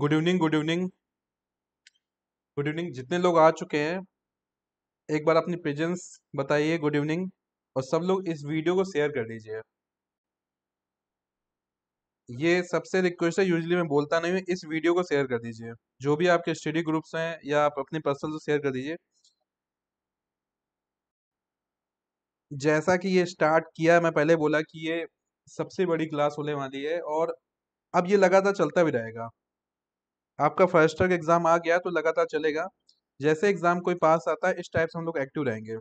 Good evening good evening good evening जितने लोग आ चुके हैं एक बार अपनी प्रेजेंस बताइए गुड इवनिंग और सब लोग इस वीडियो को शेयर कर दीजिए ये सबसे रिक्वेस्ट है यूजली मैं बोलता नहीं हूँ इस वीडियो को शेयर कर दीजिए जो भी आपके स्टडी ग्रुप्स हैं या आप अपने पर्सनल से शेयर कर दीजिए जैसा कि ये स्टार्ट किया मैं पहले बोला कि ये सबसे बड़ी क्लास होने वाली है और अब ये लगातार चलता भी रहेगा आपका फर्स्ट एग्ज़ाम आ गया तो लगातार चलेगा जैसे एग्ज़ाम कोई पास आता है इस टाइप से हम लोग एक्टिव रहेंगे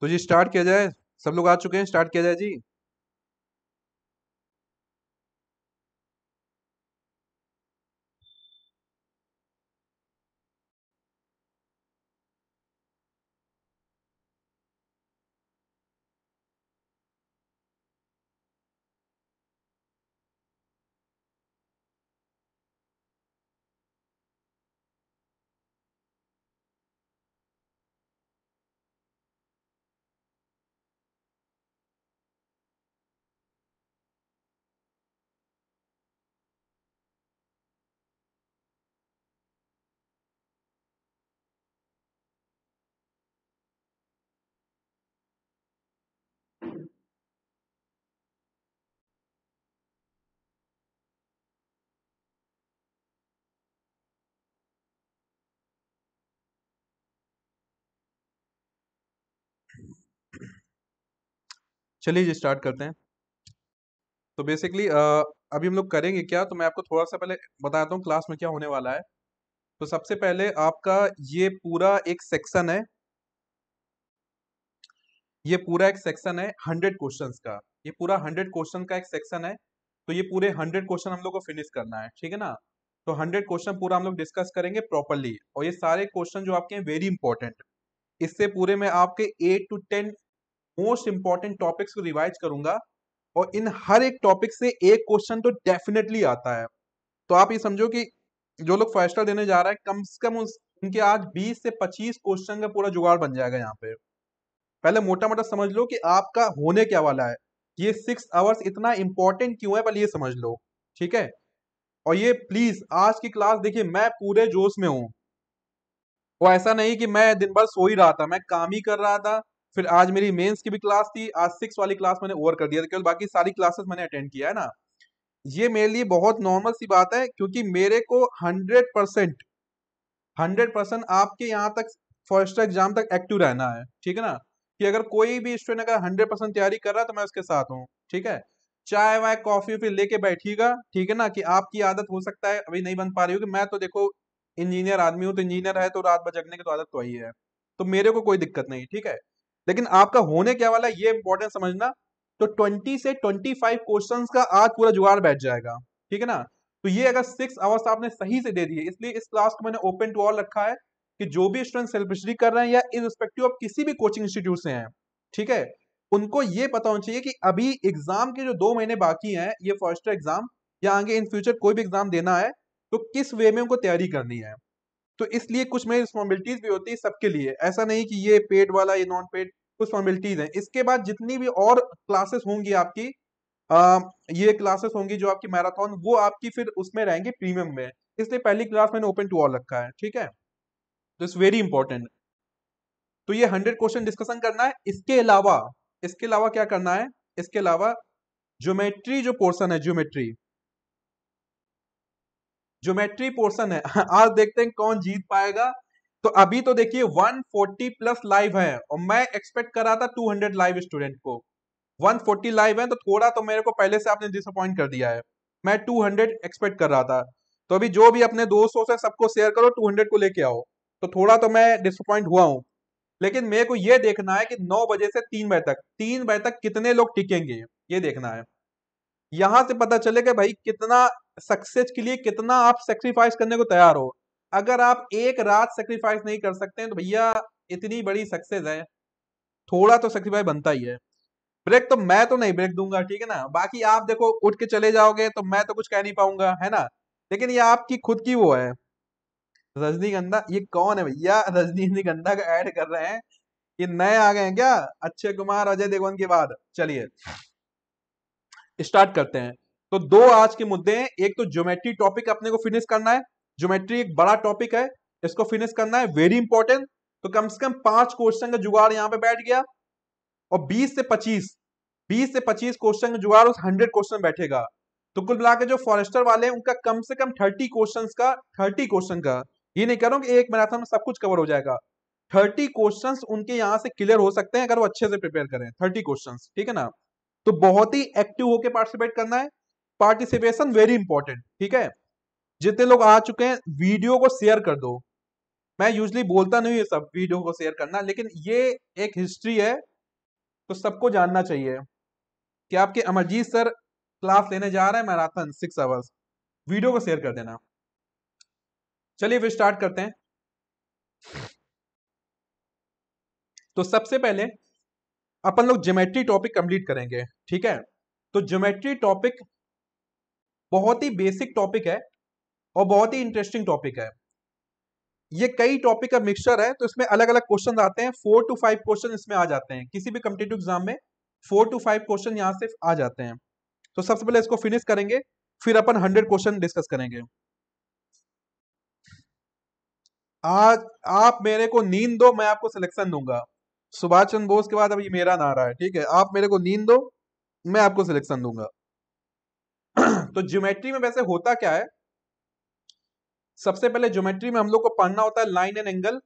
तो जी स्टार्ट किया जाए सब लोग आ चुके हैं स्टार्ट किया जाए जी चलिए जी स्टार्ट करते हैं तो बेसिकली अभी हम लोग करेंगे क्या तो मैं आपको थोड़ा सा पहले बताता हूँ क्लास में क्या होने वाला है तो सबसे पहले आपका ये पूरा एक सेक्शन है ये पूरा एक सेक्शन है हंड्रेड क्वेश्चन का ये पूरा हंड्रेड क्वेश्चन का एक सेक्शन है तो ये पूरे हंड्रेड क्वेश्चन हम लोग को फिनिश करना है ठीक है ना तो हंड्रेड क्वेश्चन पूरा हम लोग डिस्कस करेंगे प्रॉपरली और ये सारे क्वेश्चन जो आपके हैं वेरी इंपॉर्टेंट इससे पूरे में आपके eight to ten most important topics को रिवाइज करूंगा और इन हर एक टॉपिक से एक क्वेश्चन तो डेफिनेटली आता है तो आप ये समझो कि जो लोग फर्स्ट देने जा रहा है कम से कम उनके आज 20 से 25 क्वेश्चन का पूरा जुगाड़ बन जाएगा यहाँ पे पहले मोटा मोटा समझ लो कि आपका होने क्या वाला है ये सिक्स आवर्स इतना इंपॉर्टेंट क्यों है पहले ये समझ लो ठीक है और ये प्लीज आज की क्लास देखिए मैं पूरे जोश में हूं वो ऐसा नहीं कि मैं दिन भर सो ही रहा था मैं काम ही कर रहा था फिर आज मेरी मेंस की भी क्लास थी आज सिक्स वाली क्लास मैंने ओवर कर दिया था केवल बाकी सारी क्लासेस मैंने अटेंड किया है ना ये मेरे लिए बहुत नॉर्मल सी बात है क्योंकि मेरे को हंड्रेड परसेंट हंड्रेड परसेंट आपके यहाँ तक फर्स्ट एग्जाम तक एक्टिव रहना है ठीक है ना कि अगर कोई भी स्टूडेंट अगर हंड्रेड परसेंट तैयारी कर रहा है तो मैं उसके साथ हूँ ठीक है चाय वाय कॉफी वॉफी लेके बैठिएगा ठीक है ना कि आपकी आदत हो सकता है अभी नहीं बन पा रही होगी मैं तो देखो इंजीनियर आदमी हूँ तो इंजीनियर है तो रात भर जगने की तो आदत तो आई है तो मेरे को कोई दिक्कत नहीं ठीक है लेकिन आपका होने क्या वाला ये इंपॉर्टेंट समझना तो 20 से 25 क्वेश्चन का आज पूरा जुगाड़ बैठ जाएगा ठीक है ना तो ये अगर सिक्स आवर्स आपने सही से दे दिए इसलिए इस क्लास को मैंने ओपन टू ऑल रखा है कि जो भी स्टूडेंट सेल्फ स्टडी कर रहे हैं या इन रिस्पेक्टिव ऑफ किसी भी कोचिंग इंस्टीट्यूट से हैं ठीक है उनको ये पता होना चाहिए कि अभी एग्जाम के जो दो महीने बाकी हैं ये फर्स्ट एग्जाम या आगे इन फ्यूचर कोई भी एग्जाम देना है तो किस वे में उनको तैयारी करनी है तो इसलिए कुछ मेरी रिस्पॉन्सिबिलिटीज भी होती है सबके लिए ऐसा नहीं कि ये पेड वाला ये नॉन पेड कुछ फॉर्मिलिटीज है इसके बाद जितनी भी और क्लासेस होंगी आपकी आ, ये क्लासेस होंगी जो आपकी मैराथन वो आपकी फिर उसमें रहेंगे प्रीमियम में इसलिए पहली क्लास मैंने ओपन टू ऑल रखा है ठीक है तो इट्स वेरी इंपॉर्टेंट तो ये हंड्रेड क्वेश्चन डिस्कशन करना है इसके अलावा इसके अलावा क्या करना है इसके अलावा ज्योमेट्री जो पोर्सन है ज्योमेट्री ज्योमेट्री पोर्शन है आज देखते हैं कौन जीत पाएगा तो अभी तो देखिए 140 प्लस लाइव है और मैं एक्सपेक्ट कर रहा था 200 लाइव स्टूडेंट को 140 लाइव है तो थोड़ा तो मेरे को पहले से आपने डिसअपॉइंट कर दिया है मैं 200 एक्सपेक्ट कर रहा था तो अभी जो भी अपने दोस्तों से सबको शेयर करो 200 को लेके आओ तो थोड़ा तो मैं डिसअपॉइंट हुआ हूँ लेकिन मेरे को यह देखना है कि नौ बजे से तीन बजे तक तीन बजे तक कितने लोग टिकेंगे ये देखना है यहां से पता चले कि भाई कितना सक्सेस के लिए कितना आप सेक्रीफाइस करने को तैयार हो अगर आप एक रात सेक्रीफाइस नहीं कर सकते हैं तो भैया इतनी बड़ी सक्सेस है थोड़ा तो सेक्रीफाइस बनता ही है ब्रेक तो मैं तो नहीं ब्रेक दूंगा ठीक है ना बाकी आप देखो उठ के चले जाओगे तो मैं तो कुछ कह नहीं पाऊंगा है ना लेकिन ये आपकी खुद की वो है रजनीगंधा ये कौन है भैया रजनीगंधा का ऐड कर रहे हैं ये नए आ गए हैं क्या अच्छे कुमार अजय देवगन के बाद चलिए स्टार्ट करते हैं तो दो आज के मुद्दे हैं एक तो ज्योमेट्री टॉपिक अपने को फिनिश करना है ज्योमेट्री एक बड़ा टॉपिक है इसको फिनिश करना है वेरी इंपॉर्टेंट तो कम से कम पांच क्वेश्चन का जुगाड़ यहां पे बैठ गया और 20 से 25 20 से 25 क्वेश्चन का जुगाड़ उस 100 क्वेश्चन बैठेगा तो कुल मिला जो फॉरेस्टर वाले हैं उनका कम से कम 30 क्वेश्चंस का 30 क्वेश्चन का ये नहीं कह रहा हूँ कि एक मैराथन में सब कुछ कवर हो जाएगा 30 क्वेश्चन उनके यहाँ से क्लियर हो सकते हैं अगर वो अच्छे से प्रिपेयर करें थर्टी क्वेश्चन ठीक है ना तो बहुत ही एक्टिव होकर पार्टिसिपेट करना है पार्टिसिपेशन वेरी इंपॉर्टेंट ठीक है जितने लोग आ चुके हैं वीडियो को शेयर कर दो मैं यूजली बोलता नहीं है सब वीडियो को शेयर करना लेकिन ये एक हिस्ट्री है तो सबको जानना चाहिए कि आपके अमरजीत सर क्लास लेने जा रहे हैं मैराथन सिक्स आवर्स वीडियो को शेयर कर देना चलिए फिर स्टार्ट करते हैं तो सबसे पहले अपन लोग ज्योमेट्री टॉपिक कंप्लीट करेंगे ठीक है तो ज्योमेट्री टॉपिक बहुत ही बेसिक टॉपिक है और बहुत ही इंटरेस्टिंग टॉपिक है ये कई टॉपिक का मिक्सचर है तो इसमें अलग अलग क्वेश्चन आते हैं फोर टू फाइव क्वेश्चन इसमें आ जाते हैं किसी भी कम्पिटेटिव एग्जाम में फोर टू फाइव क्वेश्चन यहाँ से आ जाते हैं तो सबसे पहले इसको फिनिश करेंगे फिर अपन हंड्रेड क्वेश्चन डिस्कस करेंगे आज आप मेरे को नींद दो मैं आपको सिलेक्शन दूंगा सुभाष चंद्र बोस के बाद अब ये मेरा नारा है ठीक है आप मेरे को नींद दो मैं आपको सिलेक्शन दूंगा तो ज्योमेट्री में वैसे होता क्या है सबसे पहले ज्योमेट्री में हम लोग को पढ़ना होता है line and angle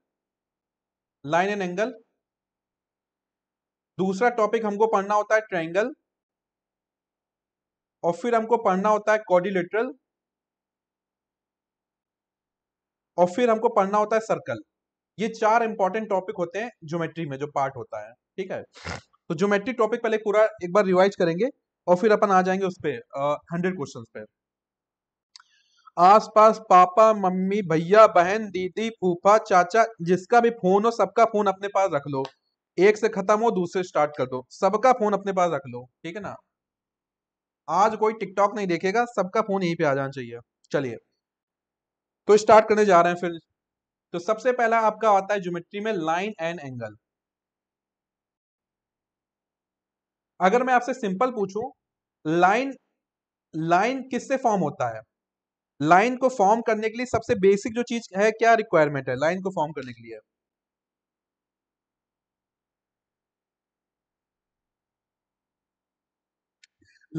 line and angle दूसरा टॉपिक हमको पढ़ना होता है ट्रायंगल और फिर हमको पढ़ना होता है कॉर्डिलेटरल और फिर हमको पढ़ना होता है सर्कल ये चार इंपॉर्टेंट टॉपिक होते हैं ज्योमेट्री में जो पार्ट होता है ठीक है तो ज्योमेट्री टॉपिक पहले पूरा एक बार रिवाइज करेंगे और फिर अपन आ जाएंगे उस पर हंड्रेड क्वेश्चन पे आसपास पापा मम्मी भैया बहन दीदी फूफा चाचा जिसका भी फोन हो सबका फोन अपने पास रख लो एक से खत्म हो दूसरे स्टार्ट कर दो सबका फोन अपने पास रख लो ठीक है ना आज कोई टिकटॉक नहीं देखेगा सबका फोन यहीं पे आ जाना चाहिए चलिए तो स्टार्ट करने जा रहे हैं फिर तो सबसे पहला आपका आता है ज्योमेट्री में लाइन एंड एंगल अगर मैं आपसे सिंपल पूछूं लाइन लाइन किससे फॉर्म होता है लाइन को फॉर्म करने के लिए सबसे बेसिक जो चीज है क्या रिक्वायरमेंट है लाइन को फॉर्म करने के लिए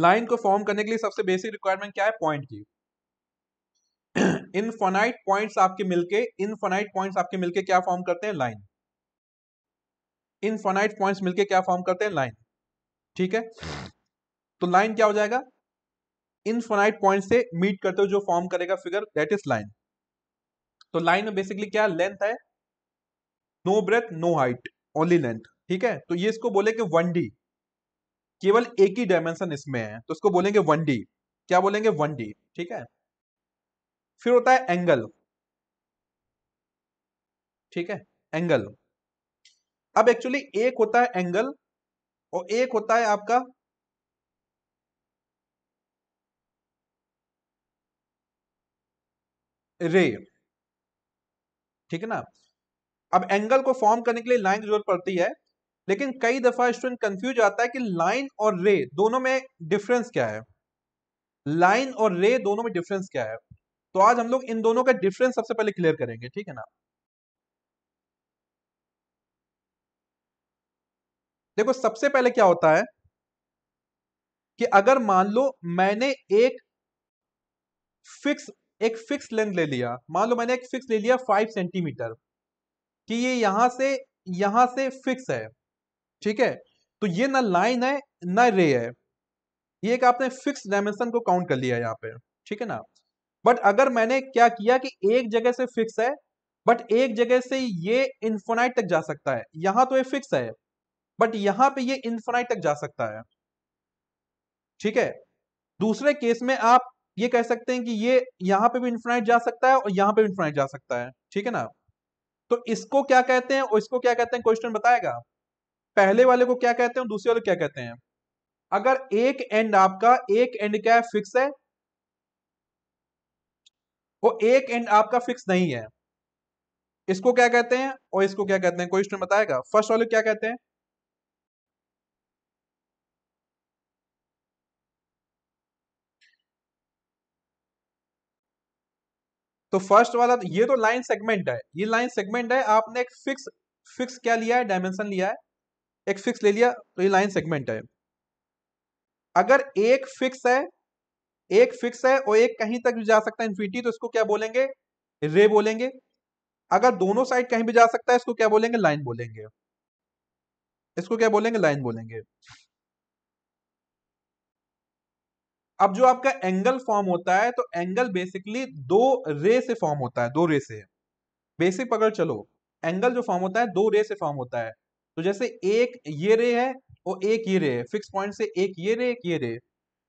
लाइन को फॉर्म करने के लिए सबसे बेसिक रिक्वायरमेंट क्या है पॉइंट की इनफोनाइट पॉइंट्स आपके मिलके इनफोनाइट पॉइंट्स आपके मिलके क्या फॉर्म करते हैं लाइन इनफोनाइट पॉइंट्स मिलके क्या फॉर्म करते हैं लाइन ठीक है तो लाइन क्या हो जाएगा इनफोनाइट पॉइंट से मीट करते हुए जो फॉर्म करेगा फिगर दैट इज लाइन तो लाइन में बेसिकली क्या लेंथ है no breadth no height only length ठीक है तो ये इसको बोले कि वन डी केवल एक ही डायमेंशन इसमें है तो इसको बोलेंगे वन डी क्या बोलेंगे वन डी ठीक है फिर होता है एंगल ठीक है एंगल अब एक्चुअली एक होता है एंगल और एक होता है आपका रे ठीक है ना अब एंगल को फॉर्म करने के लिए लाइन की जरूरत पड़ती है लेकिन कई दफा स्टूडेंट कंफ्यूज आता है कि लाइन और रे दोनों में डिफरेंस क्या है लाइन और रे दोनों में डिफरेंस क्या है तो आज हम लोग इन दोनों का डिफरेंस सबसे पहले क्लियर करेंगे ठीक है ना देखो सबसे पहले क्या होता है कि अगर मान लो मैंने एक फिक्स एक फिक्स लेंथ ले लिया मान लो मैंने एक फिक्स ले लिया फाइव सेंटीमीटर कि ये यहां से यहां से फिक्स है ठीक है तो ये ना लाइन है ना रे है ये एक आपने फिक्स डायमेंशन को काउंट कर लिया यहाँ पे ठीक है ना बट अगर मैंने क्या किया कि एक जगह से फिक्स है बट एक जगह से ये इन्फोनाइट तक जा सकता है यहां तो ये फिक्स है बट यहां पे ये इन्फोनाइट तक जा सकता है ठीक है दूसरे केस में आप ये कह सकते हैं कि ये यहां पे भी इन्फिनाइट जा सकता है और यहां पे भी इन्फिनाइट जा सकता है ठीक है ना तो इसको क्या कहते हैं और इसको क्या कहते हैं क्वेश्चन बताएगा पहले वाले को क्या कहते हैं दूसरे वाले क्या कहते हैं अगर एक एंड आपका एक एंड क्या है फिक्स है वो एक एंड आपका फिक्स नहीं है इसको क्या कहते हैं और इसको क्या कहते हैं क्वेश्चन बताएगा फर्स्ट वाले क्या कहते हैं तो फर्स्ट वाला ये तो लाइन सेगमेंट है ये लाइन सेगमेंट है आपने एक फिक्स फिक्स क्या लिया है डायमेंशन लिया है एक फिक्स ले लिया तो ये लाइन सेगमेंट है अगर एक फिक्स है एक फिक्स है और एक कहीं तक भी जा सकता है इन्फिनिटी तो इसको क्या बोलेंगे रे बोलेंगे अगर दोनों साइड कहीं भी जा सकता है इसको क्या बोलेंगे लाइन बोलेंगे इसको क्या बोलेंगे लाइन बोलेंगे अब जो आपका एंगल फॉर्म होता है तो एंगल बेसिकली दो रे से फॉर्म होता है दो रे से बेसिक पकड़ चलो एंगल जो फॉर्म होता है दो रे से फॉर्म होता है तो जैसे एक ये रे है और एक ये रे है फिक्स पॉइंट से एक ये रे एक ये रे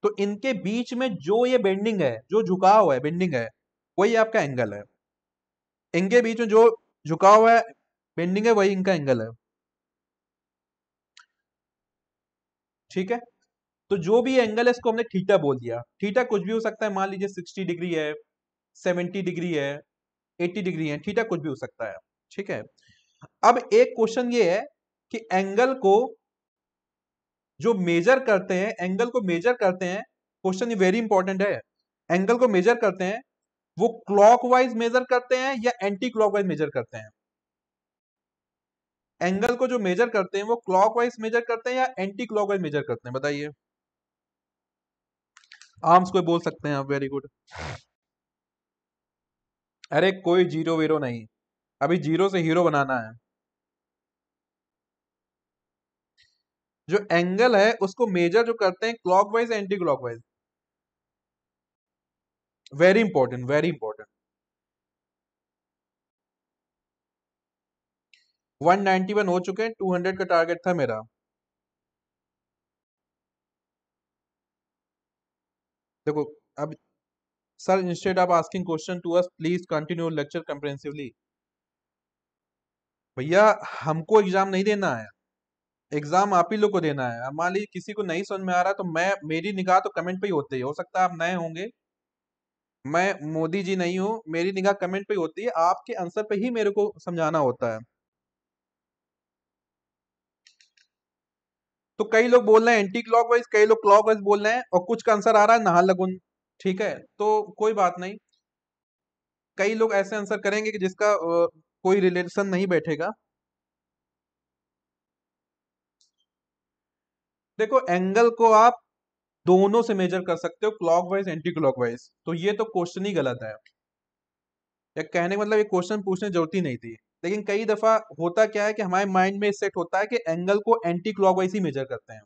तो इनके बीच में जो ये बेंडिंग है जो झुकाव है बेंडिंग है वही आपका एंगल है इनके बीच में जो झुकाव है बेंडिंग है वही इनका एंगल है ठीक है तो जो भी एंगल है इसको हमने थीटा बोल दिया थीटा कुछ भी हो सकता है मान लीजिए सिक्सटी डिग्री है सेवेंटी डिग्री है एट्टी डिग्री है थीटा कुछ भी हो सकता है ठीक है अब एक क्वेश्चन ये है कि एंगल को जो मेजर करते हैं एंगल को मेजर करते हैं क्वेश्चन ये वेरी इंपॉर्टेंट है एंगल को मेजर करते हैं वो क्लॉकवाइज मेजर करते हैं या एंटी क्लॉकवाइज मेजर करते हैं एंगल को जो मेजर करते हैं वो क्लॉकवाइज मेजर करते हैं या एंटी क्लॉकवाइज मेजर करते हैं बताइए आर्म्स को बोल सकते हैं आप वेरी गुड अरे कोई जीरो वीरो नहीं अभी जीरो से हीरो बनाना है जो एंगल है उसको मेजर जो करते हैं clockwise anti clockwise very important very important 191 हो चुके हैं 200 का टारगेट था मेरा देखो अब sir instead of asking question to us please continue lecture comprehensively भैया हमको एग्जाम नहीं देना है एग्जाम आप ही लोग को देना है मान लीजिए किसी को नहीं समझ में आ रहा तो मैं मेरी निगाह तो कमेंट पे ही होती है हो सकता है आप नए होंगे मैं मोदी जी नहीं हूँ मेरी निगाह कमेंट पे ही होती है आपके आंसर पे ही मेरे को समझाना होता है तो कई लोग बोल रहे हैं एंटी क्लॉक वाइज कई लोग क्लॉक वाइज बोल रहे हैं और कुछ का आंसर आ रहा है नहा लगुन ठीक है तो कोई बात नहीं कई लोग ऐसे आंसर करेंगे कि जिसका कोई रिलेशन नहीं बैठेगा देखो एंगल को आप दोनों से मेजर कर सकते हो clockwise anti clockwise तो ये तो क्वेश्चन ही गलत है या कहने का मतलब ये क्वेश्चन पूछने जरूरत ही नहीं थी लेकिन कई दफा होता क्या है कि हमारे माइंड में सेट होता है कि एंगल को एंटी क्लॉकवाइज ही मेजर करते हैं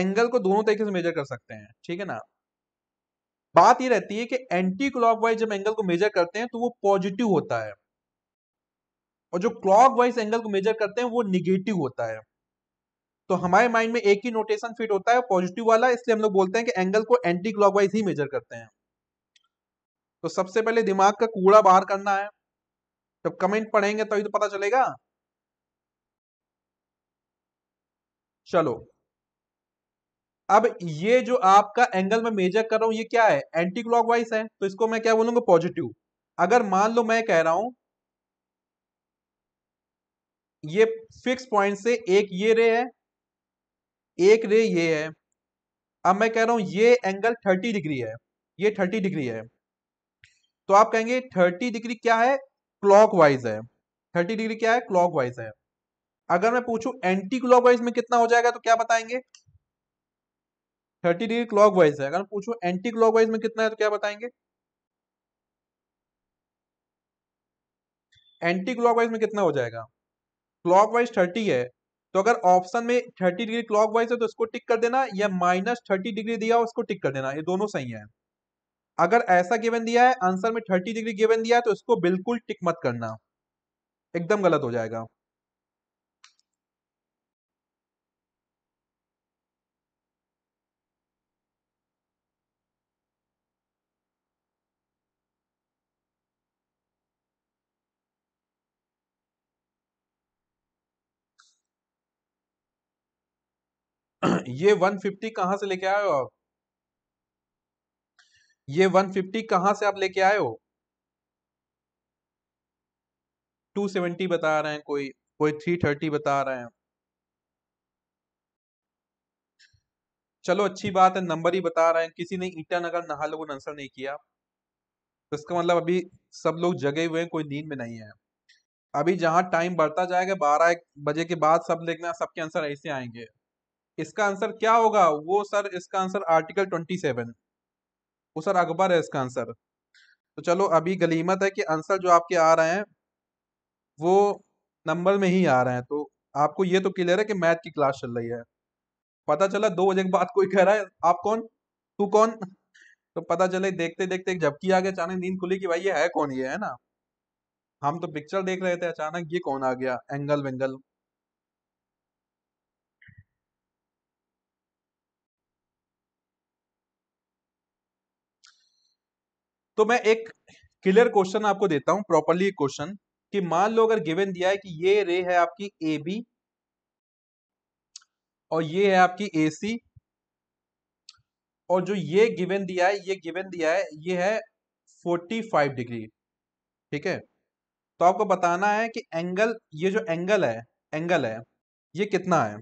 एंगल को दोनों तरीके से मेजर कर सकते हैं ठीक है ना बात ये रहती है कि एंटी क्लॉकवाइज जब एंगल को मेजर करते हैं तो वो पॉजिटिव होता है और जो क्लॉकवाइज एंगल को मेजर करते हैं वो निगेटिव होता है तो हमारे माइंड में एक ही नोटेशन फिट होता है पॉजिटिव वाला इसलिए हम लोग बोलते हैं कि एंगल को एंटी क्लॉकवाइज ही मेजर करते हैं तो सबसे पहले दिमाग का कूड़ा बाहर करना है जब कमेंट पढ़ेंगे तभी तो, तो पता चलेगा चलो अब ये जो आपका एंगल में मेजर कर रहा हूं ये क्या है एंटी वाइज है तो इसको मैं क्या बोलूंगा पॉजिटिव अगर मान लो मैं कह रहा हूं ये फिक्स पॉइंट से एक ये रे है एक रे ये है अब मैं कह रहा हूं ये एंगल थर्टी डिग्री है ये थर्टी डिग्री है तो आप कहेंगे थर्टी डिग्री क्या है क्लॉक वाइज है थर्टी डिग्री क्या है क्लॉक वाइज है अगर मैं पूछूं एंटी क्लॉक वाइज में कितना हो जाएगा तो क्या बताएंगे थर्टी डिग्री क्लॉक वाइज है अगर मैं पूछूं एंटी क्लॉक वाइज में कितना है तो क्या बताएंगे एंटी क्लॉक वाइज में कितना हो जाएगा क्लॉक वाइज थर्टी है तो अगर ऑप्शन में थर्टी डिग्री क्लॉक वाइज है तो इसको टिक कर देना या माइनस थर्टी डिग्री दिया उसको टिक कर देना ये दोनों सही है अगर ऐसा गिवन दिया है आंसर में थर्टी डिग्री गिवन दिया है तो इसको बिल्कुल टिक मत करना एकदम गलत हो जाएगा ये 150 कहां से लेके आए हो आप ये 150 फिफ्टी कहाँ से आप लेके आए हो 270 बता रहे हैं कोई कोई 330 बता रहे हैं चलो अच्छी बात है नंबर ही बता रहे हैं किसी ने ईटा नगर आंसर नहीं किया तो इसका मतलब अभी सब लोग जगे हुए हैं कोई नींद में नहीं है अभी जहां टाइम बढ़ता जाएगा बारह एक बजे के बाद सब देखना सबके आंसर ऐसे आएंगे इसका आंसर क्या होगा वो सर इसका आंसर आर्टिकल ट्वेंटी सेवन वो सर अकबर है इसका आंसर तो चलो अभी गलीमत है कि आंसर जो आपके आ रहे हैं वो नंबर में ही आ रहे हैं तो आपको ये तो क्लियर है कि मैथ की क्लास चल रही है पता चला दो बजे के बाद कोई कह रहा है आप कौन तू कौन तो पता चले देखते देखते झपकी आ गया अचानक नींद खुली कि भाई ये है कौन ये है ना हम तो पिक्चर देख रहे थे अचानक ये कौन आ गया एंगल वेंगल तो मैं एक क्लियर क्वेश्चन आपको देता हूं प्रॉपरली क्वेश्चन कि मान लो अगर गिवन दिया है कि ये रे है आपकी ए बी और ये है आपकी ए सी और जो ये गिवन दिया है ये गिवन दिया है ये है 45 डिग्री ठीक है तो आपको बताना है कि एंगल ये जो एंगल है एंगल है ये कितना है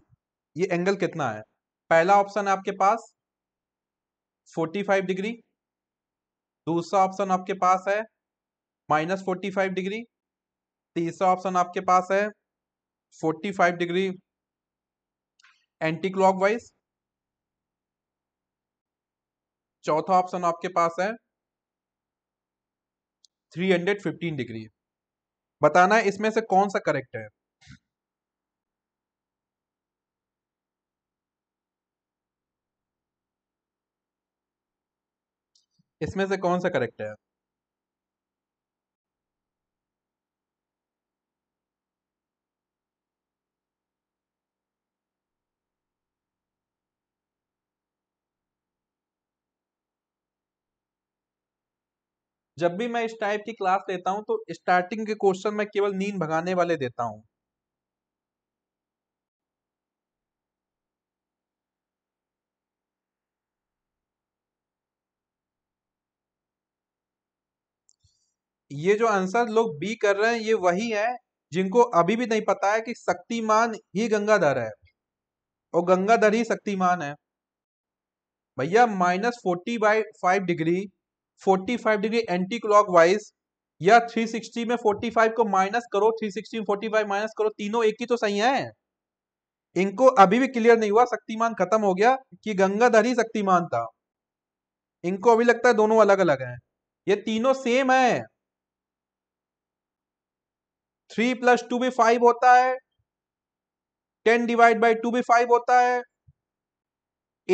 ये एंगल कितना है पहला ऑप्शन है आपके पास 45 डिग्री दूसरा ऑप्शन आपके पास है माइनस फोर्टी फाइव डिग्री तीसरा ऑप्शन आपके पास है forty five degree anti clockwise चौथा ऑप्शन आपके पास है थ्री हंड्रेड फिफ्टीन डिग्री बताना है इसमें से कौन सा करेक्ट है इसमें से कौन सा करेक्ट है जब भी मैं इस टाइप की क्लास लेता हूं तो स्टार्टिंग के क्वेश्चन में केवल नींद भगाने वाले देता हूं ये जो आंसर लोग बी कर रहे हैं ये वही है जिनको अभी भी नहीं पता है कि शक्तिमान ही गंगाधर है और गंगाधर ही शक्तिमान है भैया minus forty by five degree forty five degree anti clockwise या थ्री सिक्सटी में फोर्टी फाइव को माइनस करो थ्री सिक्सटी में फोर्टी फाइव माइनस करो तीनों एक ही तो सही है इनको अभी भी क्लियर नहीं हुआ शक्तिमान खत्म हो गया कि गंगाधर ही शक्तिमान था इनको अभी लगता है दोनों अलग अलग हैं ये तीनों सेम है थ्री प्लस टू भी फाइव होता है टेन डिवाइड बाई टू भी फाइव होता है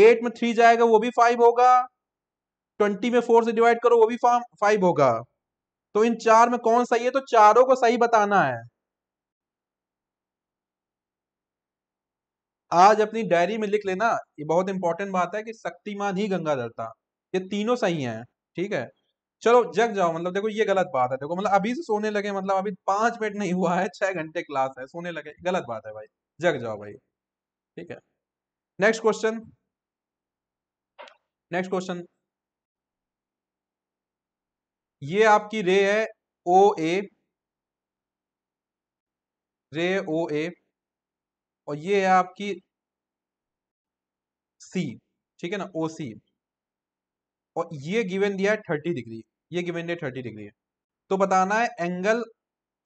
एट में थ्री जाएगा वो भी फाइव होगा ट्वेंटी में फोर से डिवाइड करो वो भी फाइव होगा तो इन चार में कौन सही है तो चारों को सही बताना है आज अपनी डायरी में लिख लेना ये बहुत इंपॉर्टेंट बात है कि शक्तिमान ही गंगाधरता ये तीनों सही हैं ठीक है चलो जग जाओ मतलब देखो ये गलत बात है देखो मतलब अभी से सोने लगे मतलब अभी पांच मिनट नहीं हुआ है छह घंटे क्लास है सोने लगे गलत बात है भाई जग जाओ भाई ठीक है नेक्स्ट क्वेश्चन नेक्स्ट क्वेश्चन ये आपकी रे है ओ ए रे ओ ए और ये है आपकी सी ठीक है ना ओ सी और ये गिवन दिया है थर्टी डिग्री ये गिवन डे थर्टी डिग्री है तो बताना है एंगल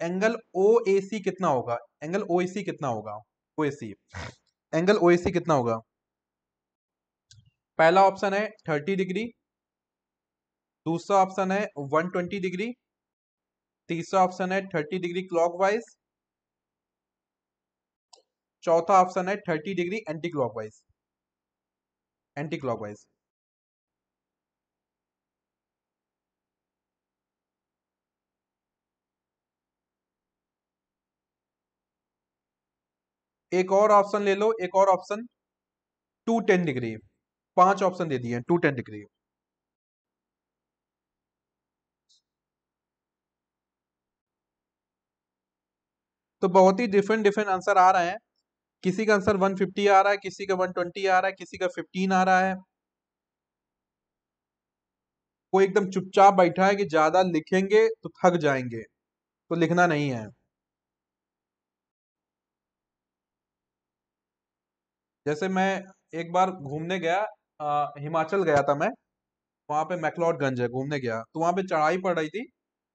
एंगल ओ ए सी कितना होगा एंगल ओ ए सी कितना होगा ओ ए सी एंगल ओ ए सी कितना होगा पहला ऑप्शन है थर्टी डिग्री दूसरा ऑप्शन है वन ट्वेंटी डिग्री तीसरा ऑप्शन है थर्टी डिग्री क्लॉकवाइज चौथा ऑप्शन है thirty degree anti clockwise anti clockwise एक और ऑप्शन ले लो एक और ऑप्शन टू टेन डिग्री पांच ऑप्शन दे दिए टू टेन डिग्री तो बहुत ही डिफरेंट डिफरेंट आंसर आ रहे हैं किसी का आंसर 150 आ रहा है किसी का 120 आ रहा है किसी का 15 आ रहा है कोई एकदम चुपचाप बैठा है कि ज्यादा लिखेंगे तो थक जाएंगे तो लिखना नहीं है जैसे मैं एक बार घूमने गया आ, हिमाचल गया था मैं वहाँ पे मैकलॉडगंज है घूमने गया तो वहां पे चढ़ाई पड़ रही थी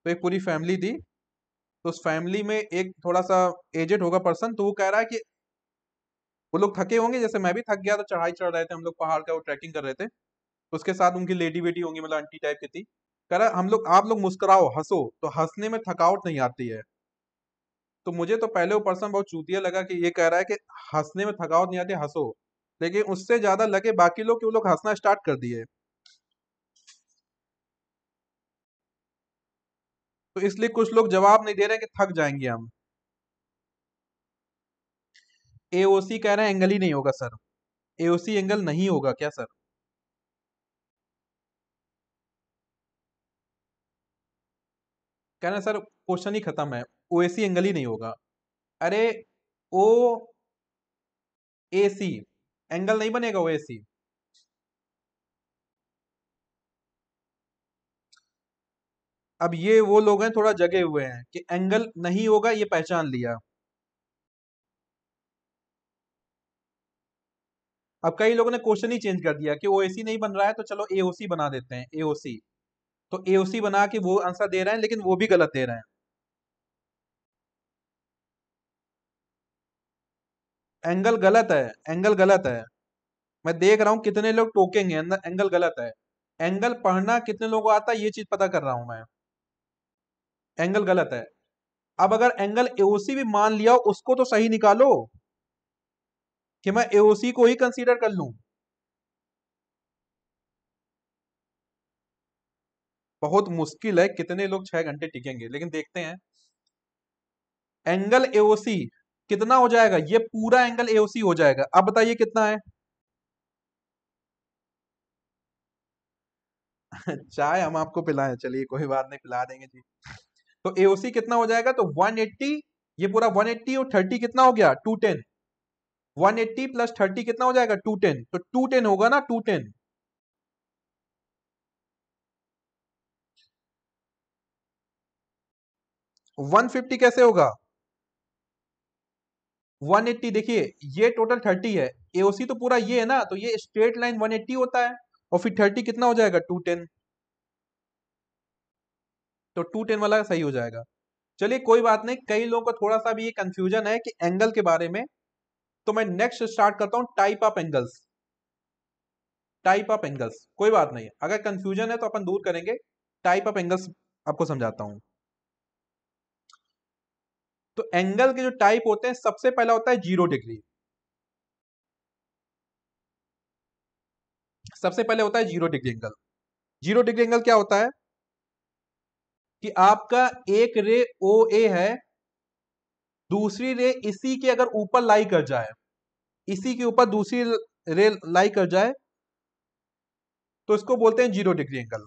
तो एक पूरी फैमिली थी तो उस फैमिली में एक थोड़ा सा एजेड होगा पर्सन तो वो कह रहा है कि वो लोग थके होंगे जैसे मैं भी थक गया तो चढ़ाई चढ़ रहे थे हम लोग पहाड़ का वो ट्रैकिंग कर रहे थे तो उसके साथ उनकी लेडी बेटी होंगी मतलब आंटी टाइप की थी कह रहा हम लोग आप लोग मुस्कुराओ हंसो तो हंसने में थकावट नहीं आती है तो मुझे तो पहले वो पर्सन बहुत चूतिया लगा कि ये कह रहा है कि हंसने में थकावट नहीं आती हंसो लेकिन उससे ज्यादा लगे बाकी लोग कि वो लोग हंसना स्टार्ट कर दिए तो इसलिए कुछ लोग जवाब नहीं दे रहे कि थक जाएंगे हम एओसी कह रहे हैं एंगल ही नहीं होगा सर एओसी एंगल नहीं होगा क्या सर कह रहे सर क्वेश्चन ही खत्म है ओ ए सी एंगल ही नहीं होगा अरे ओ ए सी एंगल नहीं बनेगा ओ ए सी अब ये वो लोग हैं थोड़ा जगे हुए हैं कि एंगल नहीं होगा ये पहचान लिया अब कई लोगों ने क्वेश्चन ही चेंज कर दिया कि ओ नहीं बन रहा है तो चलो एओसी बना देते हैं एओसी तो एओसी बना के वो आंसर दे रहे हैं लेकिन वो भी गलत दे रहे हैं एंगल गलत है एंगल गलत है मैं देख रहा हूँ कितने लोग टोकेंगे एंगल गलत है एंगल पढ़ना कितने लोगों को आता है ये चीज पता कर रहा हूं मैं एंगल गलत है अब अगर एंगल एओसी भी मान लिया उसको तो सही निकालो कि मैं एओसी को ही कंसीडर कर लू बहुत मुश्किल है कितने लोग छह घंटे टिकेंगे लेकिन देखते हैं एंगल एओसी कितना हो जाएगा ये पूरा एंगल एओसी हो जाएगा अब बताइए कितना है चाय हम आपको पिलाएं चलिए कोई बात नहीं पिला देंगे जी तो एओसी कितना हो जाएगा तो 180 ये पूरा 180 और 30 कितना हो गया 210 180 प्लस थर्टी कितना हो जाएगा 210 तो 210 होगा ना 210 150 कैसे होगा 180 देखिए ये टोटल थर्टी है एओसी तो पूरा ये है ना तो ये स्ट्रेट लाइन एट्टी होता है और फिर थर्टी कितना हो जाएगा 210 तो टेन वाला सही हो जाएगा चलिए कोई बात नहीं कई लोगों को थोड़ा सा भी ये कंफ्यूजन है कि एंगल के बारे में तो मैं नेक्स्ट स्टार्ट करता हूँ type of angles type of angles कोई बात नहीं अगर कंफ्यूजन है तो अपन दूर करेंगे टाइप ऑफ एंगल्स आपको समझाता हूँ तो एंगल के जो टाइप होते हैं सबसे पहला होता है जीरो डिग्री सबसे पहले होता है zero degree angle zero degree angle क्या होता है कि आपका एक रे ओ ए है दूसरी रे इसी के अगर ऊपर लाई कर जाए इसी के ऊपर दूसरी रे लाई कर जाए तो इसको बोलते हैं जीरो डिग्री एंगल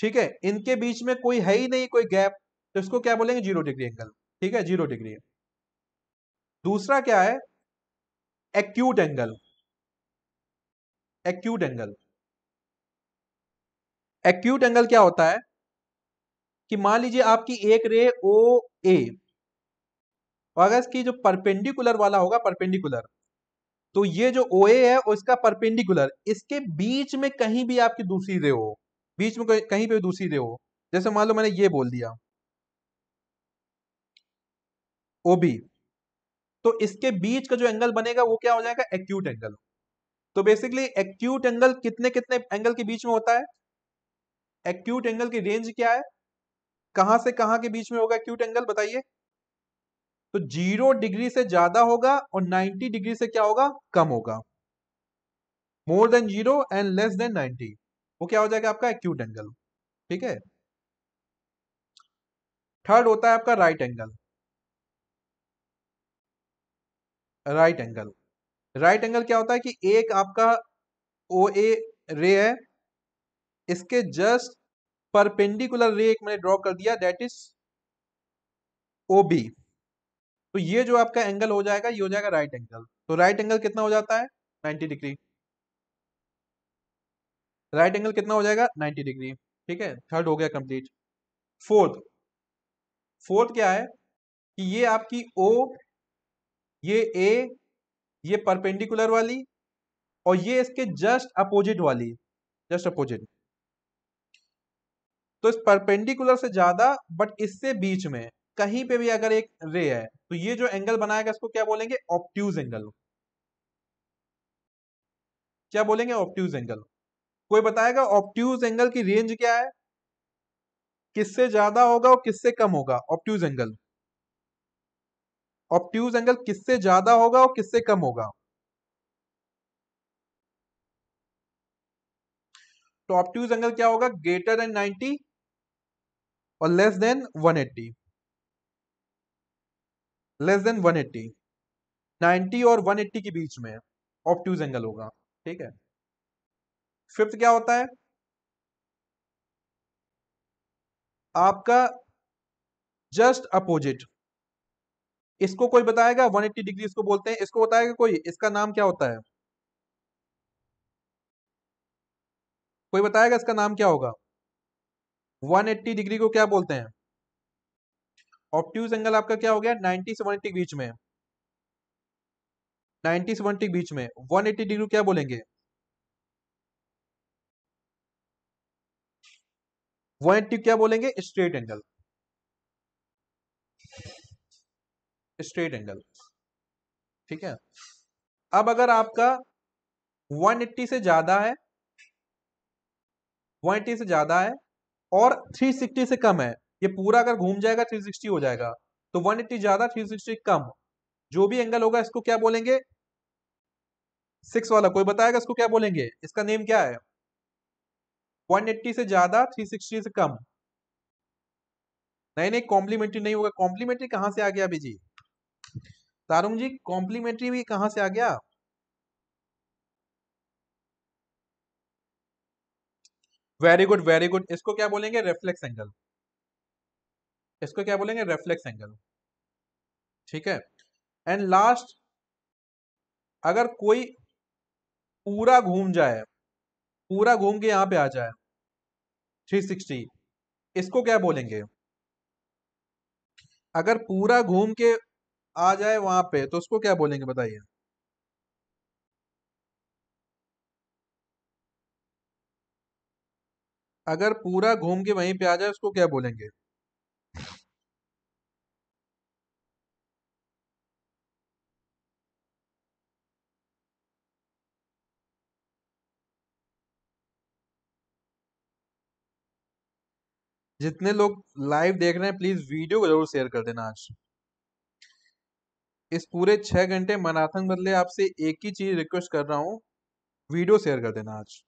ठीक है इनके बीच में कोई है ही नहीं कोई गैप तो इसको क्या बोलेंगे जीरो डिग्री एंगल ठीक है जीरो डिग्री है दूसरा क्या है acute angle acute angle acute angle क्या होता है कि मान लीजिए आपकी एक रे ओ ए और अगर इसकी जो परपेंडिकुलर वाला होगा परपेंडिकुलर तो ये जो ओ ए है और इसका परपेंडिकुलर इसके बीच में कहीं भी आपकी दूसरी रे हो बीच में कहीं पे दूसरी रे हो जैसे मान लो मैंने ये बोल दिया ओ तो इसके बीच का जो एंगल बनेगा वो क्या हो जाएगा एक्यूट एंगल तो बेसिकली एक्यूट एंगल कितने कितने एंगल के बीच में होता है एक्यूट एंगल की रेंज क्या है कहां से कहां के बीच में होगा एक्यूट एंगल बताइए तो जीरो डिग्री से ज्यादा होगा और नाइनटी डिग्री से क्या होगा कम होगा more than zero and less than ninety वो क्या हो जाएगा आपका एक्यूट एंगल ठीक है थर्ड होता है आपका right right angle right angle right angle क्या होता है कि एक आपका ओ ए रे है इसके जस्ट परपेंडिकुलर रे एक मैंने ड्रॉ कर दिया दैट इज ओ बी तो ये जो आपका एंगल हो जाएगा ये हो जाएगा राइट एंगल तो राइट एंगल कितना हो जाता है 90 डिग्री राइट एंगल कितना हो जाएगा 90 डिग्री ठीक है थर्ड हो गया कंप्लीट फोर्थ फोर्थ क्या है कि ये आपकी ओ ये ए ये परपेंडिकुलर वाली और ये इसके जस्ट अपोजिट वाली जस्ट अपोजिट तो इस परपेंडिकुलर से ज्यादा बट इससे बीच में कहीं पे भी अगर एक रे है तो ये जो एंगल बनाएगा इसको क्या बोलेंगे ऑप्ट्यूज एंगल क्या बोलेंगे ऑप्ट्यूज एंगल कोई बताएगा ऑप्ट्यूज एंगल की रेंज क्या है किससे ज्यादा होगा और किससे कम होगा ऑप्ट्यूज एंगल ऑप्ट्यूज एंगल किससे ज्यादा होगा और किससे कम होगा तो ऑप्ट्यूज एंगल क्या होगा ग्रेटर देन 90 और लेस देन 180 लेस देन 180 90 और 180 के बीच में ऑप्ट्यूज एंगल होगा ठीक है फिफ्थ क्या होता है आपका जस्ट अपोजिट इसको कोई बताएगा 180 डिग्री इसको बोलते हैं इसको बताएगा कोई इसका नाम क्या होता है कोई बताएगा इसका नाम क्या होगा 180 डिग्री को क्या बोलते हैं ऑप्ट्यूज एंगल आपका क्या हो गया 90 से 180 के बीच में 90 से 180 के बीच में 180 डिग्री क्या बोलेंगे 180 क्या बोलेंगे स्ट्रेट एंगल स्ट्रेट एंगल ठीक है अब अगर आपका 180 से ज्यादा है 180 से ज्यादा है और 360 से कम है ये पूरा अगर घूम जाएगा 360 हो जाएगा तो 180 ज्यादा 360 कम जो भी एंगल होगा इसको क्या बोलेंगे सिक्स वाला कोई बताएगा इसको क्या बोलेंगे इसका नेम क्या है 180 से ज्यादा 360 से कम नहीं नहीं कॉम्प्लीमेंट्री नहीं होगा कॉम्प्लीमेंट्री कहां से आ गया अभी जी तारुम जी कॉम्प्लीमेंट्री भी कहां से आ गया वेरी गुड वेरी गुड इसको क्या बोलेंगे रेफ्लेक्स एंगल इसको क्या बोलेंगे रेफ्लेक्स एंगल ठीक है एंड लास्ट अगर कोई पूरा घूम जाए पूरा घूम के यहां पे आ जाए 360 इसको क्या बोलेंगे अगर पूरा घूम के आ जाए वहां पे तो उसको क्या बोलेंगे बताइए अगर पूरा घूम के वहीं पे आ जाए उसको क्या बोलेंगे जितने लोग लाइव देख रहे हैं प्लीज वीडियो को जरूर शेयर कर देना आज इस पूरे छह घंटे मनाथन बदले आपसे एक ही चीज़ रिक्वेस्ट कर रहा हूं वीडियो शेयर कर देना आज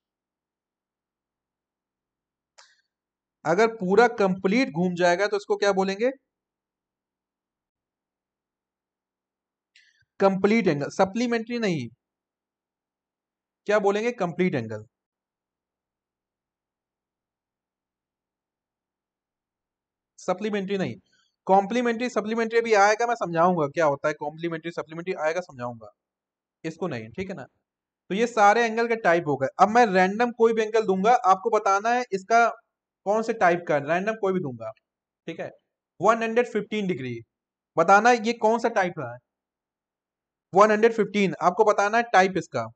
अगर पूरा कंप्लीट घूम जाएगा तो इसको क्या बोलेंगे कंप्लीट एंगल सप्लीमेंट्री नहीं क्या बोलेंगे कंप्लीट एंगल सप्लीमेंट्री नहीं कॉम्प्लीमेंट्री सप्लीमेंट्री भी आएगा मैं समझाऊंगा क्या होता है कॉम्प्लीमेंट्री सप्लीमेंट्री आएगा समझाऊंगा इसको नहीं ठीक है ना तो ये सारे एंगल के टाइप हो गए अब मैं रैंडम कोई भी एंगल दूंगा आपको बताना है इसका कौन से टाइप का रैंडम कोई भी दूंगा ठीक है फिफ्टीन डिग्री बताना ये कौन सा टाइप है 115 आपको बताना है टाइप इसका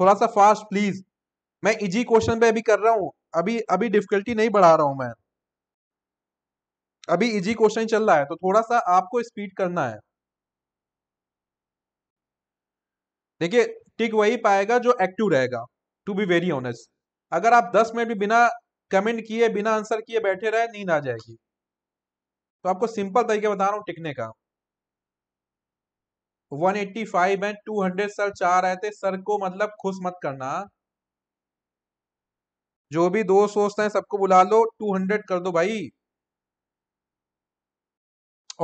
थोड़ा सा फास्ट प्लीज मैं इजी क्वेश्चन पे अभी कर रहा हूँ अभी अभी डिफिकल्टी नहीं बढ़ा रहा हूँ मैं अभी इजी क्वेश्चन चल रहा है तो थोड़ा सा आपको स्पीड करना है देखिए टिक वही पाएगा जो एक्टिव रहेगा टू बी वेरी ऑनेस्ट अगर आप 10 मिनट भी बिना कमेंट किए बिना आंसर किए बैठे रहे नींद आ जाएगी तो आपको सिंपल तरीके बता रहा हूं टिकने का 185 एंड टू सर चार रहे थे सर को मतलब खुश मत करना जो भी दोस्त सोचते हैं सबको बुला लो 200 कर दो भाई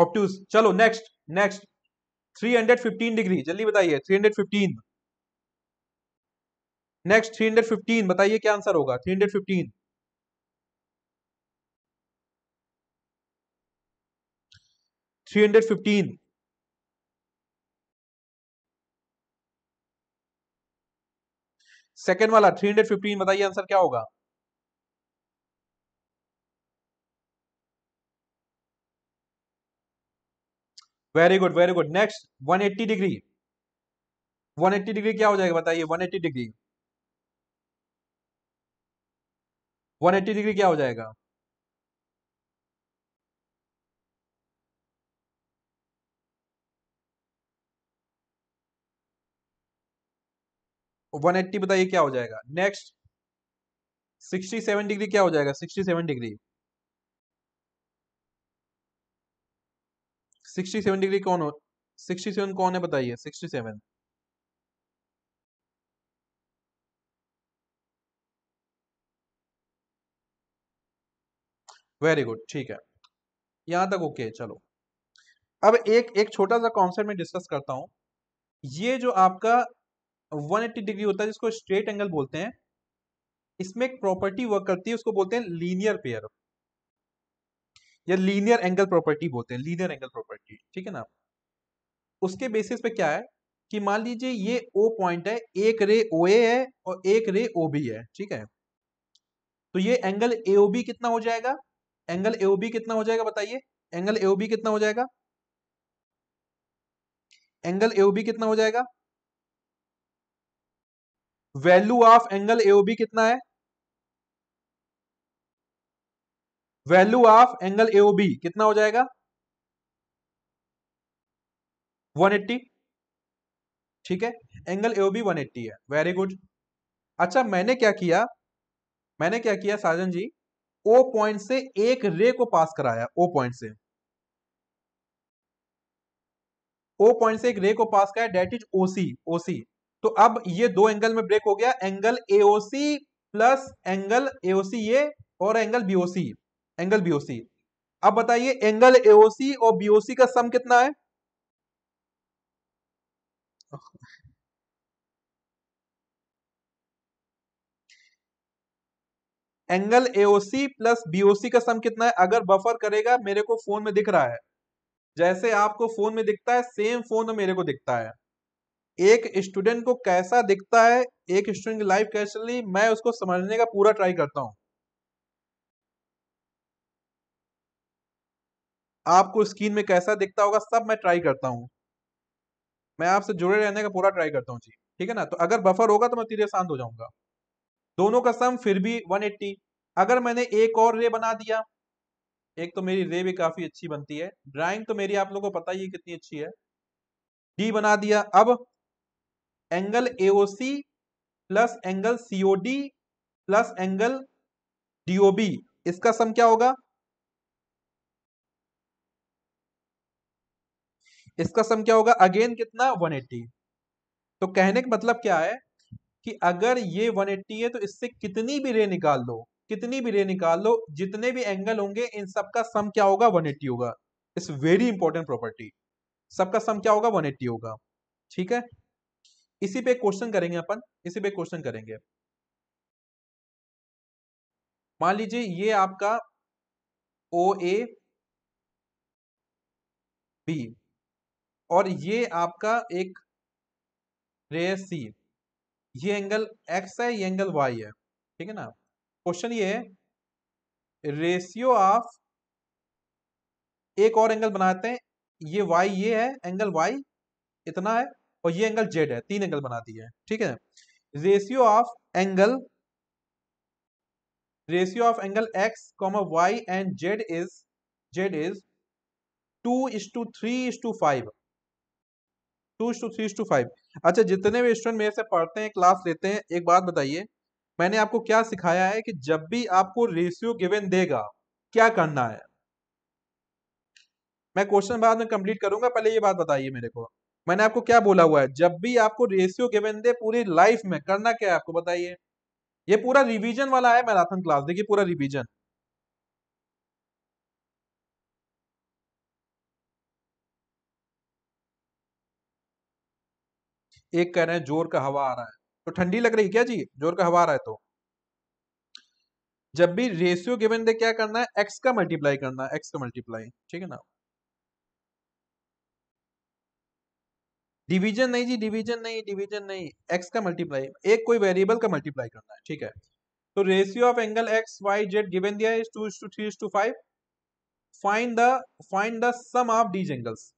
ऑप्टूज चलो नेक्स्ट नेक्स्ट 315 डिग्री जल्दी बताइए 315 नेक्स्ट 315 बताइए क्या आंसर होगा 315 315 सेकेंड वाला 315 बताइए आंसर क्या होगा 315 very good very good next 180 degree 180 degree क्या हो जाएगा बताइए 180 डिग्री 180 डिग्री क्या हो जाएगा वन एट्टी बताइए क्या हो जाएगा नेक्स्ट सिक्सटी सेवन डिग्री क्या हो जाएगा sixty seven degree sixty seven degree कौन हो सिक्सटी सेवन कौन है बताइए सिक्सटी सेवन वेरी गुड ठीक है यहां तक ओके okay, चलो अब एक एक छोटा सा कॉन्सेप्ट में डिस्कस करता हूं ये जो आपका 180 डिग्री होता है जिसको स्ट्रेट एंगल बोलते हैं इसमें एक प्रॉपर्टी वर्क करती है उसको बोलते हैं लीनियर पेयर या लीनियर एंगल प्रॉपर्टी बोलते हैं लीनियर एंगल प्रॉपर्टी ठीक है ना उसके बेसिस पे क्या है कि मान लीजिए ये ओ पॉइंट है एक रे ओ ए है और एक रे ओ बी है ठीक है तो ये एंगल ए ओ बी कितना हो जाएगा एंगल ए ओ बी कितना हो जाएगा बताइए एंगल ए ओ बी कितना हो जाएगा एंगल ए ओ बी कितना हो जाएगा value of angle A O B कितना है value of angle A O B कितना हो जाएगा 180 ठीक है एंगल ए बी एट्टी है वेरी गुड अच्छा मैंने क्या किया मैंने क्या किया साजन जी ओ पॉइंट से एक रे को पास कराया ओ पॉइंट से ओ पॉइंट से एक रे को पास कराया डेट इज ओसी ओसी तो अब ये दो एंगल में ब्रेक हो गया angle AOC plus angle AOC ये और एंगल बीओसी एंगल बीओसी अब बताइए एंगल एओसी और बीओसी का सम कितना है एंगल एओसी प्लस बीओसी का सम कितना है अगर बफर करेगा मेरे को फोन में दिख रहा है जैसे आपको फोन में दिखता है सेम फोन में मेरे को दिखता है एक स्टूडेंट को कैसा दिखता है एक स्टूडेंट की लाइफ कैसे ली मैं उसको समझने का पूरा ट्राई करता हूं आपको स्क्रीन में कैसा दिखता होगा सब मैं ट्राई करता हूं मैं आपसे जुड़े रहने का पूरा ट्राई करता हूँ जी ठीक है ना तो अगर बफर होगा तो मैं तीर शांत हो जाऊंगा दोनों का सम फिर भी 180 अगर मैंने एक और रे बना दिया एक तो मेरी रे भी काफी अच्छी बनती है ड्राइंग तो मेरी आप लोगों को पता ही कितनी अच्छी है डी बना दिया अब angle AOC plus angle COD plus angle DOB इसका सम क्या होगा इसका सम क्या होगा अगेन कितना 180 तो कहने का मतलब क्या है कि अगर ये 180 है तो इससे कितनी भी रे निकाल लो कितनी भी रे निकाल लो जितने भी एंगल होंगे इन सबका सम क्या होगा एट्टी होगा इट्स वेरी इंपॉर्टेंट प्रॉपर्टी सबका सम क्या होगा एट्टी होगा ठीक है इसी पे क्वेश्चन करेंगे अपन इसी पे क्वेश्चन करेंगे मान लीजिए ये आपका ओ ए बी और ये आपका एक रे सी ये एंगल एक्स है ये एंगल वाई है ठीक है ना क्वेश्चन ये है रेशियो ऑफ एक और एंगल बनाते हैं ये वाई ये है एंगल वाई इतना है और ये एंगल जेड है तीन एंगल बना दिए ठीक है ratio of angle ratio of angle x comma y and z is z is two is to three is to five two to three to five अच्छा जितने भी स्टूडेंट मेरे से पढ़ते हैं क्लास लेते हैं एक बात बताइए मैंने आपको क्या सिखाया है कि जब भी आपको रेशियो गिवन देगा क्या करना है मैं क्वेश्चन बाद में कंप्लीट करूंगा पहले ये बात बताइए मेरे को मैंने आपको क्या बोला हुआ है जब भी आपको रेशियो गिवन दे पूरी लाइफ में करना क्या है आपको बताइए ये पूरा रिवीजन वाला है मैराथन क्लास देखिए पूरा रिवीजन एक कह रहे हैं जोर का हवा आ रहा है तो ठंडी लग रही क्या जी जोर का हवा आ रहा है तो जब भी रेशियो गिवन दे क्या करना है एक्स का मल्टीप्लाई करना है एक्स का मल्टीप्लाई ठीक है ना डिवीजन नहीं जी डिवीजन नहीं डिवीजन नहीं एक्स का मल्टीप्लाई एक कोई वेरिएबल का मल्टीप्लाई करना है ठीक है तो ratio of angle x y z given दिया है two to three to five find the find the sum of these angles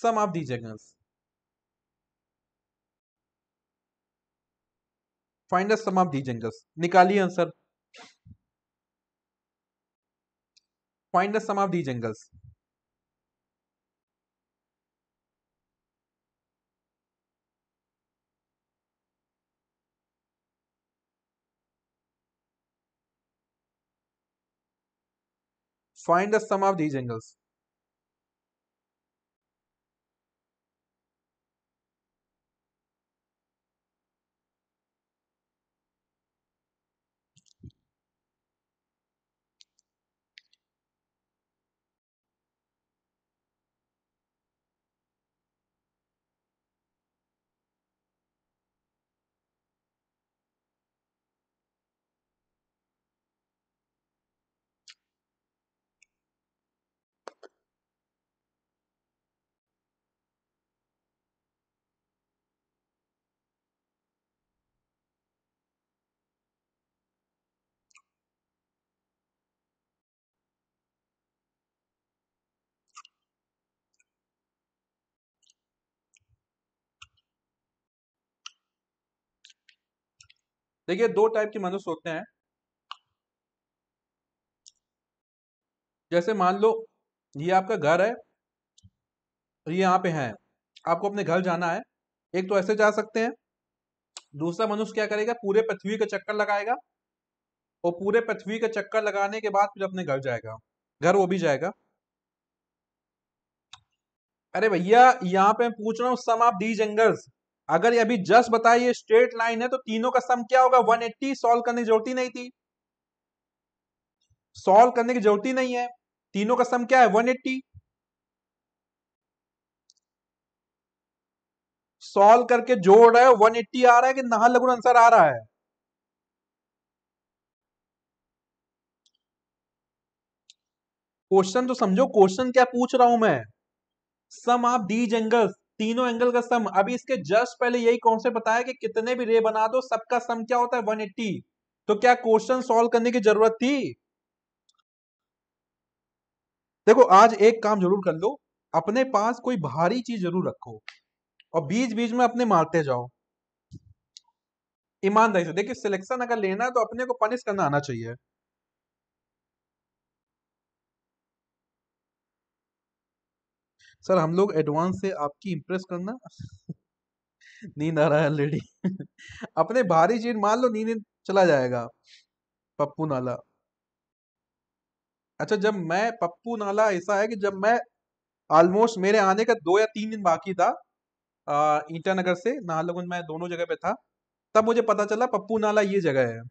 sum of these angles find the sum of these angles निकालिए answer find the sum of these angles find the sum of these angles देखिए दो type के मनुष्य होते हैं जैसे मान लो ये आपका घर है ये यहाँ पे है आपको अपने घर जाना है एक तो ऐसे जा सकते हैं दूसरा मनुष्य क्या करेगा पूरे पृथ्वी का चक्कर लगाएगा और पूरे पृथ्वी का चक्कर लगाने के बाद फिर अपने घर जाएगा घर वो भी जाएगा अरे भैया यहाँ पे मैं पूछ रहा हूँ सम ऑफ दी जंगल्स अगर ये अभी जस्ट बताइए ये स्ट्रेट लाइन है तो तीनों का सम क्या होगा 180 सॉल्व करने की जरूरत ही नहीं थी सॉल्व करने की जरूरत ही नहीं है तीनों का सम क्या है 180 सॉल्व करके जोड़ रहे हो 180 आ रहा है कि नहा लगुन आंसर आ रहा है क्वेश्चन तो समझो क्वेश्चन क्या पूछ रहा हूं मैं सम आप दी एंगल्स तीनों एंगल का सम अभी इसके जस्ट पहले यही कॉन्सेप्ट बताया कि कितने भी रे बना दो सबका सम क्या होता है 180 तो क्या क्वेश्चन सॉल्व करने की जरूरत थी देखो आज एक काम जरूर कर लो अपने पास कोई भारी चीज जरूर रखो और बीच बीच में अपने मारते जाओ ईमानदारी से देखिए सिलेक्शन अगर लेना है तो अपने को पनिश करना आना चाहिए सर हम लोग एडवांस से आपकी इम्प्रेस करना नींद आ रहा है ऑलरेडी अपने भारी चीज मान लो नींद चला जाएगा पप्पू नाला अच्छा जब मैं पप्पू नाला ऐसा है कि जब मैं ऑलमोस्ट मेरे आने का दो या तीन दिन बाकी था ईटानगर से नाहरलगुन मैं दोनों जगह पे था तब मुझे पता चला पप्पू नाला ये जगह है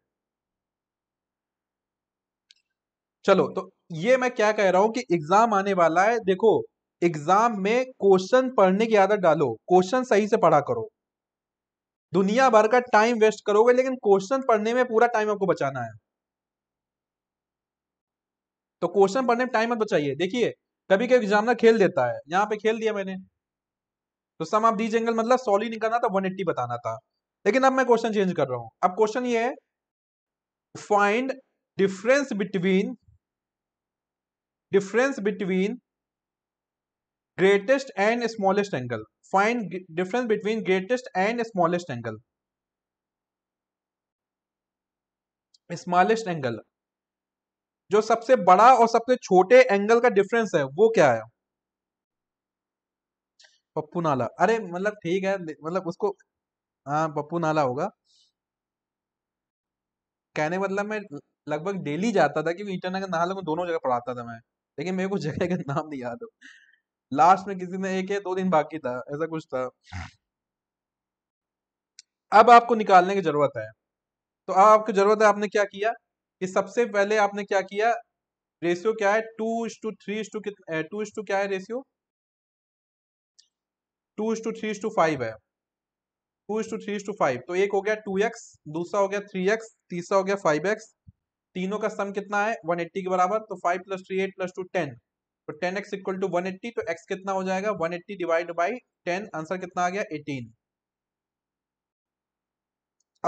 चलो तो ये मैं क्या कह रहा हूं कि एग्जाम आने वाला है देखो एग्जाम में क्वेश्चन पढ़ने की आदत डालो क्वेश्चन सही से पढ़ा करो दुनिया भर का टाइम वेस्ट करोगे लेकिन क्वेश्चन पढ़ने में पूरा टाइम आपको बचाना है तो क्वेश्चन पढ़ने में टाइम मत बचाइए देखिए कभी कभी एग्जामिनर खेल देता है यहाँ पे खेल दिया मैंने तो सम आप डी जंगल मतलब सॉल्व निकालना था 180 बताना था लेकिन अब मैं क्वेश्चन चेंज कर रहा हूं अब क्वेश्चन ये है find difference between difference between greatest and smallest angle find difference between greatest and smallest angle smallest angle जो सबसे बड़ा और सबसे छोटे एंगल का डिफरेंस है वो क्या है पप्पू नाला अरे मतलब ठीक है मतलब उसको हाँ पप्पू नाला होगा कहने मतलब मैं लगभग डेली जाता था कि ईटानगर नाला को दोनों जगह पढ़ाता था मैं लेकिन मेरे को जगह का नाम नहीं याद हो लास्ट में किसी ने एक है दो दिन बाकी था ऐसा कुछ था हाँ। अब आपको निकालने की जरूरत है तो अब आपको जरूरत है आपने क्या किया कि सबसे पहले आपने क्या किया रेशियो क्या है two is to three is to two is to क्या है ratio two is to three is to five है two is to three is to five तो एक हो गया टू एक्स दूसरा हो गया थ्री एक्स तीसरा हो गया फाइव एक्स तीनों का सम कितना है वन एट्टी के बराबर तो five plus three eight plus two ten तो ten x equal to one eighty तो एक्स कितना हो जाएगा one eighty divide by ten answer कितना आ गया एटीन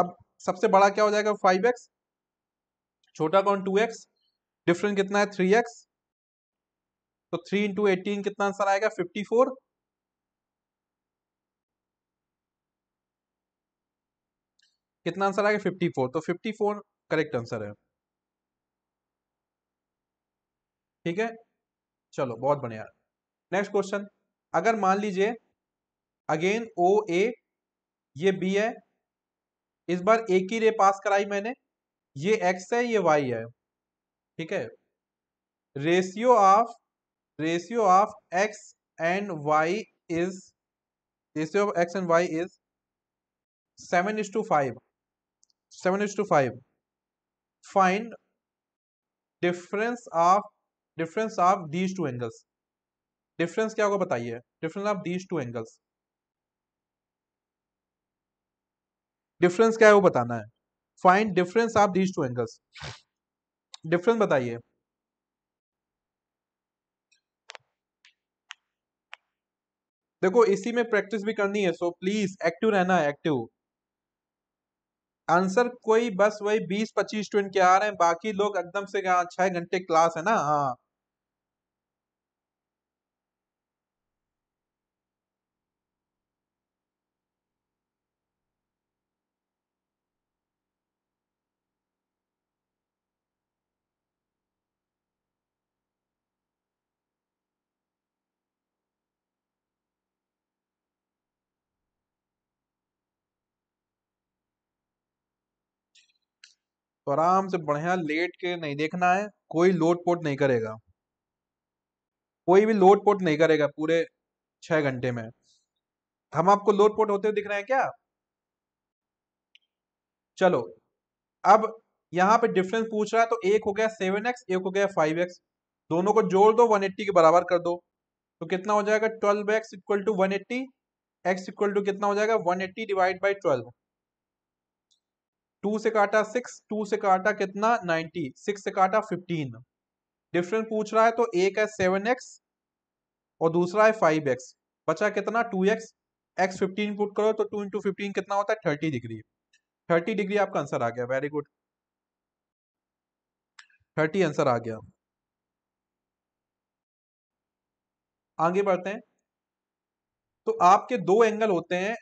अब सबसे बड़ा क्या हो जाएगा फाइव एक्स छोटा कौन टू एक्स डिफरेंस कितना है थ्री एक्स तो थ्री इंटू एटीन कितना आंसर आएगा फिफ्टी फोर कितना आंसर आएगा फिफ्टी फोर तो फिफ्टी फोर करेक्ट आंसर है ठीक है चलो बहुत बढ़िया नेक्स्ट क्वेश्चन अगर मान लीजिए अगेन ओ ए ये बी है इस बार ए की रे पास कराई मैंने ये एक्स है ये वाई है ठीक है ratio of ratio of x and y is ratio of x and y is seven is to five seven is to five find difference of difference of these two angles difference क्या होगा बताइए difference of these two angles difference क्या है वो बताना है find difference of these two angles difference बताइए देखो इसी में प्रैक्टिस भी करनी है सो प्लीज एक्टिव रहना है एक्टिव आंसर कोई बस वही बीस पच्चीस स्टूडेंट के आ रहे हैं बाकी लोग एकदम से छह घंटे क्लास है ना हाँ तो आराम से बढ़िया लेट के नहीं देखना है कोई लोड पोट नहीं करेगा कोई भी लोड पोट नहीं करेगा पूरे छह घंटे में हम आपको लोड पोट होते हुए दिख रहे हैं क्या चलो अब यहाँ पे डिफरेंस पूछ रहा है तो एक हो गया सेवन एक्स एक हो गया फाइव एक्स दोनों को जोड़ दो वन एट्टी के बराबर कर दो तो कितना हो जाएगा twelve x equal to one eighty x equal to कितना हो जाएगा one eighty divide by twelve two से काटा सिक्स टू से काटा कितना नाइनटी सिक्स से काटा फिफ्टीन डिफरेंस पूछ रहा है तो एक है सेवन एक्स और दूसरा है फाइव एक्स बचा कितना two x x fifteen put करो तो टू इंटू फिफ्टीन कितना होता है थर्टी डिग्री थर्टी डिग्री आपका आंसर आ गया वेरी गुड थर्टी आंसर आ गया आगे बढ़ते हैं तो आपके दो एंगल होते हैं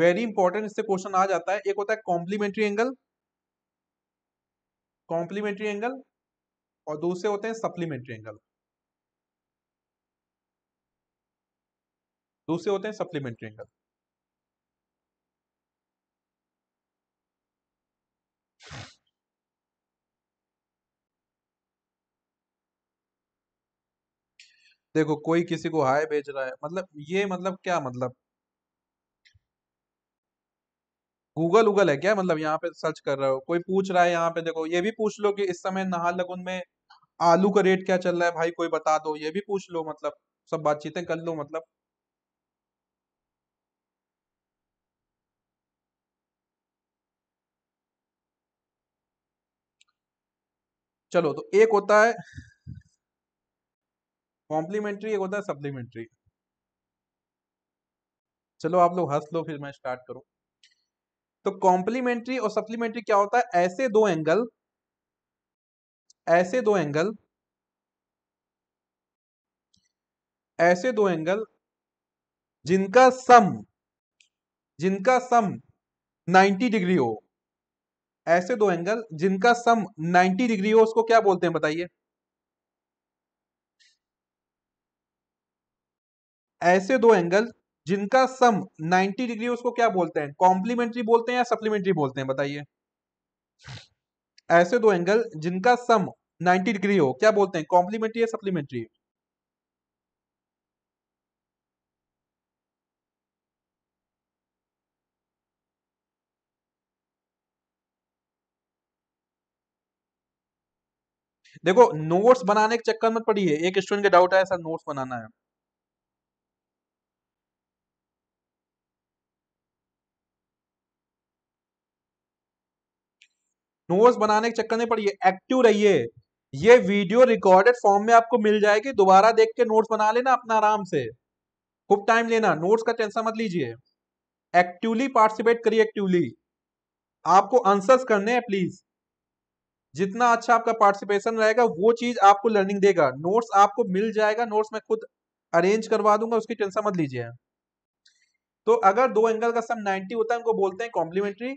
वेरी इंपॉर्टेंट इससे क्वेश्चन आ जाता है एक होता है कॉम्प्लीमेंट्री एंगल कॉम्प्लीमेंट्री एंगल और दूसरे होते हैं सप्लीमेंट्री एंगल दूसरे होते हैं सप्लीमेंट्री एंगल देखो कोई किसी को हाय भेज रहा है मतलब ये मतलब क्या मतलब गूगल उगल है क्या मतलब यहाँ पे सर्च कर रहे हो कोई पूछ रहा है यहाँ पे देखो ये भी पूछ लो कि इस समय लगुन में आलू का रेट क्या चल रहा है भाई कोई बता दो ये भी पूछ लो मतलब सब बातचीतें कर लो मतलब चलो तो एक होता है कॉम्प्लीमेंट्री एक होता है सप्लीमेंट्री चलो आप लोग हंस लो फिर मैं स्टार्ट करूं तो कॉम्प्लीमेंट्री और सप्लीमेंट्री क्या होता है ऐसे दो एंगल ऐसे दो एंगल ऐसे दो एंगल जिनका सम जिनका सम 90 डिग्री हो ऐसे दो एंगल जिनका सम 90 डिग्री हो उसको क्या बोलते हैं बताइए ऐसे दो एंगल जिनका सम 90 डिग्री उसको क्या बोलते हैं कॉम्प्लीमेंट्री बोलते हैं या सप्लीमेंट्री बोलते हैं बताइए ऐसे दो एंगल जिनका सम 90 डिग्री हो क्या बोलते हैं कॉम्प्लीमेंट्री या सप्लीमेंट्री देखो नोट्स बनाने के चक्कर मत है एक स्टूडेंट का डाउट है सर नोट्स बनाना है नोट्स बनाने के चक्कर में पड़िए एक्टिव रहिए ये वीडियो रिकॉर्डेड फॉर्म में आपको मिल जाएगी दोबारा देख के नोट्स बना लेना अपना आराम से खूब टाइम लेना नोट्स का टेंशन मत लीजिए एक्टिवली पार्टिसिपेट करिए एक्टिवली आपको आंसर्स करने हैं प्लीज जितना अच्छा आपका पार्टिसिपेशन रहेगा वो चीज आपको लर्निंग देगा नोट्स आपको मिल जाएगा नोट्स मैं खुद अरेंज करवा दूंगा उसकी टेंशन मत लीजिए तो अगर दो एंगल का सम 90 होता है उनको बोलते हैं कॉम्प्लीमेंट्री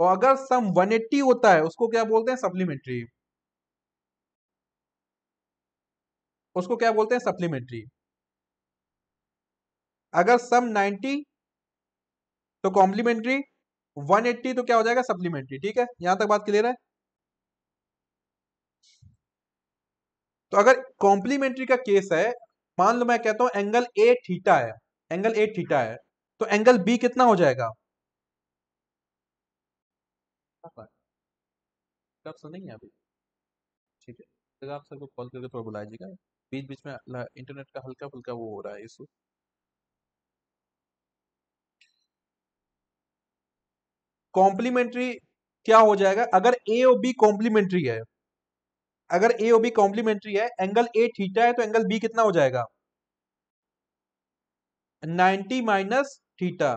और अगर सम 180 होता है उसको क्या बोलते हैं सप्लीमेंट्री उसको क्या बोलते हैं सप्लीमेंट्री अगर सम 90 तो कॉम्प्लीमेंट्री 180 तो क्या हो जाएगा सप्लीमेंट्री ठीक है यहां तक बात क्लियर है तो अगर कॉम्प्लीमेंट्री का केस है मान लो मैं कहता हूं एंगल ए थीटा है एंगल ए थीटा है तो एंगल बी कितना हो जाएगा आप सुनेंगे तो अभी ठीक है तो आप सबको कॉल करके थोड़ा बुलाइएगा बीच बीच में इंटरनेट का हल्का फुल्का वो हो रहा है इशू कॉम्प्लीमेंट्री क्या हो जाएगा अगर ए और बी कॉम्प्लीमेंट्री है अगर ए और बी कॉम्प्लीमेंट्री है एंगल ए थीटा है तो एंगल बी कितना हो जाएगा 90 minus theta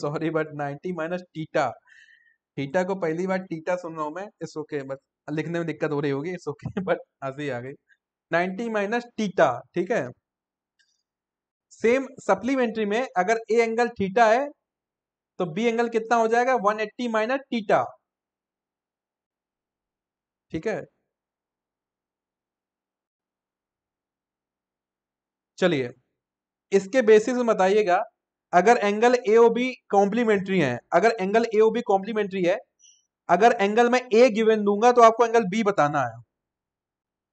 sorry but ninety minus theta theta को पहली बार टीटा सुन रहा हूँ मैं इट्स ओके बट लिखने में दिक्कत हो रही होगी इट्स ओके बट हंसी आ गई नाइनटी माइनस टीटा ठीक है सेम सप्लीमेंट्री में अगर ए एंगल थीटा है तो बी एंगल कितना हो जाएगा 180 एट्टी माइनस टीटा ठीक है चलिए इसके बेसिस में बताइएगा अगर angle A O B complementary है अगर angle A O B complementary है अगर एंगल मैं ए गिवेन दूंगा तो आपको एंगल बी बताना है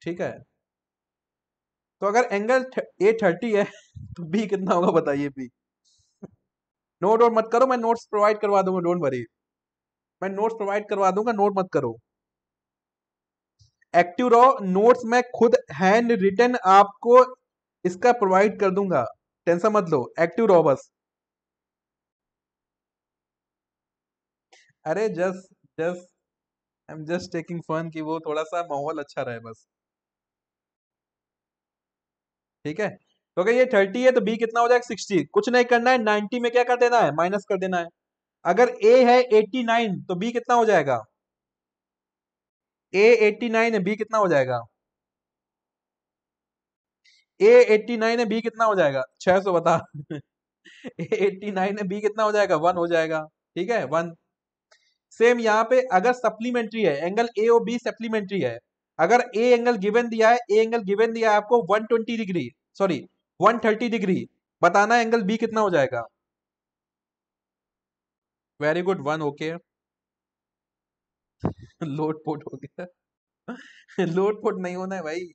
ठीक है तो अगर एंगल ए थर्टी है तो बी कितना होगा बताइए बी नोट और मत करो मैं नोट्स प्रोवाइड करवा दूंगा डोंट वरी मैं नोट्स प्रोवाइड करवा दूंगा नोट मत करो एक्टिव रहो नोट्स मैं खुद हैंड रिटर्न आपको इसका प्रोवाइड कर दूंगा टेंशन मत लो एक्टिव रहो बस अरे just just I am just taking fun कि वो थोड़ा सा माहौल अच्छा रहे बस ठीक है तो अगर ये थर्टी है तो बी कितना हो जाएगा सिक्सटी कुछ नहीं करना है नाइनटी में क्या कर देना है माइनस कर देना है अगर ए है एट्टी नाइन तो बी कितना हो जाएगा ए एट्टी नाइन है बी कितना हो जाएगा ए एट्टी नाइन है बी कितना हो जाएगा छह सौ बता ए एट्टी नाइन है बी कितना हो जाएगा वन हो जाएगा ठीक है वन सेम यहाँ पे अगर सप्लीमेंट्री है angle A O B supplementary है अगर ए एंगल गिवन दिया है ए एंगल गिवन दिया है आपको 120 डिग्री सॉरी 130 डिग्री बताना एंगल बी कितना हो जाएगा very good one okay load पोट हो गया लोड पोट नहीं होना है भाई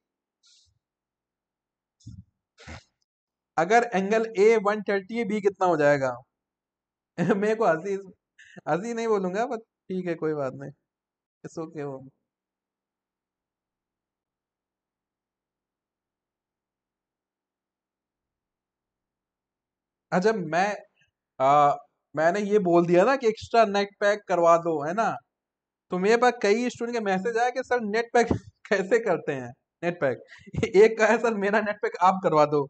अगर एंगल ए 130 थर्टी बी कितना हो जाएगा मेरे को हंसी अजी नहीं बोलूंगा बट ठीक है कोई बात नहीं इट्स ओके वो अच्छा मैं आ, मैंने ये बोल दिया ना कि एक्स्ट्रा नेट पैक करवा दो है ना तो मेरे पास कई स्टूडेंट के मैसेज आया कि सर नेट पैक कैसे करते हैं नेट पैक एक का है सर मेरा नेट पैक आप करवा दो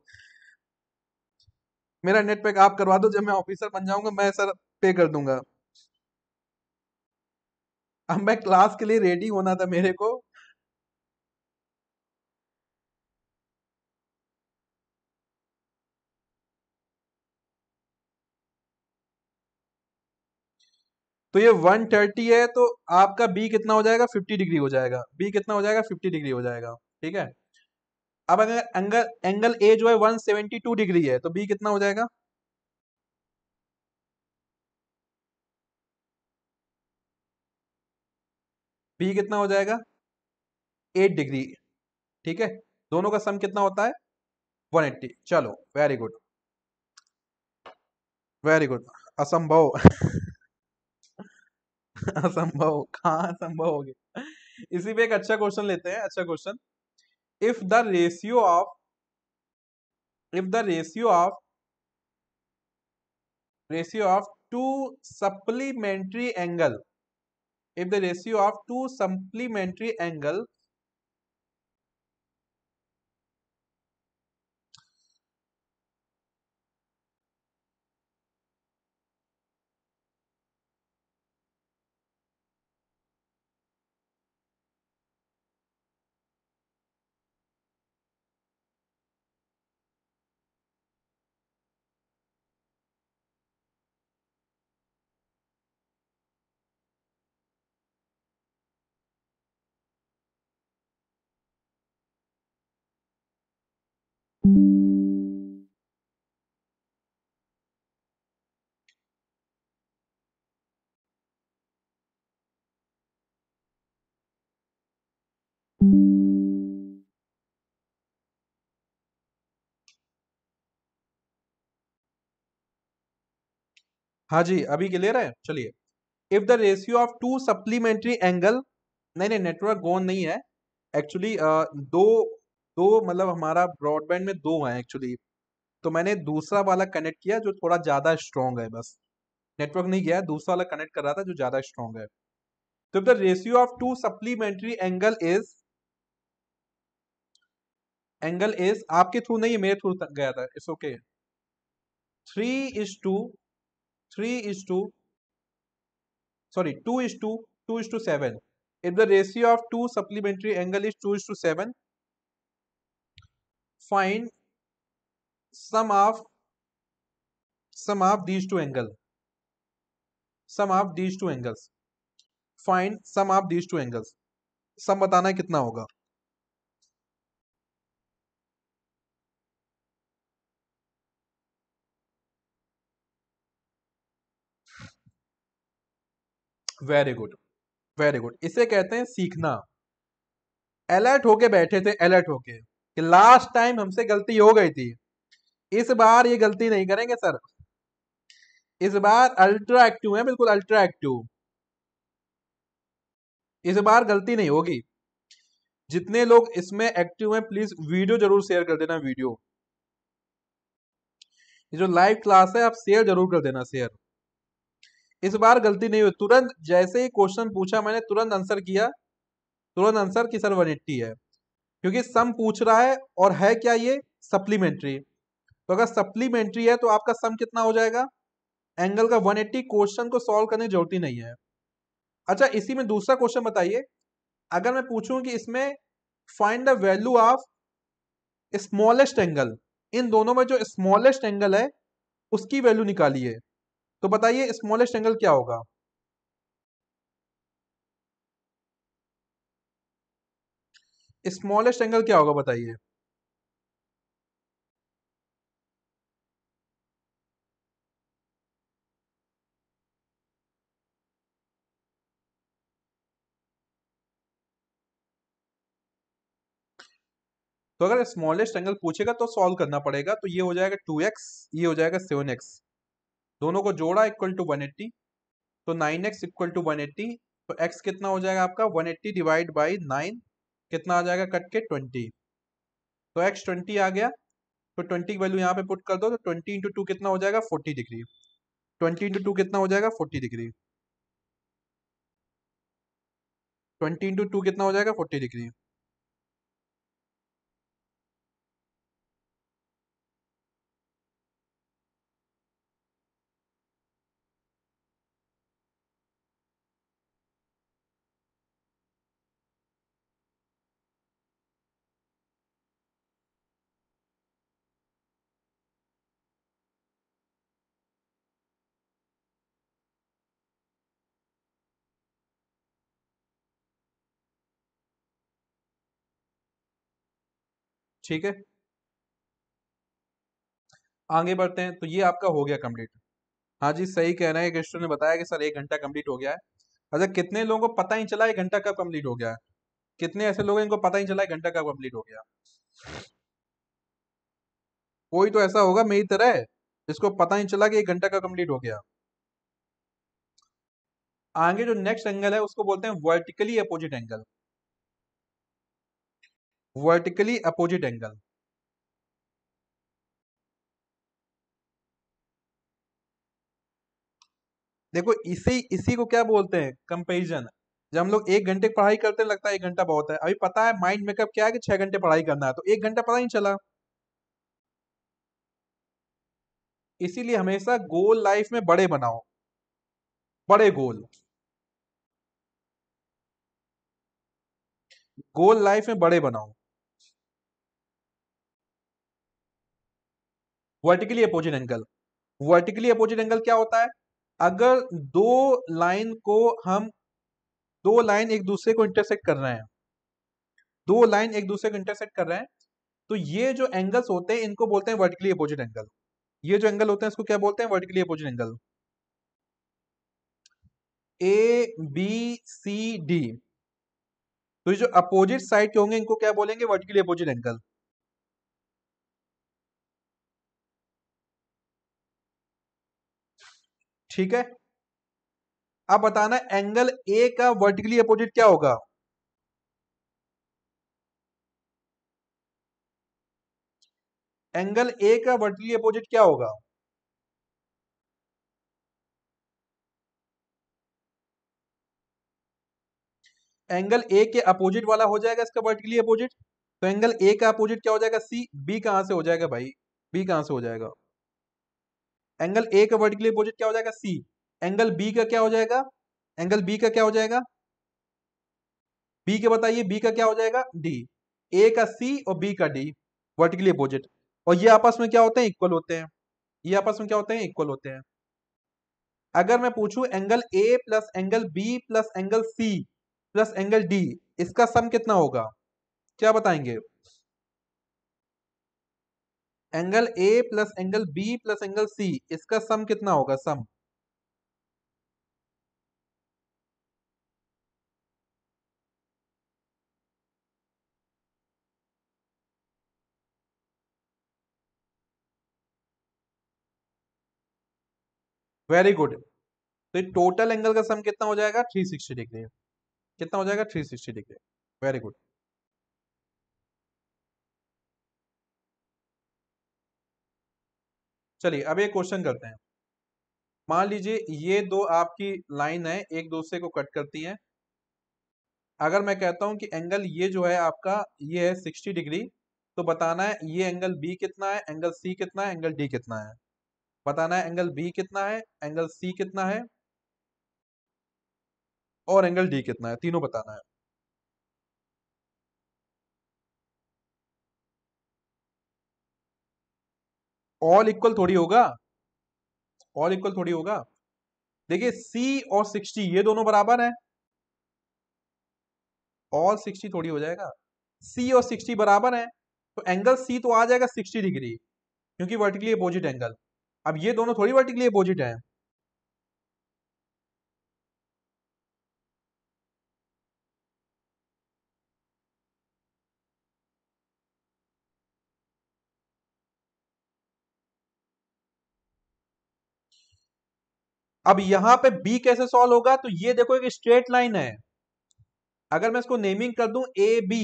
मेरा नेट पैक आप करवा दो जब मैं ऑफिसर बन जाऊंगा मैं सर पे कर दूंगा अब मैं क्लास के लिए रेडी होना था मेरे को तो ये 130 है तो आपका बी कितना हो जाएगा 50 डिग्री हो जाएगा बी कितना हो जाएगा 50 डिग्री हो जाएगा ठीक है अब अगर एंगल एंगल ए जो है 172 डिग्री है तो बी कितना हो जाएगा बी कितना हो जाएगा एट डिग्री ठीक है दोनों का सम कितना होता है 180 चलो वेरी गुड वेरी गुड असंभव असंभव कहा असंभव हो गया इसी पे एक अच्छा क्वेश्चन लेते हैं अच्छा question if the ratio of if the ratio of ratio of two supplementary angle if the ratio of two supplementary angle हाँ जी अभी क्लियर है चलिए if the ratio of two supplementary angle नहीं नहीं नेटवर्क गोन नहीं है एक्चुअली दो दो मतलब हमारा ब्रॉडबैंड में दो है एक्चुअली तो मैंने दूसरा वाला कनेक्ट किया जो थोड़ा ज़्यादा स्ट्रॉन्ग है बस नेटवर्क नहीं गया दूसरा वाला कनेक्ट कर रहा था जो ज़्यादा स्ट्रॉन्ग है तो the ratio of two supplementary angle is angle is आपके थ्रू नहीं है मेरे थ्रू तक गया था it's okay three is to three is to sorry two is to two is to seven if the ratio of two supplementary angle is two is to seven find sum of sum of these two angles sum of these two angles find sum of these two angles sum बताना है कितना होगा very good very good इसे कहते हैं सीखना alert होके बैठे थे अलर्ट होके कि लास्ट टाइम हमसे गलती हो गई थी इस बार ये गलती नहीं करेंगे सर इस बार अल्ट्रा एक्टिव है बिल्कुल अल्ट्रा एक्टिव इस बार गलती नहीं होगी जितने लोग इसमें एक्टिव हैं प्लीज वीडियो जरूर शेयर कर देना वीडियो ये जो लाइव क्लास है आप शेयर जरूर कर देना शेयर इस बार गलती नहीं हुई तुरंत जैसे ही क्वेश्चन पूछा मैंने तुरंत आंसर किया तुरंत आंसर की सर 180 है क्योंकि सम पूछ रहा है और है क्या ये सप्लीमेंट्री तो अगर सप्लीमेंट्री है तो आपका सम कितना हो जाएगा एंगल का 180 क्वेश्चन को सॉल्व करने की जरूरत ही नहीं है अच्छा इसी में दूसरा क्वेश्चन बताइए अगर मैं पूछूं कि इसमें find the value of smallest angle इन दोनों में जो स्मॉलेस्ट एंगल है उसकी वैल्यू निकालिए तो बताइए स्मॉलेस्ट एंगल क्या होगा स्मॉलेस्ट एंगल क्या होगा बताइए तो अगर स्मॉलेस्ट एंगल पूछेगा तो सॉल्व करना पड़ेगा तो ये हो जाएगा टू एक्स ये हो जाएगा सेवन एक्स दोनों को जोड़ा इक्वल टू वन एट्टी तो nine x equal to one eighty तो एक्स कितना हो जाएगा आपका one eighty divide by nine कितना आ जाएगा कट के ट्वेंटी तो एक्स ट्वेंटी आ गया तो ट्वेंटी की वैल्यू यहाँ पे पुट कर दो तो ट्वेंटी इंटू टू कितना हो जाएगा forty degree twenty into two कितना हो जाएगा forty degree twenty into two कितना हो जाएगा फोर्टी डिग्री ठीक है आगे बढ़ते हैं तो ये आपका हो गया कंप्लीट हाँ जी सही कह रहे हैं कृष्ण ने बताया कि सर एक घंटा कंप्लीट हो गया है अच्छा कितने लोगों को पता ही चला एक घंटा कब कंप्लीट हो गया है कितने ऐसे लोग हैं इनको पता ही चला एक घंटा कब कंप्लीट हो गया कोई तो ऐसा होगा मेरी तरह जिसको पता ही चला कि एक घंटा का कंप्लीट हो गया आगे जो नेक्स्ट एंगल है उसको बोलते हैं vertically opposite angle vertically opposite angle देखो इसी इसी को क्या बोलते हैं कंपेरिजन जब हम लोग एक घंटे पढ़ाई करते हैं लगता है एक घंटा बहुत है अभी पता है माइंड मेकअप क्या है कि छह घंटे पढ़ाई करना है तो एक घंटा पता नहीं चला इसीलिए हमेशा गोल लाइफ में बड़े बनाओ बड़े गोल गोल लाइफ में बड़े बनाओ vertically opposite angle vertically opposite angle क्या होता है अगर दो लाइन को हम दो लाइन एक दूसरे को इंटरसेक्ट कर रहे हैं दो लाइन एक दूसरे को इंटरसेक्ट कर रहे हैं तो ये जो एंगल्स होते हैं इनको बोलते हैं वर्टिकली अपोजिट एंगल ये जो एंगल होते हैं इसको क्या बोलते हैं vertically opposite angle A B C D तो ये जो अपोजिट साइड के होंगे इनको क्या बोलेंगे वर्टिकली अपोजिट एंगल ठीक है अब बताना एंगल ए का वर्टिकली अपोजिट क्या होगा एंगल ए का वर्टिकली अपोजिट क्या होगा एंगल ए के अपोजिट वाला हो जाएगा इसका वर्टिकली अपोजिट तो एंगल ए का अपोजिट क्या हो जाएगा सी बी कहां से हो जाएगा भाई बी कहां से हो जाएगा एंगल ए का वर्टिकली अपोजिट क्या हो जाएगा सी एंगल बी का क्या हो जाएगा एंगल बी का क्या हो जाएगा बी के बताइए बी का क्या हो जाएगा डी ए का सी और बी का डी वर्टिकली अपोजिट और ये आपस में क्या होते हैं इक्वल होते हैं ये आपस में क्या होते हैं इक्वल होते हैं अगर मैं पूछूं angle A plus angle B plus angle C plus angle D इसका सम कितना होगा क्या बताएंगे angle A plus angle B plus angle C इसका सम कितना होगा सम वेरी गुड तो टोटल एंगल का सम कितना हो जाएगा 360 डिग्री कितना हो जाएगा 360 डिग्री वेरी गुड चलिए अब एक क्वेश्चन करते हैं मान लीजिए ये दो आपकी लाइन है एक दूसरे को कट करती है अगर मैं कहता हूं कि एंगल ये जो है आपका ये है सिक्सटी डिग्री तो बताना है ये एंगल बी कितना है एंगल सी कितना है एंगल डी कितना है बताना है एंगल बी कितना है एंगल सी कितना है और एंगल डी कितना है तीनों बताना है ऑल इक्वल थोड़ी होगा ऑल इक्वल थोड़ी होगा देखिए सी और सिक्सटी ये दोनों बराबर हैं ऑल सिक्सटी थोड़ी हो जाएगा सी और सिक्सटी बराबर हैं तो एंगल सी तो आ जाएगा सिक्सटी डिग्री क्योंकि वर्टिकली अपोजिट एंगल अब ये दोनों थोड़ी वर्टिकली अपोजिट हैं अब यहां पे बी कैसे सॉल्व होगा तो ये देखो एक स्ट्रेट लाइन है अगर मैं इसको नेमिंग कर दू ए बी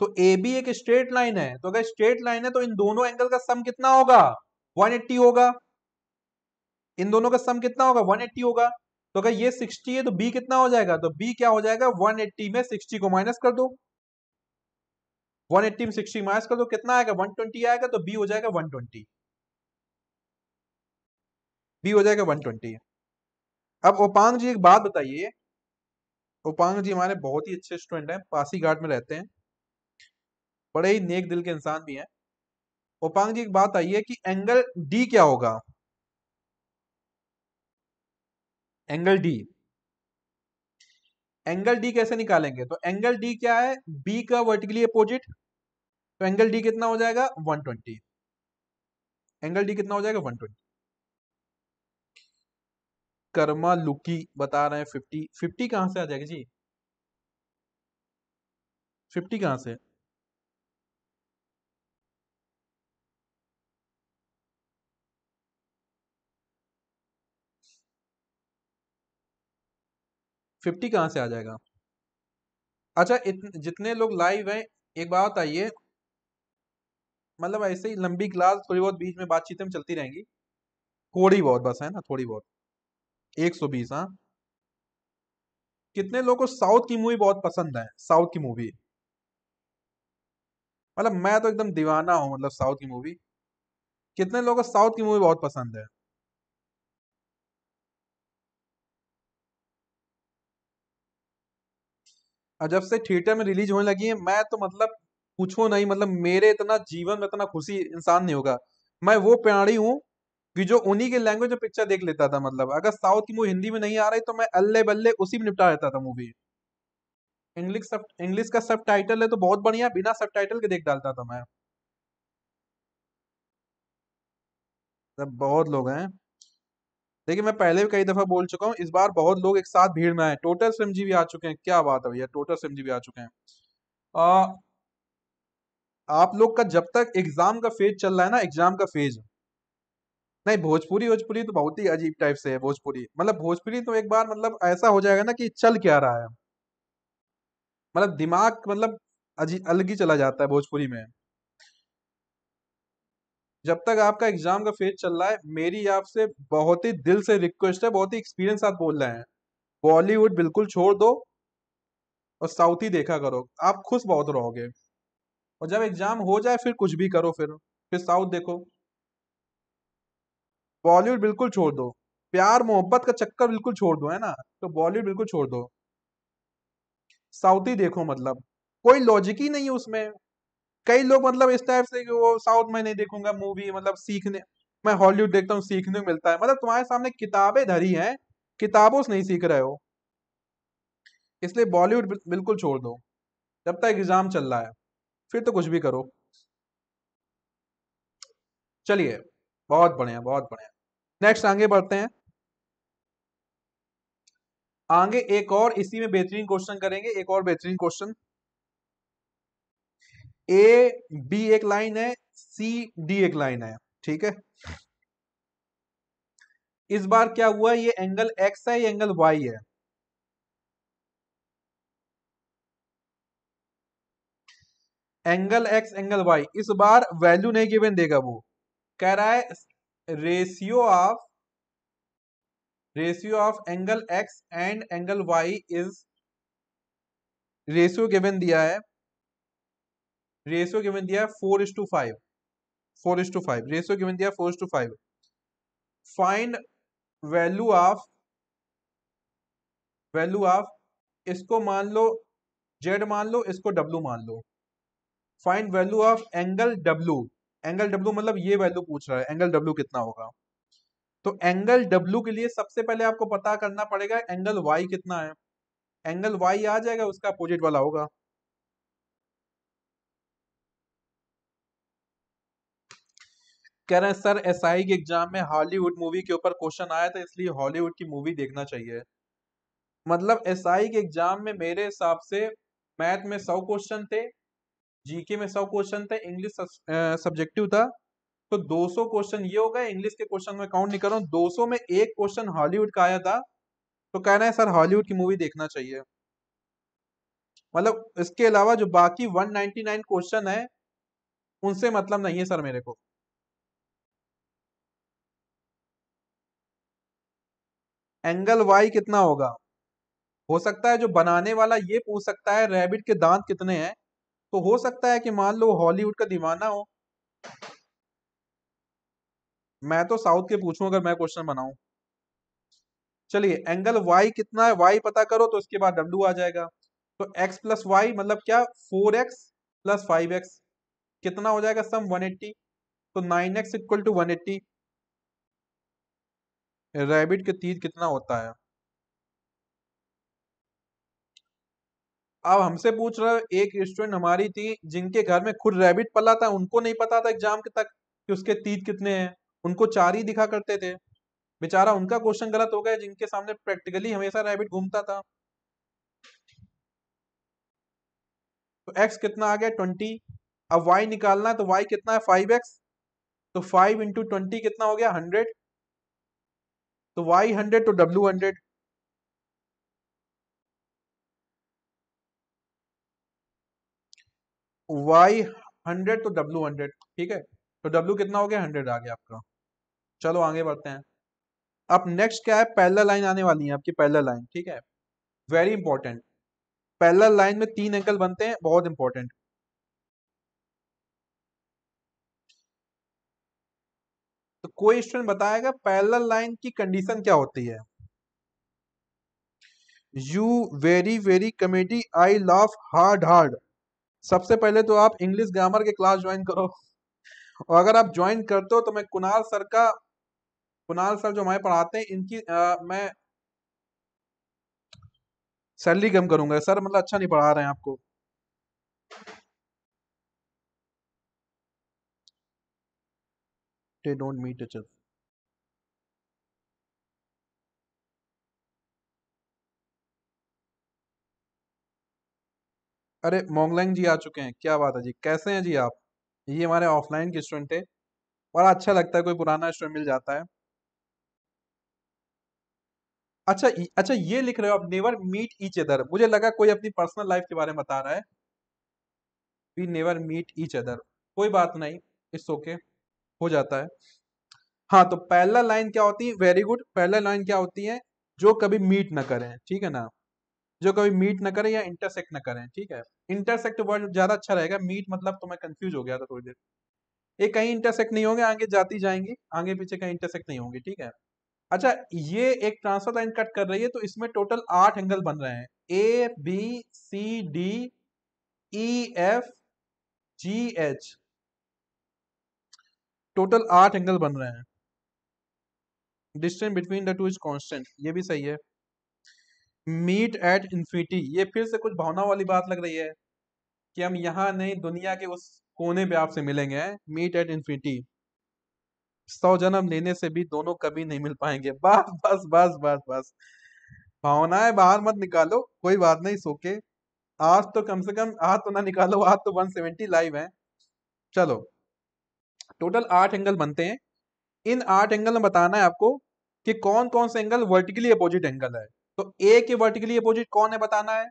तो ए बी एक स्ट्रेट लाइन है तो अगर स्ट्रेट लाइन है तो इन दोनों एंगल का सम कितना होगा 180 होगा इन दोनों का सम कितना होगा 180 होगा तो अगर ये 60 है तो बी कितना हो जाएगा तो बी क्या हो जाएगा 180 में 60 को माइनस कर दो 180 में 60 माइनस कर दो कितना आएगा 120 आएगा तो बी हो जाएगा 120 बी हो जाएगा 120 अब ओपांग जी एक बात बताइए ओपांग जी हमारे बहुत ही अच्छे स्टूडेंट हैं पासी घाट में रहते हैं बड़े ही नेक दिल के इंसान भी हैं ओपांग जी एक बात आई है कि एंगल डी क्या होगा एंगल डी एंगल डी कैसे निकालेंगे तो एंगल डी क्या है बी का वर्टिकली अपोजिट तो एंगल डी कितना हो जाएगा 120 एंगल डी कितना हो जाएगा 120 कर्मा लुकी बता रहे हैं फिफ्टी फिफ्टी कहां से आ जाएगी जी फिफ्टी कहां से फिफ्टी कहां से आ जाएगा अच्छा इतन, जितने लोग लाइव हैं एक बात बताइए मतलब ऐसे ही लंबी क्लास थोड़ी बहुत बीच में बातचीत में चलती रहेंगी थोड़ी बहुत बस है ना थोड़ी बहुत एक सौ बीस हाँ कितने लोगों को साउथ की मूवी बहुत पसंद है साउथ की मूवी मतलब मैं तो एकदम दीवाना हूं मतलब साउथ की मूवी कितने लोगों को साउथ की मूवी बहुत पसंद है और जब से थिएटर में रिलीज होने लगी है मैं तो मतलब पूछो नहीं मतलब मेरे इतना जीवन में इतना खुशी इंसान नहीं होगा मैं वो प्राणी हूं कि जो उन्हीं के लैंग्वेज में पिक्चर देख लेता था मतलब अगर साउथ की मूवी हिंदी में नहीं आ रही तो मैं अल्ले बल्ले उसी में निपटा लेता था मूवी इंग्लिश सब इंग्लिश का सब टाइटल है तो बहुत बढ़िया बिना सब टाइटल के देख डालता था मैं सब बहुत लोग हैं देखिए मैं पहले भी कई दफा बोल चुका हूँ इस बार बहुत लोग एक साथ भीड़ में आए टोटल स्विम जी भी आ चुके हैं क्या बात है भैया टोटल स्विम जी भी आ चुके हैं आ, आप लोग का जब तक एग्जाम का फेज चल रहा है ना एग्जाम का फेज नहीं भोजपुरी भोजपुरी तो बहुत ही अजीब टाइप से है भोजपुरी मतलब भोजपुरी तो एक बार मतलब ऐसा हो जाएगा ना कि चल क्या रहा है मतलब दिमाग मतलब अजीब अलग ही चला जाता है भोजपुरी में जब तक आपका एग्जाम का फेज चल रहा है मेरी आपसे बहुत ही दिल से रिक्वेस्ट है बहुत ही एक्सपीरियंस आप बोल रहे हैं बॉलीवुड बिल्कुल छोड़ दो और साउथ ही देखा करो आप खुश बहुत रहोगे और जब एग्जाम हो जाए फिर कुछ भी करो फिर फिर साउथ देखो बॉलीवुड बिल्कुल छोड़ दो प्यार मोहब्बत का चक्कर बिल्कुल छोड़ दो है ना तो बॉलीवुड बिल्कुल छोड़ दो साउथ ही देखो मतलब कोई लॉजिक ही नहीं है उसमें कई लोग मतलब इस टाइप से कि वो साउथ में नहीं देखूंगा मूवी मतलब सीखने मैं हॉलीवुड देखता हूँ सीखने को मिलता है मतलब तुम्हारे सामने किताबें धरी हैं किताबों से नहीं सीख रहे हो इसलिए बॉलीवुड बिल्कुल छोड़ दो जब तक एग्जाम चल रहा है फिर तो कुछ भी करो चलिए बहुत बढ़िया बहुत बढ़िया नेक्स्ट आगे बढ़ते हैं आगे एक और इसी में बेहतरीन क्वेश्चन करेंगे एक और बेहतरीन क्वेश्चन ए बी एक लाइन है सी डी एक लाइन है ठीक है इस बार क्या हुआ ये एंगल एक्स है ये एंगल वाई है एंगल एक्स एंगल वाई इस बार वैल्यू नहीं गिवन देगा वो कह रहा है ratio of ratio of angle x and angle y is ratio given दिया है रेशियो गिवन दिया है four is to five four is to five ratio given दिया four is to five find value of value of इसको मान लो Z मान लो इसको डब्लू मान लो find value of angle W angle W मतलब ये वैल्यू पूछ रहा है एंगल डब्ल्यू कितना होगा तो एंगल डब्ल्यू के लिए सबसे पहले आपको पता करना पड़ेगा एंगल वाई कितना है एंगल वाई आ जाएगा उसका अपोजिट वाला होगा कह रहे हैं सर एसआई के एग्जाम में हॉलीवुड मूवी के ऊपर क्वेश्चन आया था इसलिए हॉलीवुड की मूवी देखना चाहिए मतलब एसआई के एग्जाम में मेरे हिसाब से मैथ में सौ क्वेश्चन थे जीके में सौ क्वेश्चन थे इंग्लिश सब्जेक्टिव था तो 200 क्वेश्चन ये होगा इंग्लिश के क्वेश्चन में काउंट नहीं कर रहा हूँ 200 में एक क्वेश्चन हॉलीवुड का आया था तो कहना है सर हॉलीवुड की मूवी देखना चाहिए मतलब इसके अलावा जो बाकी 199 क्वेश्चन है उनसे मतलब नहीं है सर मेरे को एंगल वाई कितना होगा हो सकता है जो बनाने वाला ये पूछ सकता है रैबिट के दांत कितने हैं तो हो सकता है कि मान लो हॉलीवुड का दीवाना हो मैं तो साउथ के पूछूं अगर मैं क्वेश्चन बनाऊं चलिए एंगल वाई कितना है वाई पता करो तो इसके बाद डब्ल्यू आ जाएगा तो एक्स प्लस वाई मतलब क्या four x plus five x कितना हो जाएगा सम वन एट्टी तो nine x equal to one eighty रेबिट के तीर कितना होता है अब हमसे पूछ रहे एक स्टूडेंट हमारी थी जिनके घर में खुद रैबिट पला था उनको नहीं पता था एग्जाम के तक कि उसके तीत कितने हैं उनको चार ही दिखा करते थे बेचारा उनका क्वेश्चन गलत हो गया जिनके सामने प्रैक्टिकली हमेशा रैबिट घूमता था तो एक्स कितना आ गया ट्वेंटी अब वाई निकालना है तो वाई कितना है फाइव एक्स तो फाइव इंटू ट्वेंटी कितना हो गया हंड्रेड तो वाई हंड्रेड तो डब्ल्यू हंड्रेड वाई हंड्रेड तो डब्लू हंड्रेड ठीक है तो डब्लू कितना हो गया हंड्रेड आ गया आपका चलो आगे बढ़ते हैं अब नेक्स्ट क्या है पहला लाइन आने वाली है आपकी पहला लाइन ठीक है वेरी इंपॉर्टेंट पैरल लाइन में तीन एंगल बनते हैं बहुत इंपॉर्टेंट तो कोई स्टूडेंट बताएगा पैरल लाइन की कंडीशन क्या होती है you very very comedy I love hard hard सबसे पहले तो आप इंग्लिश ग्रामर के क्लास ज्वाइन करो और अगर आप ज्वाइन करते हो तो मैं कुणाल सर का कुणाल सर जो हमारे पढ़ाते हैं इनकी आ, मैं सैलरी कम करूंगा सर मतलब अच्छा नहीं पढ़ा रहे हैं आपको डोंट मीट अच्छा अरे मोंगलैंग जी आ चुके हैं क्या बात है जी कैसे हैं जी आप ये हमारे ऑफलाइन के स्टूडेंट है बड़ा अच्छा लगता है कोई पुराना स्टूडेंट मिल जाता है अच्छा अच्छा ये लिख रहे हो आप नेवर मीट ईच अदर मुझे लगा कोई अपनी पर्सनल लाइफ के बारे में बता रहा है we never meet each other कोई बात नहीं इट्स ओके हो जाता है हाँ तो पहला लाइन क्या होती है वेरी गुड पहला लाइन क्या होती है जो कभी मीट ना करें ठीक है ना जो कभी मीट ना करें या इंटरसेक्ट ना करें ठीक है इंटरसेक्ट वर्ड ज्यादा अच्छा रहेगा मीट मतलब तो मैं कंफ्यूज हो गया था थोड़ी देर ये कहीं इंटरसेक्ट नहीं होंगे आगे जाती जाएंगी आगे पीछे कहीं इंटरसेक्ट नहीं होंगे ठीक है अच्छा ये एक ट्रांसफर लाइन कट कर रही है तो इसमें टोटल आठ एंगल बन रहे हैं A B C D E F G H total आठ एंगल बन रहे हैं distance between the two is constant ये भी सही है मीट एट इन्फिनिटी ये फिर से कुछ भावना वाली बात लग रही है कि हम यहाँ नहीं दुनिया के उस कोने पे आपसे मिलेंगे मीट एट इन्फिनिटी सौ जन्म लेने से भी दोनों कभी नहीं मिल पाएंगे बस बस बस बस बस भावनाएं बाहर मत निकालो कोई बात नहीं सोके आज तो कम से कम आज तो ना निकालो आज तो 170 लाइव है चलो टोटल आठ एंगल बनते हैं इन आठ एंगल में बताना है आपको कि कौन कौन से एंगल वर्टिकली अपोजिट एंगल है तो ए के वर्टिकली अपोजिट कौन है बताना है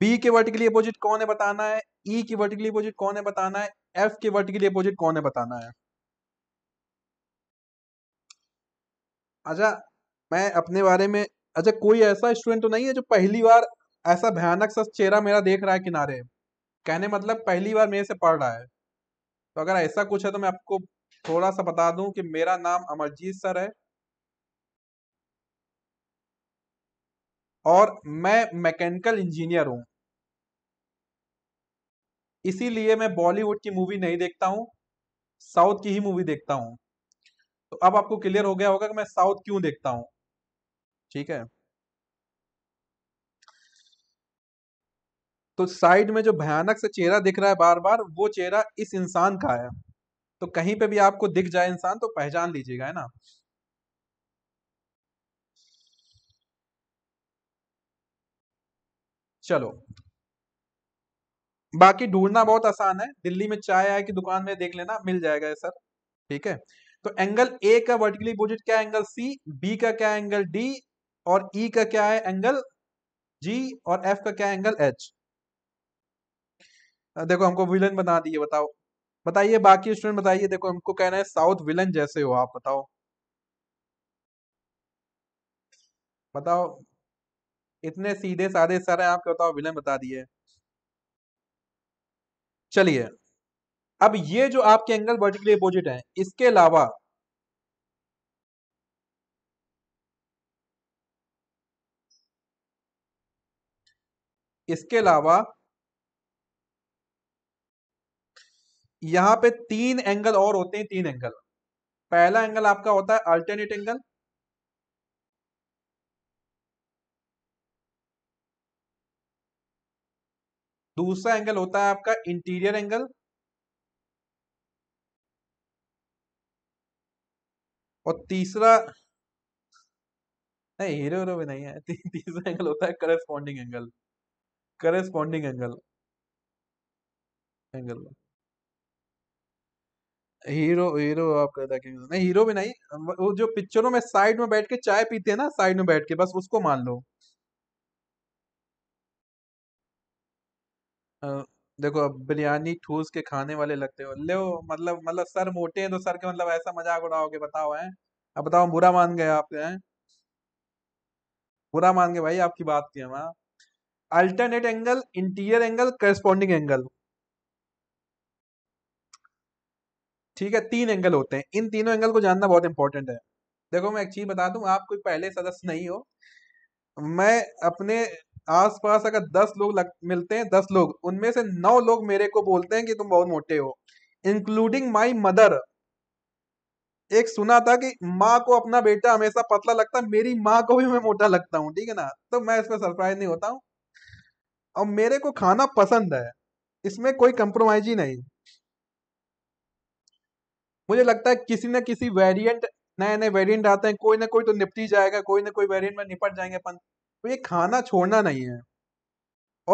बी के वर्टिकली अपोजिट कौन है बताना है ई e के वर्टिकली अपोजिट कौन है बताना है एफ के वर्टिकली अपोजिट कौन है बताना है अच्छा मैं अपने बारे में अच्छा कोई ऐसा स्टूडेंट तो नहीं है जो पहली बार ऐसा भयानक सा चेहरा मेरा देख रहा है किनारे कहने मतलब पहली बार मेरे से पढ़ रहा है तो अगर ऐसा कुछ है तो मैं आपको थोड़ा सा बता दूं कि मेरा नाम अमरजीत सर है और मैं मैकेनिकल इंजीनियर हूं इसीलिए मैं बॉलीवुड की मूवी नहीं देखता हूं साउथ की ही मूवी देखता हूं तो अब आपको क्लियर हो गया होगा कि मैं साउथ क्यों देखता हूं ठीक है तो साइड में जो भयानक से चेहरा दिख रहा है बार बार वो चेहरा इस इंसान का है तो कहीं पे भी आपको दिख जाए इंसान तो पहचान लीजिएगा है ना चलो बाकी ढूंढना बहुत आसान है दिल्ली में चाय आए की दुकान में देख लेना मिल जाएगा ये सर ठीक है तो एंगल ए का वर्टिकली बोजिट क्या एंगल सी बी का क्या एंगल डी और ई e का क्या है एंगल जी और एफ का क्या एंगल एच देखो हमको विलन बना दिए बताओ बताइए बाकी स्टूडेंट बताइए देखो हमको कहना है साउथ विलन जैसे हो आप बताओ बताओ इतने सीधे साधे सारे आपके बताओ विलन बता दिए चलिए अब ये जो आपके एंगल वर्टिकली अपोजिट है इसके अलावा इसके अलावा यहां पे तीन एंगल और होते हैं तीन एंगल पहला एंगल आपका होता है अल्टरनेट एंगल दूसरा एंगल होता है आपका इंटीरियर एंगल और तीसरा नहीं हीरो हीरो भी नहीं है ती, तीसरा एंगल होता है corresponding angle corresponding angle angle hero hero आपका नहीं हीरो भी नहीं वो जो पिक्चरों में साइड में बैठ के चाय पीते हैं ना साइड में बैठ के बस उसको मान लो देखो अब बिरयानी ठूस के खाने वाले लगते हो ले मतलब मतलब सर मोटे हैं तो सर के मतलब ऐसा मजाक उड़ाओगे बताओ हैं अब बताओ बुरा मान गए आप हैं बुरा मान गए भाई आपकी बात की हम alternate angle interior angle corresponding angle ठीक है तीन एंगल होते हैं इन तीनों एंगल को जानना बहुत इंपॉर्टेंट है देखो मैं एक चीज बता दूं आप कोई पहले सदस्य नहीं हो मैं अपने आसपास अगर दस लोग लग, मिलते हैं दस लोग उनमें से नौ लोग मेरे को बोलते हैं कि तुम बहुत मोटे हो इंक्लूडिंग माई मदर एक सुना था कि माँ को अपना बेटा हमेशा पतला लगता है मेरी माँ को भी मैं मोटा लगता हूँ ठीक है ना तो मैं इसमें सरप्राइज नहीं होता हूँ और मेरे को खाना पसंद है इसमें कोई कंप्रोमाइज ही नहीं मुझे लगता है किसी न किसी वेरिएंट नए नए वेरिएंट आते हैं कोई ना कोई तो निपटी जाएगा कोई ना कोई वेरिएंट में निपट जाएंगे अपन तो ये खाना छोड़ना नहीं है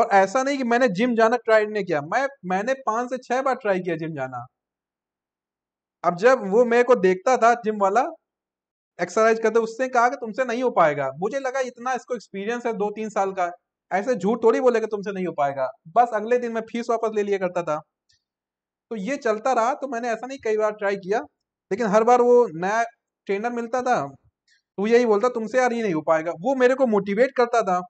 और ऐसा नहीं कि मैंने जिम जाना ट्राई नहीं किया मैं मैंने पांच से छह बार ट्राई किया जिम जाना अब जब वो मेरे को देखता था जिम वाला एक्सरसाइज करते उससे कहा कि तुमसे नहीं हो पाएगा मुझे लगा इतना इसको एक्सपीरियंस है दो तीन साल का ऐसे झूठ थोड़ी बोलेगा तुमसे नहीं हो पाएगा बस अगले दिन मैं फीस वापस ले लिया करता था तो ये चलता रहा तो मैंने ऐसा नहीं कई बार ट्राई किया लेकिन हर बार वो नया ट्रेनर मिलता था तू यही बोलता तुमसे यार ये नहीं हो पाएगा वो मेरे को मोटिवेट करता था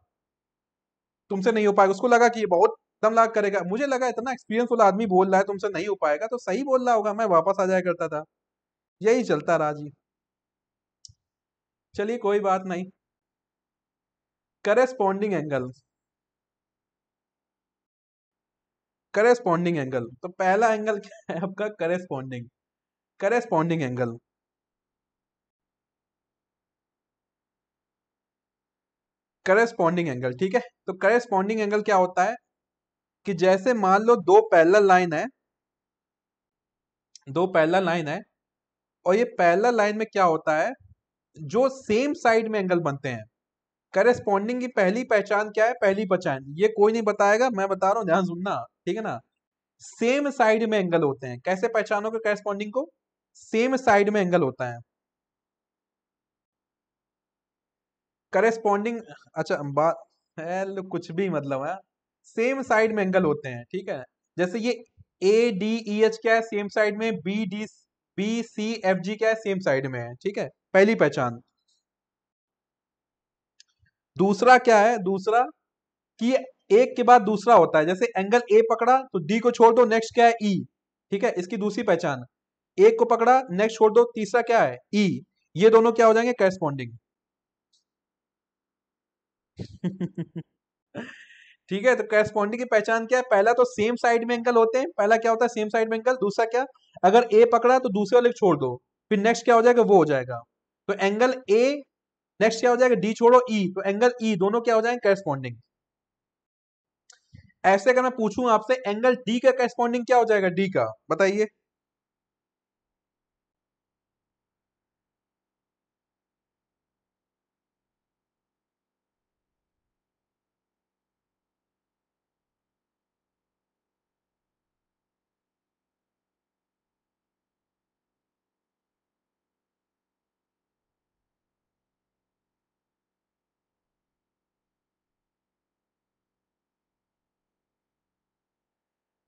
तुमसे नहीं हो पाएगा उसको लगा कि ये बहुत दम लाग करेगा मुझे लगा इतना एक्सपीरियंस वाला आदमी बोल रहा है तुमसे नहीं हो पाएगा तो सही बोल रहा होगा मैं वापस आ जाया करता था यही चलता रहा जी चलिए कोई बात नहीं करेस्पॉन्डिंग एंगल करेस्पॉन्डिंग एंगल तो पहला एंगल क्या है आपका corresponding corresponding angle corresponding angle ठीक है तो करेस्पॉन्डिंग एंगल क्या होता है कि जैसे मान लो दो पैरल लाइन है दो पैरल लाइन है और ये पैरल लाइन में क्या होता है जो सेम साइड में एंगल बनते हैं करेस्पॉन्डिंग की पहली पहचान क्या है पहली पहचान ये कोई नहीं बताएगा मैं बता रहा हूं ध्यान सुनना ठीक है ना सेम साइड में एंगल होते हैं कैसे पहचानोगे करेस्पॉन्डिंग को सेम साइड में एंगल होता है करेस्पॉन्डिंग अच्छा बात है कुछ भी मतलब है सेम साइड में एंगल होते हैं ठीक है जैसे ये ए डी ई एच क्या है सेम साइड में B D B C F G क्या है सेम साइड में है ठीक है पहली पहचान दूसरा क्या है दूसरा कि एक के बाद दूसरा होता है जैसे एंगल ए पकड़ा तो डी को छोड़ दो नेक्स्ट क्या है ई e, ठीक है इसकी दूसरी पहचान एक को पकड़ा नेक्स्ट छोड़ दो तीसरा क्या है ई e. ये दोनों क्या हो जाएंगे करेस्पॉन्डिंग ठीक है तो करस्पॉन्डिंग की पहचान क्या है पहला तो सेम साइड में एंगल होते हैं पहला क्या होता है सेम साइड में एंगल दूसरा क्या अगर ए पकड़ा तो दूसरे वाले छोड़ दो फिर नेक्स्ट क्या हो जाएगा वो हो जाएगा तो एंगल ए नेक्स्ट क्या हो जाएगा डी छोड़ो ई e। तो एंगल ई e, दोनों क्या हो जाएंगे करस्पॉन्डिंग ऐसे अगर मैं पूछूं आपसे एंगल डी का करस्पॉन्डिंग क्या हो जाएगा डी का बताइए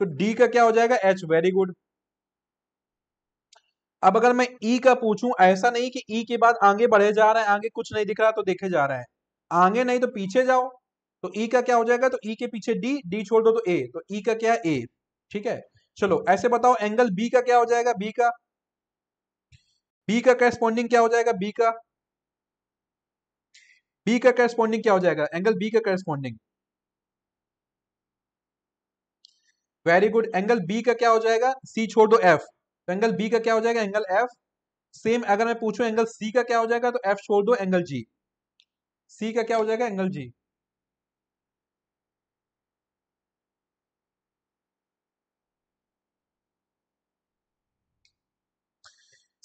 तो डी का क्या हो जाएगा एच वेरी गुड अब अगर मैं ई e का पूछूं ऐसा नहीं कि ई e के बाद आगे बढ़े जा रहे हैं आगे कुछ नहीं दिख रहा तो देखे जा रहे हैं आगे नहीं तो पीछे जाओ तो ई e का क्या हो जाएगा तो ई e के पीछे डी डी छोड़ दो तो ए तो ई e का क्या है ए ठीक है चलो ऐसे बताओ एंगल बी का क्या हो जाएगा बी का बी का करस्पॉन्डिंग क्या हो जाएगा बी का बी का करस्पॉन्डिंग क्या हो जाएगा एंगल बी का corresponding very good angle B का क्या हो जाएगा सी छोड़ दो एफ तो एंगल बी का क्या हो जाएगा एंगल एफ सेम अगर मैं पूछूं एंगल सी का क्या हो जाएगा तो एफ छोड़ दो एंगल जी सी का क्या हो जाएगा एंगल जी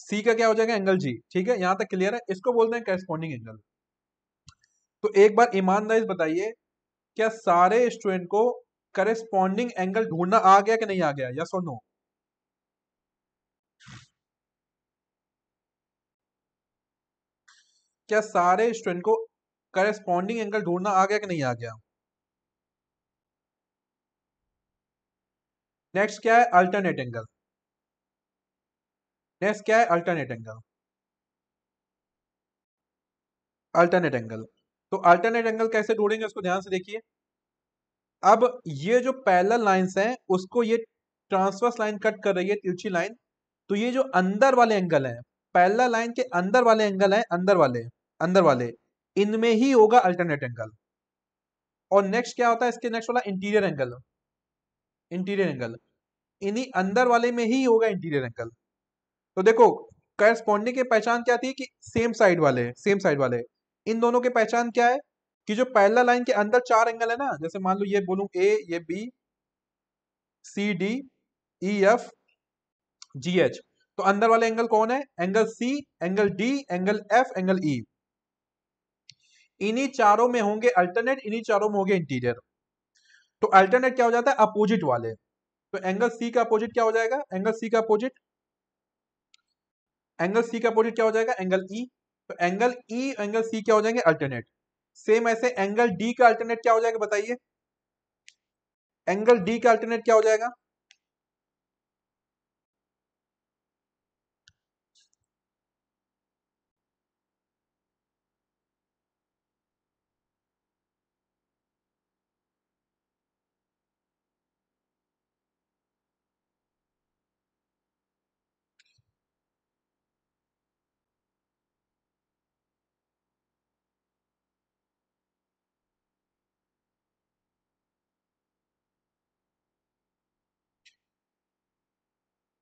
सी का क्या हो जाएगा एंगल जी ठीक है यहां तक क्लियर है इसको बोलते हैं करस्पॉन्डिंग एंगल तो एक बार ईमानदारी बताइए क्या सारे स्टूडेंट को करेस्पॉन्डिंग एंगल ढूंढना आ गया कि नहीं आ गया यस और नो क्या सारे स्टूडेंट को करेस्पॉन्डिंग एंगल ढूंढना आ गया कि नहीं आ गया नेक्स्ट क्या है अल्टरनेट एंगल नेक्स्ट क्या है अल्टरनेट एंगल अल्टरनेट एंगल तो अल्टरनेट एंगल कैसे ढूंढेंगे उसको ध्यान से देखिए अब ये जो पैरल लाइंस हैं उसको ये ट्रांसवर्स लाइन कट कर रही है तिरछी लाइन तो ये जो अंदर वाले एंगल हैं पैरल लाइन के अंदर वाले एंगल हैं अंदर वाले अंदर वाले इनमें ही होगा अल्टरनेट एंगल और नेक्स्ट क्या होता है इसके नेक्स्ट वाला इंटीरियर एंगल इंटीरियर एंगल इन्हीं अंदर वाले में ही होगा इंटीरियर एंगल तो देखो करस्पॉन्डिंग की पहचान क्या थी कि सेम साइड वाले सेम साइड वाले इन दोनों की पहचान क्या है कि जो पैरेलल लाइन के अंदर चार एंगल है ना जैसे मान लो ये बोलू ए ये B C D E F G H तो अंदर वाले एंगल कौन है angle C angle D angle F angle E e. इन्हीं चारों में होंगे अल्टरनेट इन्हीं चारों में होंगे इंटीरियर तो अल्टरनेट क्या हो जाता है अपोजिट वाले तो एंगल सी का अपोजिट क्या हो जाएगा एंगल सी का अपोजिट एंगल सी का अपोजिट क्या हो जाएगा एंगल ई e. तो angle E e, angle C क्या हो जाएंगे अल्टरनेट सेम ऐसे एंगल डी का अल्टरनेट क्या हो जाएगा बताइए एंगल डी का अल्टरनेट क्या हो जाएगा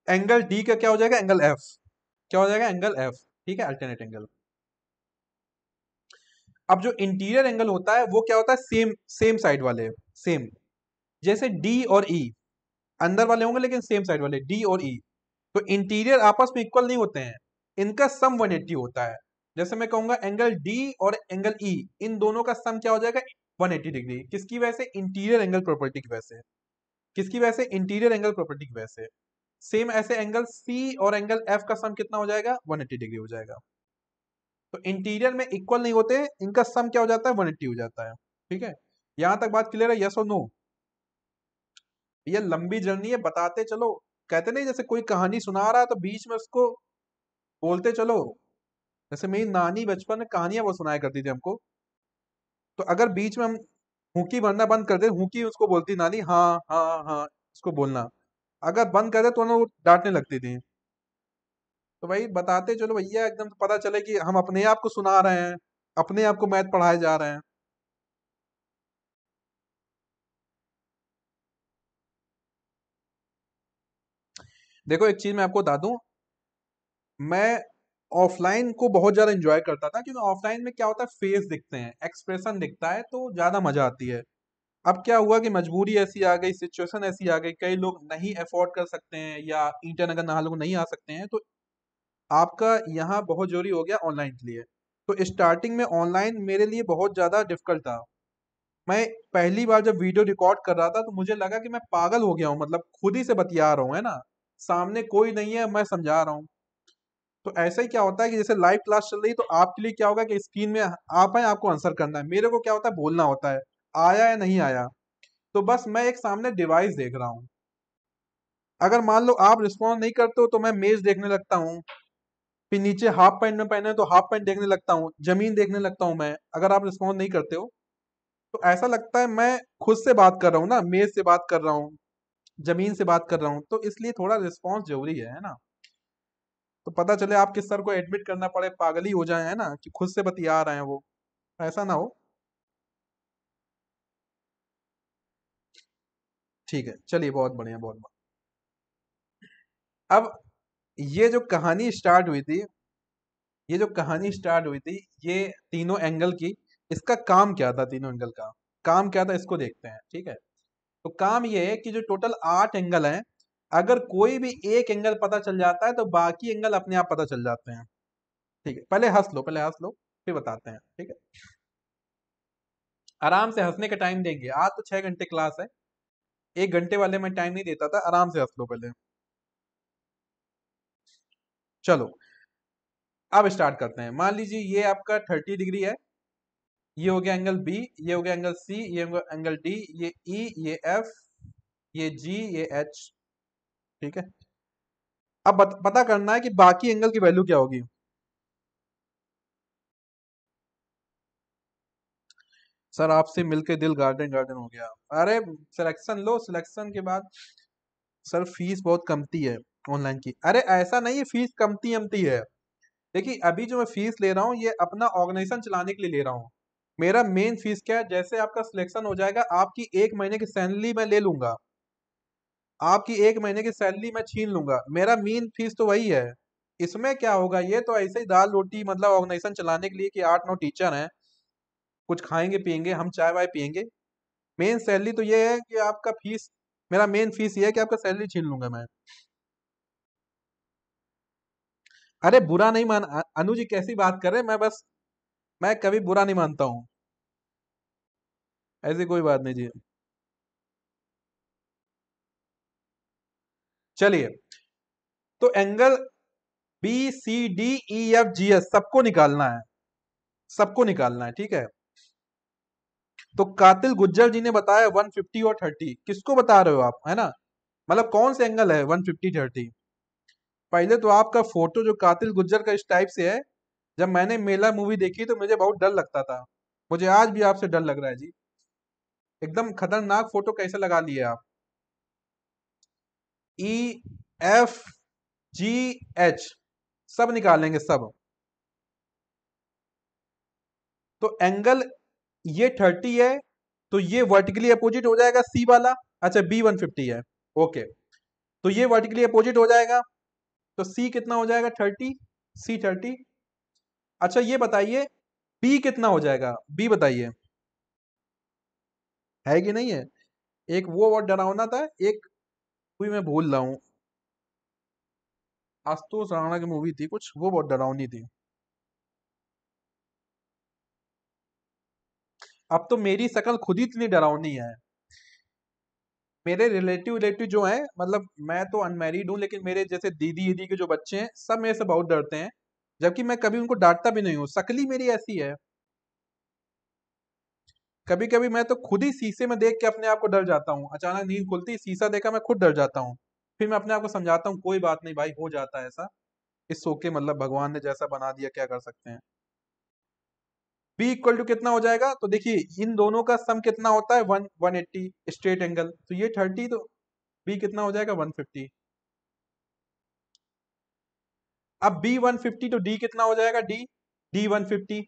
एंगल डी का क्या हो जाएगा एंगल एफ क्या हो जाएगा एंगल एफ ठीक है अल्टरनेट एंगल अब जो इंटीरियर एंगल होता है वो क्या होता है सेम सेम साइड वाले सेम जैसे डी और ई e, अंदर वाले होंगे लेकिन सेम साइड वाले डी और ई e. तो इंटीरियर आपस में इक्वल नहीं होते हैं इनका सम 180 होता है जैसे मैं कहूंगा एंगल डी और एंगल ई e, इन दोनों का सम क्या हो जाएगा 180 डिग्री किसकी वजह से इंटीरियर एंगल प्रॉपर्टी की वजह से किसकी वजह से इंटीरियर एंगल प्रॉपर्टी की वजह से सेम ऐसे एंगल सी और एंगल एफ का सम कितना हो जाएगा 180 डिग्री हो जाएगा तो इंटीरियर में इक्वल नहीं होते इनका सम क्या हो जाता है 180 हो जाता है ठीक है यहां तक बात क्लियर है यस और नो ये लंबी जर्नी है बताते चलो कहते नहीं जैसे कोई कहानी सुना रहा है तो बीच में उसको बोलते चलो जैसे मेरी नानी बचपन में कहानियां बहुत सुनाया करती थी हमको तो अगर बीच में हम हुकी भरना बंद कर दे हुकी उसको बोलती नानी हाँ हाँ हाँ उसको बोलना अगर बंद कर दे तो वो डांटने लगती थी तो भाई बताते चलो भैया एकदम पता चले कि हम अपने आप को सुना रहे हैं अपने आप को मैथ पढ़ाए जा रहे हैं देखो एक चीज मैं आपको बता दूं मैं ऑफलाइन को बहुत ज्यादा एंजॉय करता था क्योंकि ऑफलाइन में क्या होता है फेस दिखते हैं एक्सप्रेशन दिखता है तो ज्यादा मजा आती है अब क्या हुआ कि मजबूरी ऐसी आ गई सिचुएशन ऐसी आ गई कई लोग नहीं अफोर्ड कर सकते हैं या इंटरन अगर नहा लोग नहीं आ सकते हैं तो आपका यहाँ बहुत जरूरी हो गया ऑनलाइन के लिए तो स्टार्टिंग में ऑनलाइन मेरे लिए बहुत ज़्यादा डिफिकल्ट था मैं पहली बार जब वीडियो रिकॉर्ड कर रहा था तो मुझे लगा कि मैं पागल हो गया हूँ मतलब खुद ही से बतिया रहा हूँ है ना सामने कोई नहीं है मैं समझा रहा हूँ तो ऐसा ही क्या होता है कि जैसे लाइव क्लास चल रही तो आपके लिए क्या होगा कि स्क्रीन में आप हैं आपको आंसर करना है मेरे को क्या होता है बोलना होता है आया या नहीं आया तो बस मैं एक सामने डिवाइस देख रहा हूँ अगर मान लो आप रिस्पॉन्स नहीं करते हो तो मैं मेज देखने लगता हूँ फिर नीचे हाफ पैंट में पहने तो हाफ पैंट देखने लगता हूँ जमीन देखने लगता हूँ मैं अगर आप रिस्पॉन्स नहीं करते हो तो ऐसा लगता है मैं खुद से बात कर रहा हूँ ना मेज से बात कर रहा हूँ जमीन से बात कर रहा हूँ तो इसलिए थोड़ा रिस्पॉन्स जरूरी है, है ना तो पता चले आपके सर को एडमिट करना पड़े पागल ही हो जाए है ना कि खुद से बतिया रहे हैं वो ऐसा ना हो ठीक है चलिए बहुत बढ़िया बहुत बढ़िया अब ये जो कहानी स्टार्ट हुई थी ये जो कहानी स्टार्ट हुई थी ये तीनों एंगल की इसका काम क्या था तीनों एंगल का काम क्या था इसको देखते हैं ठीक है तो काम ये है कि जो टोटल आठ एंगल हैं अगर कोई भी एक एंगल पता चल जाता है तो बाकी एंगल अपने आप पता चल जाते हैं ठीक है पहले हंस लो पहले हंस लो फिर बताते हैं ठीक है आराम से हंसने का टाइम देंगे आज तो छह घंटे क्लास है एक घंटे वाले में टाइम नहीं देता था आराम से हंस लो पहले चलो अब स्टार्ट करते हैं मान लीजिए ये आपका थर्टी डिग्री है ये हो गया एंगल बी ये हो गया एंगल सी ये हो गया एंगल डी ये ई e, ये एफ ये जी ये एच ठीक है अब पता करना है कि बाकी एंगल की वैल्यू क्या होगी सर आपसे मिलके दिल गार्डन गार्डन हो गया अरे सिलेक्शन लो सिलेक्शन के बाद सर फीस बहुत कमती है ऑनलाइन की अरे ऐसा नहीं है फीस कमती कमती है देखिए अभी जो मैं फीस ले रहा हूँ ये अपना ऑर्गेनाइजेशन चलाने के लिए ले रहा हूँ मेरा मेन फीस क्या है जैसे आपका सिलेक्शन हो जाएगा आपकी एक महीने की सैलरी मैं ले लूंगा आपकी एक महीने की सैलरी मैं छीन लूंगा मेरा मेन फीस तो वही है इसमें क्या होगा ये तो ऐसे ही दाल रोटी मतलब ऑर्गेनाइजेशन चलाने के लिए कि आठ नौ टीचर हैं कुछ खाएंगे पियेंगे हम चाय वाय पियेंगे मेन सैलरी तो ये है कि आपका फीस मेरा मेन फीस ये है कि आपका सैलरी छीन लूंगा मैं अरे बुरा नहीं मान अनु जी कैसी बात कर रहे मैं बस मैं कभी बुरा नहीं मानता हूं ऐसी कोई बात नहीं जी चलिए तो angle B C D E F G S सबको निकालना है सबको निकालना है ठीक है तो कातिल गुज्जर जी ने बताया 150 और 30 किसको बता रहे हो आप है ना मतलब कौन से एंगल है 150 30 पहले तो आपका फोटो जो कातिल गुज्जर का इस टाइप से है जब मैंने मेला मूवी देखी तो मुझे बहुत डर लगता था मुझे आज भी आपसे डर लग रहा है जी एकदम खतरनाक फोटो कैसे लगा लिए आप ई एफ जी एच सब निकालेंगे सब तो एंगल ये थर्टी है तो ये वर्टिकली अपोजिट हो जाएगा सी वाला अच्छा बी वन फिफ्टी है ओके तो ये वर्टिकली अपोजिट हो जाएगा तो सी कितना हो जाएगा थर्टी सी थर्टी अच्छा ये बताइए बी कितना हो जाएगा बी बताइए है कि नहीं है एक वो और डरावना था एक कोई मैं भूल रहा हूं आस्तोस राणा की मूवी थी कुछ वो बहुत डरावनी थी अब तो मेरी शकल खुद ही इतनी डरावनी है मेरे रिलेटिव रिलेटिव जो हैं मतलब मैं तो अनमेरिड हूँ लेकिन मेरे जैसे दीदी दीदी के जो बच्चे हैं सब मेरे से बहुत डरते हैं जबकि मैं कभी उनको डांटता भी नहीं हूँ शकली मेरी ऐसी है कभी कभी मैं तो खुद ही शीशे में देख के अपने आप को डर जाता हूँ अचानक नींद खुलती शीशा देखा मैं खुद डर जाता हूँ फिर मैं अपने आप को समझाता हूँ कोई बात नहीं भाई हो जाता है ऐसा इस सो के मतलब भगवान ने जैसा बना दिया क्या कर सकते हैं b इक्वल टू कितना हो जाएगा तो देखिए इन दोनों का सम कितना होता है one one eighty straight angle तो ये थर्टी तो बी कितना हो जाएगा वन फिफ्टी अब b वन फिफ्टी तो डी कितना हो जाएगा D d one fifty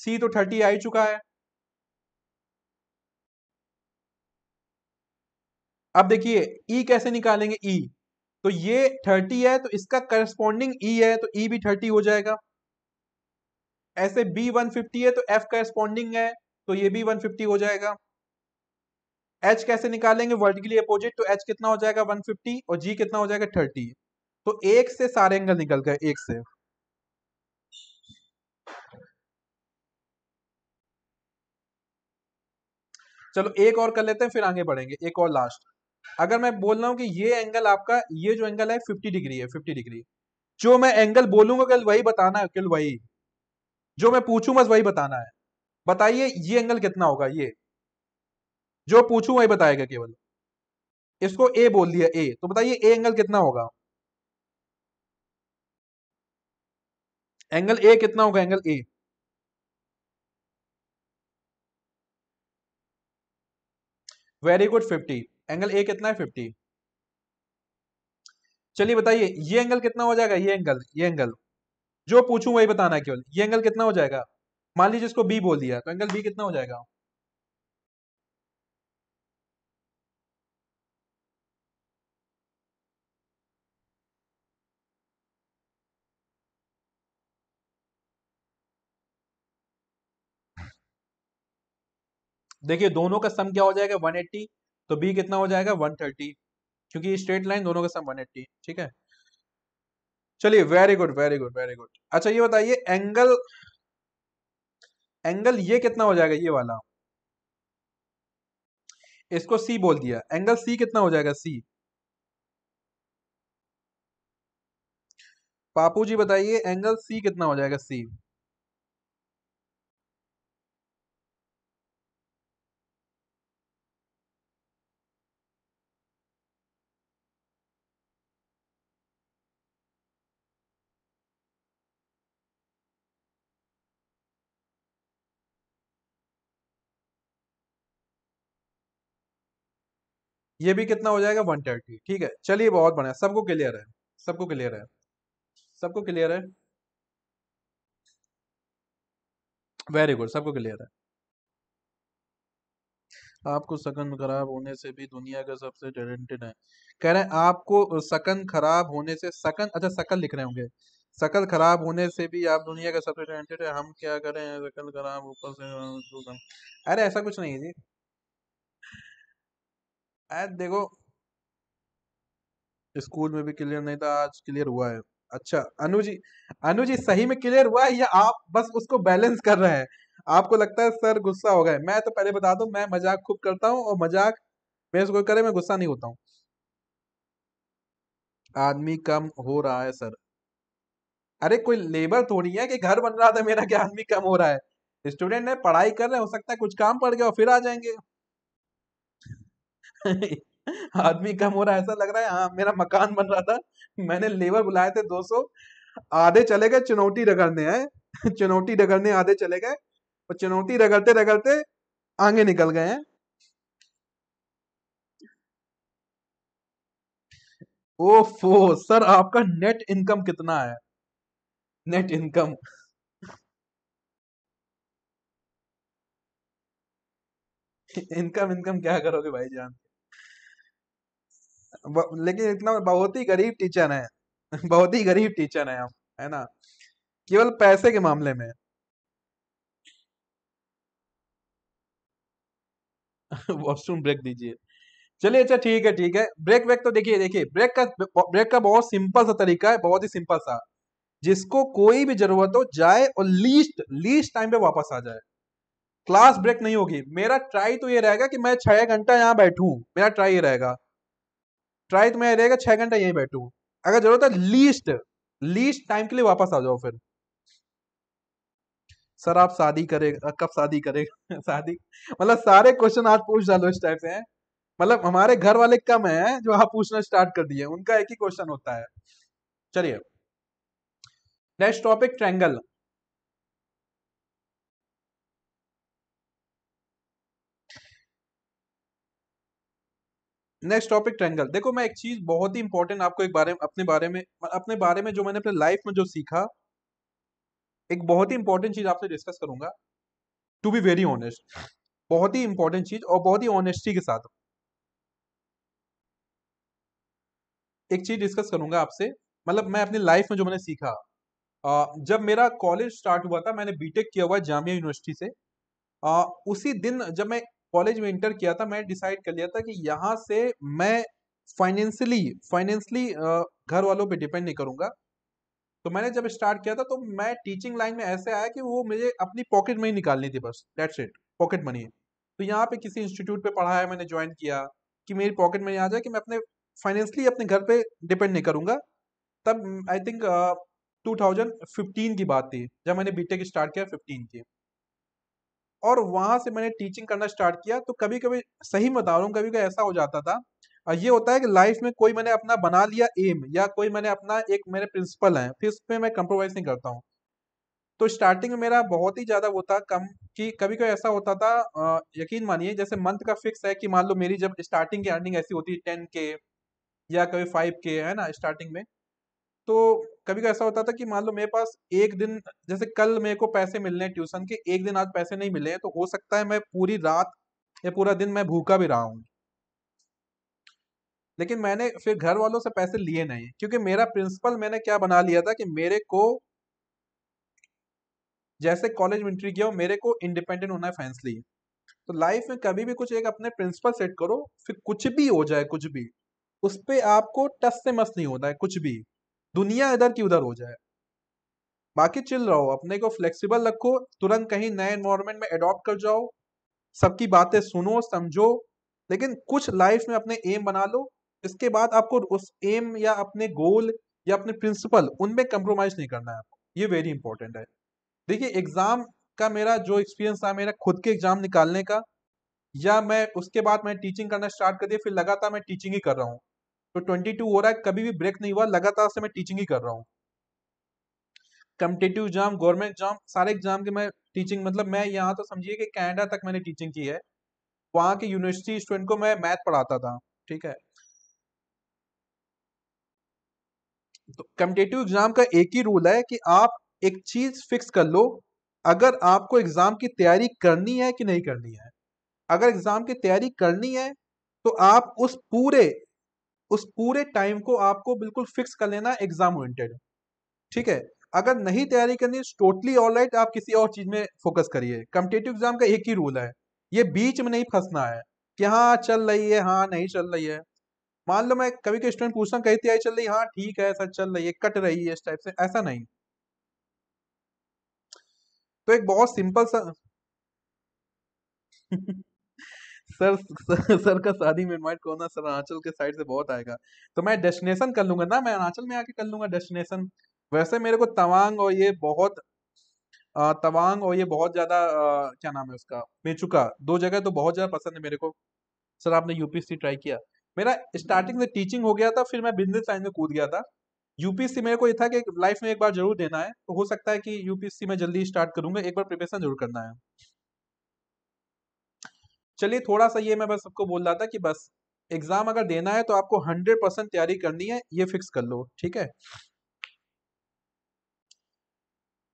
C तो थर्टी आ ही चुका है अब देखिए ई e कैसे निकालेंगे ई e? तो ये थर्टी है तो इसका करस्पॉन्डिंग ई e है तो ई e भी थर्टी हो जाएगा ऐसे बी वन फिफ्टी है तो एफ करस्पॉन्डिंग है तो ये भी वन फिफ्टी हो जाएगा एच कैसे निकालेंगे वर्टिकली अपोजिट तो एच कितना हो जाएगा 150 और जी कितना हो जाएगा 30 तो एक से सारे एंगल निकल गए एक से चलो एक और कर लेते हैं फिर आगे बढ़ेंगे एक और लास्ट अगर मैं बोल रहा हूं कि ये एंगल आपका ये जो एंगल है 50 डिग्री है 50 डिग्री जो मैं एंगल बोलूंगा कल वही बताना है कल वही जो मैं पूछूं बस वही बताना है बताइए ये एंगल कितना होगा ये जो पूछू वही बताएगा केवल इसको ए बोल दिया ए तो बताइए ए एंगल कितना होगा एंगल ए कितना होगा angle A very good fifty angle A कितना है फिफ्टी चलिए बताइए ये एंगल कितना हो जाएगा ये एंगल ये एंगल जो पूछू वही बताना केवल ये एंगल कितना हो जाएगा मान लीजिए इसको बी बोल दिया तो एंगल बी कितना हो जाएगा देखिए दोनों का सम क्या हो जाएगा 180 तो बी कितना हो जाएगा 130 क्योंकि स्ट्रेट लाइन दोनों का सम 180 ठीक है चलिए very good very good very good अच्छा ये बताइए एंगल एंगल ये कितना हो जाएगा ये वाला इसको सी बोल दिया एंगल सी कितना हो जाएगा सी पापू जी बताइए एंगल सी कितना हो जाएगा सी ये भी कितना हो जाएगा वन थर्टी ठीक है चलिए बहुत बढ़िया सबको क्लियर है सबको क्लियर है सबको क्लियर है वेरी गुड सबको क्लियर है आपको सकन खराब होने से भी दुनिया का सबसे टैलेंटेड है कह रहे हैं आपको सकन खराब होने से सकन अच्छा सकल लिख रहे होंगे सकल खराब होने से भी आप दुनिया का सबसे टैलेंटेड है हम क्या करें सकल खराब ऊपर से अरे ऐसा कुछ नहीं है जी आज देखो स्कूल में भी क्लियर नहीं था आज क्लियर हुआ है अच्छा अनु जी अनु जी सही में क्लियर हुआ है या आप बस उसको बैलेंस कर रहे हैं आपको लगता है सर गुस्सा हो गए मैं तो पहले बता दूं मैं मजाक खूब करता हूं और मजाक मेरे से कोई करे मैं गुस्सा नहीं होता हूं आदमी कम हो रहा है सर अरे कोई लेबर थोड़ी है कि घर बन रहा था मेरा क्या आदमी कम हो रहा है स्टूडेंट है पढ़ाई कर रहे हो सकता है कुछ काम पड़ गया और फिर आ जाएंगे आदमी कम हो रहा है ऐसा लग रहा है हाँ मेरा मकान बन रहा था मैंने लेबर बुलाए थे 200 आधे चले गए चुनौती रगड़ने हैं चुनौती रगड़ने आधे चले गए और चुनौती रगड़ते रगड़ते आगे निकल गए हैं फो सर आपका नेट इनकम कितना है नेट इनकम इनकम इनकम क्या करोगे भाई जान लेकिन इतना बहुत ही गरीब टीचर है बहुत ही गरीब टीचर है हम है ना केवल पैसे के मामले में वॉशरूम ब्रेक दीजिए चलिए अच्छा ठीक है ठीक है ब्रेक ब्रेक तो देखिए देखिए ब्रेक का ब्रेक का बहुत सिंपल सा तरीका है बहुत ही सिंपल सा जिसको कोई भी जरूरत हो जाए और लीस्ट लीस्ट टाइम पे वापस आ जाए क्लास ब्रेक नहीं होगी मेरा ट्राई तो ये रहेगा कि मैं छह घंटा यहाँ बैठू मेरा ट्राई ये रहेगा ट्राई तो तुम्हें रहेगा छह घंटा यहीं बैठू अगर जरूरत है लीस्ट लीस्ट टाइम के लिए वापस आ जाओ फिर सर आप शादी करेगा कब शादी करेगा शादी मतलब सारे क्वेश्चन आज पूछ डालो इस टाइप से हैं मतलब हमारे घर वाले कम हैं जो आप पूछना स्टार्ट कर दिए उनका एक ही क्वेश्चन होता है चलिए next topic triangle next topic triangle देखो मैं एक चीज बहुत ही इंपॉर्टेंट आपको एक बारे अपने बारे में अपने बारे में जो मैंने अपने लाइफ में जो सीखा एक बहुत ही इंपॉर्टेंट चीज आपसे डिस्कस करूंगा टू बी वेरी ऑनेस्ट बहुत ही इंपॉर्टेंट चीज और बहुत ही ऑनेस्टी के साथ एक चीज डिस्कस करूंगा आपसे मतलब मैं अपनी लाइफ में जो मैंने सीखा जब मेरा कॉलेज स्टार्ट हुआ था मैंने बीटेक किया हुआ जामिया यूनिवर्सिटी से उसी दिन जब मैं कॉलेज में इंटर किया था मैं डिसाइड कर लिया था कि यहाँ से मैं फाइनेंशियली फाइनेंशियली घर वालों पे डिपेंड नहीं करूँगा तो मैंने जब स्टार्ट किया था तो मैं टीचिंग लाइन में ऐसे आया कि वो मुझे अपनी पॉकेट मनी निकालनी थी बस डेट्स इट पॉकेट मनी तो यहाँ पे किसी इंस्टीट्यूट पे पढ़ाया मैंने ज्वाइन किया कि मेरी पॉकेट मनी आ जाए कि मैं अपने फाइनेंशली अपने घर पे डिपेंड नहीं करूंगा तब आई थिंक फिफ्टीन की बात थी जब मैंने बीटेक स्टार्ट किया फिफ्टीन की और वहां से मैंने टीचिंग करना स्टार्ट किया तो कभी कभी सही बता रहा हूँ कभी कभी ऐसा हो जाता था ये होता है कि लाइफ में कोई मैंने अपना बना लिया एम या कोई मैंने अपना एक मेरे प्रिंसिपल है फिर उस पर मैं कंप्रोमाइज नहीं करता हूँ तो स्टार्टिंग में मेरा बहुत ही ज्यादा वो था कम कि कभी कभी ऐसा होता था यकीन मानिए जैसे मंथ का फिक्स है कि मान लो मेरी जब स्टार्टिंग की अर्निंग ऐसी होती है टेन के या कभी फाइव के है ना स्टार्टिंग में तो कभी ऐसा होता था कि मान लो मेरे पास एक दिन जैसे कल मेरे को पैसे मिलने हैं ट्यूशन के एक दिन आज पैसे नहीं मिले हैं तो हो सकता है मैं पूरी रात या पूरा दिन मैं भूखा भी रहा हूँ लेकिन मैंने फिर घर वालों से पैसे लिए नहीं क्योंकि मेरा प्रिंसिपल मैंने क्या बना लिया था कि मेरे को जैसे कॉलेज में एंट्री किया मेरे को इंडिपेंडेंट होना है फाइनेंसली तो लाइफ में कभी भी कुछ एक अपने प्रिंसिपल सेट करो फिर कुछ भी हो जाए कुछ भी उस पर आपको टस से मस नहीं होता है कुछ भी दुनिया इधर की उधर हो जाए बाकी चिल रहो अपने को फ्लेक्सिबल रखो तुरंत कहीं नए एनवायरमेंट में अडॉप्ट कर जाओ सबकी बातें सुनो समझो लेकिन कुछ लाइफ में अपने एम बना लो इसके बाद आपको उस एम या अपने गोल या अपने प्रिंसिपल उनमें कंप्रोमाइज नहीं करना है आपको ये वेरी इंपॉर्टेंट है देखिए एग्जाम का मेरा जो एक्सपीरियंस था मेरा खुद के एग्जाम निकालने का या मैं उसके बाद मैं टीचिंग करना स्टार्ट कर दिया फिर लगातार मैं टीचिंग ही कर रहा हूँ तो 22 हो रहा है कभी भी ब्रेक नहीं हुआ लगातार से मैं टीचिंग ही कर रहा हूँ कम्पिटेटिव एग्जाम गवर्नमेंट एग्जाम सारे एग्जाम के मैं टीचिंग मतलब मैं यहाँ तो समझिए कि कैनेडा तक मैंने टीचिंग की है वहां के यूनिवर्सिटी स्टूडेंट को मैं मैथ पढ़ाता था ठीक है तो कम्पिटेटिव एग्जाम का एक ही रूल है कि आप एक चीज फिक्स कर लो अगर आपको एग्जाम की तैयारी करनी है कि नहीं करनी है अगर एग्जाम की तैयारी करनी है तो आप उस पूरे उस पूरे टाइम को आपको बिल्कुल फिक्स कर लेना एग्जाम ओरिएंटेड ठीक है अगर नहीं तैयारी करनी टोटली ऑल राइट आप किसी और चीज में फोकस करिए कम्पिटेटिव एग्जाम का एक ही रूल है ये बीच में नहीं फंसना है कि हाँ चल रही है हाँ नहीं चल रही है मान लो मैं कभी के स्टूडेंट पूछता हूँ कहीं तैयारी चल रही है हाँ ठीक है सर चल रही है कट रही है इस टाइप से ऐसा नहीं तो एक बहुत सिंपल सा सर सर का शादी में इनवाइट करो सर अरुणाचल के साइड से बहुत आएगा तो मैं डेस्टिनेशन कर लूंगा ना मैं अरुणाचल में आके कर लूंगा डेस्टिनेशन वैसे मेरे को तवांग और ये बहुत तवांग और ये बहुत ज्यादा क्या नाम है उसका मेचुका दो जगह तो बहुत ज्यादा पसंद है मेरे को सर आपने यूपीएससी ट्राई किया मेरा स्टार्टिंग से टीचिंग हो गया था फिर मैं बिजनेस लाइन में कूद गया था यूपीएससी मेरे को ये था कि लाइफ में एक बार जरूर देना है तो हो सकता है कि यूपीएससी में जल्दी स्टार्ट करूंगा एक बार प्रिपरेशन जरूर करना है चलिए थोड़ा सा ये मैं बस सबको बोल रहा था कि बस एग्जाम अगर देना है तो आपको हंड्रेड परसेंट तैयारी करनी है ये फिक्स कर लो ठीक है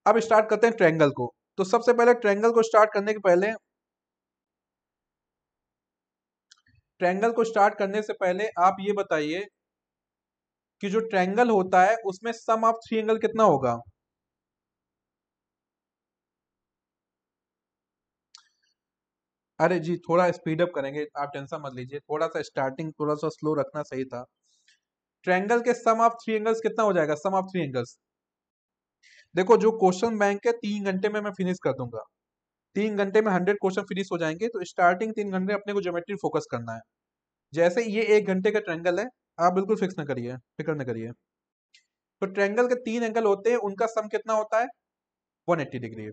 अब स्टार्ट करते हैं ट्रैंगल को तो सबसे पहले ट्रैंगल को स्टार्ट करने के पहले ट्रैंगल को स्टार्ट करने से पहले आप ये बताइए कि जो ट्रैंगल होता है उसमें सम ऑफ थ्री एंगल कितना होगा अरे जी थोड़ा स्पीड अप करेंगे आप टेंशन मत लीजिए थोड़ा सा स्टार्टिंग थोड़ा सा स्लो रखना सही था ट्रायंगल के सम ऑफ थ्री एंगल्स कितना हो जाएगा सम ऑफ थ्री एंगल्स देखो जो क्वेश्चन बैंक है तीन घंटे में मैं फिनिश कर दूंगा तीन घंटे में हंड्रेड क्वेश्चन फिनिश हो जाएंगे तो स्टार्टिंग तीन घंटे अपने को ज्योमेट्री फोकस करना है जैसे ये एक घंटे का ट्रैंगल है आप बिल्कुल फिक्स ना करिए फिक्र ना करिए तो ट्रैंगल के तीन एंगल होते हैं उनका सम कितना होता है 180 डिग्री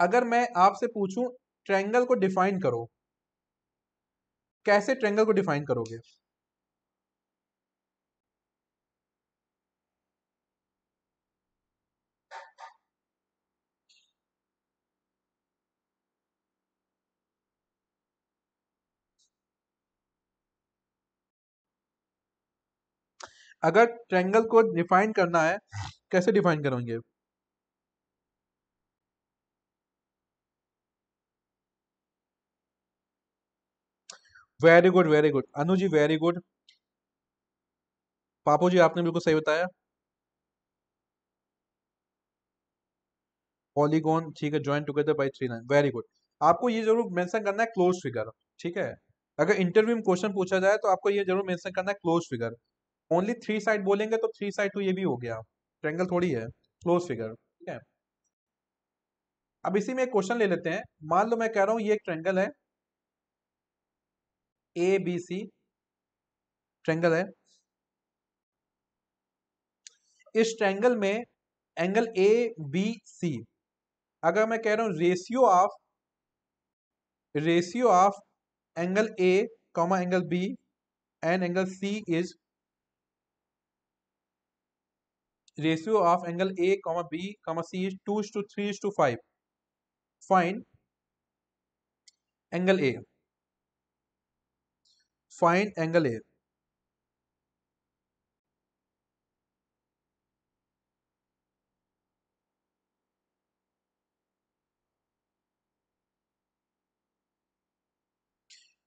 अगर मैं आपसे पूछूं ट्रेंगल को डिफाइन करो कैसे ट्रेंगल को डिफाइन करोगे अगर ट्रेंगल को डिफाइन करना है कैसे डिफाइन करेंगे very good very good Anu ji very good Papu ji आपने बिल्कुल सही बताया पॉलीगोन ठीक है join together by three nine very good आपको ये जरूर मेंशन करना है क्लोज फिगर ठीक है अगर इंटरव्यू में क्वेश्चन पूछा जाए तो आपको ये जरूर मेंशन करना है close figure only three side बोलेंगे तो थ्री साइड तो ये भी हो गया ट्रेंगल थोड़ी है क्लोज फिगर ठीक है अब इसी में एक क्वेश्चन ले लेते हैं मान लो मैं कह रहा हूँ ये एक ट्रेंगल है ए बी सी ट्रैंगल है इस ट्रेंगल में एंगल ए बी सी अगर मैं कह रहा हूं ratio of ratio of angle A comma angle B and angle C is ratio of angle A comma B comma C is to to three to five fine angle A fine angle air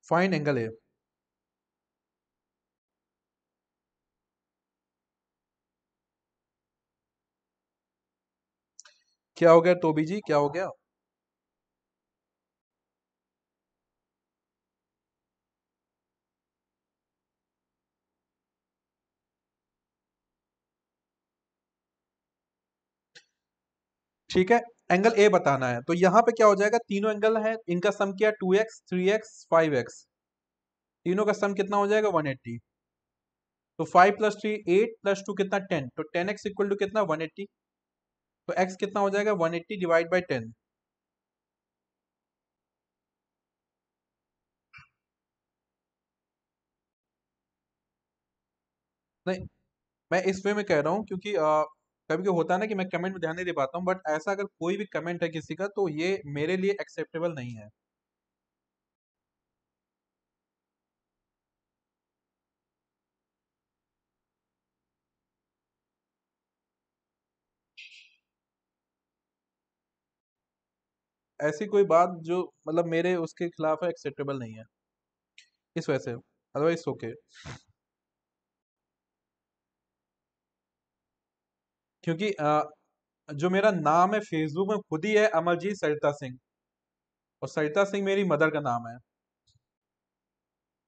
fine angle air क्या हो गया Tobey जी क्या हो गया ठीक है angle ए बताना है तो यहां पे क्या हो जाएगा तीनों एंगल है इनका सम क्या two x three x five x तीनों का सम कितना हो जाएगा वन एट्टी तो five plus three eight plus two कितना टेन तो टेन एक्स इक्वल टू कितना वन एट्टी तो एक्स कितना हो जाएगा one eighty divide by ten नहीं मैं इस वे में कह रहा हूं क्योंकि आ, कभी कभी होता है ना कि मैं कमेंट में ध्यान नहीं दे पाता हूँ बट ऐसा अगर कोई भी कमेंट है किसी का तो ये मेरे लिए एक्सेप्टेबल नहीं है ऐसी कोई बात जो मतलब मेरे उसके खिलाफ है एक्सेप्टेबल नहीं है इस वजह से अदरवाइज ओके क्योंकि जो मेरा नाम है फेसबुक में खुद ही है अमरजीत सरिता सिंह और सरिता सिंह मेरी मदर का नाम है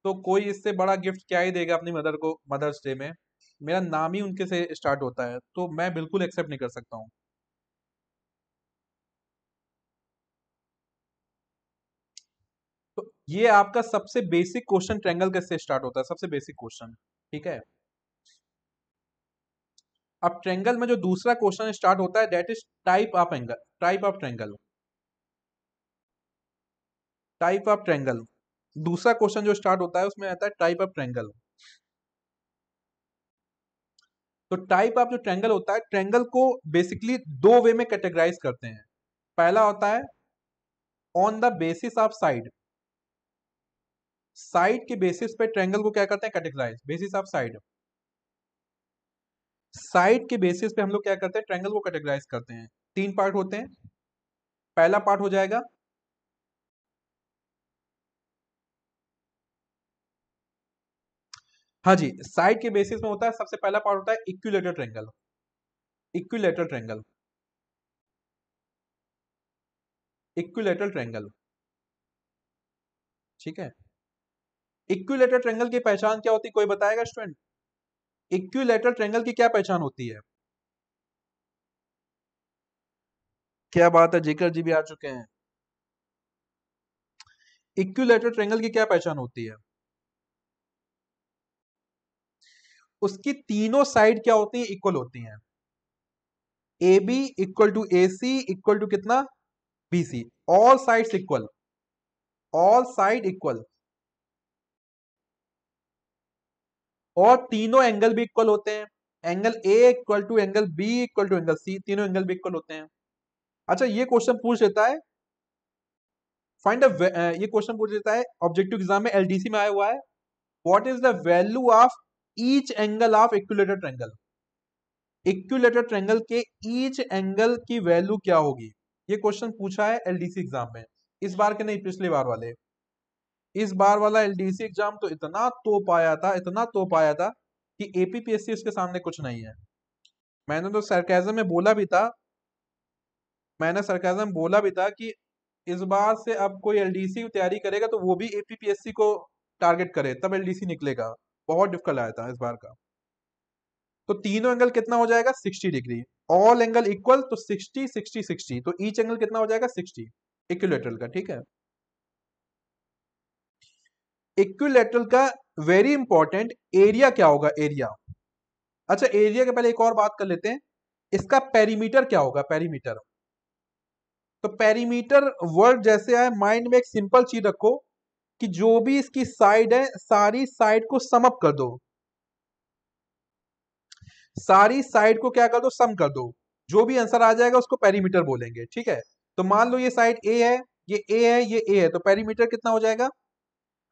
तो कोई इससे बड़ा गिफ्ट क्या ही देगा अपनी मदर को मदर्स डे में मेरा नाम ही उनके से स्टार्ट होता है तो मैं बिल्कुल एक्सेप्ट नहीं कर सकता हूँ तो ये आपका सबसे बेसिक क्वेश्चन ट्रेंगल कैसे स्टार्ट होता है सबसे बेसिक क्वेश्चन ठीक है अब ट्रेंगल में जो दूसरा क्वेश्चन स्टार्ट होता है that is type of angle type of triangle type of triangle दूसरा क्वेश्चन जो स्टार्ट होता है उसमें आता है टाइप ऑफ ट्रेंगल तो टाइप ऑफ जो ट्रेंगल होता है ट्रेंगल को बेसिकली दो वे में कैटेगराइज करते हैं पहला होता है on the basis of side side के बेसिस पे ट्रेंगल को क्या करते हैं categorise basis of side side के बेसिस पे हम लोग क्या करते हैं ट्रेंगल को कैटेगराइज करते हैं तीन पार्ट होते हैं पहला पार्ट हो जाएगा हाँ जी साइड के बेसिस में होता है सबसे पहला पार्ट होता है equilateral triangle equilateral triangle equilateral triangle ठीक है इक्विलेटर ट्रेंगल की पहचान क्या होती है कोई बताएगा स्टूडेंट इक्विलेटरल ट्रेंगल की क्या पहचान होती है क्या बात है जेकर जी भी आ चुके हैं इक्विलेटरल ट्रेंगल की क्या पहचान होती है उसकी तीनों साइड क्या होती है इक्वल होती हैं A B equal to A C equal to कितना B C all side equal all side equal और तीनों एंगल भी इक्वल होते हैं angle A equal to angle B equal to angle C तीनों एंगल भी इक्वल होते हैं अच्छा ये क्वेश्चन पूछ लेता है फाइंड ये क्वेश्चन पूछ लेता है ऑब्जेक्टिव एग्जाम में एलडीसी में आया हुआ है what is the value of each angle of equilateral triangle equilateral triangle के ईच एंगल की वैल्यू क्या होगी ये क्वेश्चन पूछा है एलडीसी एग्जाम में इस बार के नहीं पिछले बार वाले इस बार वाला एलडीसी एग्जाम तो इतना तो पाया था इतना तो पाया था कि एपीपीएससी उसके सामने कुछ नहीं है मैंने तो सरकाजम में बोला भी था मैंने सरकाजम बोला भी था कि इस बार से अब कोई एलडीसी की तैयारी करेगा तो वो भी एपीपीएससी को टारगेट करे तब एलडीसी निकलेगा बहुत डिफिकल्ट आया था इस बार का तो तीनों एंगल कितना हो जाएगा sixty degree all angle equal तो सिक्सटी सिक्सटी सिक्सटी तो ईच एंगल कितना हो जाएगा सिक्सटी इक्विलेटरल का ठीक है इक्विलेटरल का वेरी इंपॉर्टेंट एरिया क्या होगा एरिया अच्छा एरिया के पहले एक और बात कर लेते हैं इसका पेरीमीटर क्या होगा पेरीमीटर तो पेरीमीटर वर्ड जैसे आए माइंड में एक सिंपल चीज रखो कि जो भी इसकी साइड है सारी साइड को समअप कर दो सारी साइड को क्या कर दो सम कर दो जो भी आंसर आ जाएगा उसको पेरीमीटर बोलेंगे ठीक है तो मान लो ये साइड ए है ये ए है ये ए है तो पेरीमीटर कितना हो जाएगा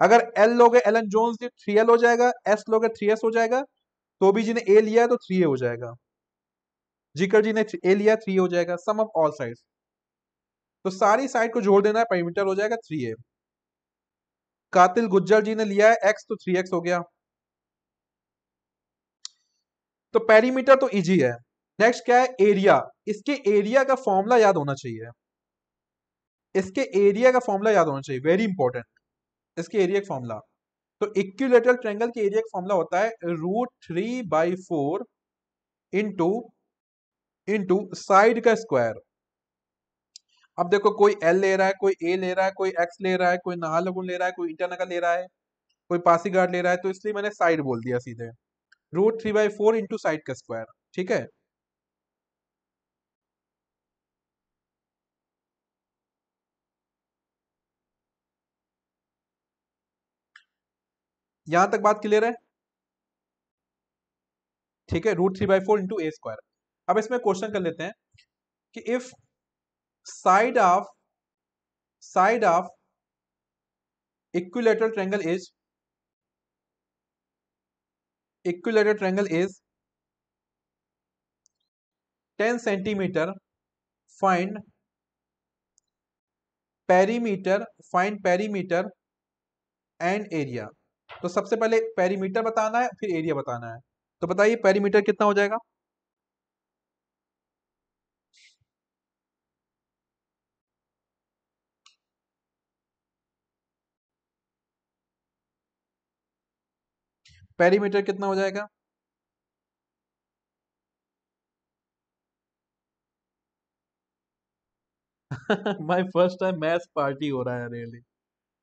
अगर एल लोगे Alan Jones ji three L हो जाएगा एस लोगे थ्री एस हो जाएगा तो भी जी ने ए लिया है तो थ्री ए हो जाएगा जिकर जी ने ए लिया थ्री हो जाएगा सम ऑफ ऑल साइड तो सारी साइड को जोड़ देना है परिमीटर हो जाएगा थ्री ए कातिल गुज्जर जी ने लिया है एक्स तो थ्री एक्स हो गया तो पेरीमीटर तो इजी है नेक्स्ट क्या है एरिया इसके एरिया का फॉर्मूला याद होना चाहिए इसके एरिया का फॉर्मूला याद होना चाहिए वेरी इंपॉर्टेंट इसके एरिया फॉर्मूला तो इक्विलेटरल ट्रेंगल के एरिया फॉर्मूला होता है root three by four into into side का स्क्वायर अब देखो कोई एल ले रहा है कोई ए ले रहा है कोई एक्स ले रहा है कोई नाहरलगुन ले रहा है कोई ईटानगर ले रहा है कोई पासीघाट ले रहा है तो इसलिए मैंने साइड बोल दिया सीधे root three by four into side का स्क्वायर ठीक है यहां तक बात क्लियर है ठीक है root three by four into A square अब इसमें क्वेश्चन कर लेते हैं कि if side of side of equilateral triangle is equilateral triangle is 10 centimetre find perimeter find perimeter and area तो सबसे पहले पेरीमीटर बताना है फिर एरिया बताना है तो बताइए पेरीमीटर कितना हो जाएगा पेरीमीटर कितना हो जाएगा my first time math party हो रहा है रियली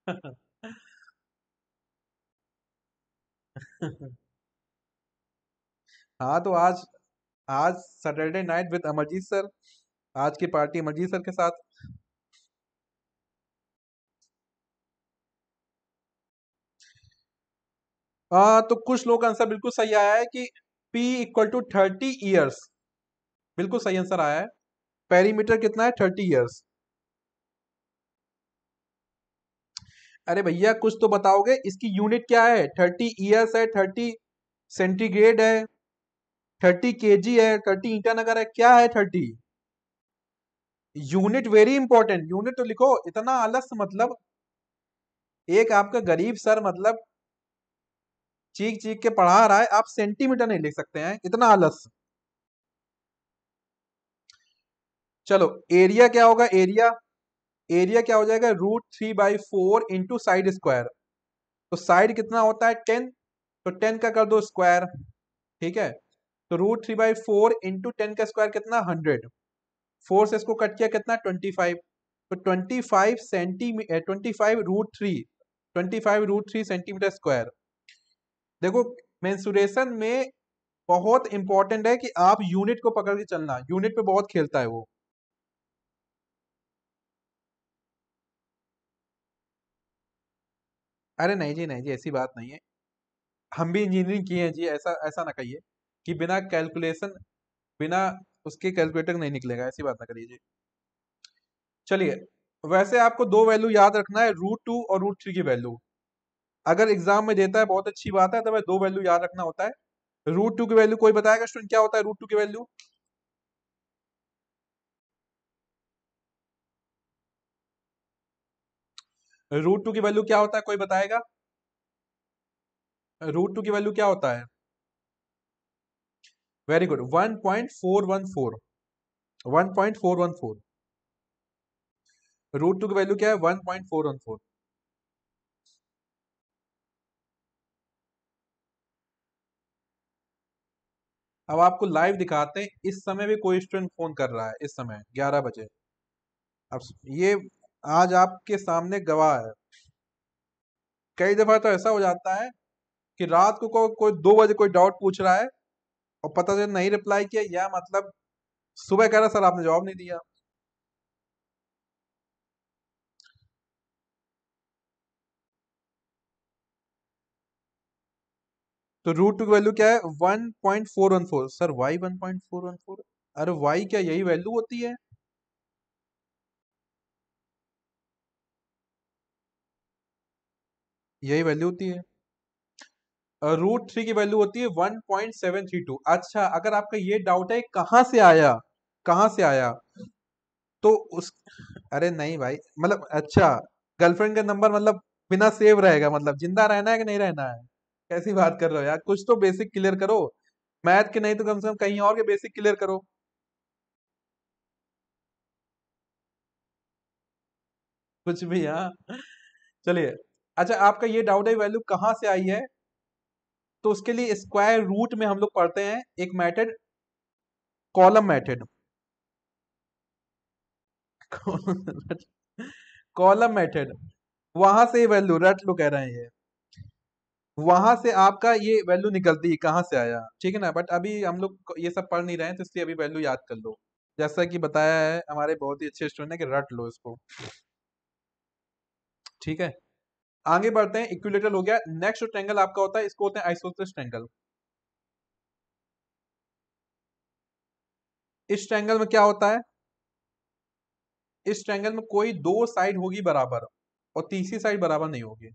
really. हाँ तो आज आज Saturday night with Amarjeet sir आज की पार्टी अमरजीत सर के साथ आ, हाँ, तो कुछ लोग का आंसर बिल्कुल सही आया है कि P equal to thirty years बिल्कुल सही आंसर आया है पेरीमीटर कितना है थर्टी ईयर्स अरे भैया कुछ तो बताओगे इसकी यूनिट क्या है थर्टी ईयर्स है थर्टी सेंटीग्रेड है थर्टी के है थर्टी ईटानगर है क्या है thirty unit very important unit तो लिखो इतना आलस मतलब एक आपका गरीब सर मतलब चीख चीख के पढ़ा रहा है आप सेंटीमीटर नहीं लिख सकते हैं इतना आलस चलो एरिया क्या होगा एरिया एरिया क्या हो जाएगा root three by four into side square तो साइड कितना होता है टेन तो टेन का कर दो स्क्वायर ठीक है तो root three by four into ten का स्क्वायर कितना हंड्रेड फोर से इसको कट किया कितना ट्वेंटी फाइव तो twenty five centimetre twenty five root three twenty five root three centimetre square देखो मेंसुरेशन में बहुत इंपॉर्टेंट है कि आप यूनिट को पकड़ के चलना यूनिट पे बहुत खेलता है वो अरे नहीं जी नहीं जी ऐसी बात नहीं है हम भी इंजीनियरिंग किए हैं जी ऐसा ऐसा ना कहिए कि बिना कैलकुलेशन बिना उसके कैलकुलेटर नहीं निकलेगा ऐसी बात ना करिए जी चलिए वैसे आपको दो वैल्यू याद रखना है रूट टू और रूट थ्री की वैल्यू अगर एग्जाम में देता है बहुत अच्छी बात है तो भाई दो वैल्यू याद रखना होता है रूट टू की वैल्यू कोई बताएगा स्टूडेंट क्या होता है रूट टू की वैल्यू रूट टू की वैल्यू क्या होता है कोई बताएगा रूट टू की वैल्यू क्या होता है very good one point four one four one point four one four root two की वैल्यू क्या है one point four one four अब आपको लाइव दिखाते हैं इस समय भी कोई स्टूडेंट फोन कर रहा है इस समय ग्यारह बजे अब ये आज आपके सामने गवाह है कई दफा तो ऐसा हो जाता है कि रात को कोई को दो बजे कोई डाउट पूछ रहा है और पता चल नहीं रिप्लाई किया या मतलब सुबह कह रहा सर आपने जवाब नहीं दिया तो रूट टू वैल्यू क्या है one point four one four sir why one point four one four अरे वाई क्या यही वैल्यू होती है यही वैल्यू होती है रूट थ्री की वैल्यू होती है one point seven three two अच्छा अगर आपका ये डाउट है कहाँ से आया कहां से आया तो उस अरे नहीं भाई मतलब अच्छा गर्लफ्रेंड का नंबर मतलब बिना सेव रहेगा मतलब जिंदा रहना है कि नहीं रहना है कैसी बात कर रहे हो यार कुछ तो बेसिक क्लियर करो मैथ के नहीं तो कम से कम कहीं और के बेसिक क्लियर करो कुछ भी हाँ चलिए अच्छा आपका ये डाउट है वैल्यू कहाँ से आई है तो उसके लिए स्क्वायर रूट में हम लोग पढ़ते हैं एक method column method column method वहां से वैल्यू रट लो कह रहे हैं ये वहां से आपका ये वैल्यू निकलती है कहाँ से आया ठीक है ना बट अभी हम लोग ये सब पढ़ नहीं रहे हैं तो इसलिए अभी वैल्यू याद कर लो जैसा कि बताया है हमारे बहुत ही अच्छे स्टूडेंट है कि रट लो इसको ठीक है आगे बढ़ते हैं इक्विलेटर हो गया नेक्स्ट ट्रेंगल आपका होता है इसको होते हैं आइसोसेस ट्रेंगल इस ट्रेंगल में क्या होता है इस ट्रेंगल में कोई दो साइड होगी बराबर और तीसरी साइड बराबर नहीं होगी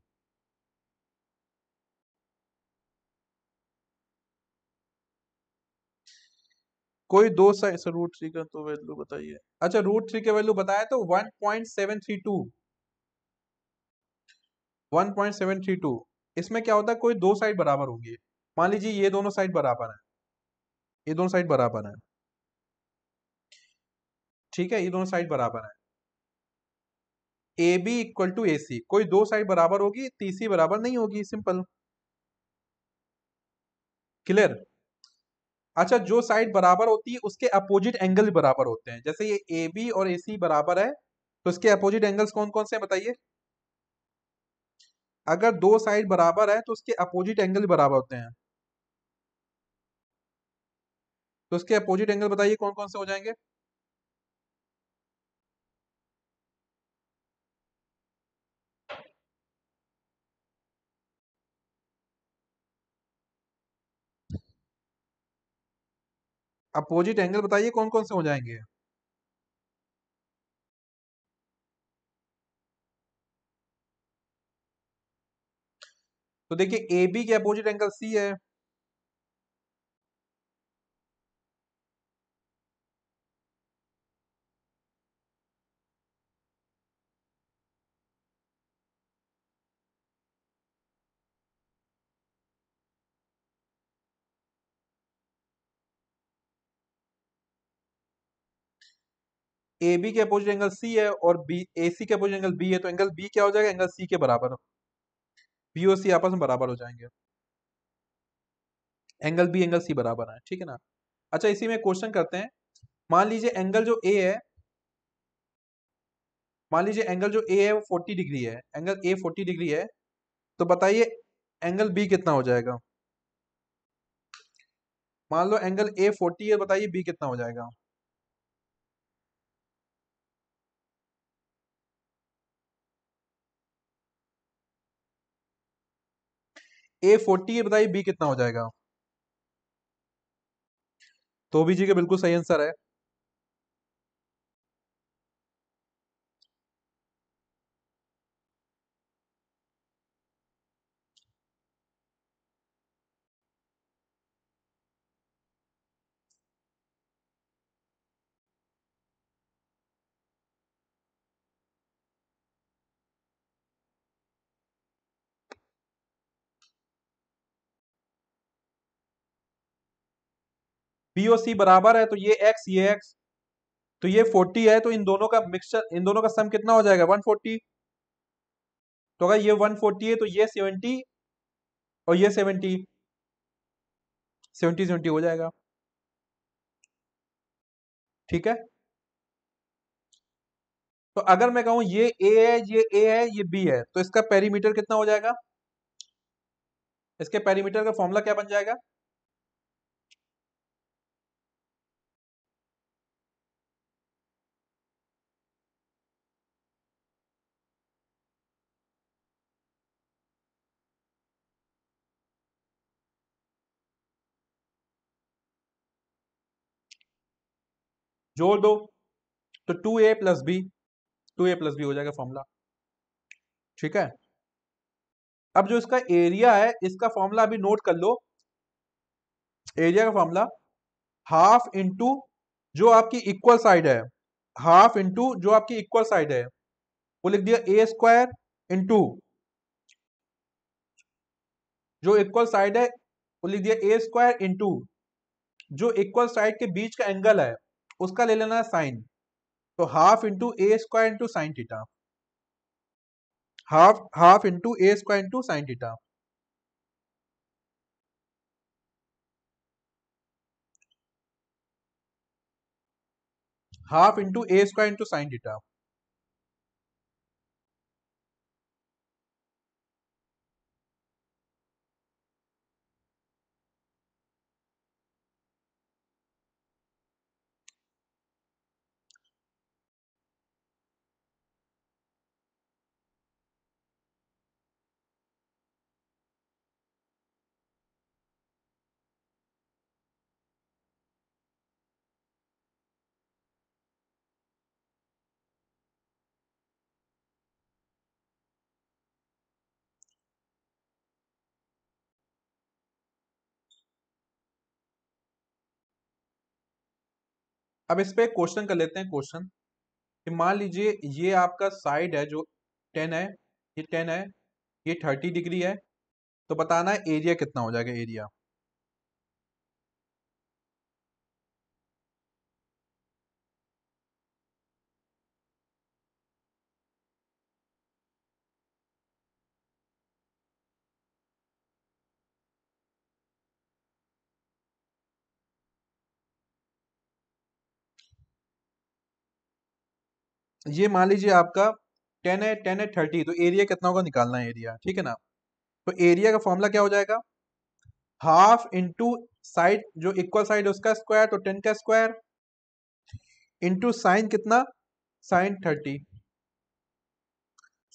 कोई दो साइड रूट थ्री का तो वैल्यू बताइए अच्छा रूट थ्री का वैल्यू बताया तो one point seven three two 1.732 इसमें क्या होता है कोई दो साइड बराबर होंगी मान लीजिए ये दोनों साइड बराबर है ये दोनों साइड बराबर है ठीक है ये दोनों साइड बराबर है A B equal to A C कोई दो साइड बराबर होगी तीसरी बराबर नहीं होगी सिंपल क्लियर अच्छा जो साइड बराबर होती है उसके अपोजिट एंगल बराबर होते हैं जैसे ये ए बी और ए सी बराबर है तो इसके अपोजिट एंगल्स कौन कौन से बताइए अगर दो साइड बराबर है तो उसके अपोजिट एंगल बराबर होते हैं तो उसके अपोजिट एंगल बताइए कौन कौन से हो जाएंगे अपोजिट एंगल बताइए कौन कौन से हो जाएंगे तो देखिए ए बी के अपोजिट एंगल सी है ए बी के अपोजिट एंगल सी है और बी ए सी के अपोजिट एंगल बी है तो एंगल बी क्या हो जाएगा एंगल सी के बराबर बी और सी आपस में बराबर हो जाएंगे एंगल बी एंगल सी बराबर है ठीक है ना अच्छा इसी में क्वेश्चन करते हैं मान लीजिए एंगल जो ए है मान लीजिए एंगल जो ए है वो फोर्टी डिग्री है एंगल ए फोर्टी डिग्री है तो बताइए एंगल बी कितना हो जाएगा मान लो एंगल ए फोर्टी है बताइए बी कितना हो जाएगा ए फोर्टी बताइए बी कितना हो जाएगा तो भी जी के बिल्कुल सही आंसर है बीओसी बराबर है तो ये एक्स ये एक्स तो ये 40 है तो इन दोनों का मिक्सचर इन दोनों का सम कितना हो जाएगा 140 तो अगर ये 140 है तो ये 70 और ये 70 70 70 हो जाएगा ठीक है तो अगर मैं कहूं ये ए है ये ए है ये बी है तो इसका पेरीमीटर कितना हो जाएगा इसके पेरीमीटर का फॉर्मूला क्या बन जाएगा जोड़ दो तो two A plus B two A plus B हो जाएगा फॉर्मूला ठीक है अब जो इसका एरिया है इसका फॉर्मूला अभी नोट कर लो एरिया का फॉर्मूला हाफ इंटू जो आपकी इक्वल साइड है हाफ इंटू जो आपकी इक्वल साइड है वो लिख दिया ए स्क्वायर इंटू जो इक्वल साइड है वो लिख दिया ए स्क्वायर इंटू जो इक्वल साइड के बीच का एंगल है उसका ले लेना है साइन तो हाफ इंटू ए square into sine theta half half into ए square into sine theta half into ए स्क्वायर इंटू साइन टीटा अब इस पर क्वेश्चन कर लेते हैं क्वेश्चन कि मान लीजिए ये आपका साइड है जो टेन है ये टेन है ये थर्टी डिग्री है तो बताना है एरिया कितना हो जाएगा एरिया ये मान लीजिए आपका टेन है टेन है थर्टी तो एरिया कितना होगा निकालना है एरिया ठीक है ना तो एरिया का फॉर्मूला क्या हो जाएगा हाफ इंटू साइड जो इक्वल साइड उसका स्क्वायर तो टेन का स्क्वायर इंटू साइन कितना साइन थर्टी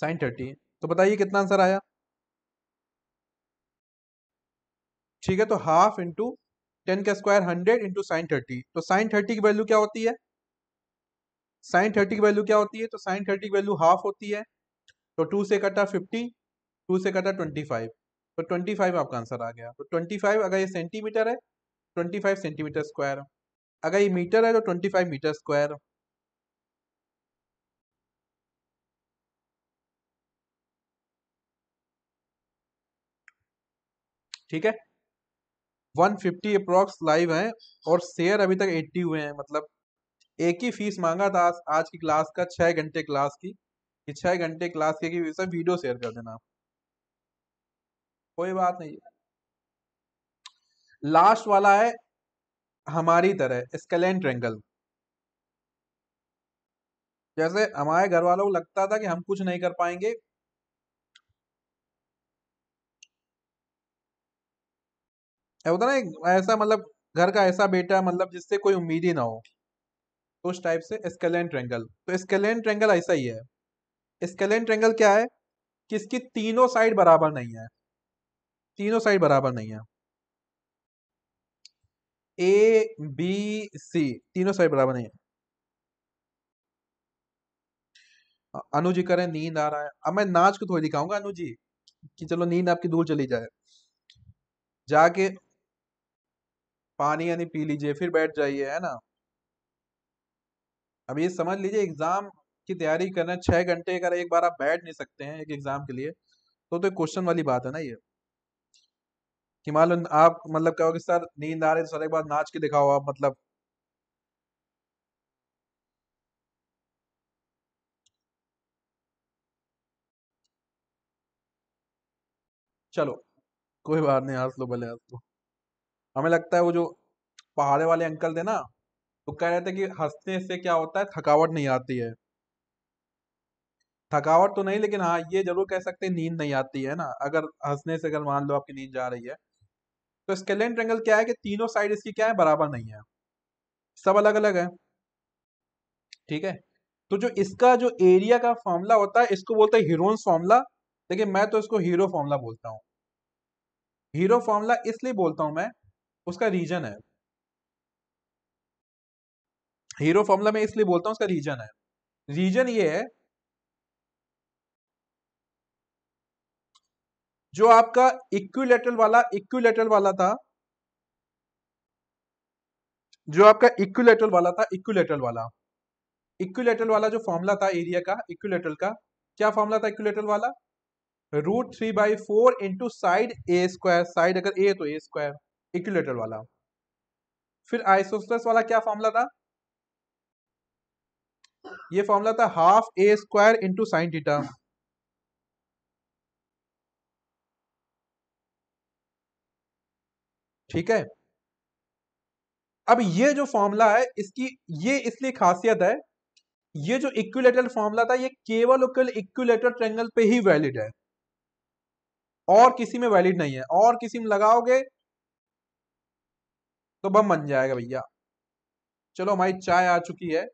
साइन थर्टी तो बताइए कितना आंसर आया ठीक है तो हाफ इंटू टेन का square hundred into sine thirty तो साइन थर्टी की वैल्यू क्या होती है साइन थर्टी की वैल्यू क्या होती है तो साइन थर्टी की वैल्यू हाफ होती है तो टू से कटा फिफ्टी टू से कटा ट्वेंटी फाइव तो ट्वेंटी फाइव आपका आंसर आ गया तो ट्वेंटी फाइव अगर ये सेंटीमीटर है ट्वेंटी फाइव सेंटीमीटर स्क्वायर अगर ये मीटर है तो ट्वेंटी फाइव मीटर स्क्वायर ठीक है 150 अप्रॉक्स लाइव है और शेयर अभी तक 80 हुए हैं मतलब एक ही फीस मांगा था आज की क्लास का छह घंटे क्लास की कि छह घंटे क्लास की वीडियो शेयर कर देना कोई बात नहीं लास्ट वाला है हमारी तरह स्केलेंट ट्रेंगल जैसे हमारे घर वालों को लगता था कि हम कुछ नहीं कर पाएंगे होता ना मतलब, ऐसा मतलब घर का ऐसा बेटा मतलब जिससे कोई उम्मीद ही ना हो उस टाइप से स्केलेन ट्रेंगल तो स्केलेन ट्रेंगल ऐसा ही है स्केलेन ट्रेंगल क्या है कि इसकी तीनों साइड बराबर नहीं है तीनों साइड बराबर नहीं है ए बी सी तीनों साइड बराबर नहीं है अनु जी करें नींद आ रहा है अब मैं नाच को थोड़ी दिखाऊंगा अनु जी कि चलो नींद आपकी दूर चली जाए जाके पानी यानी पी लीजिए फिर बैठ जाइए है ना अब ये समझ लीजिए एग्जाम की तैयारी करना छह घंटे अगर एक बार आप बैठ नहीं सकते हैं एक एग्जाम के लिए तो तो क्वेश्चन वाली बात है ना ये कि मान लो आप मतलब कि सर नींद आ रही है तो सर एक बार नाच के दिखाओ आप मतलब चलो कोई बात नहीं हंस लो भले हंस लो हमें लगता है वो जो पहाड़े वाले अंकल थे ना तो कह रहे थे कि हंसने से क्या होता है थकावट नहीं आती है थकावट तो नहीं लेकिन हाँ ये जरूर कह सकते हैं नींद नहीं आती है ना अगर हंसने से अगर मान लो आपकी नींद जा रही है तो स्केलेन ट्रेंगल क्या है कि तीनों साइड इसकी क्या है बराबर नहीं है सब अलग अलग है ठीक है तो जो इसका जो एरिया का फॉर्मूला होता है इसको बोलते हैं हीरोन्स फॉर्मूला लेकिन मैं तो इसको हीरो फॉर्मूला बोलता हूँ हीरो फॉर्मूला इसलिए बोलता हूँ मैं उसका रीजन है हीरो फॉर्मूला में इसलिए बोलता हूं उसका रीजन है रीजन ये है जो आपका इक्विलेटरल वाला इक्विलेटरल वाला था जो आपका इक्विलेटरल वाला था इक्विलेटरल वाला इक्विलेटरल वाला जो फॉर्मूला था एरिया का इक्विलेटरल का क्या फॉर्मूला था इक्विलेटरल वाला root three by four into side a square side अगर ए तो ए स्क्वायर इक्विलेटरल वाला फिर आइसोस्टस वाला क्या फॉर्मूला था ये फॉर्मूला था half a square into sine theta ठीक है अब ये जो फॉर्मूला है इसकी ये इसलिए खासियत है ये जो इक्विलेटरल फॉर्मूला था ये केवल केवल इक्विलेटर ट्रेंगल पे ही वैलिड है और किसी में वैलिड नहीं है और किसी में लगाओगे तो बम बन जाएगा भैया चलो हमारी चाय आ चुकी है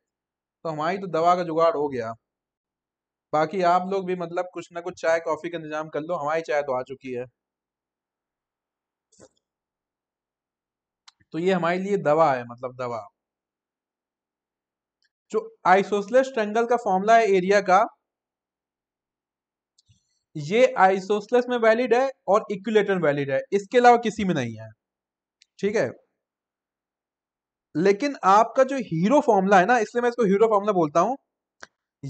तो हमारी तो दवा का जुगाड़ हो गया बाकी आप लोग भी मतलब कुछ ना कुछ चाय कॉफी का इंतजाम कर लो हमारी चाय तो आ चुकी है तो ये हमारे लिए दवा है मतलब दवा जो आइसोसलेस ट्रेंगल का फॉर्मूला है एरिया का ये आइसोसलेस में वैलिड है और इक्विलेटर वैलिड है इसके अलावा किसी में नहीं है ठीक है लेकिन आपका जो हीरो फॉर्मूला है ना इसलिए मैं इसको हीरो फॉर्मूला बोलता हूं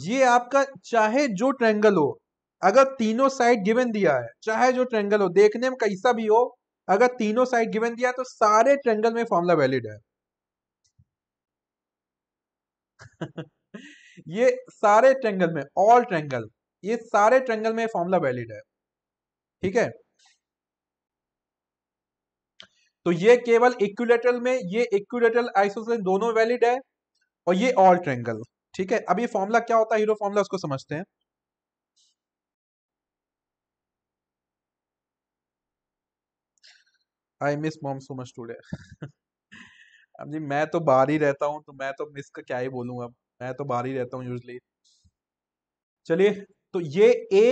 ये आपका चाहे जो ट्रेंगल हो अगर तीनों साइड गिवन दिया है चाहे जो ट्रेंगल हो देखने में कैसा भी हो अगर तीनों साइड गिवन दिया है तो सारे ट्रेंगल में फॉर्मूला वैलिड है ये सारे ट्रेंगल में ऑल ट्रेंगल ये सारे ट्रेंगल में फॉर्मूला वैलिड है ठीक है तो ये केवल इक्विलेटरल में ये इक्विलेटरल आइसोसेल दोनों वैलिड है और ये ऑल ट्रेंगल ठीक है अब ये फॉर्मूला क्या होता है हीरो फॉर्मूला उसको समझते हैं I miss mom so much today अब जी मैं तो बाहर ही रहता हूं तो मैं तो मिस का क्या ही बोलूंगा मैं तो बाहर ही रहता हूँ यूजली चलिए तो ये ए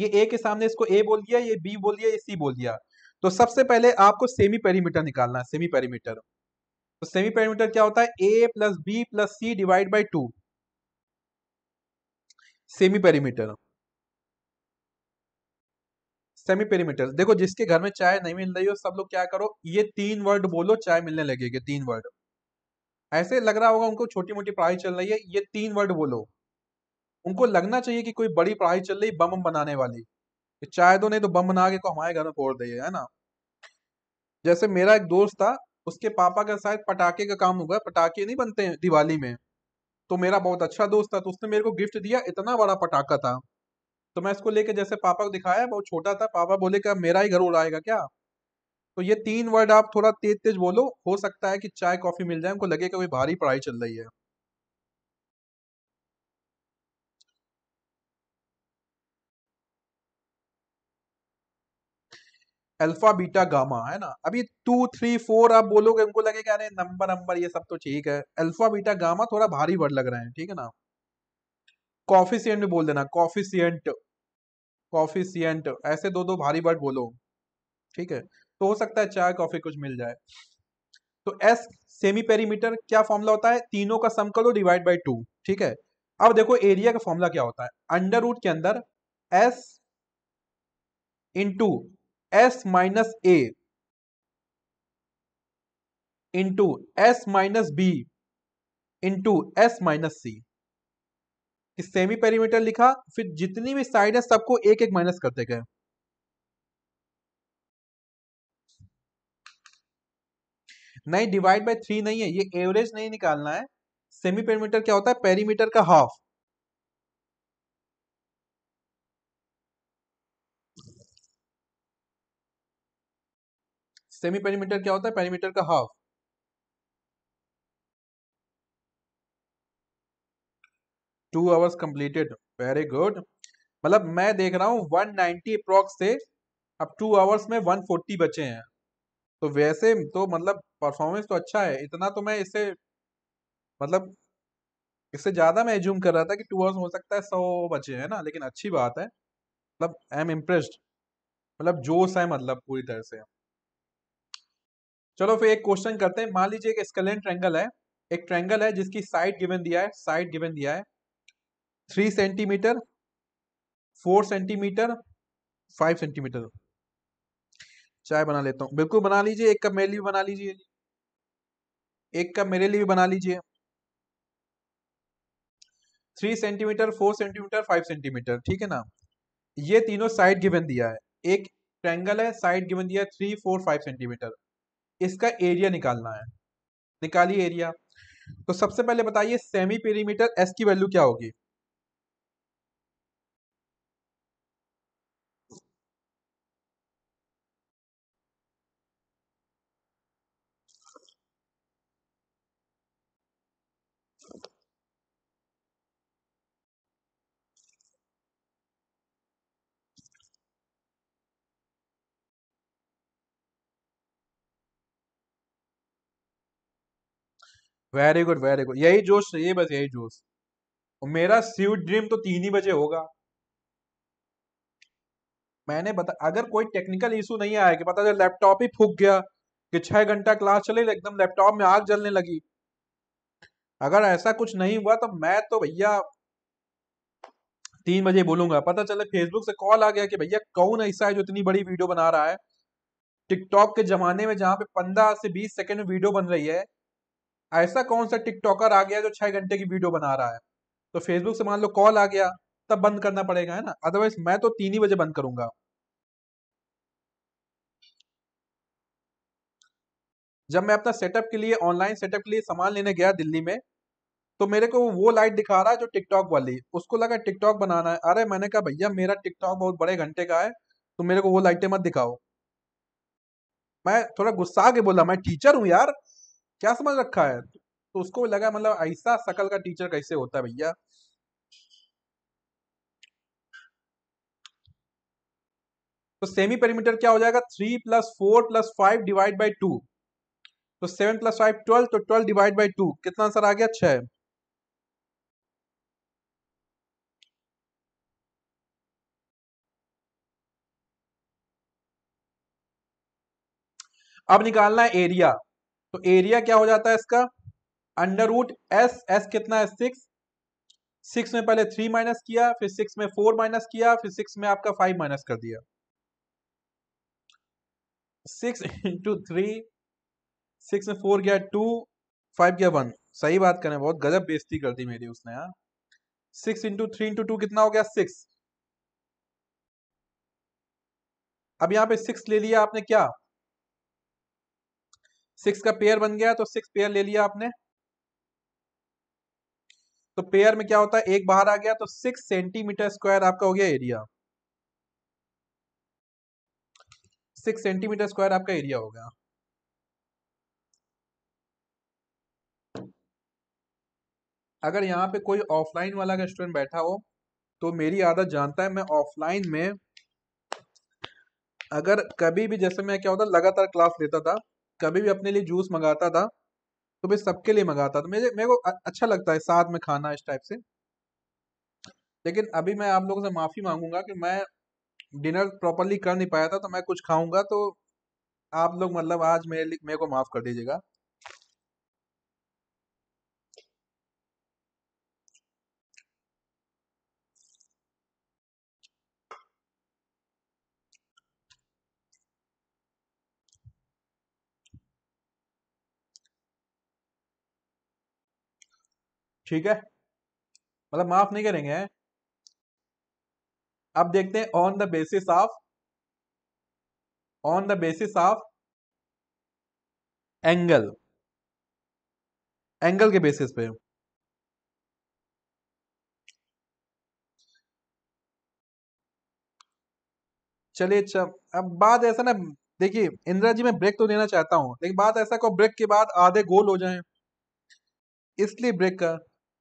ये ए के सामने इसको ए बोल दिया ये बी बोल दिया ये सी बोल दिया तो सबसे पहले आपको सेमी पेरीमीटर निकालना है सेमी पेरीमीटर तो सेमी पेरीमीटर क्या होता है a plus b plus c divide by two semi perimeter semi perimeter देखो जिसके घर में चाय नहीं मिल रही हो सब लोग क्या करो ये तीन वर्ड बोलो चाय मिलने लगेगी तीन वर्ड ऐसे लग रहा होगा उनको छोटी मोटी पढ़ाई चल रही है ये तीन वर्ड बोलो उनको लगना चाहिए कि कोई बड़ी पढ़ाई चल रही बम बनाने वाली चाहे तो नहीं तो बम बना के को हमारे घर में फोड़ दिए है ना जैसे मेरा एक दोस्त था उसके पापा का शायद पटाखे का काम हुआ पटाखे नहीं बनते हैं दिवाली में तो मेरा बहुत अच्छा दोस्त था तो उसने मेरे को गिफ्ट दिया इतना बड़ा पटाखा था तो मैं इसको लेके जैसे पापा को दिखाया बहुत छोटा था पापा बोले क्या मेरा ही घर उड़ाएगा क्या तो ये तीन वर्ड आप थोड़ा तेज तेज बोलो हो सकता है कि चाय कॉफी मिल जाए उनको लगे कि भारी पढ़ाई चल रही है अल्फा बीटा गामा है ना अभी टू थ्री फोर आप बोलोगे उनको लगेगा अरे नंबर नंबर ये सब तो ठीक है अल्फा बीटा गामा थोड़ा भारी वर्ड लग रहा है ठीक है ना कॉफिशियंट भी बोल देना कॉफिशियंट कॉफिशियंट ऐसे दो दो भारी वर्ड बोलो ठीक है तो हो सकता है चाय कॉफी कुछ मिल जाए तो एस सेमी पेरीमीटर क्या फॉर्मूला होता है तीनों का सम करो डिवाइड बाई टू ठीक है अब देखो एरिया का फॉर्मूला क्या होता है अंडर रूट के अंदर s into s minus a into s minus b into s minus c semi perimeter लिखा फिर जितनी भी साइड है सबको एक एक माइनस करते गए नहीं डिवाइड बाय थ्री नहीं है ये एवरेज नहीं निकालना है सेमी पेरीमीटर क्या होता है पेरीमीटर का हाफ सेमी पेरीमीटर क्या होता है पेरीमीटर का half two hours completed very good मतलब मैं देख रहा हूं 190 नाइनटी अप्रोक्स से अब टू आवर्स में 140 बचे हैं तो वैसे तो मतलब परफॉर्मेंस तो अच्छा है इतना तो मैं इससे मतलब इससे ज़्यादा मैं एज्यूम कर रहा था कि टू आवर्स हो सकता है सौ बचे हैं ना लेकिन अच्छी बात है मतलब आई एम इम्प्रेस्ड मतलब जोश है मतलब पूरी तरह से चलो फिर एक क्वेश्चन करते हैं मान लीजिए एक ट्रेंगल है एक ट्रेंगल है जिसकी साइड गिवन दिया है साइड गिवन दिया है three centimeter four centimeter five centimeter चाय बना लेता हूँ बिल्कुल बना लीजिए एक कप मेरे लिए बना लीजिए एक कप मेरे लिए बना लीजिए three centimeter four centimeter five centimeter ठीक है ना ये तीनों साइड गिवन दिया है एक ट्रेंगल है साइड गिवन दिया है थ्री फोर फाइव सेंटीमीटर इसका एरिया निकालना है निकालिए एरिया तो सबसे पहले बताइए सेमी पेरीमीटर एस की वैल्यू क्या होगी वेरी गुड वेरी गुड यही जोश चाहिए बस यही जोश और मेरा स्वीट ड्रीम तो तीन ही बजे होगा मैंने बता अगर कोई टेक्निकल इशू नहीं आया कि पता चल लैपटॉप ही फूक गया कि छह घंटा क्लास चले एकदम लैपटॉप में आग जलने लगी अगर ऐसा कुछ नहीं हुआ तो मैं तो भैया तीन बजे बोलूंगा पता चले फेसबुक से कॉल आ गया कि भैया कौन ऐसा है जो इतनी बड़ी वीडियो बना रहा है टिकटॉक के जमाने में जहां पे पंद्रह से बीस सेकेंड में वीडियो बन रही है ऐसा कौन सा टिकटॉकर आ गया जो छह घंटे की वीडियो बना रहा है तो फेसबुक से मान लो कॉल आ गया तब बंद करना पड़ेगा है ना अदरवाइज मैं तो तीन ही बजे बंद करूंगा जब मैं अपना सेटअप के लिए ऑनलाइन सेटअप के लिए सामान लेने गया दिल्ली में तो मेरे को वो लाइट दिखा रहा है जो टिकटॉक वाली उसको लगा टिकटॉक बनाना है अरे मैंने कहा भैया मेरा टिकटॉक बहुत बड़े घंटे का है तो मेरे को वो लाइटें मत दिखाओ मैं थोड़ा गुस्सा के बोला मैं टीचर हूँ यार क्या समझ रखा है तो उसको लगा मतलब ऐसा शकल का टीचर कैसे होता है भैया तो सेमी पेरीमीटर क्या हो जाएगा three plus four plus five divide by two तो सेवन प्लस फाइव ट्वेल्व तो ट्वेल्व डिवाइड बाई टू कितना आंसर आ गया छह अब निकालना है एरिया तो एरिया क्या हो जाता है इसका अंडर रूट एस एस कितना है सिक्स सिक्स में पहले थ्री माइनस किया फिर सिक्स में फोर माइनस किया फिर सिक्स में आपका फाइव माइनस कर दिया सिक्स इंटू थ्री सिक्स में फोर गया टू फाइव गया वन सही बात करें बहुत गजब बेजती कर दी मेरी उसने यहाँ six into three into two कितना हो गया सिक्स अब यहाँ पे सिक्स ले लिया आपने क्या सिक्स का पेयर बन गया तो सिक्स पेयर ले लिया आपने तो पेयर में क्या होता है एक बाहर आ गया तो सिक्स सेंटीमीटर स्क्वायर आपका हो गया एरिया सिक्स सेंटीमीटर स्क्वायर आपका एरिया हो गया अगर यहाँ पे कोई ऑफलाइन वाला का स्टूडेंट बैठा हो तो मेरी आदत जानता है मैं ऑफलाइन में अगर कभी भी जैसे मैं क्या होता लगातार क्लास लेता था कभी भी अपने लिए जूस मंगाता था तो मैं सबके लिए मंगाता था मेरे मेरे को अच्छा लगता है साथ में खाना इस टाइप से लेकिन अभी मैं आप लोगों से माफ़ी मांगूंगा कि मैं डिनर प्रॉपरली कर नहीं पाया था तो मैं कुछ खाऊंगा तो आप लोग मतलब आज मेरे लिए मेरे को माफ़ कर दीजिएगा ठीक है मतलब माफ नहीं करेंगे अब देखते हैं on the basis of on the basis of angle angle के बेसिस पे चलिए अच्छा अब बात ऐसा ना देखिए इंदिरा जी मैं ब्रेक तो देना चाहता हूं लेकिन बात ऐसा को ब्रेक के बाद आधे गोल हो जाए इसलिए ब्रेक का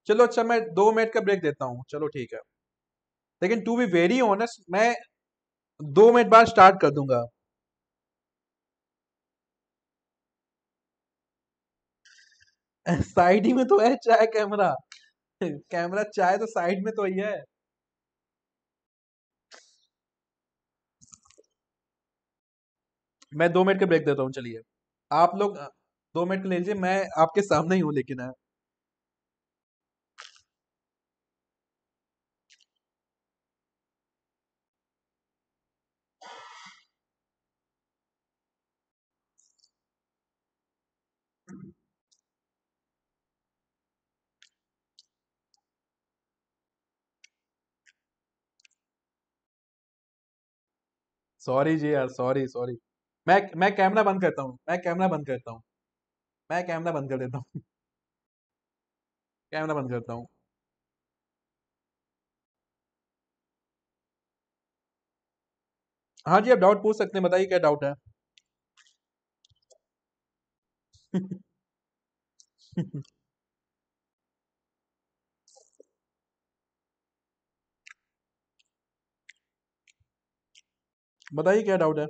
चलो अच्छा मैं दो मिनट का ब्रेक देता हूँ चलो ठीक है लेकिन टू बी वेरी ऑनेस्ट मैं दो मिनट बाद स्टार्ट कर दूंगा साइड ही में तो है चाय कैमरा कैमरा चाय तो साइड में तो ही है मैं दो मिनट का ब्रेक देता हूँ चलिए आप लोग दो मिनट ले लीजिए मैं आपके सामने ही हूँ लेकिन है हाँ। सॉरी जी यार सॉरी सॉरी मैं मैं कैमरा बंद करता हूँ मैं कैमरा बंद करता हूँ मैं कैमरा बंद कर देता हूँ कैमरा बंद करता हूँ हाँ जी आप डाउट पूछ सकते हैं बताइए क्या डाउट है बताइए क्या डाउट है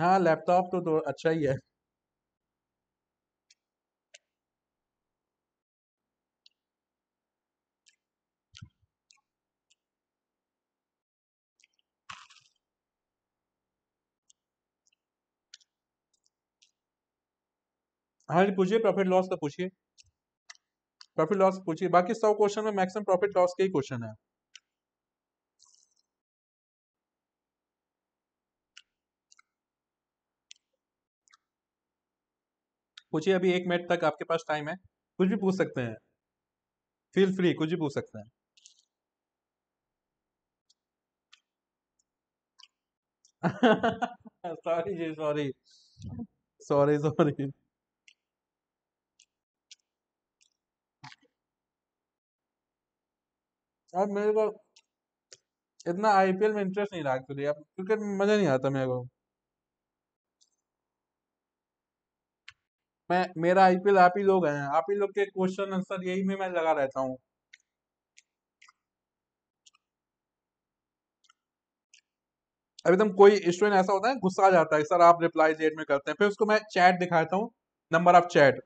हाँ लैपटॉप तो, तो अच्छा ही है हाँ जी पूछिए प्रॉफिट लॉस का पूछिए प्रॉफिट लॉस पूछिए बाकी सौ क्वेश्चन में मैक्सिमम प्रॉफिट लॉस के ही क्वेश्चन है पूछिए अभी एक मिनट तक आपके पास टाइम है कुछ भी पूछ सकते हैं फील फ्री कुछ भी पूछ सकते हैं सॉरी जी सॉरी सॉरी सॉरी अब मेरे को इतना आईपीएल में इंटरेस्ट नहीं रहा एक्चुअली अब क्रिकेट में मजा नहीं आता मेरे को मैं मेरा आईपीएल आप ही लोग हैं आप ही लोग के क्वेश्चन आंसर यही में मैं लगा रहता हूँ अभी तुम तो कोई स्टूडेंट ऐसा होता है गुस्सा आ जाता है सर आप रिप्लाई लेट में करते हैं फिर उसको मैं चैट दिखाता हूँ नंबर ऑफ चैट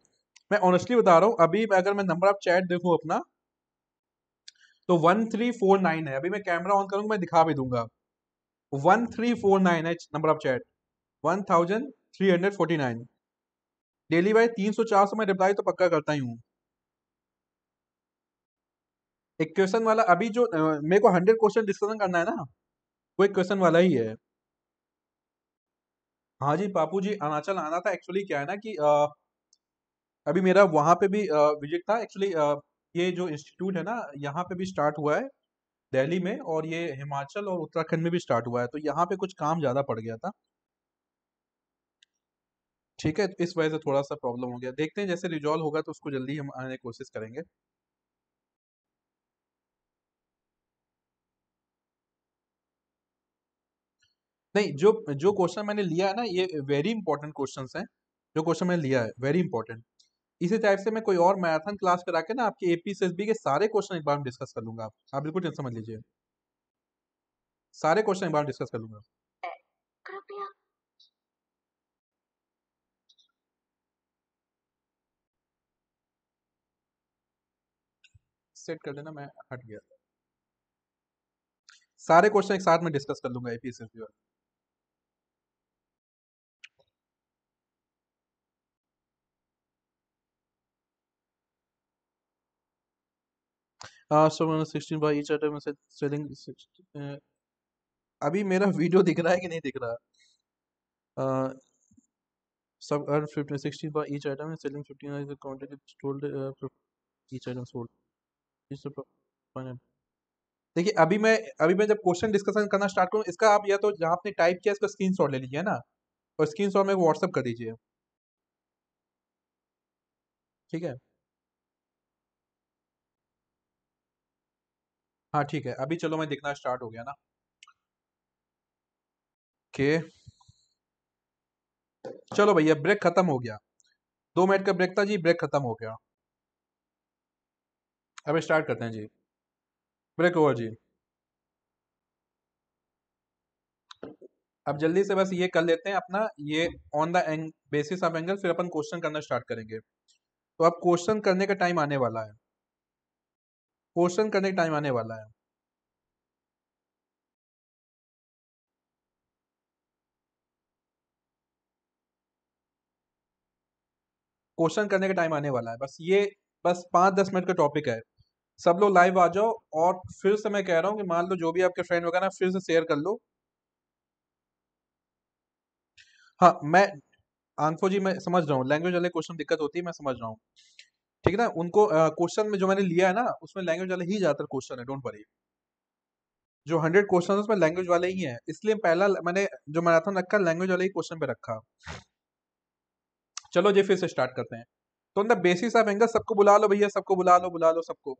मैं ऑनेस्टली बता रहा हूँ अभी अगर मैं नंबर ऑफ चैट देखू अपना तो वन थ्री फोर नाइन है अभी मैं कैमरा ऑन करूंगा मैं दिखा भी दूंगा वन थ्री फोर नाइन है number of chat one thousand three hundred forty nine daily by तीन सौ चार सौ मैं रिप्लाई तो पक्का करता ही हूँ एक क्वेश्चन वाला अभी जो मेरे को हंड्रेड क्वेश्चन डिस्कशन करना है ना वो एक क्वेश्चन वाला ही है हाँ जी पापू जी अरुणाचल आना था एक्चुअली क्या है ना कि आ, अभी मेरा वहां पे भी विजिट था एक्चुअली ये जो इंस्टीट्यूट है ना यहाँ पे भी स्टार्ट हुआ है दिल्ली में और ये हिमाचल और उत्तराखंड में भी स्टार्ट हुआ है तो यहाँ पे कुछ काम ज़्यादा पड़ गया था ठीक है इस वजह से थोड़ा सा प्रॉब्लम हो गया देखते हैं जैसे रिजॉल्व होगा तो उसको जल्दी हम आने की कोशिश करेंगे नहीं जो जो क्वेश्चन मैंने लिया है ना ये वेरी इंपॉर्टेंट क्वेश्चन हैं जो क्वेश्चन मैंने लिया है वेरी इंपॉर्टेंट इसी टाइप से मैं कोई और मैराथन क्लास करा के ना आपके एपीसीएसबी के सारे क्वेश्चन एक बार में डिस्कस कर लूंगा आप बिल्कुल टेंशन मत लीजिए सारे क्वेश्चन एक बार डिस्कस कर लूंगा सेट कर देना मैं हट गया सारे क्वेश्चन एक साथ में डिस्कस कर लूंगा एपीएसएसबी वाले uh, so on 16 by each item is अभी मेरा वीडियो दिख रहा है कि नहीं दिख रहा सब earn fifty sixteen by each item selling fifteen is quantity sold each item sold देखिए अभी मैं अभी मैं जब क्वेश्चन डिस्कशन करना स्टार्ट करूँ इसका आप या तो जहाँ आपने टाइप किया इसका स्क्रीन ले लीजिए ना और स्क्रीन में व्हाट्सअप कर दीजिए ठीक है हाँ ठीक है अभी चलो मैं दिखना स्टार्ट हो गया ना के चलो भैया ब्रेक खत्म हो गया दो मिनट का ब्रेक था जी ब्रेक खत्म हो गया अब स्टार्ट करते हैं जी ब्रेक ओवर जी अब जल्दी से बस ये कर लेते हैं अपना ये ऑन द एंग बेसिस ऑफ एंगल फिर अपन क्वेश्चन करना स्टार्ट करेंगे तो अब क्वेश्चन करने का टाइम आने वाला है क्वेश्चन करने का टाइम आने वाला है क्वेश्चन करने का टाइम आने वाला है बस ये बस पांच दस मिनट का टॉपिक है सब लोग लाइव आ जाओ और फिर से मैं कह रहा हूँ कि मान लो जो भी आपके फ्रेंड वगैरह फिर से शेयर कर लो हाँ मैं आंखो जी मैं समझ रहा हूँ लैंग्वेज वाले क्वेश्चन दिक्कत होती है मैं समझ रहा हूँ ठीक है ना उनको क्वेश्चन में जो मैंने लिया है ना उसमें लैंग्वेज वाले ही ज़्यादातर क्वेश्चन है डोंट वरी जो हंड्रेड क्वेश्चन है उसमें लैंग्वेज वाले ही है इसलिए पहला मैंने जो मैराथन रखा लैंग्वेज वाले ही क्वेश्चन पे रखा चलो जी फिर से स्टार्ट करते हैं तो on the basis of angle सबको बुला लो भैया सबको बुला लो बुला लो सबको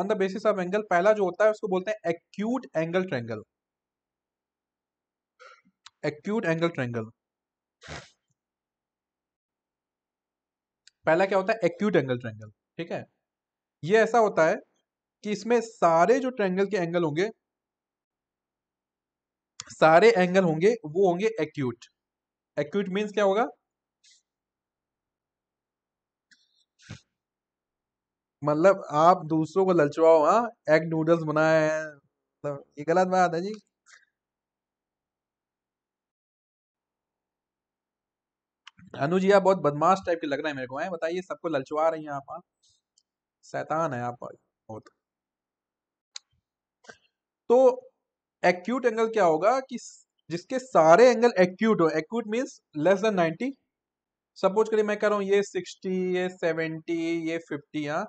on the basis of angle पहला जो होता है उसको बोलते हैं acute angle triangle acute angle triangle पहला क्या होता है एक्यूट एंगल ट्रैंगल ठीक है ये ऐसा होता है कि इसमें सारे जो ट्रैंगल के एंगल होंगे सारे एंगल होंगे वो होंगे एक्यूट एक्यूट मीन्स क्या होगा मतलब आप दूसरों को ललचवाओ हाँ एग नूडल्स बनाए हैं मतलब ये गलत बात है जी अनु जी आप बहुत बदमाश टाइप के लग रहे हैं मेरे को है बताइए सबको ललचवा रही हैं आप हाँ? शैतान है आप बहुत तो एक्यूट एंगल क्या होगा कि जिसके सारे एंगल एक्यूट हो acute means less than 90 suppose करिए मैं कह रहा हूं ये 60 ये 70 ये 50 यहाँ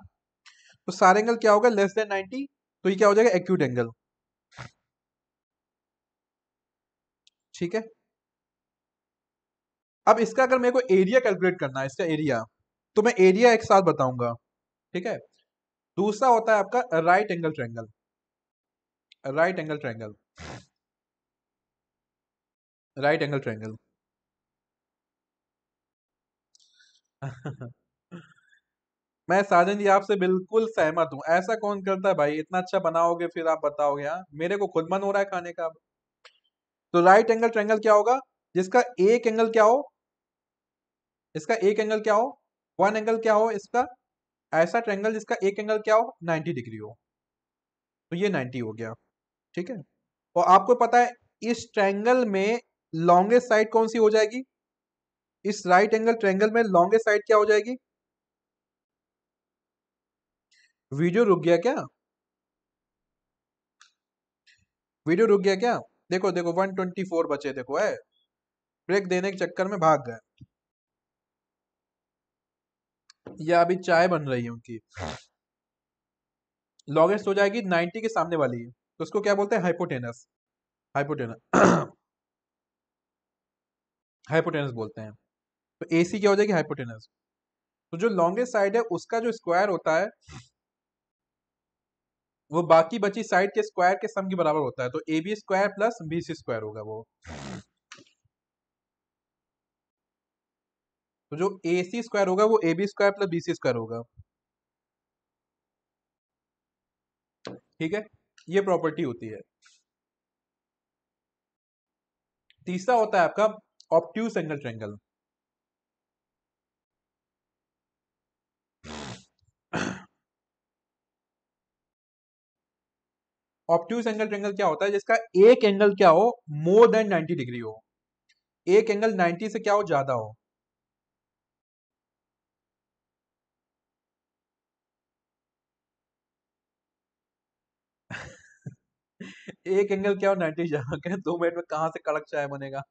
तो सारे एंगल क्या होगा लेस देन 90 तो ये क्या हो जाएगा एक्यूट एंगल ठीक है अब इसका अगर मेरे को एरिया कैलकुलेट करना है इसका एरिया तो मैं एरिया एक साथ बताऊंगा ठीक है दूसरा होता है आपका right angle triangle right angle triangle right angle triangle मैं साजन जी आपसे बिल्कुल सहमत हूं ऐसा कौन करता है भाई इतना अच्छा बनाओगे फिर आप बताओगे हाँ मेरे को खुद मन हो रहा है खाने का तो राइट एंगल ट्रैंगल क्या होगा जिसका एक एंगल क्या हो इसका एक एंगल क्या हो वन एंगल क्या हो इसका ऐसा ट्रेंगल जिसका एक एंगल क्या हो 90 डिग्री हो तो ये 90 हो गया ठीक है और आपको पता है इस ट्रेंगल में लॉन्गेस्ट साइड कौन सी हो जाएगी इस राइट एंगल ट्रेंगल में लॉन्गेस्ट साइड क्या हो जाएगी वीडियो रुक गया क्या वीडियो रुक गया क्या देखो देखो 124 बचे देखो है ब्रेक देने के चक्कर में भाग गए या अभी चाय बन रही है उनकी लॉगेस्ट हाँ। हो जाएगी नाइन्टी के सामने वाली तो उसको क्या बोलते हैं हाइपोटेनस हाइपोटेनस हाइपोटेनस बोलते हैं तो ए सी क्या हो जाएगी हाइपोटेनस तो जो लॉन्गेस्ट साइड है उसका जो स्क्वायर होता है वो बाकी बची साइड के स्क्वायर के सम के बराबर होता है तो A B square plus B C square होगा वो हाँ। तो जो ए सी स्क्वायर होगा वो A B square plus B C square होगा ठीक है ये प्रॉपर्टी होती है तीसरा होता है आपका obtuse angle triangle obtuse angle triangle क्या होता है जिसका एक एंगल क्या हो मोर देन 90 डिग्री हो एक एंगल 90 से क्या हो ज्यादा हो एक एंगल क्या हो नाइनटी ज्यादा दो मिनट में कहा से कड़क चाय बनेगा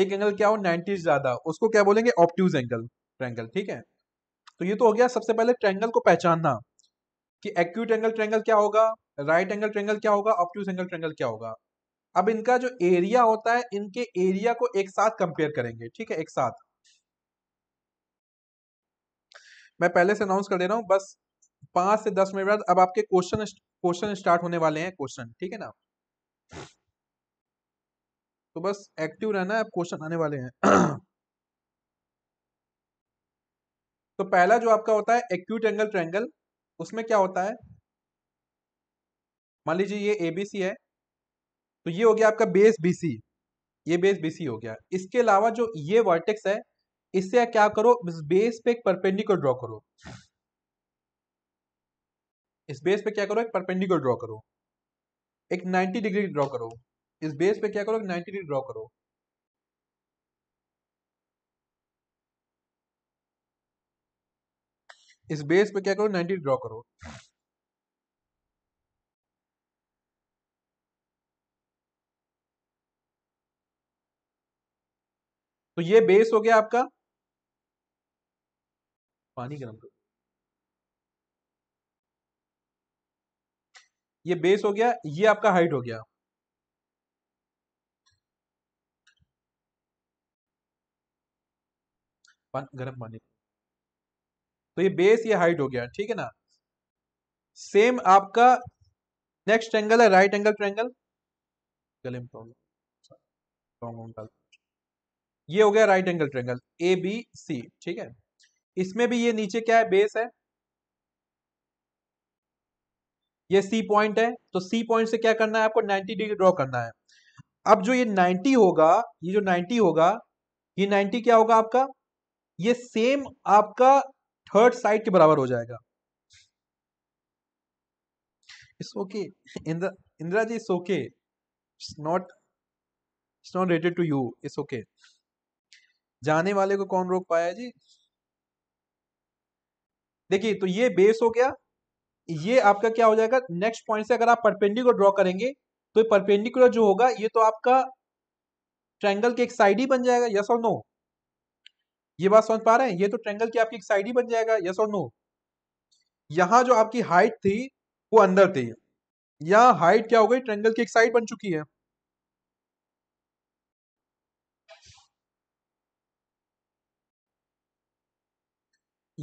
एक एंगल क्या हो नाइनटी ज्यादा उसको क्या बोलेंगे ऑप्टूज एंगल ट्रैंगल ठीक है तो ये तो हो गया सबसे पहले ट्रैंगल को पहचानना कि एक्यूट एंगल ट्रैंगल क्या होगा राइट एंगल ट्रैंगल क्या होगा ऑप्टूज एंगल ट्रैंगल क्या होगा अब इनका जो एरिया होता है इनके एरिया को एक साथ कंपेयर करेंगे ठीक है एक साथ मैं पहले से अनाउंस कर दे रहा हूं बस पांच से दस मिनट बाद अब आपके क्वेश्चन क्वेश्चन स्टार्ट होने वाले हैं क्वेश्चन ठीक है ना तो बस एक्टिव रहना है अब क्वेश्चन आने वाले हैं तो पहला जो आपका होता है एक्यूट एंगल ट्रैंगल उसमें क्या होता है मान लीजिए ये एबीसी है तो ये हो गया आपका बेस बीसी ये बेस बीसी हो गया इसके अलावा जो ये वर्टेक्स है इससे क्या करो इस बेस पे एक परपेंडिकुलर ड्रॉ करो इस बेस पे क्या करो एक परपेंडिकुलर ड्रॉ करो एक 90 डिग्री ड्रॉ करो इस बेस पे क्या करो एक 90 डिग्री ड्रॉ करो इस बेस पे क्या करो 90 ड्रॉ करो तो ये बेस हो गया आपका पानी गर्म करो ये बेस हो गया ये आपका हाइट हो गया गर्म पानी तो ये बेस ये हाइट हो गया ठीक है ना सेम आपका नेक्स्ट एंगल है राइट एंगल ट्रेंगल गले ये हो गया right angle triangle A B C ठीक है इसमें भी ये नीचे क्या है बेस है ये सी पॉइंट है तो सी पॉइंट से क्या करना है आपको 90 डिग्री ड्रॉ करना है अब जो ये 90 होगा ये जो 90 होगा ये 90 क्या होगा आपका ये सेम आपका थर्ड साइड के बराबर हो जाएगा it's okay Indira ji it's okay it's not it's not rated to you it's okay जाने वाले को कौन रोक पाया जी देखिए तो ये बेस हो गया ये आपका क्या हो जाएगा नेक्स्ट पॉइंट से अगर आप परपेंडिकुलर ड्रॉ करेंगे तो परपेंडिकुलर जो होगा ये तो आपका ट्रैंगल की एक साइड ही बन जाएगा यस और नो ये बात समझ पा रहे हैं ये तो ट्रैंगल की आपकी एक साइड ही बन जाएगा यस और नो यहां जो आपकी हाइट थी वो अंदर थी यहां हाइट क्या हो गई ट्रेंगल की एक साइड बन चुकी है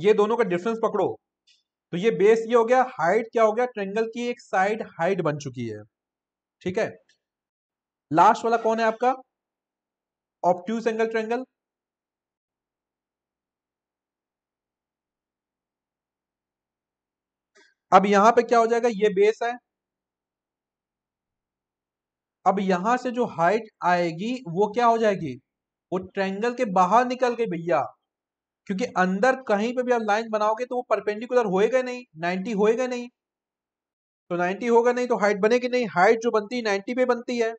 ये दोनों का डिफरेंस पकड़ो तो ये बेस ये हो गया हाइट क्या हो गया ट्रेंगल की एक साइड हाइट बन चुकी है ठीक है लास्ट वाला कौन है आपका ऑप्ट्यूस एंगल ट्रेंगल अब यहां पे क्या हो जाएगा ये बेस है अब यहां से जो हाइट आएगी वो क्या हो जाएगी वो ट्रेंगल के बाहर निकल गई भैया क्योंकि अंदर कहीं पे भी आप लाइन बनाओगे तो वो परपेंडिकुलर होएगा नहीं नाइन्टी होएगा नहीं तो नाइन्टी होगा नहीं तो हाइट बनेगी नहीं हाइट जो बनती है 90 पे बनती है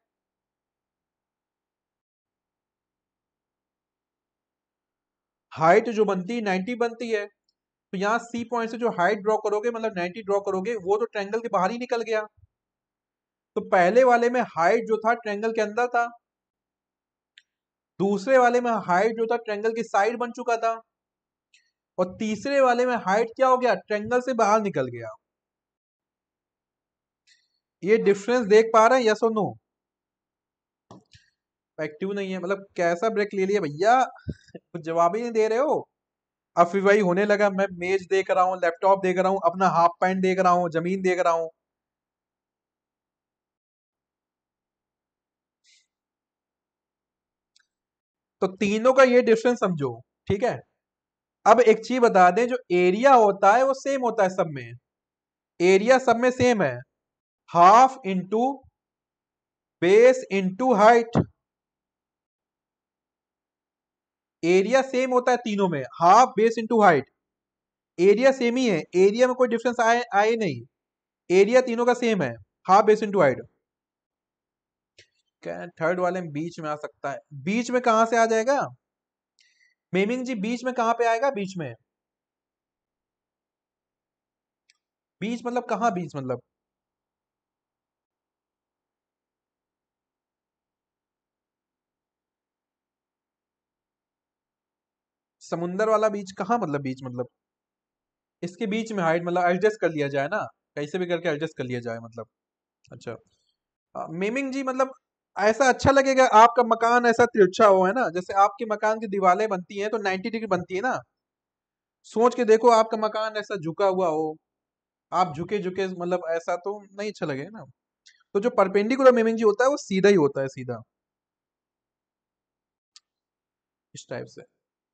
हाइट जो बनती है नाइन्टी बनती है तो यहाँ सी पॉइंट से जो हाइट ड्रॉ करोगे मतलब नाइन्टी ड्रॉ करोगे वो तो ट्रैंगल के बाहर ही निकल गया तो पहले वाले में हाइट जो था ट्रैंगल के अंदर था दूसरे वाले में हाइट जो था ट्रैंगल की साइड बन चुका था और तीसरे वाले में हाइट क्या हो गया ट्रेंगल से बाहर निकल गया ये डिफरेंस देख पा रहे हैं यस और नो एक्टिव नहीं है मतलब कैसा ब्रेक ले लिया भैया जवाब ही नहीं दे रहे हो अब फिर वही होने लगा मैं मेज देख रहा हूँ लैपटॉप देख रहा हूँ अपना हाफ पैंट देख रहा हूँ जमीन देख रहा हूँ तो तीनों का ये डिफरेंस समझो ठीक है अब एक चीज बता दें जो एरिया होता है वो सेम होता है सब में एरिया सब में सेम है half into base into height area same होता है तीनों में half base into height area same ही है एरिया में कोई डिफरेंस आए आए नहीं एरिया तीनों का सेम है हाफ बेस इंटू हाइट क्या थर्ड वाले में बीच में आ सकता है बीच में कहां से आ जाएगा मेमिंग जी बीच में कहां पे आएगा बीच में बीच मतलब कहां बीच मतलब समुंदर वाला बीच कहा मतलब बीच मतलब इसके बीच में हाइट मतलब एडजस्ट कर लिया जाए ना कैसे भी करके एडजस्ट कर लिया जाए मतलब अच्छा मेमिंग जी मतलब ऐसा अच्छा लगेगा आपका मकान ऐसा तिरछा हो है ना जैसे आपके मकान की दीवारें बनती हैं तो 90 डिग्री बनती है ना सोच के देखो आपका मकान ऐसा झुका हुआ हो आप झुके झुके मतलब ऐसा तो नहीं अच्छा लगे ना तो जो परपेंडिकुलर मेमिंग जी होता है वो सीधा ही होता है सीधा इस टाइप से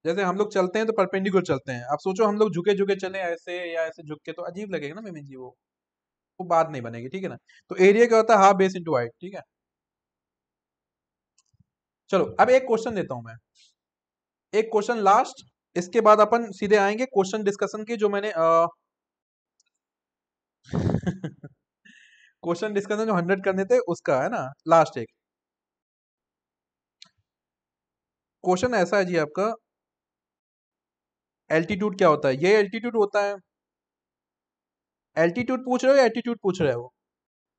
जैसे हम लोग चलते हैं तो परपेंडिकुलर चलते हैं आप सोचो हम लोग झुके झुके चले ऐसे या ऐसे झुक के तो अजीब लगेगा ना मेमिंग जी वो वो बात नहीं बनेगी ठीक है ना तो एरिया क्या होता है हाफ बेस इंटू वाइट ठीक है चलो अब एक क्वेश्चन देता हूं मैं एक क्वेश्चन लास्ट इसके बाद अपन सीधे आएंगे क्वेश्चन डिस्कशन के जो मैंने क्वेश्चन डिस्कशन जो हंड्रेड करने थे उसका है ना लास्ट एक क्वेश्चन ऐसा है जी आपका एल्टीट्यूड क्या होता है ये एल्टीट्यूड होता है एल्टीट्यूड पूछ रहे हो या एटीट्यूड पूछ रहे हो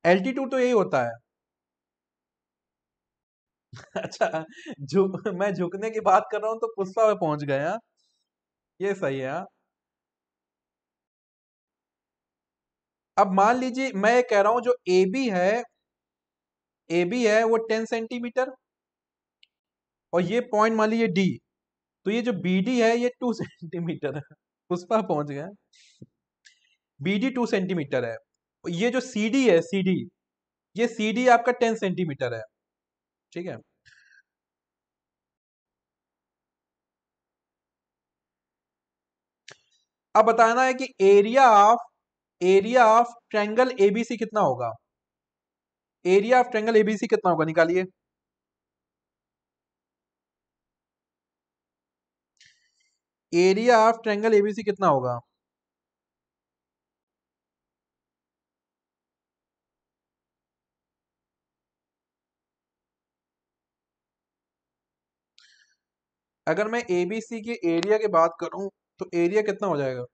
एल्टीट्यूड तो यही होता है अच्छा झुक मैं झुकने की बात कर रहा हूं तो पुष्पा में पहुंच गए हाँ? ये सही है हाँ? अब मान लीजिए मैं ये कह रहा हूं जो ए बी है ए बी है वो टेन सेंटीमीटर और ये पॉइंट मान लीजिए डी तो ये जो बी डी है ये टू सेंटीमीटर है पुष्पा पहुंच गए बी डी टू सेंटीमीटर है ये जो सी डी है सी डी ये सी डी आपका टेन सेंटीमीटर है ठीक है अब बताना है कि area of area of triangle ABC कितना होगा एरिया ऑफ ट्रैंगल एबीसी कितना होगा निकालिए एरिया ऑफ ट्रैंगल एबीसी कितना होगा अगर मैं ए बी सी के एरिया की बात करूं तो एरिया कितना हो जाएगा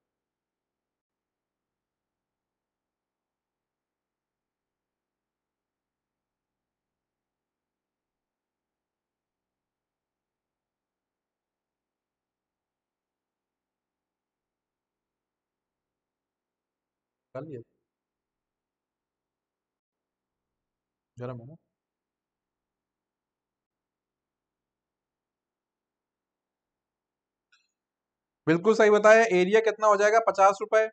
जरा मैंने बिल्कुल सही बताया एरिया कितना हो जाएगा पचास रुपए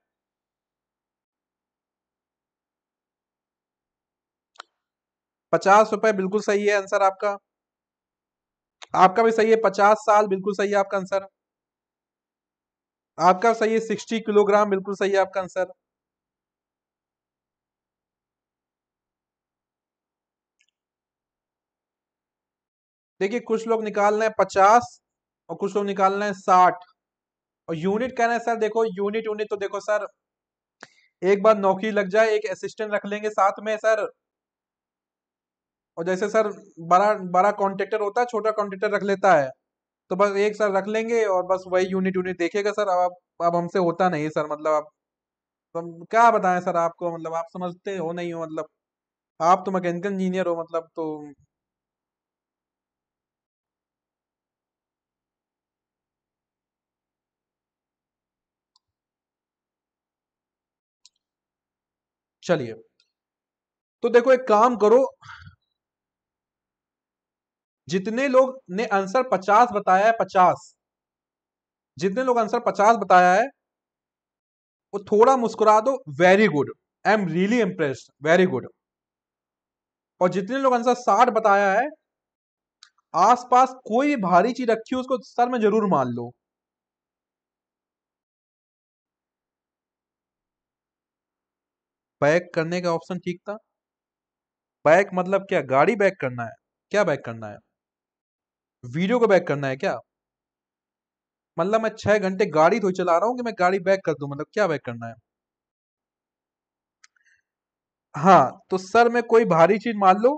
पचास रुपए बिल्कुल सही है आंसर आपका आपका भी सही है पचास साल बिल्कुल सही है आपका आंसर आपका सही है सिक्सटी किलोग्राम बिल्कुल सही है आपका आंसर देखिए कुछ लोग रहे हैं पचास और कुछ लोग रहे हैं साठ और यूनिट कहना है सर देखो यूनिट यूनिट तो देखो सर एक बार नौकरी लग जाए एक असिस्टेंट रख लेंगे साथ में सर और जैसे सर बड़ा बड़ा कॉन्ट्रेक्टर होता है छोटा कॉन्ट्रेक्टर रख लेता है तो बस एक सर रख लेंगे और बस वही यूनिट यूनिट देखेगा सर अब अब हमसे होता नहीं सर मतलब आप तो क्या बताएं सर आपको मतलब आप समझते हो नहीं हो मतलब आप तो मैकेनिकल इंजीनियर हो मतलब तो चलिए तो देखो एक काम करो जितने लोग ने आंसर पचास बताया है पचास जितने लोग आंसर पचास बताया है वो थोड़ा मुस्कुरा दो very good I am really impressed very good और जितने लोग आंसर साठ बताया है आसपास कोई भारी चीज रखी हो उसको सर में जरूर मान लो बैक करने का ऑप्शन ठीक था बैक मतलब क्या गाड़ी बैक करना है क्या बैक करना है वीडियो को बैक करना है क्या मतलब मैं छह घंटे गाड़ी तो चला रहा हूं कि मैं गाड़ी बैक कर दू मतलब क्या बैक करना है हाँ तो सर मैं कोई भारी चीज मान लो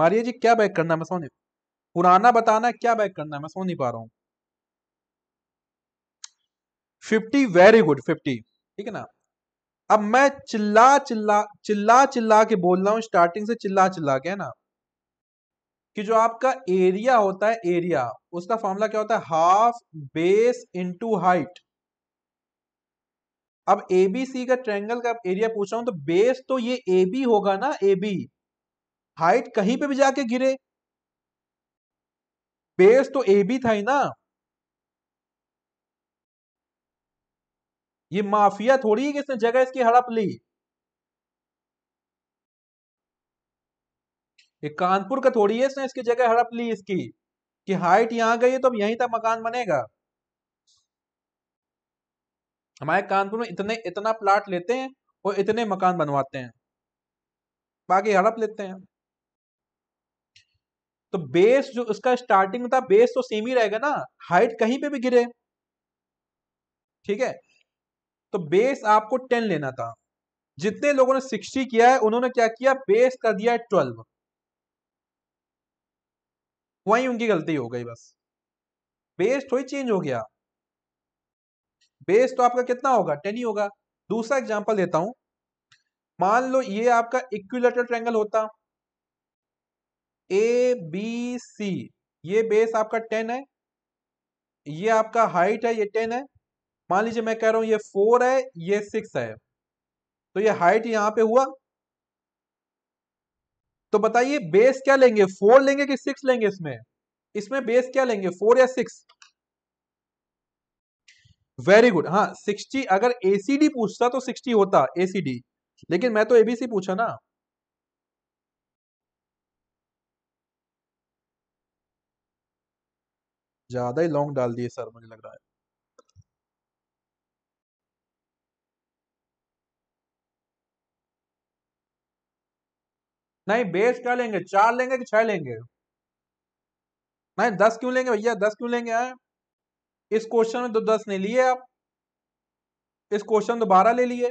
मारिए जी क्या बैक करना है मैं सो नहीं पुराना बताना है क्या बैक करना है मैं सो नहीं पा रहा हूं फिफ्टी वेरी गुड फिफ्टी ठीक है ना अब मैं चिल्ला चिल्ला चिल्ला चिल्ला के बोल रहा हूं स्टार्टिंग से चिल्ला चिल्ला के है ना कि जो आपका एरिया होता है एरिया उसका फॉर्मूला क्या होता है हाफ बेस इंटू हाइट अब एबीसी का ट्रेंगल का एरिया पूछ रहा हूं तो बेस तो ये ए बी होगा ना ए बी हाइट कहीं पे भी जाके गिरे बेस तो ए बी था ही ना ये माफिया थोड़ी है कि इसने जगह इसकी हड़प ली ये कानपुर का थोड़ी है इसने इसकी जगह हड़प ली इसकी कि हाइट यहां गई है तो अब यहीं तक मकान बनेगा हमारे कानपुर में इतने इतना प्लाट लेते हैं और इतने मकान बनवाते हैं बाकी हड़प लेते हैं तो बेस जो उसका स्टार्टिंग था बेस तो सेम ही रहेगा ना हाइट कहीं पे भी गिरे ठीक है तो बेस आपको टेन लेना था जितने लोगों ने सिक्सटी किया है उन्होंने क्या किया बेस कर दिया है ट्वेल्व वही उनकी गलती हो गई बस बेस थोड़ी चेंज हो गया बेस तो आपका कितना होगा टेन ही होगा दूसरा एग्जाम्पल देता हूं मान लो ये आपका इक्विलेटर ट्रैंगल होता ए बी सी ये बेस आपका टेन है ये आपका हाइट है ये टेन है मान लीजिए मैं कह रहा हूं ये फोर है ये सिक्स है तो ये हाइट यहां पे हुआ तो बताइए बेस क्या लेंगे फोर लेंगे कि सिक्स लेंगे इसमें इसमें बेस क्या लेंगे फोर या सिक्स वेरी गुड हाँ सिक्सटी अगर एसीडी पूछता तो सिक्सटी होता एसीडी लेकिन मैं तो एबीसी पूछा ना ज्यादा ही लॉन्ग डाल दिए सर मुझे लग रहा है नहीं बेस क्या लेंगे चार लेंगे कि छह लेंगे नहीं दस क्यों लेंगे भैया दस क्यों लेंगे आए इस क्वेश्चन में तो दस नहीं लिए आप इस क्वेश्चन तो बारह ले लिए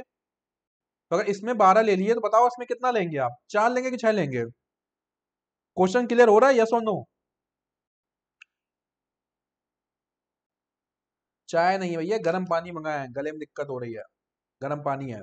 तो अगर इसमें बारह ले लिए तो बताओ इसमें कितना लेंगे आप चार लेंगे कि छह लेंगे क्वेश्चन क्लियर हो रहा है यस और नो चाय नहीं भैया गर्म पानी मंगाए है गले में दिक्कत हो रही है गर्म पानी है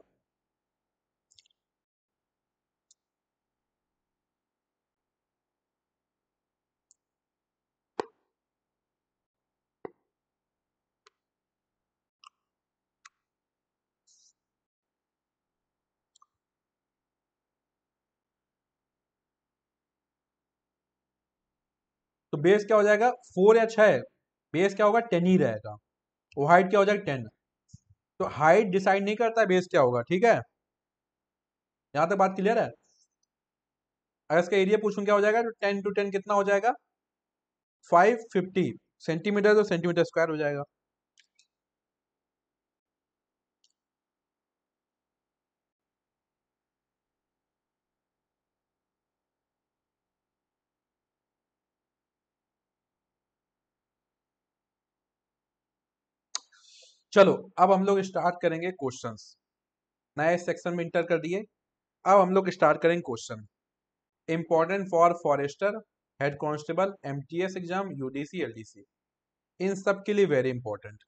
तो बेस क्या हो जाएगा फोर या छः बेस क्या होगा टेन ही रहेगा वो तो हाइट क्या हो जाएगा टेन तो हाइट डिसाइड नहीं करता है बेस क्या होगा ठीक है यहां तक बात क्लियर है अगर इसका एरिया पूछूं क्या हो जाएगा तो टेन टू टेन कितना हो जाएगा फाइव फिफ्टी सेंटीमीटर तो सेंटीमीटर स्क्वायर हो जाएगा चलो अब हम लोग स्टार्ट करेंगे क्वेश्चंस नए सेक्शन में इंटर कर दिए अब हम लोग स्टार्ट करेंगे question important for forester head constable MTS exam UDC LDC इन सब के लिए वेरी इंपॉर्टेंट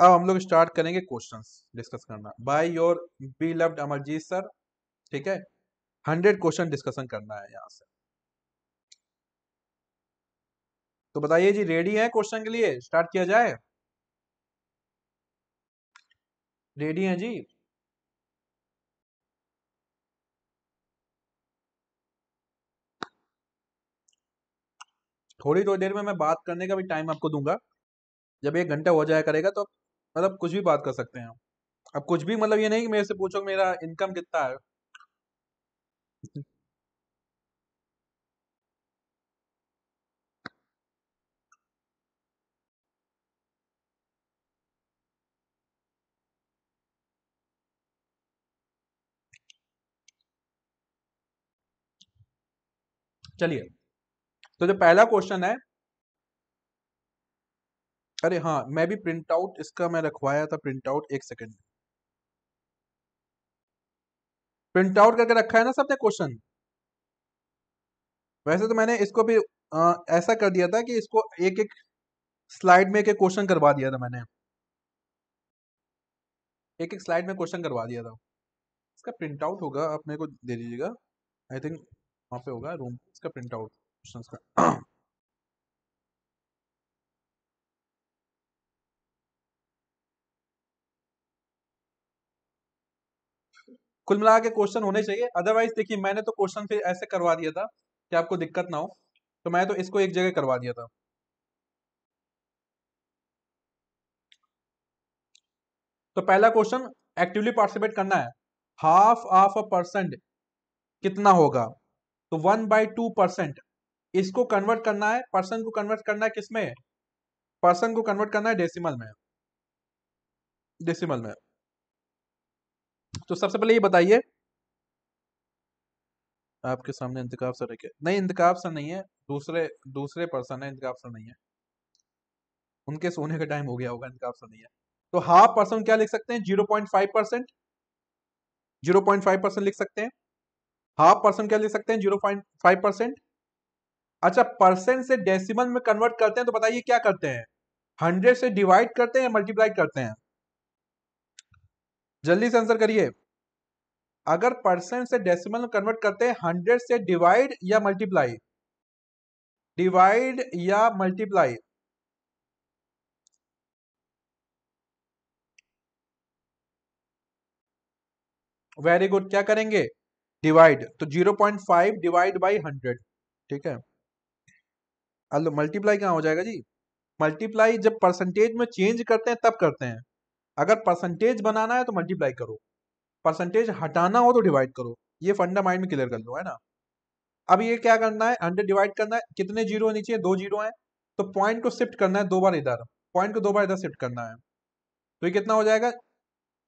अब हम लोग स्टार्ट करेंगे क्वेश्चंस डिस्कस करना by your beloved Amarjeet sir ठीक है हंड्रेड क्वेश्चन डिस्कशन करना है यहाँ से तो बताइए जी रेडी है क्वेश्चन के लिए स्टार्ट किया जाए रेडी है जी थोड़ी थोड़ी देर में मैं बात करने का भी टाइम आपको दूंगा जब एक घंटा हो जाया करेगा तो मतलब कुछ भी बात कर सकते हैं अब कुछ भी मतलब ये नहीं कि मेरे से पूछो मेरा इनकम कितना है चलिए तो जो पहला क्वेश्चन है अरे हाँ मैं भी प्रिंट आउट इसका मैं रखवाया था प्रिंट आउट एक सेकेंड प्रिंट आउट करके रखा है ना सबने क्वेश्चन वैसे तो मैंने इसको भी आ, ऐसा कर दिया था कि इसको एक एक स्लाइड में एक एक क्वेश्चन करवा दिया था मैंने एक एक स्लाइड में क्वेश्चन करवा दिया था इसका प्रिंट आउट होगा आप मेरे को दे दीजिएगा आई थिंक वहाँ पे होगा रूम इसका प्रिंट आउट का कुल मिला के क्वेश्चन होने चाहिए अदरवाइज देखिए मैंने तो क्वेश्चन फिर ऐसे करवा दिया था कि आपको दिक्कत ना हो तो मैं तो इसको एक जगह करवा दिया था तो पहला क्वेश्चन एक्टिवली पार्टिसिपेट करना है हाफ ऑफ अ परसेंट कितना होगा तो वन बाई टू परसेंट इसको कन्वर्ट करना है पर्सन को कन्वर्ट करना है किसमें पर्सन को कन्वर्ट करना है डेसिमल में डेसिमल में तो सबसे पहले ये बताइए आपके सामने इंतकाब सर रखे नहीं इंतकाब सर नहीं है दूसरे दूसरे पर्सन है इंतकाब सर नहीं है उनके सोने का टाइम हो गया होगा इंतकाब सर नहीं है तो हाफ पर्सन क्या लिख सकते हैं zero point five percent zero point five percent लिख सकते हैं हाफ परसेंट क्या ले सकते हैं जीरो पॉइंट फाइव परसेंट अच्छा परसेंट से डेसिमल में कन्वर्ट करते हैं तो बताइए क्या करते हैं हंड्रेड से डिवाइड करते हैं या मल्टीप्लाई करते हैं जल्दी से आंसर करिए अगर परसेंट से डेसिमल में कन्वर्ट करते हैं हंड्रेड से डिवाइड या मल्टीप्लाई डिवाइड या मल्टीप्लाई वेरी गुड क्या करेंगे डिवाइड तो 0.5 डिवाइड बाई हंड्रेड ठीक है मल्टीप्लाई क्या हो जाएगा जी मल्टीप्लाई जब परसेंटेज में चेंज करते हैं तब करते हैं अगर परसेंटेज बनाना है तो मल्टीप्लाई करो परसेंटेज हटाना हो तो डिवाइड करो ये फंडा माइंड में क्लियर कर लो है ना अब ये क्या करना है हंड्रेड डिवाइड करना है कितने जीरो नीचे दो जीरो हैं तो पॉइंट को शिफ्ट करना है दो बार इधर पॉइंट को दो बार इधर शिफ्ट करना है तो ये कितना हो जाएगा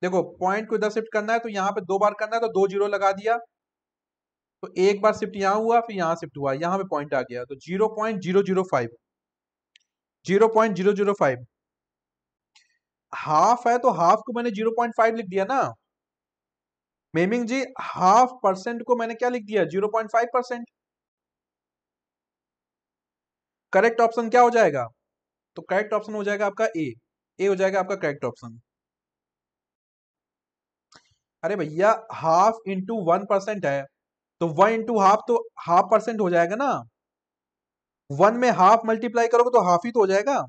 देखो पॉइंट को इधर शिफ्ट करना है तो यहाँ पे दो बार करना है तो दो जीरो लगा दिया तो एक बार शिफ्ट यहां हुआ फिर यहां शिफ्ट हुआ यहां पे पॉइंट आ गया तो zero point zero zero five zero point zero zero five half है तो हाफ को मैंने जीरो पॉइंट फाइव लिख दिया ना मेमिंग जी हाफ परसेंट को मैंने क्या लिख दिया zero point five percent correct option क्या हो जाएगा तो करेक्ट ऑप्शन हो जाएगा आपका ए ए हो जाएगा आपका करेक्ट ऑप्शन अरे भैया हाफ इंटू वन परसेंट है तो वन इंटू हाफ तो हाफ परसेंट हो जाएगा ना वन में हाफ मल्टीप्लाई करोगे तो हाफ ही तो हो जाएगा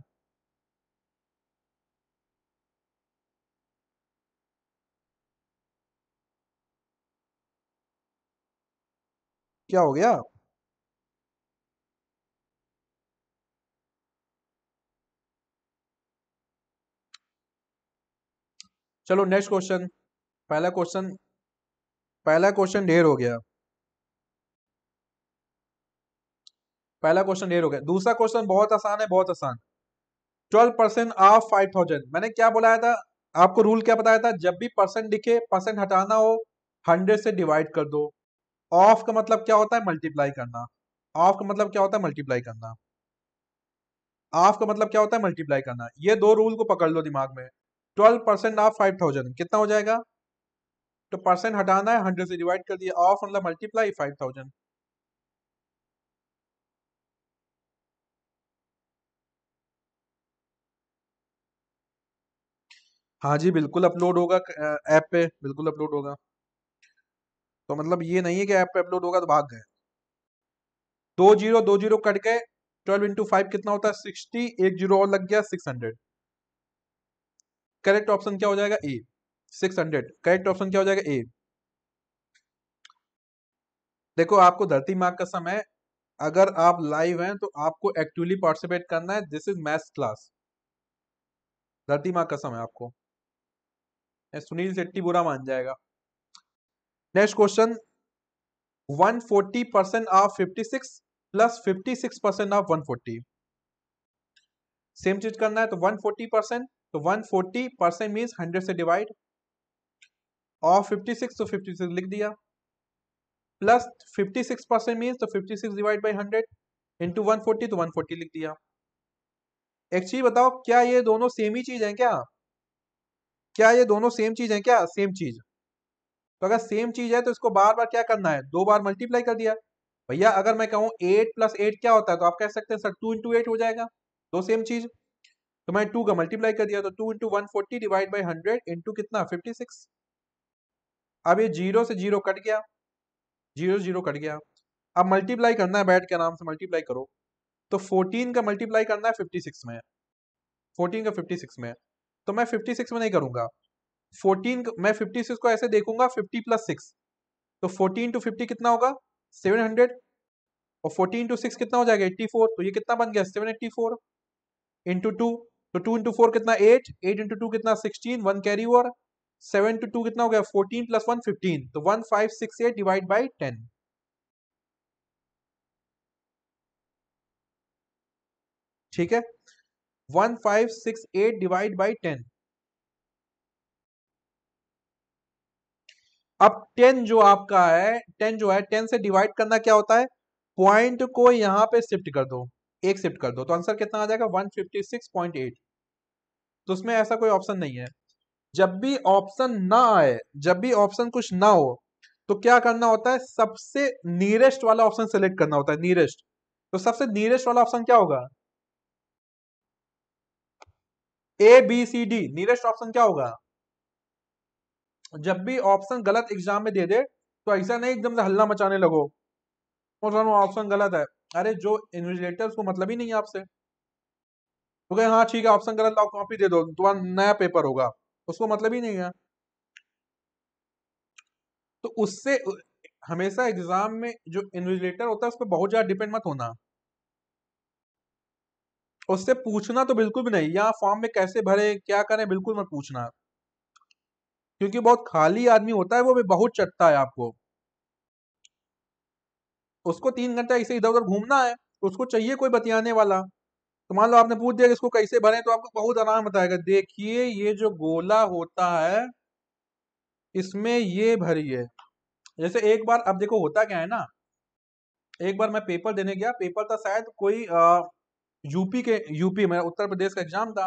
क्या हो गया चलो नेक्स्ट क्वेश्चन पहला क्वेश्चन पहला क्वेश्चन ढेर हो गया पहला क्वेश्चन ये हो गया दूसरा क्वेश्चन बहुत आसान है बहुत आसान twelve percent of five thousand मैंने क्या बुलाया था आपको रूल क्या बताया था जब भी परसेंट दिखे परसेंट हटाना हो हंड्रेड से डिवाइड कर दो ऑफ का मतलब क्या होता है मल्टीप्लाई करना ऑफ का मतलब क्या होता है मल्टीप्लाई करना ऑफ का मतलब क्या होता है मल्टीप्लाई करना ये दो रूल को पकड़ लो दिमाग में twelve percent of five thousand कितना हो जाएगा तो परसेंट हटाना है हंड्रेड से डिवाइड कर दिया ऑफ मतलब मल्टीप्लाई फाइव थाउजेंड हाँ जी बिल्कुल अपलोड होगा ऐप पे बिल्कुल अपलोड होगा तो मतलब ये नहीं है कि ऐप पे अपलोड होगा तो भाग गए दो जीरो दो जीरो कट गए ट्वेल्व इंटू फाइव कितना होता है सिक्सटी एक जीरो और लग गया सिक्स हंड्रेड करेक्ट ऑप्शन क्या हो जाएगा A six hundred correct option क्या हो जाएगा ए देखो आपको धरती मार्ग का समय अगर आप लाइव हैं तो आपको एक्टिवली पार्टिसिपेट करना है दिस इज मैथ्स क्लास धरती मार्ग का समय आपको सुनील शेट्टी बुरा मान जाएगा next question 140 percent of 56 plus 56 percent of 140 same चीज करना है तो 140 परसेंट तो 140 परसेंट मीन्स 100 से डिवाइड और 56 तो 56 लिख दिया प्लस 56 परसेंट मीन्स तो 56 डिवाइड बाई 100 इंटू वन तो 140 लिख दिया एक्चुअली बताओ क्या ये दोनों सेम ही चीज है क्या क्या ये दोनों सेम चीज है क्या सेम चीज तो अगर सेम चीज है तो इसको बार बार क्या करना है दो बार मल्टीप्लाई कर दिया भैया अगर मैं कहूँ एट प्लस एट क्या होता है तो आप कह सकते हैं सर टू इंटू एट हो जाएगा दो सेम चीज तो मैं टू का मल्टीप्लाई कर दिया तो two into one forty divide by hundred into कितना फिफ्टी सिक्स अब ये जीरो से जीरो कट गया जीरो जीरो कट गया अब मल्टीप्लाई करना है बैट के नाम से मल्टीप्लाई करो तो फोर्टीन का मल्टीप्लाई करना है फिफ्टी सिक्स में फोर्टीन का फिफ्टी सिक्स में तो मैं फिफ्टी सिक्स में नहीं करूंगा फोर्टीन मैं फिफ्टी सिक्स को ऐसे देखूंगा फिफ्टी प्लस सिक्स तो फोर्टीन टू फिफ्टी कितना होगा सेवन हंड्रेड और फोर्टीन टू सिक्स कितना हो जाएगा एट्टी फोर तो ये कितना बन गया seven eighty four into two तो टू इंटू फोर कितना एट एट इंटू टू कितना sixteen one carry over seven two two कितना हो गया फोर्टीन प्लस वन फिफ्टीन तो one five six eight divide by ten ठीक है one five six eight divide by ten अब ten जो आपका है टेन जो है टेन से डिवाइड करना क्या होता है पॉइंट को यहां पे शिफ्ट कर दो एक शिफ्ट कर दो तो आंसर कितना आ जाएगा one fifty six point eight तो उसमें ऐसा कोई ऑप्शन नहीं है जब भी ऑप्शन ना आए जब भी ऑप्शन कुछ ना हो तो क्या करना होता है सबसे नियरेस्ट वाला ऑप्शन सेलेक्ट करना होता है नियरेस्ट तो सबसे नियरेस्ट वाला ऑप्शन क्या होगा A B C D nearest option क्या होगा जब भी ऑप्शन गलत एग्जाम में दे दे तो ऐसा नहीं एकदम से हल्ला मचाने लगो और सर ऑप्शन गलत है अरे जो इन्विजिलेटर उसको मतलब ही नहीं आपसे तो कहे हाँ ठीक है ऑप्शन गलत लाओ कॉपी दे दो तुम्हारा नया पेपर होगा उसको मतलब ही नहीं है तो उससे हमेशा एग्जाम में जो इन्विजिलेटर होता है उस पर बहुत ज्यादा डिपेंड मत होना उससे पूछना तो बिल्कुल भी नहीं यहाँ फॉर्म में कैसे भरे क्या करें बिल्कुल मत पूछना क्योंकि बहुत खाली आदमी होता है वो भी बहुत चटता है आपको उसको तीन घंटा इसे इधर उधर घूमना है उसको चाहिए कोई बतियाने वाला तो मान लो आपने पूछ दिया कि इसको कैसे भरे तो आपको बहुत आराम बताएगा देखिए ये जो गोला होता है इसमें ये भरी है जैसे एक बार अब देखो होता क्या है ना एक बार मैं पेपर देने गया पेपर था शायद कोई आ, यूपी के यूपी मेरा मतलब उत्तर प्रदेश का एग्जाम था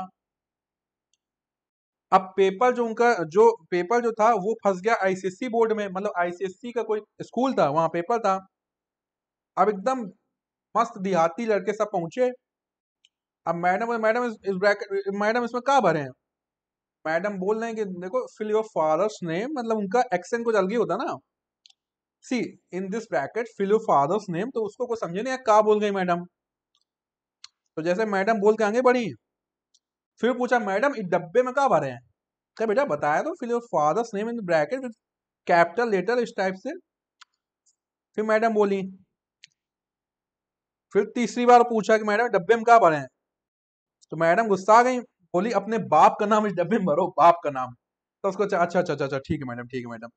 अब पेपर जो उनका जो पेपर जो था वो फंस गया आईसीएससी e बोर्ड में मतलब आईसीएससी e का कोई स्कूल था वहां पेपर था अब एकदम मस्त देहाती लड़के सब पहुंचे अब मैडम मैडम इस, ब्रैकेट मैडम इसमें कहा भरे हैं मैडम बोल रहे हैं कि देखो योर फादर्स नेम मतलब उनका एक्सेंट कुछ अलग ही होता ना see in this bracket your father's name तो उसको कुछ समझे नहीं कहा बोल गई मैडम तो जैसे मैडम बोल के आगे बढ़ी फिर पूछा मैडम इस डब्बे में कहा भरे हैं क्या बेटा बताया तो फिर father's name in bracket with capital letter इस टाइप से फिर मैडम बोली फिर तीसरी बार पूछा कि मैडम डब्बे में कहा भरे हैं तो मैडम गुस्सा आ गई बोली अपने बाप का नाम इस डब्बे में भरो बाप का नाम तो उसको अच्छा अच्छा अच्छा अच्छा ठीक है मैडम ठीक है मैडम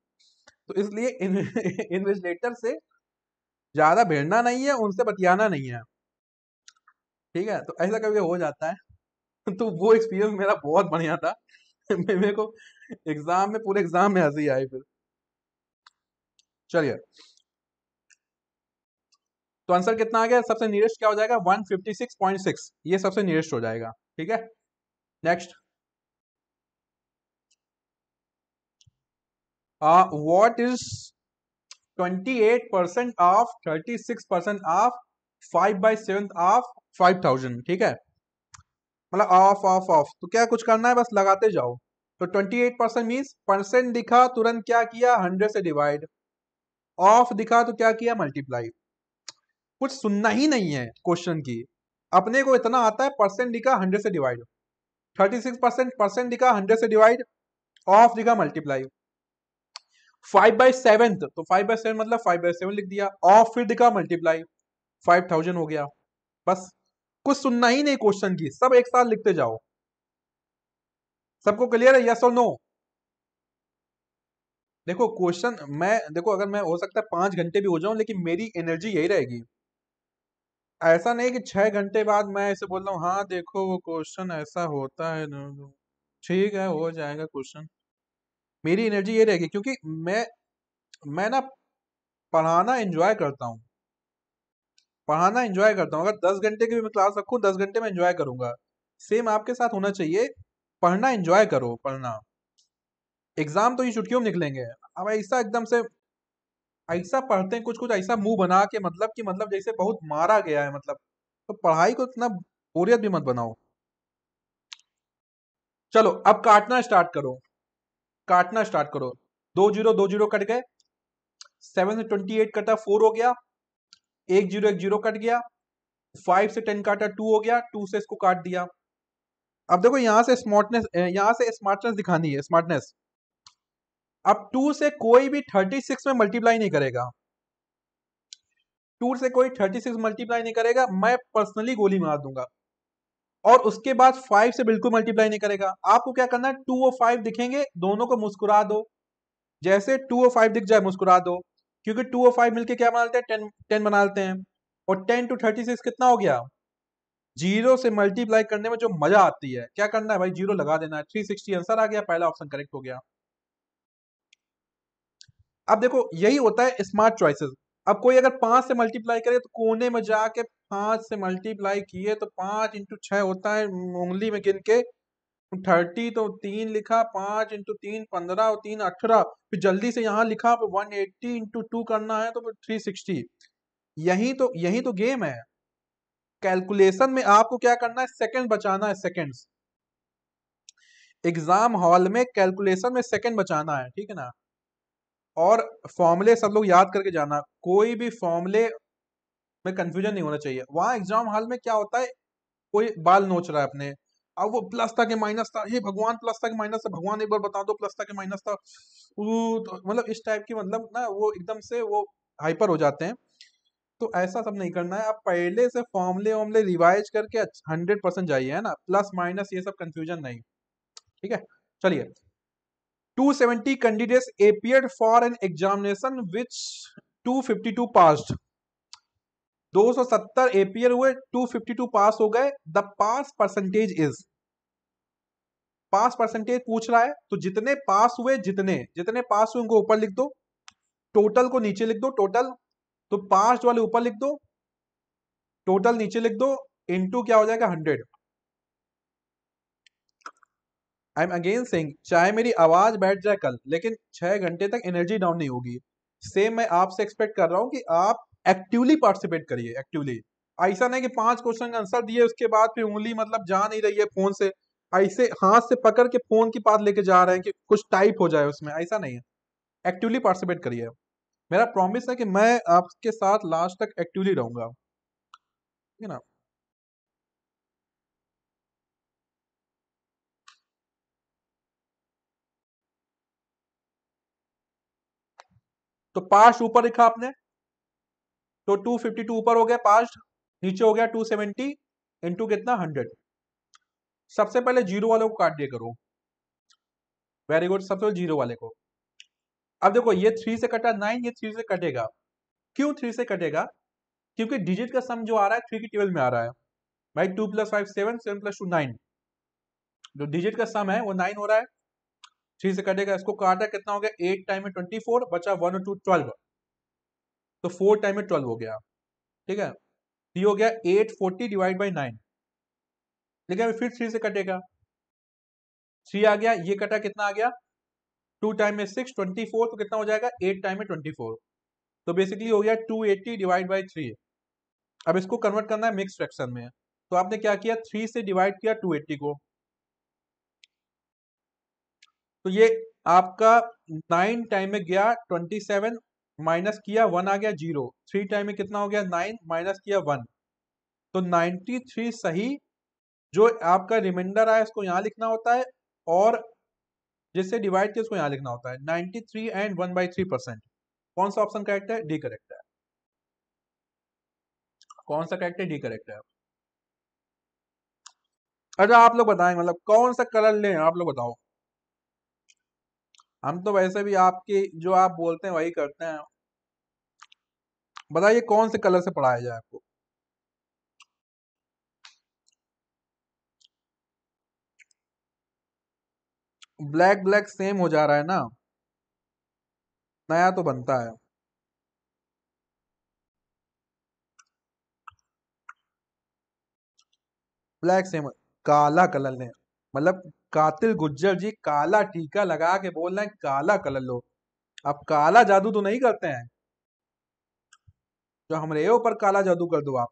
तो इसलिए इन, इन्वेस्टिगेटर से ज्यादा भेड़ना नहीं है उनसे बतियाना नहीं है ठीक है तो ऐसा कभी हो जाता है तो वो एक्सपीरियंस मेरा बहुत बढ़िया था मेरे को एग्जाम में पूरे एग्जाम में हंसी आई फिर चलिए तो आंसर कितना आ गया सबसे नियरेस्ट क्या हो जाएगा 156.6 ये सबसे नियरेस्ट हो जाएगा ठीक है next what is 28 percent of 36 percent of 5 by seven of five thousand ठीक है मतलब ऑफ ऑफ ऑफ तो क्या कुछ करना है बस लगाते जाओ तो twenty eight percent means percent दिखा तुरंत क्या किया हंड्रेड से डिवाइड ऑफ दिखा तो क्या किया मल्टीप्लाई कुछ सुनना ही नहीं है क्वेश्चन की अपने को इतना आता है परसेंट दिखा हंड्रेड से divide thirty six percent percent दिखा हंड्रेड से डिवाइड ऑफ दिखा मल्टीप्लाई फाइव बाई सेवन तो फाइव बाई सेवन मतलब फाइव बाई सेवन लिख दिया ऑफ फिर दिखा मल्टीप्लाई फाइव थाउजेंड हो गया बस कुछ सुनना ही नहीं क्वेश्चन की सब एक साथ लिखते जाओ सबको क्लियर है यस और नो देखो क्वेश्चन मैं देखो अगर मैं हो सकता है पांच घंटे भी हो जाऊं लेकिन मेरी एनर्जी यही रहेगी ऐसा नहीं कि छह घंटे बाद मैं ऐसे बोल रहा हूँ हाँ देखो वो क्वेश्चन ऐसा होता है ठीक है हो जाएगा क्वेश्चन मेरी एनर्जी ये रहेगी क्योंकि मैं मैं ना पढ़ाना एंजॉय करता हूँ पढ़ाना इन्जॉय करता हूँ अगर दस घंटे की भी मैं क्लास रखूँ दस घंटे में इन्जॉय करूंगा सेम आपके साथ होना चाहिए पढ़ना इन्जॉय करो पढ़ना एग्ज़ाम तो ये छुट्टियों में निकलेंगे अब ऐसा एकदम से ऐसा पढ़ते हैं कुछ कुछ ऐसा मुंह बना के मतलब कि मतलब जैसे बहुत मारा गया है मतलब तो पढ़ाई को इतना बोरियत भी मत बनाओ चलो अब काटना स्टार्ट करो काटना स्टार्ट करो दो जीरो दो जीरो कट गए सेवन से ट्वेंटी एट कटा फोर हो गया एक जीरो एक जीरो कट गया फाइव से टेन काटा टू हो गया टू से इसको काट दिया अब देखो यहां से स्मार्टनेस यहां से स्मार्टनेस दिखानी है स्मार्टनेस अब टू से कोई भी थर्टी सिक्स में मल्टीप्लाई नहीं करेगा टू से कोई थर्टी सिक्स मल्टीप्लाई नहीं करेगा मैं पर्सनली गोली मार दूंगा और उसके बाद फाइव से बिल्कुल मल्टीप्लाई नहीं करेगा आपको क्या करना है टू और फाइव दिखेंगे दोनों को मुस्कुरा दो जैसे टू और फाइव दिख जाए मुस्कुरा दो क्योंकि टू और फाइव मिलके क्या बनाते हैं टेन टेन बना लेते हैं और टेन टू थर्टी सिक्स कितना हो गया जीरो से मल्टीप्लाई करने में जो मजा आती है क्या करना है भाई जीरो लगा देना है थ्री सिक्सटी आंसर आ गया पहला ऑप्शन करेक्ट हो गया अब देखो यही होता है स्मार्ट चॉइसेस अब कोई अगर पांच से मल्टीप्लाई करे तो कोने में जाके पांच से मल्टीप्लाई किए तो पांच इंटू छ होता है उंगली में गिन के थर्टी तो तीन लिखा पांच इंटू तीन पंद्रह और तीन अठारह फिर जल्दी से यहाँ लिखा फिर वन एट्टी इंटू टू करना है तो फिर थ्री सिक्सटी यही तो यही तो गेम है कैलकुलेशन में आपको क्या करना है सेकंड बचाना है सेकंड्स एग्जाम हॉल में कैलकुलेशन में सेकंड बचाना है ठीक है ना और फॉर्मूले सब लोग याद करके जाना कोई भी फॉर्मूले में कंफ्यूजन नहीं होना चाहिए वहां एग्जाम हॉल में क्या होता है कोई बाल नोच रहा है अपने अब वो प्लस था कि माइनस था ये भगवान प्लस था कि माइनस था भगवान एक बार बता दो प्लस था कि माइनस था तो मतलब इस टाइप की मतलब ना वो एकदम से वो हाइपर हो जाते हैं तो ऐसा सब नहीं करना है आप पहले से फॉर्मले वॉर्मले रिवाइज करके हंड्रेड परसेंट जाइए है ना प्लस माइनस ये सब कंफ्यूजन नहीं ठीक है चलिए 270 candidates appeared for an examination which 252 passed 270 appear हुए 252 पास हो गए the pass percentage is pass percentage पूछ रहा है तो जितने पास हुए जितने जितने पास हुए उनको ऊपर लिख दो टोटल को नीचे लिख दो टोटल तो पास वाले ऊपर लिख दो टोटल नीचे लिख दो इनटू क्या हो जाएगा hundred I am again sing चाहे मेरी आवाज बैठ जाए कल लेकिन छह घंटे तक एनर्जी डाउन नहीं होगी सेम मैं आपसे एक्सपेक्ट कर रहा हूं कि आप एक्टिवली पार्टिसिपेट करिए एक्टिवली ऐसा नहीं कि पांच क्वेश्चन का आंसर दिए उसके बाद फिर उंगली मतलब जा नहीं रही है फोन से ऐसे हाथ से पकड़ के फोन के पास लेके जा रहे हैं कि कुछ टाइप हो जाए उसमें ऐसा नहीं है एक्टिवली पार्टिसिपेट करिए मेरा प्रॉमिस है कि मैं आपके साथ लास्ट तक एक्टिवली रहूंगा ठीक है ना तो पास्ट ऊपर लिखा आपने तो 252 ऊपर हो गया पास्ट नीचे हो गया 270 सेवेंटी इंटू कितना हंड्रेड सबसे पहले जीरो वाले को काट दिया करो वेरी गुड सबसे पहले जीरो वाले को अब देखो ये थ्री से कटा नाइन ये थ्री से कटेगा क्यों थ्री से कटेगा क्योंकि डिजिट का सम जो आ रहा है थ्री की टेबल में आ रहा है भाई two plus five seven seven plus two nine जो डिजिट का सम है वो नाइन हो रहा है थ्री से कटेगा इसको काटा कितना हो गया एट टाइम में ट्वेंटी फोर बचा वन और टू ट्वेल्व तो फोर टाइम में ट्वेल्व हो गया ठीक है ये हो गया eight forty divide by nine लेकिन अभी फिर थ्री से कटेगा थ्री आ गया ये कटा कितना आ गया टू टाइम में सिक्स ट्वेंटी फोर तो कितना हो जाएगा एट टाइम में ट्वेंटी फोर तो बेसिकली हो गया two eighty divide by three अब इसको कन्वर्ट करना है मिक्स फ्रैक्शन में तो आपने क्या किया थ्री से डिवाइड किया टू एट्टी को तो ये आपका नाइन टाइम में गया ट्वेंटी सेवन माइनस किया वन आ गया जीरो थ्री टाइम में कितना हो गया नाइन माइनस किया वन तो नाइन्टी थ्री सही जो आपका रिमाइंडर आया इसको यहाँ लिखना होता है और जिससे डिवाइड किया उसको यहाँ लिखना होता है 93 एंड 1 बाई थ्री परसेंट कौन सा ऑप्शन करेक्ट है डी करेक्ट है कौन सा करेक्ट है डी करेक्ट है अच्छा आप लोग बताएं मतलब कौन सा कलर लें आप लोग बताओ हम तो वैसे भी आपके जो आप बोलते हैं वही करते हैं बताइए कौन से कलर से पढ़ाया जाए आपको ब्लैक ब्लैक सेम हो जा रहा है ना नया तो बनता है ब्लैक सेम काला कलर ने मतलब कातिल गुज्जर जी काला टीका लगा के बोल रहे हैं काला कलर लो आप काला जादू तो नहीं करते हैं जो हमरे ऊपर काला जादू कर दो आप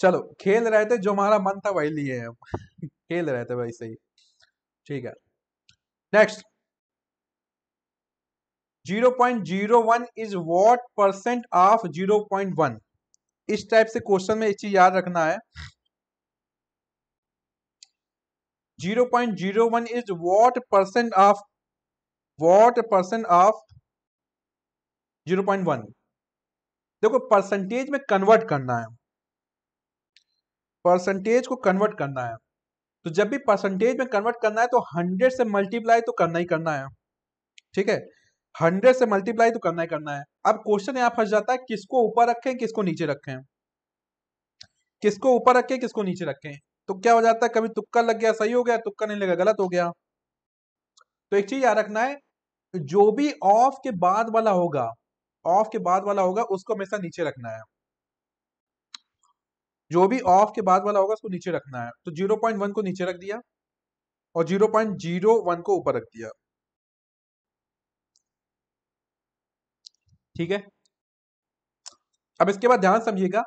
चलो खेल रहे थे जो हमारा मन था वही लिए हम खेल रहे थे भाई सही ठीक है next one is what percent of one इस टाइप से क्वेश्चन में एक चीज याद रखना है zero one is what percent of what percent of zero point one देखो परसेंटेज में कन्वर्ट करना है परसेंटेज को कन्वर्ट करना है तो जब भी परसेंटेज में कन्वर्ट करना है तो हंड्रेड से मल्टीप्लाई तो करना ही करना है ठीक है हंड्रेड से मल्टीप्लाई तो करना ही करना है अब क्वेश्चन यहाँ फंस जाता है किसको ऊपर रखें किसको नीचे रखें किसको ऊपर रखें किसको नीचे रखें तो क्या हो जाता है कभी तुक्का लग गया सही हो गया तुक्का नहीं लगा गलत हो गया तो एक चीज याद रखना है जो भी ऑफ के बाद वाला होगा ऑफ के बाद वाला होगा उसको हमेशा नीचे रखना है जो भी ऑफ के बाद वाला होगा उसको नीचे रखना है तो जीरो पॉइंट वन को नीचे रख दिया और जीरो पॉइंट जीरो वन को ऊपर रख दिया ठीक है अब इसके बाद ध्यान समझिएगा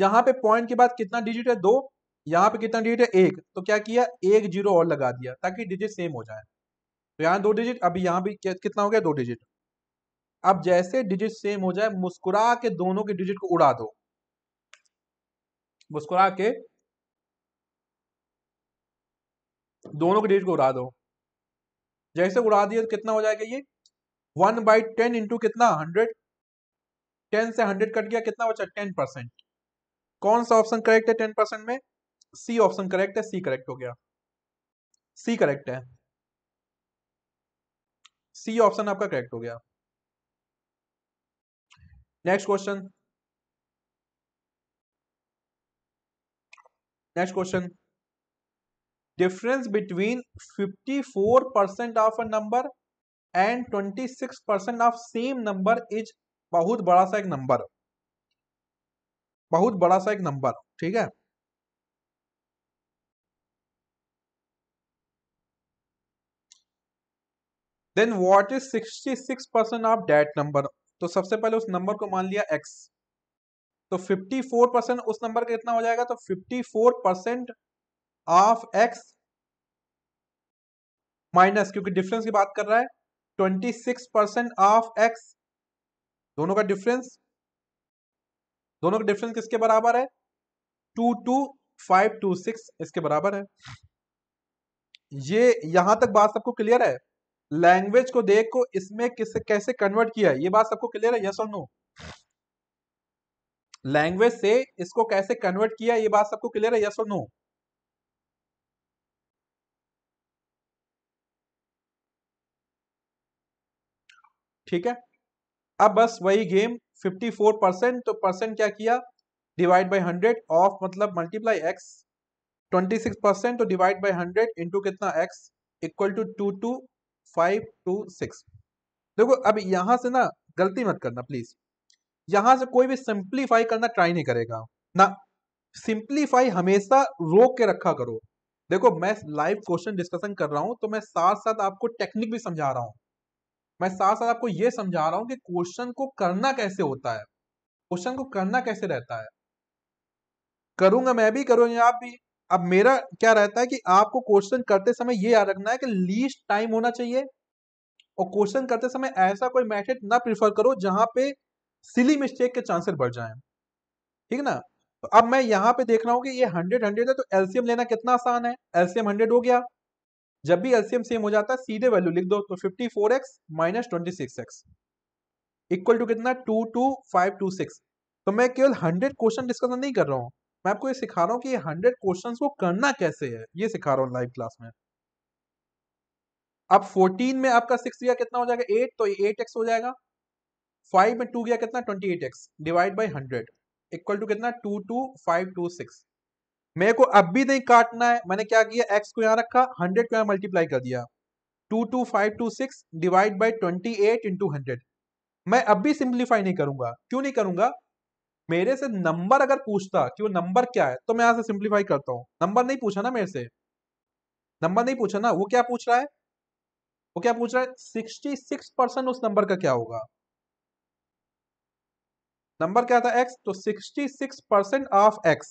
यहां पे पॉइंट के बाद कितना डिजिट है दो यहां पे कितना डिजिट है एक तो क्या किया एक जीरो और लगा दिया ताकि डिजिट सेम हो जाए तो यहाँ दो डिजिट अभी यहां भी कितना हो गया दो डिजिट अब जैसे डिजिट सेम हो जाए मुस्कुरा के दोनों के डिजिट को उड़ा दो मुस्कुरा के दोनों के डिजिट को उड़ा दो जैसे उड़ा दिए तो कितना हो जाएगा ये वन बाई टेन इंटू कितना हंड्रेड टेन से हंड्रेड कट गया कितना बचा टेन परसेंट कौन सा ऑप्शन करेक्ट है टेन परसेंट में सी ऑप्शन करेक्ट है सी करेक्ट हो गया सी करेक्ट है सी ऑप्शन आपका करेक्ट हो गया next question next question difference between 54 percent of a number and 26 percent of same number is बहुत बड़ा सा एक नंबर बहुत बड़ा सा एक नंबर ठीक है then what is 66 percent of that number तो सबसे पहले उस नंबर को मान लिया एक्स तो 54 परसेंट उस नंबर का कितना हो जाएगा तो 54 परसेंट ऑफ एक्स माइनस क्योंकि डिफरेंस की बात कर रहा है 26 परसेंट ऑफ एक्स दोनों का डिफरेंस दोनों का डिफरेंस किसके बराबर है two two five two six इसके बराबर है ये यहां तक बात सबको क्लियर है लैंग्वेज को देख को इसमें किस कैसे कन्वर्ट किया है ये बात सबको क्लियर है यस और नो लैंग्वेज से इसको कैसे कन्वर्ट किया ये बात सबको क्लियर है यस और नो ठीक है अब बस वही गेम 54 परसेंट तो परसेंट क्या किया डिवाइड बाय 100 ऑफ मतलब मल्टीप्लाई एक्स 26 परसेंट तो डिवाइड बाय 100 इंटू कितना X equal to two two five two six देखो अब यहां से ना गलती मत करना प्लीज यहां से कोई भी सिंप्लीफाई करना ट्राई नहीं करेगा ना सिंप्लीफाई हमेशा रोक के रखा करो देखो मैं लाइव क्वेश्चन डिस्कशन कर रहा हूं तो मैं साथ साथ आपको टेक्निक भी समझा रहा हूं मैं साथ साथ आपको ये समझा रहा हूं कि क्वेश्चन को करना कैसे होता है क्वेश्चन को करना कैसे रहता है करूंगा मैं भी करूंगा आप भी अब मेरा क्या रहता है कि आपको क्वेश्चन करते समय ये याद रखना है कि लीस्ट टाइम होना चाहिए और क्वेश्चन करते समय ऐसा कोई मैथड ना प्रिफर करो जहां पे सिली मिस्टेक के चांसेस बढ़ जाए ठीक ना तो अब मैं यहां पे देख रहा हूं कि ये हंड्रेड हंड्रेड है तो एलसीएम लेना कितना आसान है एलसीएम हंड्रेड हो गया जब भी एलसीएम सेम हो जाता है सीधे वैल्यू लिख दो तो fifty four X minus twenty six X equal to कितना two two five two six तो मैं केवल हंड्रेड क्वेश्चन डिस्कशन नहीं कर रहा हूँ मैं आपको ये सिखा रहा हूँ कि हंड्रेड क्वेश्चन को करना कैसे है ये सिखा रहा हूँ लाइव क्लास में अब फोर्टीन में आपका सिक्स कितना हो जाएगा एट तो एट एक्स हो जाएगा फाइव में टू गया कितना twenty eight X divide by hundred equal to कितना two two five two six मेरे को अब भी नहीं काटना है मैंने क्या किया एक्स को यहाँ रखा हंड्रेड को यहाँ मल्टीप्लाई कर दिया two two five two six divide by twenty eight into hundred मैं अब भी सिंप्लीफाई नहीं करूंगा क्यों नहीं करूंगा मेरे से नंबर अगर पूछता कि वो नंबर क्या है तो मैं यहाँ से सिंप्लीफाई करता हूँ नंबर नहीं पूछा ना मेरे से नंबर नहीं पूछा ना वो क्या पूछ रहा है वो क्या पूछ रहा है सिक्सटी सिक्स परसेंट उस नंबर का क्या होगा नंबर क्या था एक्स तो 66 परसेंट ऑफ एक्स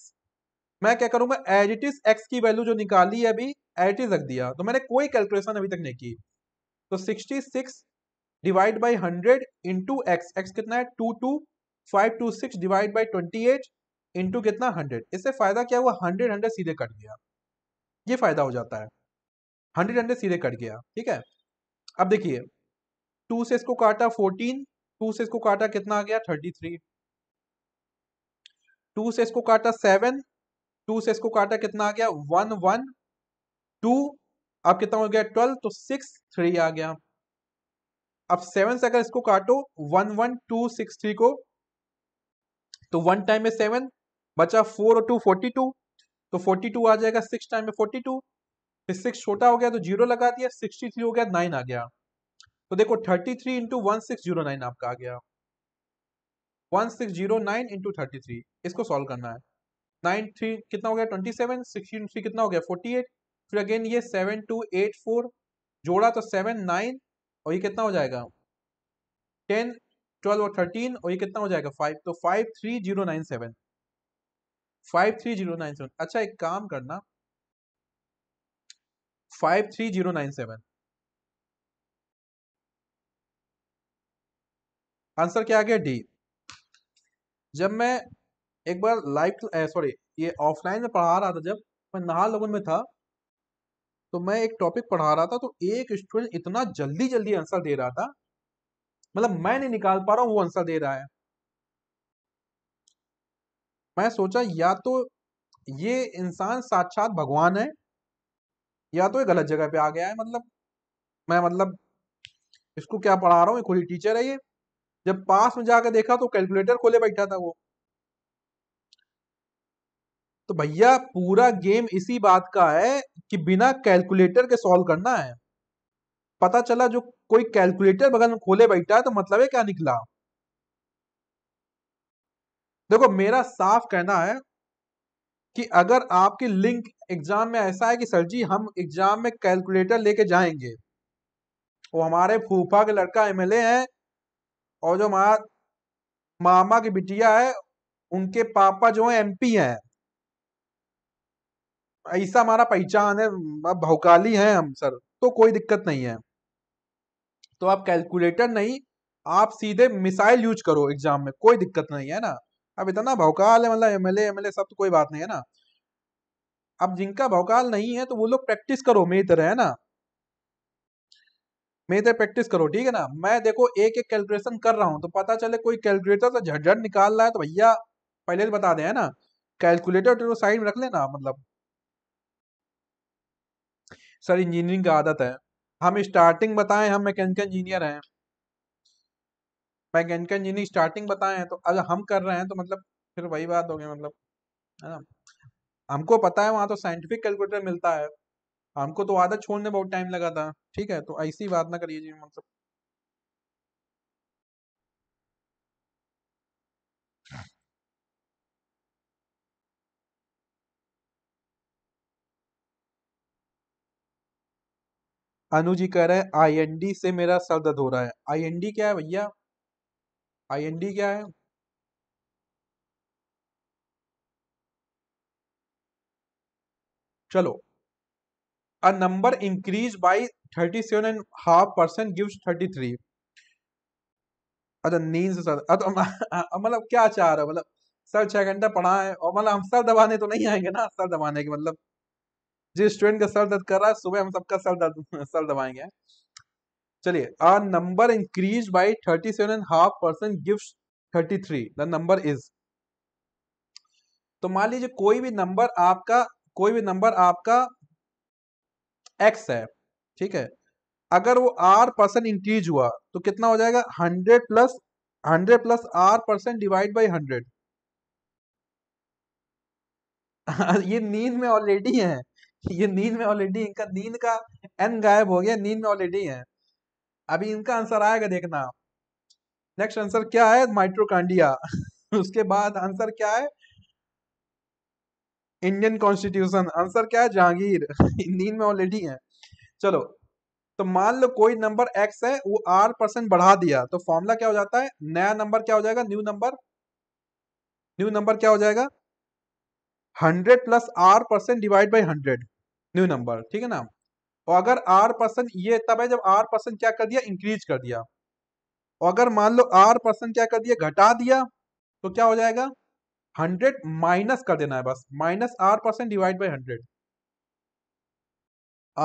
मैं क्या करूंगा एज इट इज एक्स की वैल्यू जो निकाली है अभी एज इट इज रख दिया तो मैंने कोई कैलकुलेशन अभी तक नहीं की तो 66 divide by hundred into X X कितना है two two five two six divide by twenty eight into कितना हंड्रेड इससे फायदा क्या हुआ हंड्रेड हंड्रेड सीधे कट गया ये फायदा हो जाता है हंड्रेड हंड्रेड सीधे कट गया ठीक है अब देखिए टू से इसको काटा फोर्टीन टू से इसको काटा कितना आ गया थर्टी थ्री टू से इसको काटा सेवन टू से इसको काटा कितना आ गया वन वन टू अब कितना हो गया ट्वेल्व तो सिक्स थ्री आ गया अब सेवन से अगर इसको काटो one one two six three को तो वन टाइम में सेवन बचा फोर और टू फोर्टी टू तो फोर्टी टू आ जाएगा सिक्स टाइम में फोर्टी टू फिर सिक्स छोटा हो गया तो जीरो लगा दिया सिक्सटी थ्री हो गया नाइन आ गया तो देखो thirty three into one six zero nine आपका आ गया one six zero nine into thirty three इसको सॉल्व करना है नाइन थ्री कितना हो गया ट्वेंटी सेवन सिक्सटीन थ्री कितना हो गया फोर्टी एट फिर अगेन ये सेवन टू एट फोर जोड़ा तो सेवन नाइन और ये कितना हो जाएगा टेन ट्वेल्व और थर्टीन और ये कितना हो जाएगा फाइव तो five three zero nine seven five three zero nine seven अच्छा एक काम करना five three zero nine seven answer क्या आ गया डी जब मैं एक बार लाइव सॉरी ये ऑफलाइन में पढ़ा रहा था जब मैं नाहर लगन में था तो मैं एक टॉपिक पढ़ा रहा था तो एक स्टूडेंट इतना जल्दी जल्दी आंसर दे रहा था मतलब मैं नहीं निकाल पा रहा हूँ वो आंसर दे रहा है मैं सोचा या तो ये इंसान साक्षात भगवान है या तो ये गलत जगह पे आ गया है मतलब मैं मतलब इसको क्या पढ़ा रहा हूँ ये टीचर है ये जब पास में जाकर देखा तो कैलकुलेटर खोले बैठा था वो तो भैया पूरा गेम इसी बात का है कि बिना कैलकुलेटर के सॉल्व करना है पता चला जो कोई कैलकुलेटर बगल में खोले बैठा है तो मतलब है क्या निकला देखो मेरा साफ कहना है कि अगर आपके लिंक एग्जाम में ऐसा है कि सर जी हम एग्जाम में कैलकुलेटर लेके जाएंगे वो हमारे फूफा के लड़का एमएलए हैं और जो हमारा मामा की बिटिया है उनके पापा जो है एमपी हैं ऐसा हमारा पहचान है अब भौकाली हैं हम सर तो कोई दिक्कत नहीं है तो आप कैलकुलेटर नहीं आप सीधे मिसाइल यूज करो एग्जाम में कोई दिक्कत नहीं है ना अब इतना भौकाल है मतलब एमएलए एमएलए सब तो कोई बात नहीं है ना अब जिनका भौकाल नहीं है तो वो लोग प्रैक्टिस करो मेरी तरह है ना मेरी तरह प्रैक्टिस करो ठीक है ना मैं देखो एक एक कैलकुलेशन कर रहा हूँ तो पता चले कोई कैलकुलेटर से झटझट निकाल रहा है तो भैया पहले ही बता दे है ना कैलकुलेटर तो साइड में रख लेना मतलब सर इंजीनियरिंग का आदत है हम स्टार्टिंग बताएं हम मैकेनिकल इंजीनियर हैं मैकेनिकल इंजीनियरिंग स्टार्टिंग बताएं तो अगर हम कर रहे हैं तो मतलब फिर वही बात हो गई मतलब है ना हमको पता है वहां तो साइंटिफिक कैलकुलेटर मिलता है हमको तो आदत छोड़ने बहुत टाइम लगा था ठीक है तो ऐसी बात ना करिए जी मतलब अनु जी कह रहे हैं आईएनडी से मेरा सर दर्द हो रहा है आईएनडी क्या है भैया आईएनडी क्या है चलो a number increased by 37 and half percent gives 33 अच्छा नींद से सर तो मतलब क्या चाह रहा है मतलब सर छह घंटा पढ़ा है और मतलब हम सर दबाने तो नहीं आएंगे ना सर दबाने के मतलब जिस स्टूडेंट का सर दर्द कर रहा है सुबह हम सबका सर दर्द सर दबाएंगे चलिए a number increase by thirty seven and half percent gives thirty three the number is तो मान लीजिए कोई भी नंबर आपका कोई भी नंबर आपका एक्स है ठीक है अगर वो आर परसेंट इंक्रीज हुआ तो कितना हो जाएगा hundred plus hundred plus R percent divide by hundred ये नींद में ऑलरेडी है ये नींद में ऑलरेडी इनका नींद का एन गायब हो गया नींद में ऑलरेडी है अभी इनका आंसर आएगा देखना नेक्स्ट आंसर क्या है माइट्रोकांडिया उसके बाद आंसर क्या है इंडियन कॉन्स्टिट्यूशन आंसर क्या है जहांगीर नींद में ऑलरेडी है चलो तो मान लो कोई नंबर एक्स है वो आर परसेंट बढ़ा दिया तो फॉर्मूला क्या हो जाता है नया नंबर क्या हो जाएगा न्यू नंबर न्यू नंबर क्या हो जाएगा hundred plus R percent divide by hundred new number ठीक है ना और अगर आर परसेंट ये तब है जब आर परसेंट क्या कर दिया इंक्रीज कर दिया और अगर मान लो आर परसेंट क्या कर दिया घटा दिया तो क्या हो जाएगा हंड्रेड माइनस कर देना है बस minus R percent divide by hundred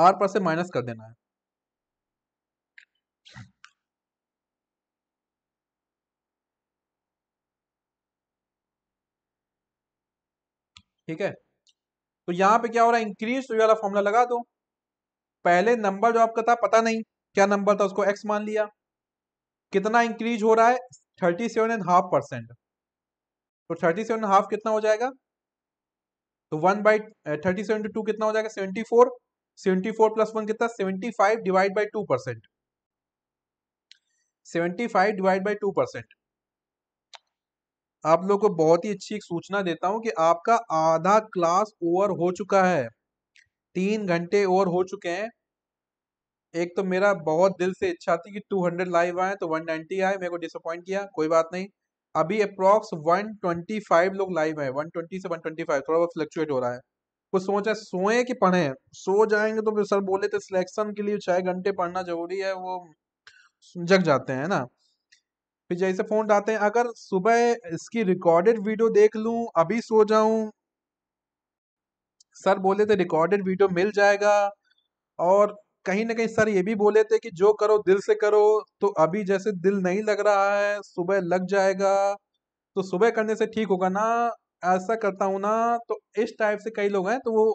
R percent minus कर देना है ठीक है तो यहां पे क्या हो रहा है इंक्रीज तो वाला फॉर्मूला लगा दो पहले नंबर जो आपका था पता नहीं क्या नंबर था उसको एक्स मान लिया कितना इंक्रीज हो रहा है thirty seven and half percent तो थर्टी सेवन हाफ कितना हो जाएगा तो one by thirty seven two कितना हो जाएगा seventy four seventy four plus one कितना seventy five divide by two percent seventy five divide by two percent आप लोगों को बहुत ही अच्छी एक सूचना देता हूं कि आपका आधा क्लास ओवर हो चुका है तीन घंटे ओवर हो चुके हैं एक तो मेरा बहुत दिल से इच्छा थी कि 200 लाइव आए तो 190 आए मेरे को डिसअपॉइंट किया कोई बात नहीं अभी अप्रॉक्स 125 लोग लाइव है 120 से 125 थोड़ा बहुत फ्लक्चुएट हो रहा है कुछ है सोए कि पढ़े सो जाएंगे तो फिर सर बोले थे सिलेक्शन के लिए छह घंटे पढ़ना जरूरी है वो जग जाते हैं ना फिर जैसे फोन डालते हैं अगर सुबह इसकी रिकॉर्डेड वीडियो देख लू अभी सो जाऊं सर बोले थे रिकॉर्डेड वीडियो मिल जाएगा और कहीं ना कहीं सर ये भी बोले थे कि जो करो दिल से करो तो अभी जैसे दिल नहीं लग रहा है सुबह लग जाएगा तो सुबह करने से ठीक होगा ना ऐसा करता हूँ ना तो इस टाइप से कई लोग हैं तो वो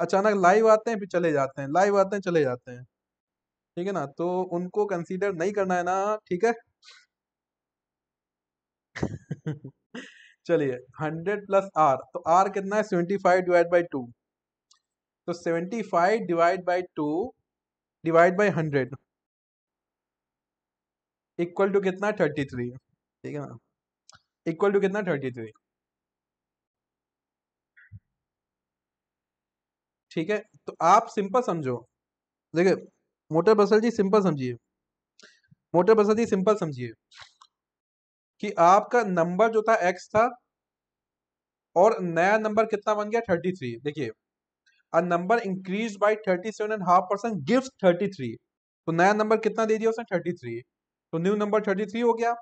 अचानक लाइव आते हैं फिर चले जाते हैं लाइव आते हैं चले जाते हैं ठीक है ना तो उनको कंसीडर नहीं करना है ना ठीक है चलिए हंड्रेड प्लस आर तो आर कितना है seventy five divide by two तो seventy five divide by two divide by hundred equal to कितना थर्टी थ्री ठीक है ना इक्वल टू कितना थर्टी थ्री ठीक है तो आप सिंपल समझो देखिए मोटर बसल जी सिंपल समझिए मोटर बसल जी सिंपल समझिए कि आपका नंबर जो था एक्स था और नया नंबर कितना बन गया थर्टी थ्री देखिए a number increased by 37.5% gives 33 तो नया नंबर कितना दे दिया उसने 33 तो न्यू नंबर 33 हो गया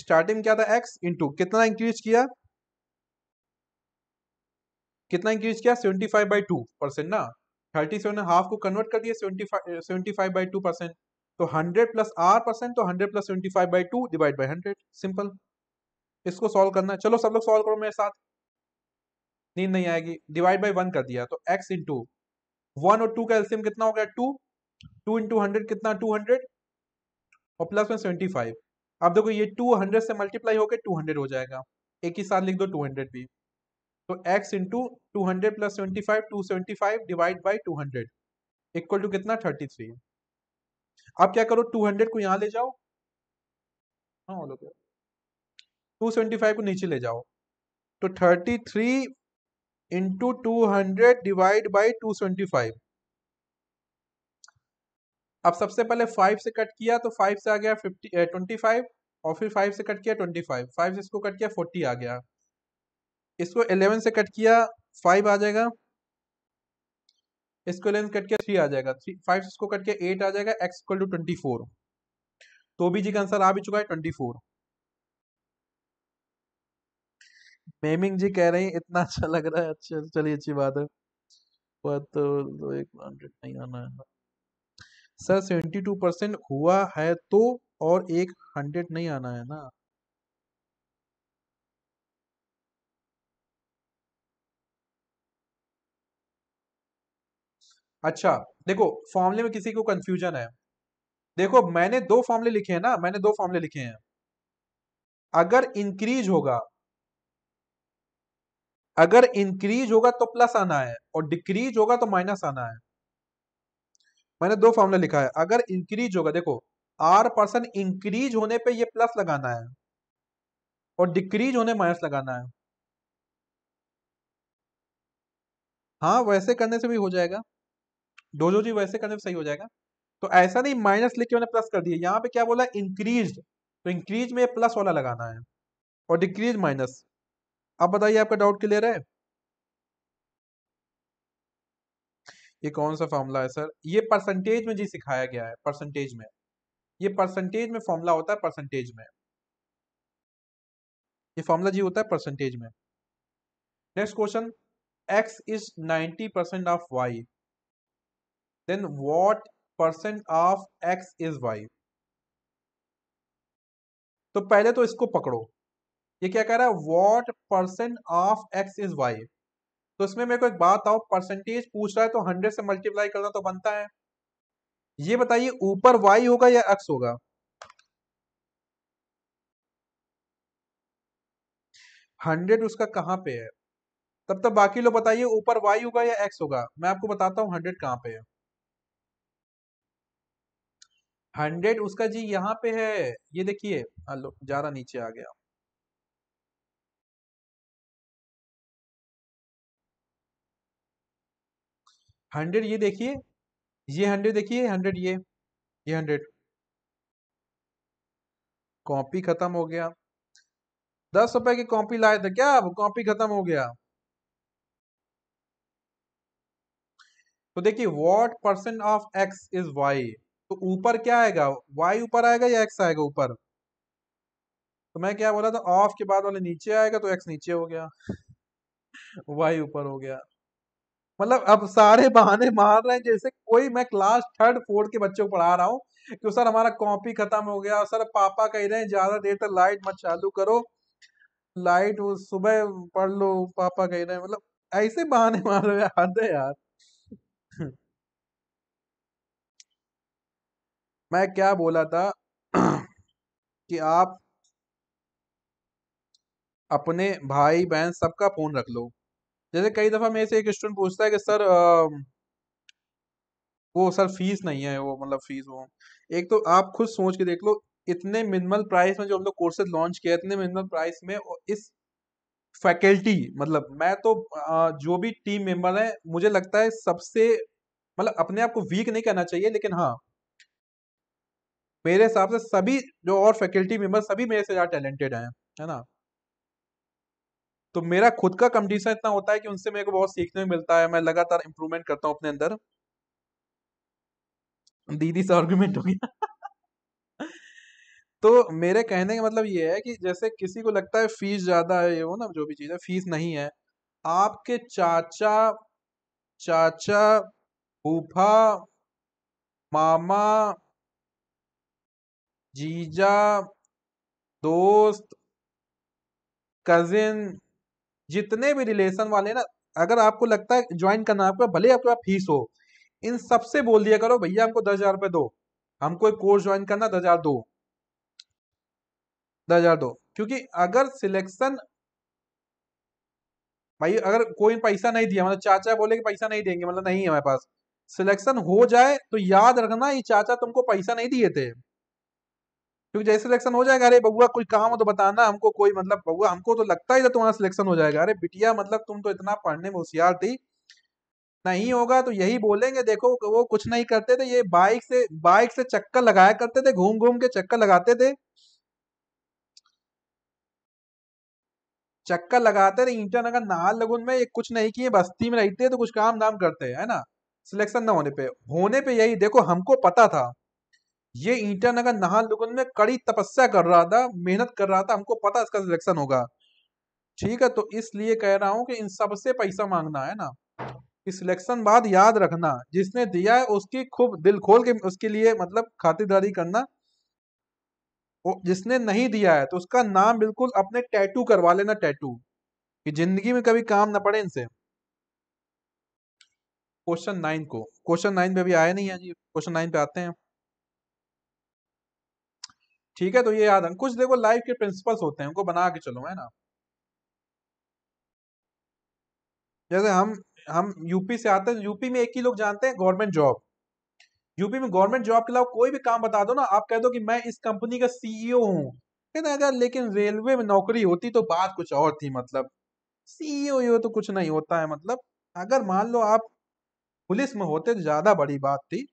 स्टार्टिंग क्या था x इंटू कितना इंक्रीज किया कितना इंक्रीज किया 75 बाई टू परसेंट ना थर्टी सेवन हाफ को कन्वर्ट कर दिया seventy five by two percent तो हंड्रेड प्लस आर परसेंट तो hundred plus seventy five by two divide by hundred simple इसको सॉल्व करना है चलो सब लोग सॉल्व करो मेरे साथ नींद नहीं आएगी डिवाइड बाई वन कर दिया तो एक्स इंटू वन और टू का एल्सियम कितना हो गया टू टू इंटू हंड्रेड कितना टू हंड्रेड और प्लस में सेवेंटी फाइव अब देखो ये टू हंड्रेड से मल्टीप्लाई होकर टू हंड्रेड हो जाएगा एक ही साथ लिख दो टू हंड्रेड भी तो x into two hundred plus seventy five two seventy five divide by two hundred equal to कितना थर्टी थ्री अब क्या करो टू हंड्रेड को यहाँ ले जाओ हाँ टू सेवेंटी फाइव को नीचे ले जाओ तो thirty three into two hundred divide by two twenty five अब सबसे पहले फाइव से कट किया तो फाइव से आ गया फिफ्टी ट्वेंटी फाइव और फिर फाइव से कट किया ट्वेंटी फाइव फाइव से इसको कट किया फोर्टी आ गया इसको एलेवन से कट किया फाइव आ जाएगा इसको इलेवन कट किया थ्री आ जाएगा थ्री फाइव से इसको कट किया एट आ जाएगा x equal to twenty four तो भी जी का आंसर आ भी चुका है ट्वेंटी फोर मेमिंग जी कह रहे हैं इतना अच्छा लग रहा है अच्छा चलिए अच्छी बात है पर तो एक नहीं आना है सर सेवेंटी टू परसेंट हुआ है तो और एक हंड्रेड नहीं आना है ना अच्छा देखो फॉर्मूले में किसी को कंफ्यूजन है देखो मैंने दो फॉर्मूले लिखे हैं ना मैंने दो फॉर्मूले लिखे हैं अगर इंक्रीज होगा अगर इंक्रीज होगा तो प्लस आना है और डिक्रीज होगा तो माइनस आना है मैंने दो फॉर्मूला लिखा है अगर इंक्रीज होगा देखो आर परसेंट इंक्रीज होने पे ये प्लस लगाना है और डिक्रीज होने माइनस लगाना है हाँ वैसे करने से भी हो जाएगा डोजो जी वैसे करने से सही हो जाएगा तो ऐसा नहीं माइनस लिख के मैंने प्लस कर दिया यहाँ पे क्या बोला इंक्रीज तो इंक्रीज में प्लस वाला लगाना है और डिक्रीज माइनस अब बताइए आपका डाउट क्लियर है ये कौन सा फॉर्मूला है सर ये परसेंटेज में जी सिखाया गया है परसेंटेज में ये परसेंटेज में फॉर्मूला होता है परसेंटेज में ये फॉर्मूला जी होता है परसेंटेज में next question x is 90% of y then what percent of x is y तो पहले तो इसको पकड़ो ये क्या कह रहा है what percent of x is y तो इसमें मेरे को एक बात आओ परसेंटेज पूछ रहा है तो हंड्रेड से मल्टीप्लाई करना तो बनता है ये बताइए ऊपर वाई होगा या एक्स होगा हंड्रेड उसका कहां पे है तब तक बाकी लोग बताइए ऊपर वाई होगा या एक्स होगा मैं आपको बताता हूँ हंड्रेड कहां पे है हंड्रेड उसका जी यहाँ पे है ये देखिए हाँ जा रहा नीचे आ गया हंड्रेड ये देखिए ये हंड्रेड देखिए हंड्रेड ये ये हंड्रेड कॉपी खत्म हो गया दस रुपए की कॉपी लाए थे क्या अब कॉपी खत्म हो गया तो देखिए what percent of x is y तो ऊपर क्या आएगा वाई ऊपर आएगा या एक्स आएगा ऊपर तो मैं क्या बोला था ऑफ के बाद वाले नीचे आएगा तो एक्स नीचे हो गया वाई ऊपर हो गया मतलब अब सारे बहाने मार रहे हैं जैसे कोई मैं क्लास थर्ड फोर्थ के बच्चों को पढ़ा रहा हूँ कि सर हमारा कॉपी खत्म हो गया सर पापा कह रहे हैं ज्यादा देर तक लाइट मत चालू करो लाइट वो सुबह पढ़ लो पापा कह रहे हैं मतलब ऐसे बहाने मार रहे हैं हद है यार मैं क्या बोला था कि आप अपने भाई बहन सबका फोन रख लो जैसे कई दफ़ा मेरे से एक स्टूडेंट पूछता है कि सर आ, वो सर फीस नहीं है वो मतलब फीस वो एक तो आप खुद सोच के देख लो इतने मिनिमल प्राइस में जो हम लोग कोर्सेज लॉन्च किया इतने मिनिमल प्राइस में और इस फैकल्टी मतलब मैं तो आ, जो भी टीम मेंबर है मुझे लगता है सबसे मतलब अपने आप को वीक नहीं कहना चाहिए लेकिन हाँ मेरे हिसाब से सभी जो और फैकल्टी मेंबर सभी मेरे से ज़्यादा टैलेंटेड हैं है ना तो मेरा खुद का कंपटीशन इतना होता है कि उनसे मेरे को बहुत सीखने में मिलता है मैं लगातार इंप्रूवमेंट करता हूँ अपने अंदर दीदी से आर्ग्यूमेंट हो गया तो मेरे कहने का मतलब ये है कि जैसे किसी को लगता है फीस ज्यादा है ये वो ना जो भी चीज है फीस नहीं है आपके चाचा चाचा फूफा मामा जीजा दोस्त कजिन जितने भी रिलेशन वाले ना अगर आपको लगता है ज्वाइन करना आपका भले आपके पास फीस हो इन सबसे बोल दिया करो भैया हमको दस हजार रुपए दो हमको एक कोर्स ज्वाइन करना दस हजार दो दस हजार दो क्योंकि अगर सिलेक्शन भाई अगर कोई पैसा नहीं दिया मतलब चाचा बोले कि पैसा नहीं देंगे मतलब नहीं है हमारे पास सिलेक्शन हो जाए तो याद रखना ये चाचा तुमको पैसा नहीं दिए थे क्योंकि जैसे सिलेक्शन हो जाएगा अरे बबुआ कोई काम हो तो बताना हमको कोई मतलब बबुआ हमको तो लगता ही था तुम्हारा सिलेक्शन हो जाएगा अरे बिटिया मतलब तुम तो इतना पढ़ने में होशियार थी नहीं होगा तो यही बोलेंगे देखो वो कुछ नहीं करते थे ये बाइक से बाइक से चक्कर लगाया करते थे घूम घूम के चक्कर लगाते थे चक्कर लगाते रहे ईटानगर नाल लगुन में ये कुछ नहीं किए बस्ती में रहते तो कुछ काम दाम करते है ना सिलेक्शन ना होने पे होने पे यही देखो हमको पता था ये ईटानगर नाहरलुगुन में कड़ी तपस्या कर रहा था मेहनत कर रहा था हमको पता इसका सिलेक्शन होगा ठीक है तो इसलिए कह रहा हूं कि इन सबसे पैसा मांगना है ना सिलेक्शन बाद याद रखना जिसने दिया है उसकी खूब दिल खोल के उसके लिए मतलब खातिरदारी करना जिसने नहीं दिया है तो उसका नाम बिल्कुल अपने टैटू करवा लेना टैटू कि जिंदगी में कभी काम ना पड़े इनसे क्वेश्चन नाइन को क्वेश्चन नाइन पे भी आया नहीं है जी क्वेश्चन नाइन पे आते हैं ठीक है तो ये याद है कुछ देखो लाइफ के प्रिंसिपल्स होते हैं उनको बना के चलो है ना जैसे हम हम यूपी से आते हैं यूपी में एक ही लोग जानते हैं गवर्नमेंट जॉब यूपी में गवर्नमेंट जॉब के अलावा कोई भी काम बता दो ना आप कह दो कि मैं इस कंपनी का सीईओ e हूँ कहते अगर लेकिन रेलवे में नौकरी होती तो बात कुछ और थी मतलब सीईओ e तो कुछ नहीं होता है मतलब अगर मान लो आप पुलिस में होते तो ज्यादा बड़ी बात थी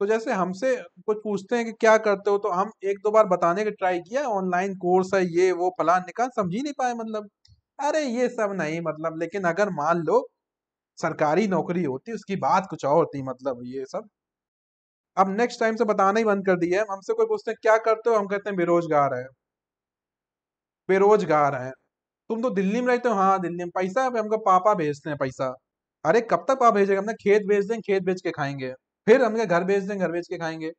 तो जैसे हमसे कुछ पूछते हैं कि क्या करते हो तो हम एक दो बार बताने की ट्राई किया ऑनलाइन कोर्स है ये वो फलान निकाल समझ ही नहीं पाए मतलब अरे ये सब नहीं मतलब लेकिन अगर मान लो सरकारी नौकरी होती उसकी बात कुछ और होती मतलब ये सब अब नेक्स्ट टाइम से बताना ही बंद कर दिया है हमसे कोई पूछते हैं क्या करते हो हम कहते हैं बेरोजगार है बेरोजगार है तुम तो दिल्ली में रहते हो हाँ दिल्ली में पैसा हमको पापा भेजते हैं पैसा अरे कब तक पापा भेजेगा हमने खेत भेज दें खेत बेच के खाएंगे फिर हमने घर भेज दें घर भेज के खाएंगे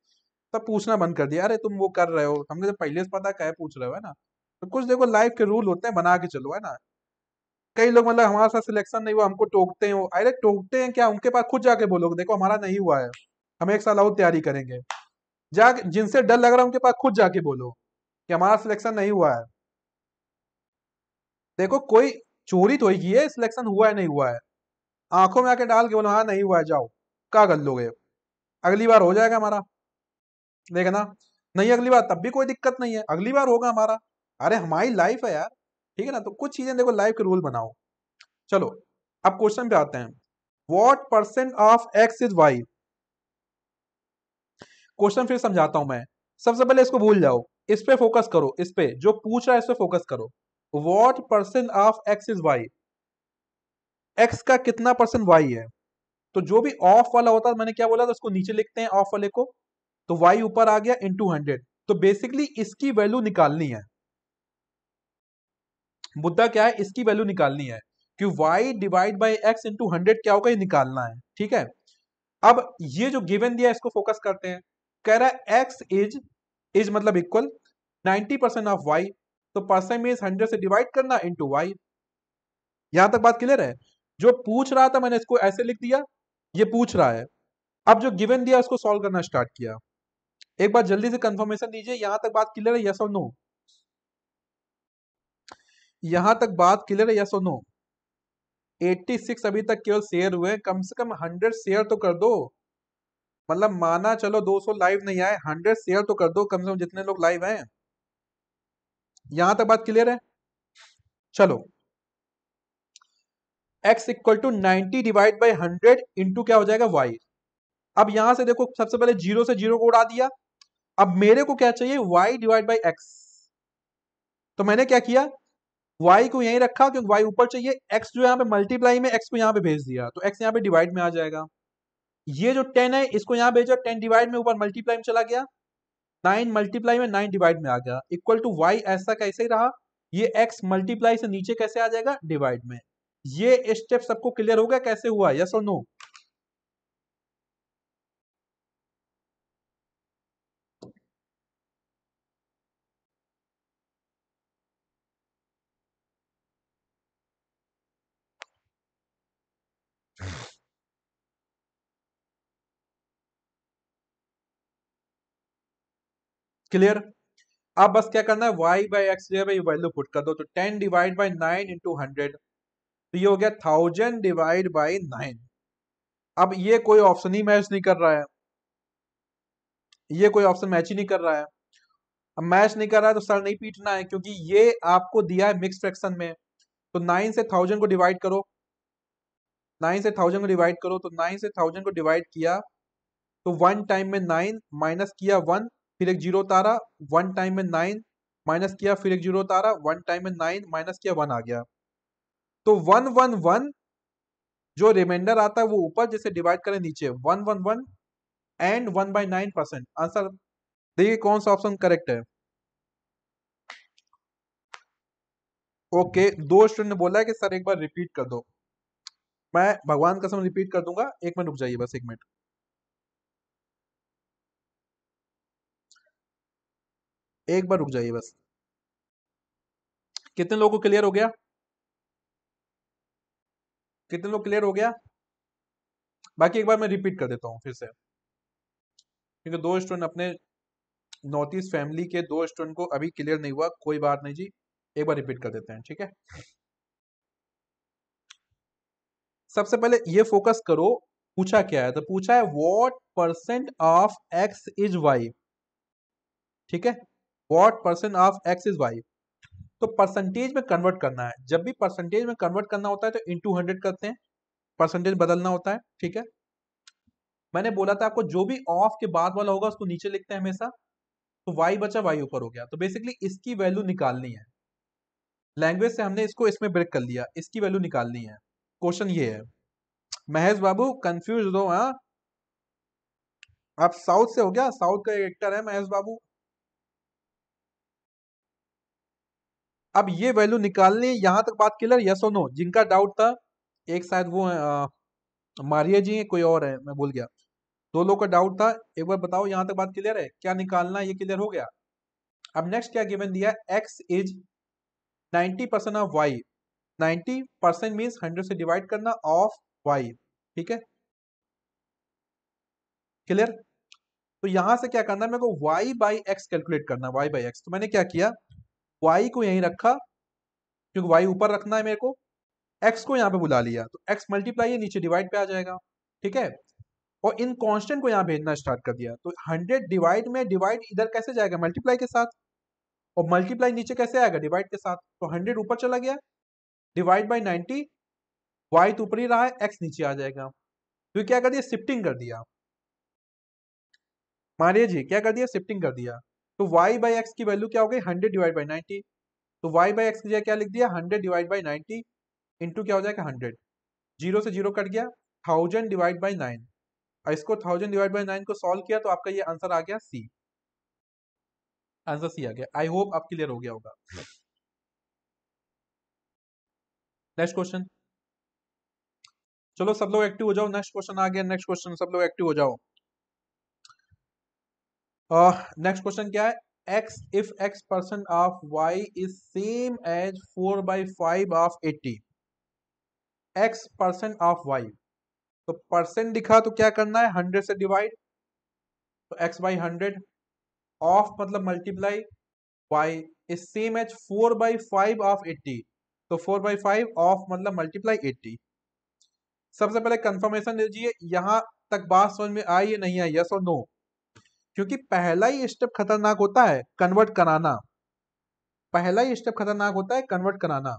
तब पूछना बंद कर दिया अरे तुम वो कर रहे हो हमने तो पहले से पता क्या पूछ रहे हो है ना तो कुछ देखो लाइफ के रूल होते हैं बना के चलो है ना कई लोग मतलब हमारे साथ सिलेक्शन नहीं हुआ हमको टोकते हैं अरे टोकते हैं क्या उनके पास खुद जाके बोलोगे देखो हमारा नहीं हुआ है हम एक साल और तैयारी करेंगे जा जिनसे डर लग रहा है उनके पास खुद जाके बोलो कि हमारा सिलेक्शन नहीं हुआ है देखो कोई चोरी तो ही है सिलेक्शन हुआ है नहीं हुआ है आंखों में आके डाल के बोलो हाँ नहीं हुआ है जाओ क्या कर लोगे अगली बार हो जाएगा हमारा देखना नहीं अगली बार तब भी कोई दिक्कत नहीं है अगली बार होगा हमारा अरे हमारी लाइफ है यार ठीक है ना तो कुछ चीजें देखो लाइफ के रूल बनाओ चलो अब क्वेश्चन पे आते हैं what percent of x is y question फिर समझाता हूं मैं सबसे पहले इसको भूल जाओ इस पे फोकस करो इस पे जो पूछ रहा है इस पे फोकस करो what percent of x is y x का कितना परसेंट वाई है तो जो भी ऑफ वाला होता है मैंने क्या बोला था उसको नीचे लिखते हैं ऑफ वाले को तो वाई ऊपर आ गया इन टू हंड्रेड तो बेसिकली इसकी वैल्यू निकालनी है मुद्दा क्या है इसकी वैल्यू निकालनी है कि y divide by x into hundred क्या होगा ये निकालना है ठीक है अब ये जो गिवन दिया इसको फोकस करते हैं कह रहा है x इज इज मतलब इक्वल 90 परसेंट ऑफ वाई तो परसेंट में हंड्रेड से डिवाइड करना इंटू वाई यहां तक बात क्लियर है जो पूछ रहा था मैंने इसको ऐसे लिख दिया ये पूछ रहा है अब जो गिवन दिया उसको सॉल्व करना स्टार्ट किया एक बार जल्दी से कंफर्मेशन दीजिए यहां तक बात क्लियर है यस और नो यहां तक बात क्लियर है यस और नो 86 अभी तक केवल शेयर हुए कम से कम 100 शेयर तो कर दो मतलब माना चलो 200 लाइव नहीं आए 100 शेयर तो कर दो कम से कम जितने लोग लाइव हैं यहां तक बात क्लियर है चलो x equal to ninety divide by hundred into क्या हो जाएगा वाई अब यहां से देखो सबसे पहले जीरो से जीरो को उड़ा दिया अब मेरे को क्या चाहिए वाई डिवाइड बाई एक्स तो मैंने क्या किया वाई को यहीं रखा क्योंकि y ऊपर चाहिए x जो यहाँ पे मल्टीप्लाई में एक्स को यहाँ पे भेज दिया तो एक्स यहाँ पे डिवाइड में आ जाएगा ये जो टेन है इसको यहाँ भेजा टेन डिवाइड में ऊपर मल्टीप्लाई में चला गया नाइन मल्टीप्लाई में नाइन डिवाइड में आ गया इक्वल टू वाई ऐसा कैसे ही रहा ये एक्स मल्टीप्लाई से नीचे कैसे आ जाएगा डिवाइड में ये स्टेप सबको क्लियर हो गया कैसे हुआ यस और नो क्लियर अब बस क्या करना है y by x by value put कर दो तो 10 divide by nine into hundred तो ये हो गया थाउजेंड डिवाइड बाई नाइन अब ये कोई ऑप्शन ही मैच नहीं कर रहा है ये कोई ऑप्शन मैच ही नहीं कर रहा है अब मैच नहीं कर रहा है तो सर नहीं पीटना है क्योंकि ये आपको दिया है मिक्स फ्रैक्शन में तो नाइन से थाउजेंड को डिवाइड करो नाइन से थाउजेंड को डिवाइड करो तो नाइन से थाउजेंड को डिवाइड किया तो वन टाइम में नाइन माइनस किया वन फिर एक जीरो तारा वन टाइम में नाइन माइनस किया फिर एक जीरो तारा वन टाइम में नाइन माइनस किया वन आ गया तो वन वन वन जो रिमाइंडर आता है वो ऊपर जैसे डिवाइड करें नीचे one one one and one by nine percent answer देखिए कौन सा ऑप्शन करेक्ट है ओके okay, दो स्टूडेंट ने बोला है कि सर एक बार रिपीट कर दो मैं भगवान का समय रिपीट कर दूंगा एक मिनट रुक जाइए बस एक मिनट एक बार रुक जाइए बस कितने लोगों को क्लियर हो गया कितने लोग क्लियर हो गया बाकी एक बार मैं रिपीट कर देता हूँ फिर से क्योंकि दो स्टूडेंट अपने नॉर्थ ईस्ट फैमिली के दो स्टूडेंट को अभी क्लियर नहीं हुआ कोई बात नहीं जी एक बार रिपीट कर देते हैं ठीक है सबसे पहले ये फोकस करो पूछा क्या है तो पूछा है what percent of x is y ठीक है what percent of x is y तो परसेंटेज में कन्वर्ट करना है जब भी परसेंटेज में कन्वर्ट करना होता है तो इन टू हंड्रेड करते हैं परसेंटेज बदलना होता है ठीक है मैंने बोला था आपको जो भी ऑफ के बाद वाला होगा उसको नीचे लिखते हैं हमेशा तो वाई बचा वाई ऊपर हो गया तो बेसिकली इसकी वैल्यू निकालनी है लैंग्वेज से हमने इसको इसमें ब्रेक कर लिया इसकी वैल्यू निकालनी है क्वेश्चन ये है महेश बाबू कंफ्यूज हो हाँ आप साउथ से हो गया साउथ का एक्टर है महेश बाबू अब ये वैल्यू निकालने यहाँ तक बात क्लियर यस और नो जिनका डाउट था एक शायद वो मारिया जी है कोई और है मैं भूल गया दो लोग का डाउट था एक बार बताओ यहाँ तक बात क्लियर है क्या निकालना ये क्लियर हो गया अब नेक्स्ट क्या गिवन दिया x is ninety percent of y ninety percent mean hundred से डिवाइड करना ऑफ वाई ठीक है क्लियर तो यहां से क्या करना है मेरे को वाई बाई एक्स कैलकुलेट करना वाई बाई एक्स तो मैंने क्या किया वाई को यहीं रखा क्योंकि वाई ऊपर रखना है मेरे को एक्स को यहाँ पे बुला लिया तो एक्स मल्टीप्लाई है नीचे डिवाइड पे आ जाएगा ठीक है और इन कॉन्स्टेंट को यहाँ भेजना स्टार्ट कर दिया तो हंड्रेड डिवाइड में डिवाइड इधर कैसे जाएगा मल्टीप्लाई के साथ और मल्टीप्लाई नीचे कैसे आएगा डिवाइड के साथ तो हंड्रेड ऊपर चला गया डिवाइड बाई नाइनटी वाई तो ऊपर ही रहा है एक्स नीचे आ जाएगा तो क्या कर दिया शिफ्टिंग कर दिया मान जी क्या कर दिया शिफ्टिंग कर दिया तो y बाई एक्स की वैल्यू क्या हो गई हंड्रेड डिवाइड बाई नाइन्टी तो y बाई एक्स की जगह क्या लिख दिया hundred divide by ninety into क्या हो जाएगा हंड्रेड जीरो से जीरो कट गया थाउजेंड डिवाइड बाई नाइन और इसको थाउजेंड डिवाइड बाई नाइन को सॉल्व किया तो आपका ये आंसर आ गया सी आंसर सी आ गया आई होप आप क्लियर हो गया होगा नेक्स्ट क्वेश्चन चलो सब लोग एक्टिव हो जाओ नेक्स्ट क्वेश्चन आ गया नेक्स्ट क्वेश्चन सब लोग एक्टिव हो जाओ नेक्स्ट uh, क्वेश्चन क्या है x if x percent of y is same as four by five of eighty x percent of y तो परसेंट दिखा तो क्या करना है हंड्रेड से डिवाइड तो एक्स बाई हंड्रेड ऑफ मतलब multiply y is same as four by five of eighty तो फोर बाई फाइव ऑफ मतलब मल्टीप्लाई एट्टी सबसे पहले कंफर्मेशन दीजिए यहां तक बात समझ में आई या नहीं आई यस और नो क्योंकि पहला ही स्टेप खतरनाक होता है कन्वर्ट कराना पहला ही स्टेप खतरनाक होता है कन्वर्ट कराना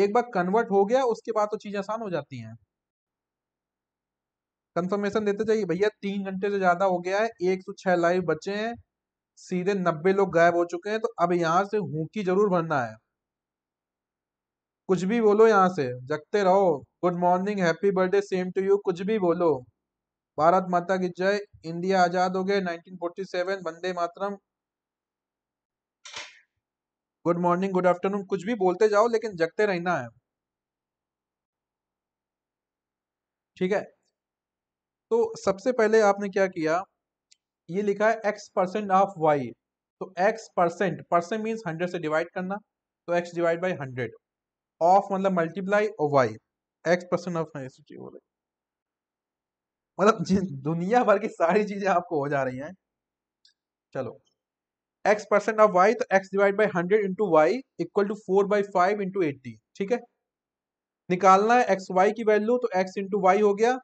एक बार कन्वर्ट हो गया उसके बाद तो चीजें आसान हो जाती हैं कंफर्मेशन देते जाइए भैया तीन घंटे से ज्यादा हो गया है एक सौ छह लाइव बचे हैं सीधे नब्बे लोग गायब हो चुके हैं तो अब यहाँ से हुकी जरूर भरना है कुछ भी बोलो यहाँ से जगते रहो good morning happy birthday same to you कुछ भी बोलो भारत माता की जय इंडिया आजाद हो गए 1947 वंदे मातरम गुड मॉर्निंग गुड आफ्टरनून कुछ भी बोलते जाओ लेकिन जगते रहना है ठीक है तो सबसे पहले आपने क्या किया ये लिखा है एक्स परसेंट ऑफ वाई तो x percent percent means hundred से डिवाइड करना तो x divide by hundred of मतलब मल्टीप्लाई और वाई एक्स परसेंट ऑफ हो रही मतलब दुनिया भर की सारी चीजें आपको हो जा रही हैं चलो x परसेंट ऑफ y तो x divide by hundred into y equal to four by five into eighty ठीक है निकालना है एक्स वाई की वैल्यू तो एक्स इंटू वाई हो गया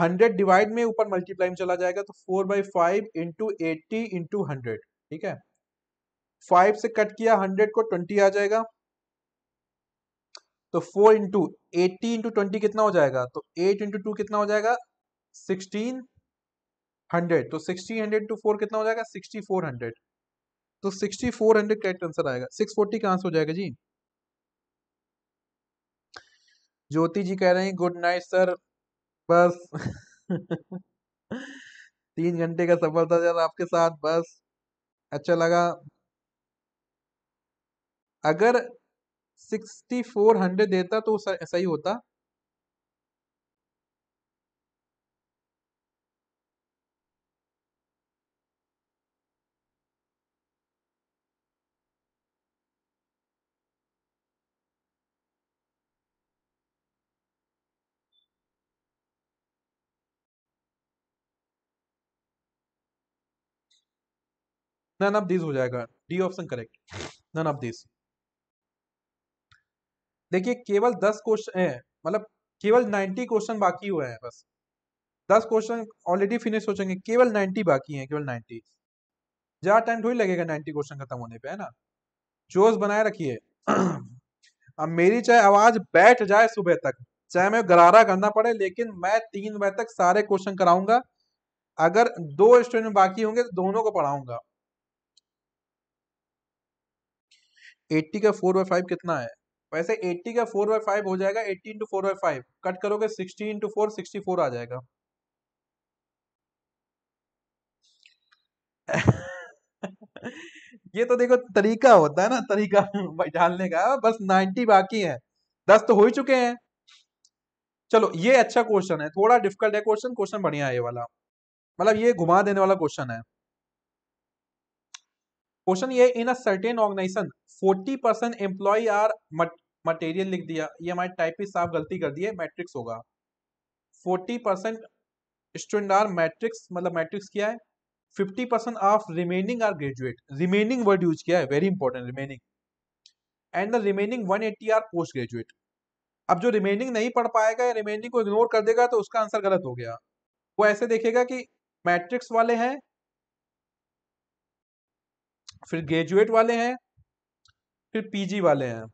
हंड्रेड डिवाइड में ऊपर मल्टीप्लाई में चला जाएगा तो four by five into eighty into hundred ठीक है फाइव से कट किया हंड्रेड को ट्वेंटी आ जाएगा तो four into eighty into twenty कितना हो जाएगा तो एट इंटू टू कितना हो जाएगा सिक्सटीन हंड्रेड तो सिक्सटी हंड्रेड टू फोर कितना हो जाएगा सिक्सटी फोर हंड्रेड तो sixty four hundred correct answer आएगा सिक्स फोर्टी का आंसर हो जाएगा जी ज्योति जी कह रहे हैं गुड नाइट सर बस तीन घंटे का सफर था सर आपके साथ बस अच्छा लगा अगर सिक्सटी फोर हंड्रेड देता तो सही होता नन ऑफ दिस हो जाएगा D option correct none of this देखिए केवल दस क्वेश्चन है मतलब केवल नाइन्टी क्वेश्चन बाकी हुए हैं बस दस क्वेश्चन ऑलरेडी फिनिश हो चुके केवल नाइन्टी बाकी हैं केवल नाइन्टी ज़्यादा टाइम थोड़ी लगेगा नाइन्टी क्वेश्चन खत्म होने पे है ना जोश बनाए रखिए अब मेरी चाहे आवाज़ बैठ जाए सुबह तक चाहे मैं गरारा करना पड़े लेकिन मैं तीन बजे तक सारे क्वेश्चन कराऊंगा अगर दो स्टूडेंट बाकी होंगे तो दोनों को पढ़ाऊंगा एट्टी का फोर बाय फाइव कितना है वैसे तो एट्टी का फोर बाय फाइव हो जाएगा eighty into four by five cut करोगे sixty into four sixty four आ जाएगा ये तो देखो तरीका होता है ना तरीका डालने का बस नाइन्टी बाकी है दस तो हो ही चुके हैं चलो ये अच्छा क्वेश्चन है थोड़ा डिफिकल्ट है क्वेश्चन क्वेश्चन बढ़िया है ये वाला मतलब ये घुमा देने वाला क्वेश्चन है क्वेश्चन ये in a certain organization forty percent employ are material लिख दिया ये हमारे टाइपिस्ट साहब गलती कर दी है मैट्रिक्स होगा forty percent student are matrix मतलब मैट्रिक्स क्या है fifty percent of remaining are graduate remaining word use किया है very important remaining and the remaining one eighty are post graduate अब जो रिमेनिंग नहीं पढ़ पाएगा या रिमेनिंग को इग्नोर कर देगा तो उसका आंसर गलत हो गया वो ऐसे देखेगा कि मैट्रिक्स वाले हैं फिर ग्रेजुएट वाले हैं फिर पीजी वाले हैं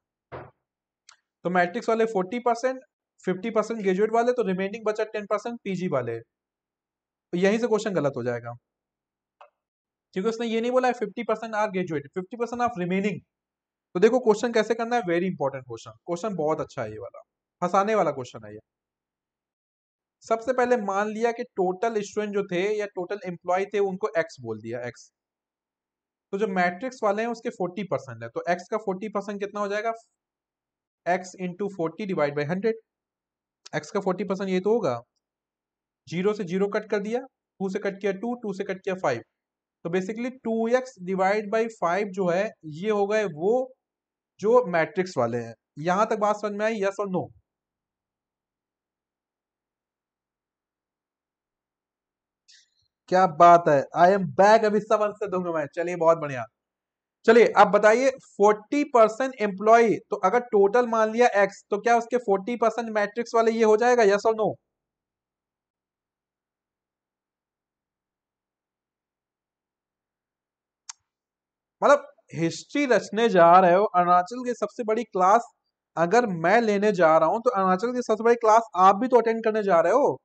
तो मैट्रिक्स वाले forty percent fifty percent graduate वाले तो रिमेनिंग बचा टेन परसेंट पीजी वाले तो यहीं से क्वेश्चन गलत हो जाएगा क्योंकि उसने ये नहीं बोला है fifty percent are graduate fifty percent of remaining तो देखो क्वेश्चन कैसे करना है वेरी इंपॉर्टेंट क्वेश्चन क्वेश्चन बहुत अच्छा है ये वाला फंसाने वाला क्वेश्चन है ये सबसे पहले मान लिया कि टोटल स्टूडेंट जो थे या टोटल एम्प्लॉय थे उनको एक्स बोल दिया एक्स तो जो मैट्रिक्स वाले हैं उसके 40 परसेंट है तो x का 40 परसेंट कितना हो जाएगा x into forty divide by hundred x का 40 परसेंट ये तो होगा जीरो से जीरो कट कर दिया टू से कट किया टू टू से कट किया फाइव तो basically two x divide by five जो है ये हो गए वो जो मैट्रिक्स वाले हैं यहां तक बात समझ में आई यस और नो क्या बात है आई एम बैक अभी सवन से दूंगा मैं चलिए बहुत बढ़िया चलिए अब बताइए 40 परसेंट एम्प्लॉय तो अगर टोटल मान लिया एक्स तो क्या उसके 40 परसेंट मैट्रिक्स वाले ये हो जाएगा यस और नो मतलब हिस्ट्री रचने जा रहे हो अरुणाचल की सबसे बड़ी क्लास अगर मैं लेने जा रहा हूं तो अरुणाचल की सबसे बड़ी क्लास आप भी तो अटेंड करने जा रहे हो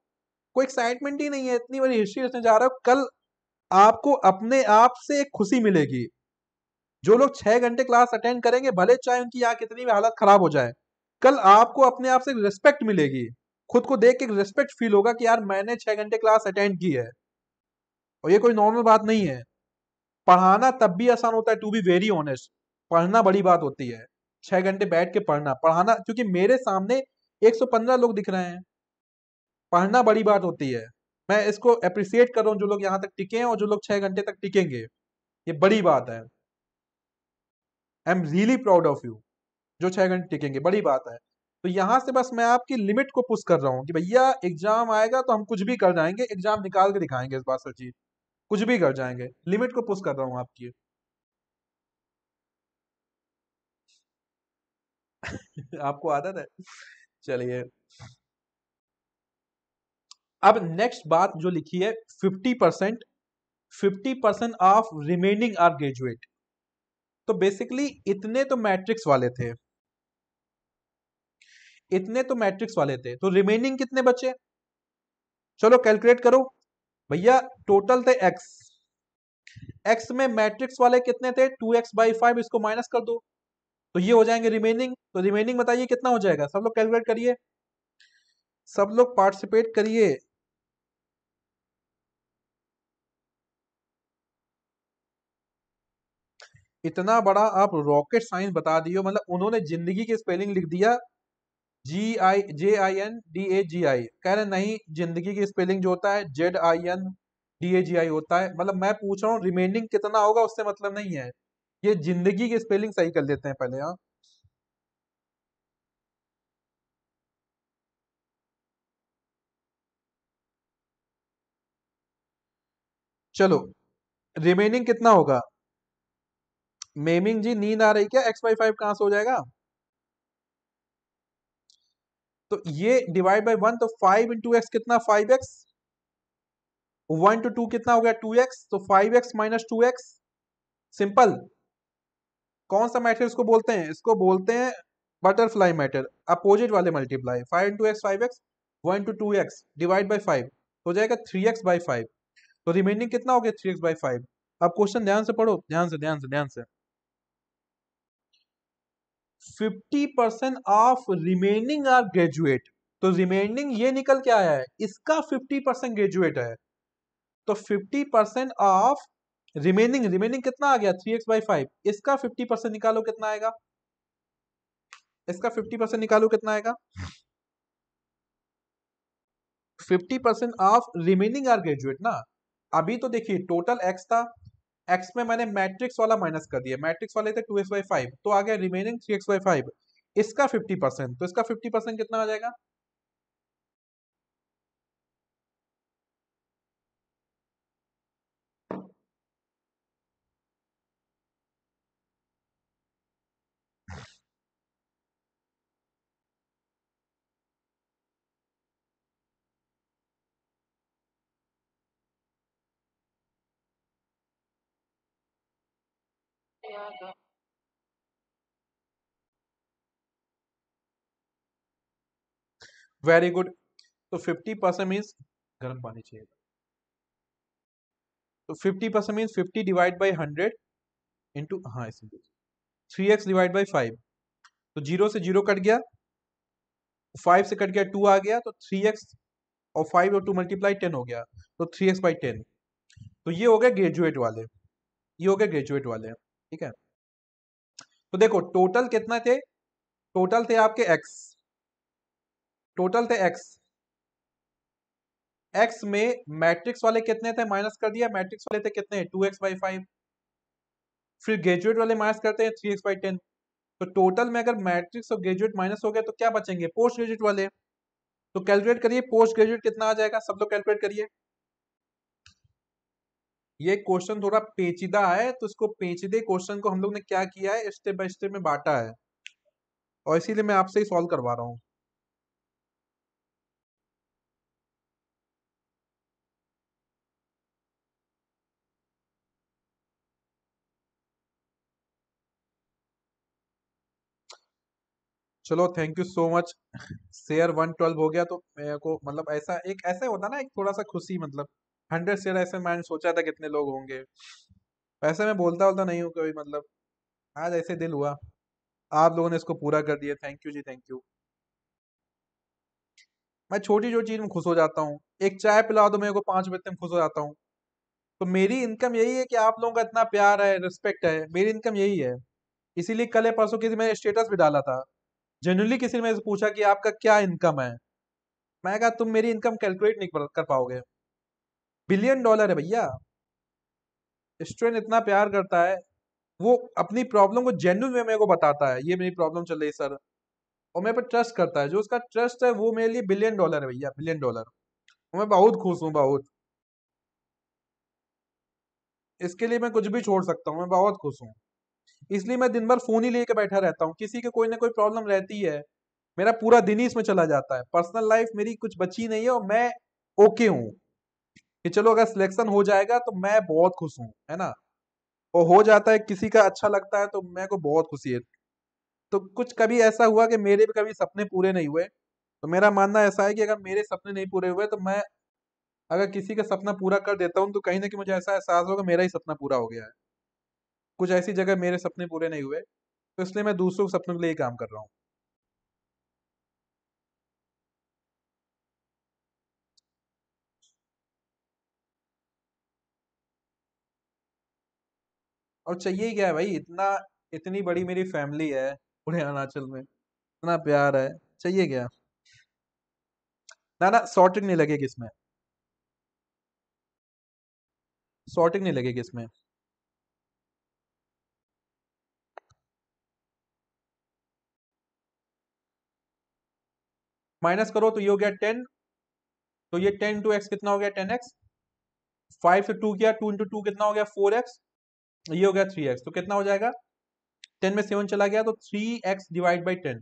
कोई एक्साइटमेंट ही नहीं है इतनी बड़ी हिस्ट्री रचने जा रहा हो कल आपको अपने आप से एक खुशी मिलेगी जो लोग छह घंटे क्लास अटेंड करेंगे भले चाहे उनकी यहाँ कितनी भी हालत खराब हो जाए कल आपको अपने आप से रिस्पेक्ट मिलेगी खुद को देख के रिस्पेक्ट फील होगा कि यार मैंने छह घंटे क्लास अटेंड की है और ये कोई नॉर्मल बात नहीं है पढ़ाना तब भी आसान होता है टू बी वेरी ऑनेस्ट पढ़ना बड़ी बात होती है छह घंटे बैठ के पढ़ना पढ़ाना क्योंकि मेरे सामने 115 लोग दिख रहे हैं पढ़ना बड़ी बात होती है मैं इसको अप्रिसिएट कर रहा हूँ जो लोग यहाँ तक टिके हैं और जो लोग छः घंटे तक टिकेंगे ये बड़ी बात है I am really proud of you जो छः घंटे टिकेंगे बड़ी बात है तो यहाँ से बस मैं आपकी लिमिट को पुश कर रहा हूँ कि भैया एग्जाम आएगा तो हम कुछ भी कर जाएंगे एग्जाम निकाल के दिखाएंगे इस बात सर जी कुछ भी कर जाएंगे लिमिट को पुश कर रहा हूँ आपकी आपको आदत है चलिए अब नेक्स्ट बात जो लिखी है fifty percent fifty percent of remaining are graduate तो बेसिकली इतने तो मैट्रिक्स वाले थे इतने तो मैट्रिक्स वाले थे तो रिमेनिंग कितने बचे चलो कैलकुलेट करो भैया टोटल थे एक्स एक्स में मैट्रिक्स वाले कितने थे टू एक्स बाई फाइव इसको माइनस कर दो तो ये हो जाएंगे रिमेनिंग तो रिमेनिंग बताइए कितना हो जाएगा सब लोग कैलकुलेट करिए सब लोग पार्टिसिपेट करिए इतना बड़ा आप रॉकेट साइंस बता दियो मतलब उन्होंने जिंदगी की स्पेलिंग लिख दिया जी आई जे आई एन डी ए जी आई कह रहे नहीं जिंदगी की स्पेलिंग जो होता है Z I N D A G I होता है मतलब मैं पूछ रहा हूँ रिमेनिंग कितना होगा उससे मतलब नहीं है ये जिंदगी की स्पेलिंग सही कर देते हैं पहले हाँ चलो रिमेनिंग कितना होगा मेमिंग जी नींद आ रही क्या एक्स बाई फाइव कहां से हो जाएगा तो ये डिवाइड बाई वन तो फाइव इंटू एक्स कितना five x one two two कितना हो गया टू एक्स तो five x minus two x simple कौन सा मैटर इसको बोलते हैं इसको बोलते हैं बटरफ्लाई मैटर अपोजिट वाले multiply five into x five x one two two x divide by five हो जाएगा थ्री एक्स बाई फाइव तो रिमेनिंग कितना हो गया थ्री एक्स बाई फाइव अब क्वेश्चन ध्यान से पढ़ो ध्यान से ध्यान से ध्यान से fifty percent of remaining are graduate तो रिमेनिंग ये निकल के आया है इसका फिफ्टी परसेंट ग्रेजुएट है तो fifty percent of remaining remaining कितना आ गया थ्री एक्स बाई फाइव इसका फिफ्टी परसेंट निकालो कितना आएगा इसका फिफ्टी परसेंट निकालो कितना आएगा fifty percent of remaining are graduate ना अभी तो देखिए टोटल एक्स था एक्स में मैंने मैट्रिक्स वाला माइनस कर दिया मैट्रिक्स वाले थे टू एक्स बाई फाइव तो आ गया remaining three x by five इसका फिफ्टी परसेंट तो इसका फिफ्टी परसेंट कितना आ जाएगा वेरी गुड तो फिफ्टी परसेंट मीन्स गर्म पानी चाहिए तो fifty percent means fifty divide by hundred into हाँ इसी three x divide by five तो जीरो से जीरो कट गया फाइव से कट गया टू आ गया तो थ्री एक्स और फाइव और टू मल्टीप्लाई टेन हो गया तो थ्री एक्स बाई टेन तो ये हो गया ग्रेजुएट वाले ये हो गया ग्रेजुएट वाले हैं ठीक है तो देखो टोटल कितना थे टोटल थे आपके एक्स टोटल थे एक्स एक्स में मैट्रिक्स वाले कितने थे माइनस कर दिया मैट्रिक्स वाले थे कितने टू एक्स बाई फाइव फिर ग्रेजुएट वाले माइनस करते हैं थ्री एक्स बाई टेन तो टोटल में अगर मैट्रिक्स और ग्रेजुएट माइनस हो गया तो क्या बचेंगे पोस्ट ग्रेजुएट वाले तो कैलकुलेट करिए पोस्ट ग्रेजुएट कितना आ जाएगा सब लोग कैलकुलेट करिए ये क्वेश्चन थोड़ा पेचीदा है तो इसको पेचीदे क्वेश्चन को हम लोग ने क्या किया है स्टेप बाय स्टेप में बांटा है और इसीलिए मैं आपसे ही सॉल्व करवा रहा हूं चलो thank you so much share one twelve हो गया तो मेरे को मतलब ऐसा एक ऐसा होता ना एक थोड़ा सा खुशी मतलब हंड्रेड शेयर ऐसे मैंने सोचा था कितने लोग होंगे वैसे मैं बोलता बोलता नहीं हूँ कभी मतलब आज ऐसे दिल हुआ आप लोगों ने इसको पूरा कर दिया थैंक यू जी थैंक यू मैं छोटी छोटी चीज़ में खुश हो जाता हूँ एक चाय पिला दो मेरे को पांच बजे में खुश हो जाता हूँ तो मेरी इनकम यही है कि आप लोगों का इतना प्यार है रिस्पेक्ट है मेरी इनकम यही है इसीलिए कल परसों किसी मैंने स्टेटस भी डाला था जनरली किसी ने मैंने पूछा कि आपका क्या इनकम है मैं कहा तुम मेरी इनकम कैलकुलेट नहीं कर पाओगे बिलियन डॉलर है भैया स्ट्रेन इतना प्यार करता है वो अपनी प्रॉब्लम को जेन्यून में मेरे को बताता है ये मेरी प्रॉब्लम चल रही सर और मेरे पर ट्रस्ट करता है जो उसका ट्रस्ट है वो मेरे लिए बिलियन डॉलर है भैया बिलियन डॉलर मैं बहुत खुश हूँ बहुत इसके लिए मैं कुछ भी छोड़ सकता हूँ मैं बहुत खुश हूँ इसलिए मैं दिन भर फोन ही लेके बैठा रहता हूँ किसी के कोई ना कोई प्रॉब्लम रहती है मेरा पूरा दिन ही इसमें चला जाता है पर्सनल लाइफ मेरी कुछ बची नहीं है और मैं ओके हूँ कि चलो अगर सिलेक्शन हो जाएगा तो मैं बहुत खुश हूँ है ना और हो जाता है किसी का अच्छा लगता है तो मेरे को बहुत खुशी है तो कुछ कभी ऐसा हुआ कि मेरे भी कभी सपने पूरे नहीं हुए तो मेरा मानना ऐसा है कि अगर मेरे सपने नहीं पूरे हुए तो मैं अगर किसी का सपना पूरा कर देता हूँ तो कहीं ना कहीं मुझे ऐसा एहसास होगा मेरा ही सपना पूरा हो गया है कुछ ऐसी जगह मेरे सपने पूरे नहीं हुए तो इसलिए मैं दूसरों के सपनों के लिए काम कर रहा हूँ और चाहिए क्या है भाई इतना इतनी बड़ी मेरी फैमिली है पूरे अरुणाचल में इतना प्यार है चाहिए क्या ना ना शॉर्टिंग नहीं लगेगी इसमें शॉर्टिंग नहीं लगेगी इसमें माइनस करो तो ये हो गया टेन तो ये टेन टू एक्स कितना हो गया टेन एक्स फाइव से टू किया टू इंटू टू कितना हो गया फोर एक्स ये हो गया थ्री एक्स तो कितना हो जाएगा टेन में सेवन चला गया तो three x divide by ten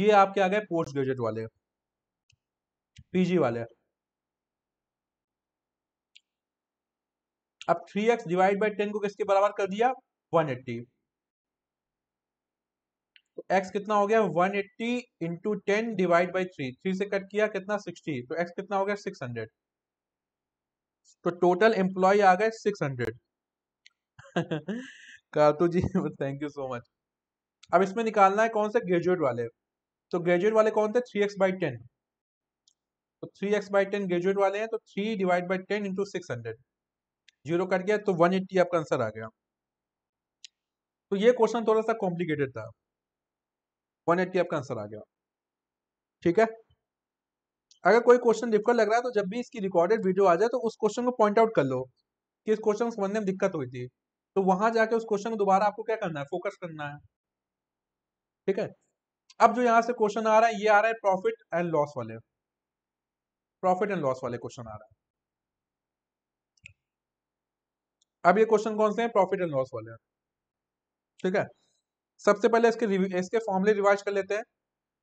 ये आपके आ गए पोस्ट ग्रेजुएट वाले पीजी वाले अब three x divide by ten को किसके बराबर कर दिया वन एट्टी तो एक्स कितना हो गया one eighty into ten divide by three three से कट किया कितना सिक्सटी तो एक्स कितना हो गया सिक्स हंड्रेड तो टोटल एम्प्लॉय आ गए सिक्स हंड्रेड कहा जी थैंक यू सो मच अब इसमें निकालना है कौन से ग्रेजुएट वाले तो ग्रेजुएट वाले कौन थे थ्री एक्स बाई टेन तो three x by ten graduate वाले हैं तो three divide by ten into six hundred zero cut गया तो वन एट्टी आपका आंसर आ गया तो ये क्वेश्चन थोड़ा सा कॉम्प्लिकेटेड था वन एट्टी आपका आंसर आ गया ठीक है अगर कोई क्वेश्चन डिफिकल्ट लग रहा है तो जब भी इसकी रिकॉर्डेड वीडियो आ जाए तो उस क्वेश्चन को पॉइंट आउट कर लो कि इस क्वेश्चन को समझने में दिक्कत हुई थी तो वहां जाके उस क्वेश्चन को दोबारा आपको क्या करना है फोकस करना है ठीक है अब जो यहां से क्वेश्चन आ रहा है ये आ रहा है प्रॉफिट एंड लॉस वाले प्रॉफिट एंड लॉस वाले क्वेश्चन आ रहा है अब ये क्वेश्चन कौन से हैं प्रॉफिट एंड लॉस वाले ठीक है सबसे पहले इसके इसके फॉर्मुले रिवाइज कर लेते हैं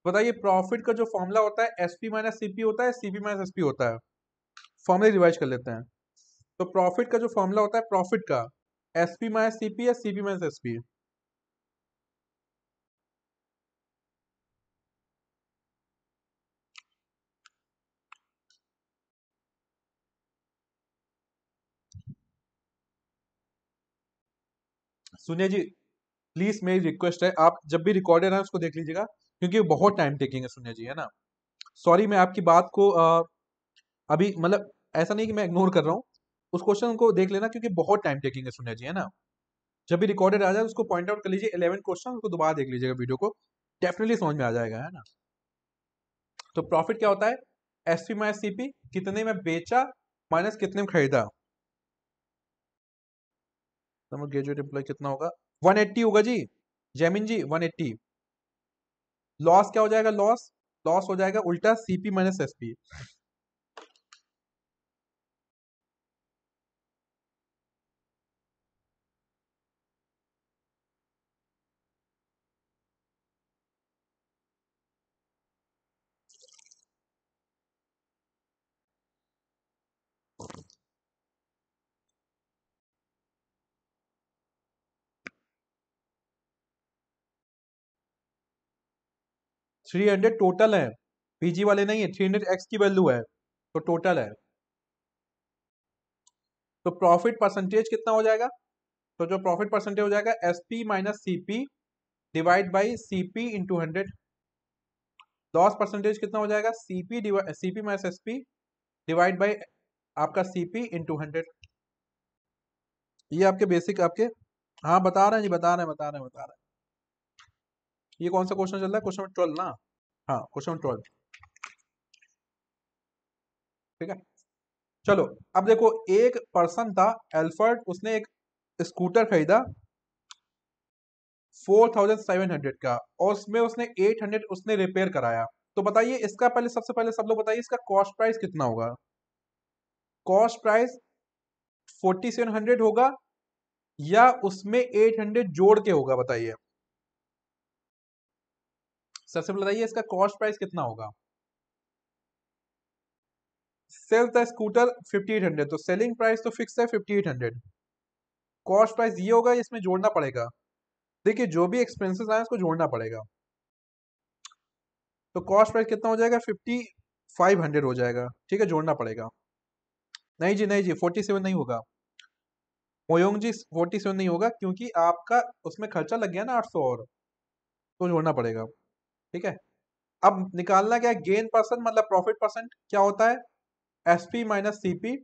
बताइए प्रॉफिट का जो फॉर्मूला होता है एसपी माइनस सीपी होता है सीपी माइनस एस पी होता है फॉर्मुले रिवाइज कर लेते हैं तो प्रॉफिट का जो फॉर्मूला होता है प्रॉफिट का एसपी माइनस सीपी या सी पी माइनस एसपी सुनिए जी प्लीज मेरी रिक्वेस्ट है आप जब भी रिकॉर्डेड है उसको देख लीजिएगा क्योंकि बहुत टाइम टेकिंग है सुनिए जी है ना सॉरी मैं आपकी बात को आ, अभी मतलब ऐसा नहीं कि मैं इग्नोर कर रहा हूँ उस क्वेश्चन को देख लेना क्योंकि बहुत टाइम टेकिंग है सुनिया जी है ना जब भी रिकॉर्डेड आ जाए उसको पॉइंट आउट कर लीजिए इलेवन क्वेश्चन उसको दोबारा देख लीजिएगा वीडियो को डेफिनेटली समझ में आ जाएगा है ना तो प्रॉफिट क्या होता है एस पी माइनस सीपी कितने में बेचा माइनस कितने में खरीदा ग्रेजुएट तो एम्प्लॉय कितना होगा 180 होगा जी जैमिन जी 180 लॉस क्या हो जाएगा लॉस लॉस हो जाएगा उल्टा CP minus SP three hundred total है पीजी वाले नहीं है थ्री हंड्रेड एक्स की वैल्यू है तो टोटल है तो प्रॉफिट परसेंटेज कितना हो जाएगा तो जो प्रॉफिट परसेंटेज हो जाएगा S P minus C P divide by C P into hundred loss percentage कितना हो जाएगा C P C P minus S P divide by आपका सी पी इंटू हंड्रेड ये आपके बेसिक आपके हाँ बता रहे हैं जी बता रहे हैं बता रहे हैं बता रहे हैं ये कौन सा क्वेश्चन चल रहा है क्वेश्चन ट्वेल्व ना हाँ क्वेश्चन ट्वेल्व ठीक है चलो अब देखो एक पर्सन था एल्फर्ड उसने एक स्कूटर खरीदा फोर थाउजेंड सेवन हंड्रेड का और उसमें उसने एट हंड्रेड उसने रिपेयर कराया तो बताइए इसका पहले सबसे पहले सब लोग बताइए इसका कॉस्ट प्राइस कितना होगा cost price forty seven hundred होगा या उसमें एट हंड्रेड जोड़ के होगा बताइए सबसे पहले बताइए इसका कॉस्ट प्राइस कितना होगा sell the scooter fifty eight hundred तो सेलिंग प्राइस तो फिक्स है fifty eight hundred cost price ये होगा इसमें जोड़ना पड़ेगा देखिए जो भी एक्सपेंसेस आए उसको जोड़ना पड़ेगा तो कॉस्ट प्राइस कितना हो जाएगा फिफ्टी फाइव हंड्रेड हो जाएगा ठीक है जोड़ना पड़ेगा नहीं जी नहीं जी फोर्टी सेवन नहीं होगा मोयोंग जी फोर्टी सेवन नहीं होगा क्योंकि आपका उसमें खर्चा लग गया ना आठ सौ और तो जोड़ना पड़ेगा ठीक है अब निकालना क्या है गेन परसेंट मतलब प्रॉफिट परसेंट क्या होता है S P minus C P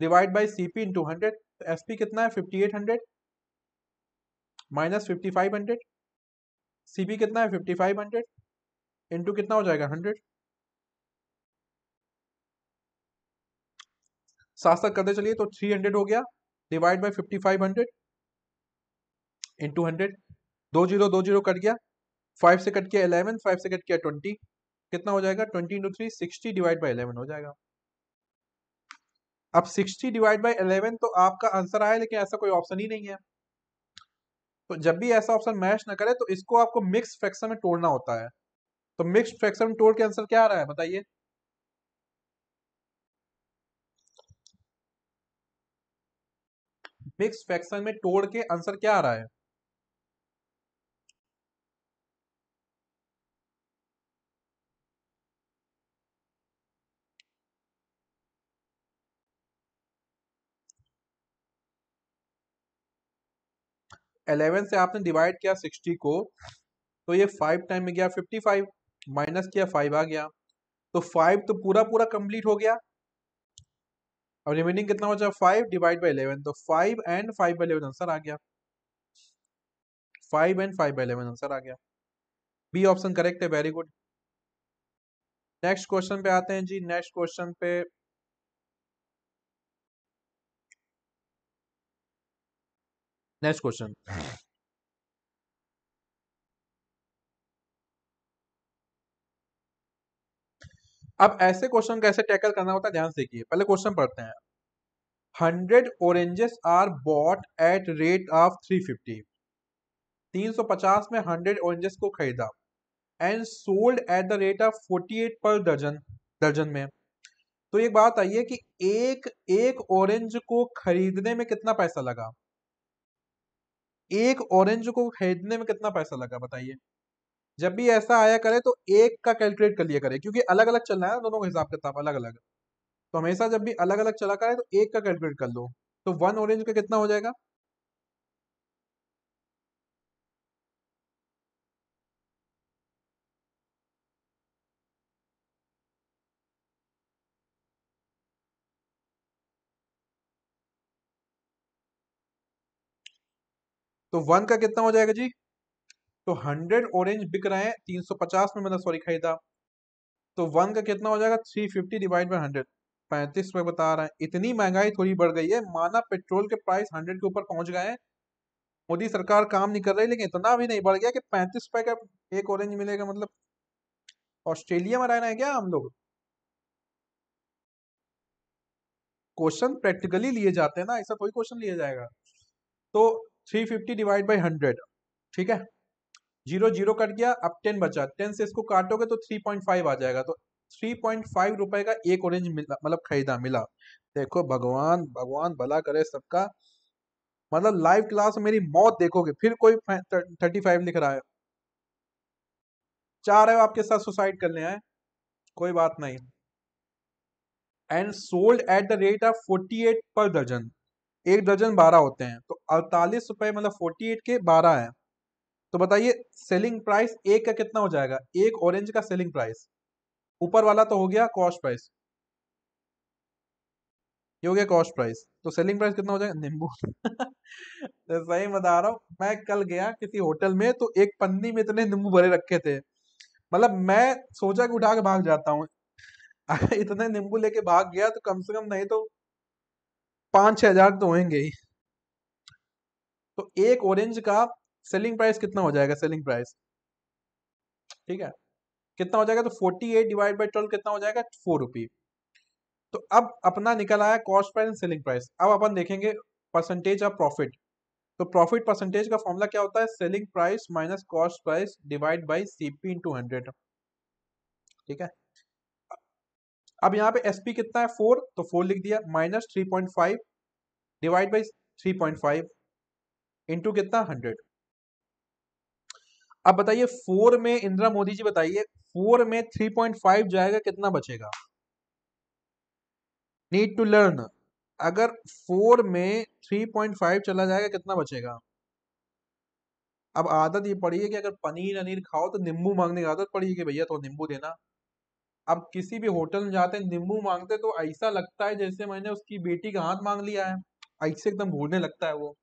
divide by C P into hundred तो एस पी कितना है fifty eight hundred minus fifty five hundred C P कितना है फिफ्टी फाइव हंड्रेड इंटू कितना हो जाएगा हंड्रेड साथ साथ करते चलिए तो थ्री हंड्रेड हो गया divide by fifty five hundred into hundred दो जीरो दो जीरो कट गया फाइव से कट किया इलेवन फाइव से कट किया ट्वेंटी कितना हो जाएगा twenty into three sixty divide by eleven हो जाएगा अब सिक्सटी डिवाइड बाई इलेवन तो आपका आंसर आया लेकिन ऐसा कोई ऑप्शन ही नहीं है तो जब भी ऐसा ऑप्शन मैच ना करे तो इसको आपको मिक्स फ्रैक्शन में तोड़ना होता है तो मिक्स फ्रैक्शन में तोड़ के आंसर क्या आ रहा है बताइए मिक्स फ्रैक्शन में तोड़ के आंसर क्या आ रहा है एलेवन से आपने डिवाइड किया सिक्सटी को तो ये फाइव टाइम में गया फिफ्टी फाइव माइनस किया फाइव आ गया तो फाइव तो पूरा पूरा कंप्लीट हो गया अब रिमेनिंग कितना बचा फाइव डिवाइड बाई इलेवन तो five and five by eleven answer आ गया five and five by eleven answer आ गया बी ऑप्शन करेक्ट है वेरी गुड नेक्स्ट क्वेश्चन पे आते हैं जी नेक्स्ट क्वेश्चन पे नेक्स्ट क्वेश्चन अब ऐसे क्वेश्चन कैसे टैकल करना होता है ध्यान से देखिए पहले क्वेश्चन पढ़ते हैं hundred oranges are bought at rate of three fifty तीन सौ पचास में हंड्रेड ऑरेंजेस को खरीदा and sold at the rate of forty eight per दर्जन दर्जन में तो एक बात आई है कि एक एक ऑरेंज को खरीदने में कितना पैसा लगा एक ऑरेंज को खरीदने में कितना पैसा लगा बताइए जब भी ऐसा आया करे तो एक का कैलकुलेट कर लिया करे क्योंकि अलग अलग चल रहा है दोनों का हिसाब किताब अलग अलग तो हमेशा जब भी अलग अलग चला करे तो एक का कैलकुलेट कर लो तो वन ऑरेंज का कितना हो जाएगा तो वन का कितना हो जाएगा जी तो हंड्रेड ऑरेंज बिक रहे हैं तीन सौ पचास में मैंने सॉरी खरीदा तो वन का कितना हो जाएगा three fifty divide by hundred पैंतीस रुपए बता रहे हैं इतनी महंगाई थोड़ी बढ़ गई है माना पेट्रोल के प्राइस हंड्रेड के ऊपर पहुंच गए हैं मोदी सरकार काम नहीं कर रही लेकिन इतना भी नहीं बढ़ गया कि पैंतीस रुपए का एक ऑरेंज मिलेगा मतलब ऑस्ट्रेलिया में रहना है क्या हम लोग क्वेश्चन प्रैक्टिकली लिए जाते हैं ना ऐसा कोई क्वेश्चन लिया जाएगा तो three fifty divide by hundred ठीक है जीरो जीरो कट गया अब टेन बचा टेन से इसको काटोगे तो थ्री पॉइंट फाइव आ जाएगा तो थ्री पॉइंट फाइव रुपए का एक ऑरेंज मिला मतलब खरीदा मिला देखो भगवान भगवान भला करे सबका मतलब लाइव क्लास में मेरी मौत देखोगे फिर कोई थर्टी फाइव लिख रहा है चाह रहे हो आपके साथ सुसाइड करने आए कोई बात नहीं and sold at the rate of forty eight per दर्जन एक दर्जन बारह होते हैं तो अड़तालीस रुपये मतलब फोर्टी एट के बारह है तो बताइए सेलिंग प्राइस एक का कितना हो जाएगा एक ऑरेंज का सेलिंग प्राइस ऊपर वाला तो हो गया कॉस्ट प्राइस ये हो गया कॉस्ट प्राइस तो सेलिंग प्राइस कितना हो जाएगा नींबू सही बता रहा हूँ मैं कल गया किसी होटल में तो एक पन्नी में इतने नींबू भरे रखे थे मतलब मैं सोचा कि उठा के भाग जाता हूँ इतने नींबू लेके भाग गया तो कम से कम नहीं तो पांच छह हज़ार तो होंगे ही तो एक ऑरेंज का सेलिंग प्राइस कितना हो जाएगा सेलिंग प्राइस ठीक है कितना हो जाएगा तो forty eight divide by twelve कितना हो जाएगा फोर रुपी तो अब अपना निकल आया cost price and selling price अब अपन देखेंगे परसेंटेज ऑफ प्रॉफिट तो प्रॉफिट परसेंटेज का फॉर्मूला क्या होता है selling price minus cost price divide by CP into hundred ठीक है अब यहाँ पे एस पी कितना है फोर तो फोर लिख दिया minus three point five divide by three point five into कितना हंड्रेड अब बताइए फोर में इंदिरा मोदी जी बताइए फोर में थ्री पॉइंट फाइव जाएगा कितना बचेगा नीड टू लर्न अगर फोर में थ्री पॉइंट फाइव चला जाएगा कितना बचेगा अब आदत ये पड़ी है कि अगर पनीर अनीर खाओ तो नींबू मांगने की आदत पड़ी है कि भैया तो नींबू देना अब किसी भी होटल में जाते हैं नींबू मांगते तो ऐसा लगता है जैसे मैंने उसकी बेटी का हाथ मांग लिया है ऐसे एकदम भूलने लगता है वो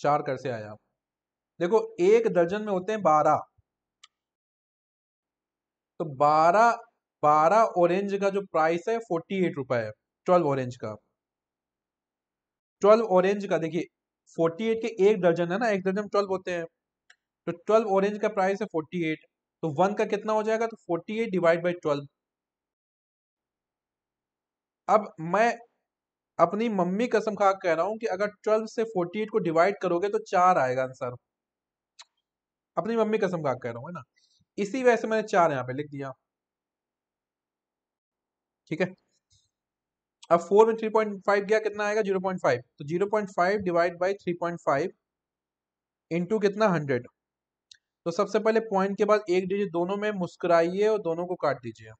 चार कर से आया देखो एक दर्जन में होते हैं बारह तो बारह बारह ऑरेंज का जो प्राइस है फोर्टी एट रुपए है ट्वेल्व ऑरेंज का ट्वेल्व ऑरेंज का देखिए फोर्टी एट के एक दर्जन है ना एक दर्जन ट्वेल्व होते हैं तो ट्वेल्व ऑरेंज का प्राइस है फोर्टी एट तो वन का कितना हो जाएगा तो forty eight divide by twelve अब मैं अपनी मम्मी कसम खा कह रहा हूं कि अगर ट्वेल्व से फोर्टी एट को डिवाइड करोगे तो चार आएगा आंसर अपनी मम्मी कसम खा कह रहा हूं है ना इसी वजह से मैंने चार यहाँ पे लिख दिया ठीक है अब फोर में थ्री पॉइंट फाइव गया कितना आएगा जीरो पॉइंट फाइव तो zero point five divide by three point five into कितना हंड्रेड तो सबसे पहले पॉइंट के बाद एक डिजिट दोनों में मुस्कुराइए और दोनों को काट दीजिए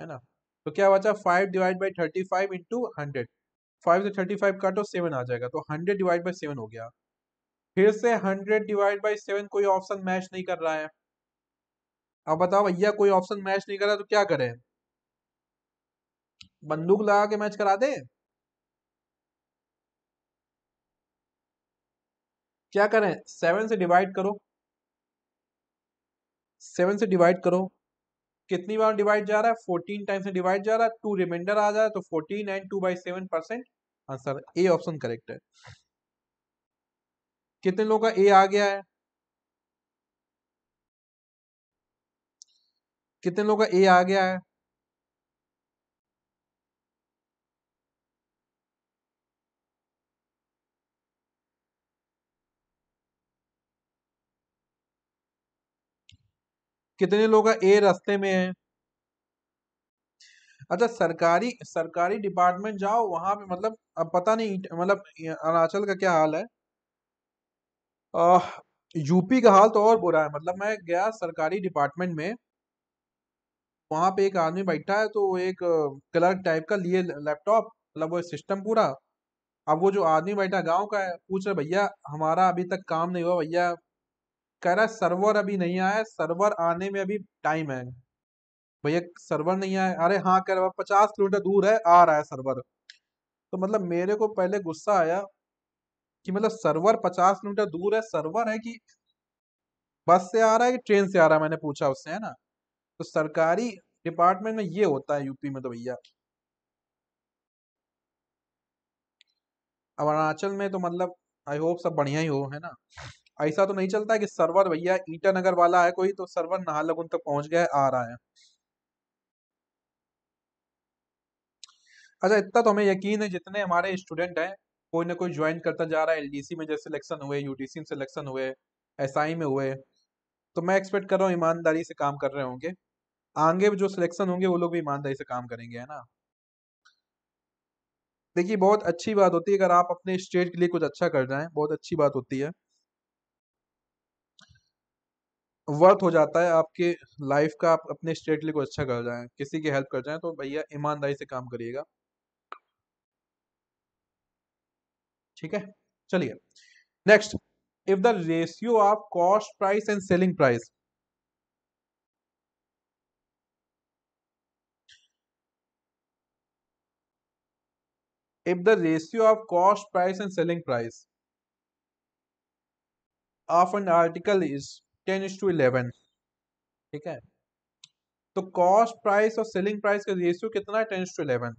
है ना तो क्या बचा five divide by thirty five into hundred five से थर्टी फाइव काटो सेवन आ जाएगा तो हंड्रेड डिवाइड बाई सेवन हो गया फिर से हंड्रेड डिवाइड बाई सेवन कोई ऑप्शन मैच नहीं कर रहा है अब बताओ भैया कोई ऑप्शन मैच नहीं कर रहा तो क्या करें बंदूक लगा के मैच करा दे क्या करें सेवन से डिवाइड करो सेवन से डिवाइड करो कितनी बार डिवाइड जा रहा है फोर्टीन टाइम से डिवाइड जा रहा है टू रिमाइंडर आ जा रहा है तो fourteen and two by seven percent answer हाँ ए ऑप्शन करेक्ट है कितने लोगों का ए आ गया है कितने लोगों का ए आ गया है कितने लोग ए रास्ते में है अच्छा सरकारी सरकारी डिपार्टमेंट जाओ वहां पे मतलब अब पता नहीं मतलब अरुणाचल का क्या हाल है आ, यूपी का हाल तो और बुरा है मतलब मैं गया सरकारी डिपार्टमेंट में वहां पे एक आदमी बैठा है तो एक क्लर्क टाइप का लिए लैपटॉप मतलब वो सिस्टम पूरा अब वो जो आदमी बैठा गांव का है पूछ रहे भैया हमारा अभी तक काम नहीं हुआ भैया कह रहा है सर्वर अभी नहीं आया सर्वर आने में अभी टाइम है भैया सर्वर नहीं आया अरे हाँ कह रहा पचास किलोमीटर दूर है आ रहा है सर्वर तो मतलब मेरे को पहले गुस्सा आया कि मतलब सर्वर पचास किलोमीटर दूर है सर्वर है कि बस से आ रहा है कि ट्रेन से आ रहा है मैंने पूछा उससे है ना तो सरकारी डिपार्टमेंट में ये होता है यूपी में तो भैया अब अरुणाचल में तो मतलब आई होप सब बढ़िया ही हो है ना ऐसा तो नहीं चलता है कि सर्वर भैया ईटानगर वाला है कोई तो सर्वर नाहरलगुन तक पहुंच गया आ रहा है अच्छा इतना तो हमें यकीन है जितने हमारे स्टूडेंट हैं कोई ना कोई ज्वाइन करता जा रहा है एलडीसी में जैसे सिलेक्शन हुए यूटीसी में सिलेक्शन हुए एसआई में हुए तो मैं एक्सपेक्ट कर रहा हूँ ईमानदारी से काम कर रहे होंगे आगे जो सिलेक्शन होंगे वो लोग भी ईमानदारी से काम करेंगे है ना देखिए बहुत अच्छी बात होती है अगर आप अपने स्टेट के लिए कुछ अच्छा कर रहे हैं बहुत अच्छी बात होती है वर्थ हो जाता है आपके लाइफ का आप अपने स्टेट लिए को अच्छा कर जाए किसी की हेल्प कर जाए तो भैया ईमानदारी से काम करिएगा ठीक है चलिए next if the ratio of cost price and selling price if the ratio of cost price and selling price of an article is ten is to eleven ठीक है तो कॉस्ट प्राइस और सेलिंग प्राइस का ratio कितना है ten is to eleven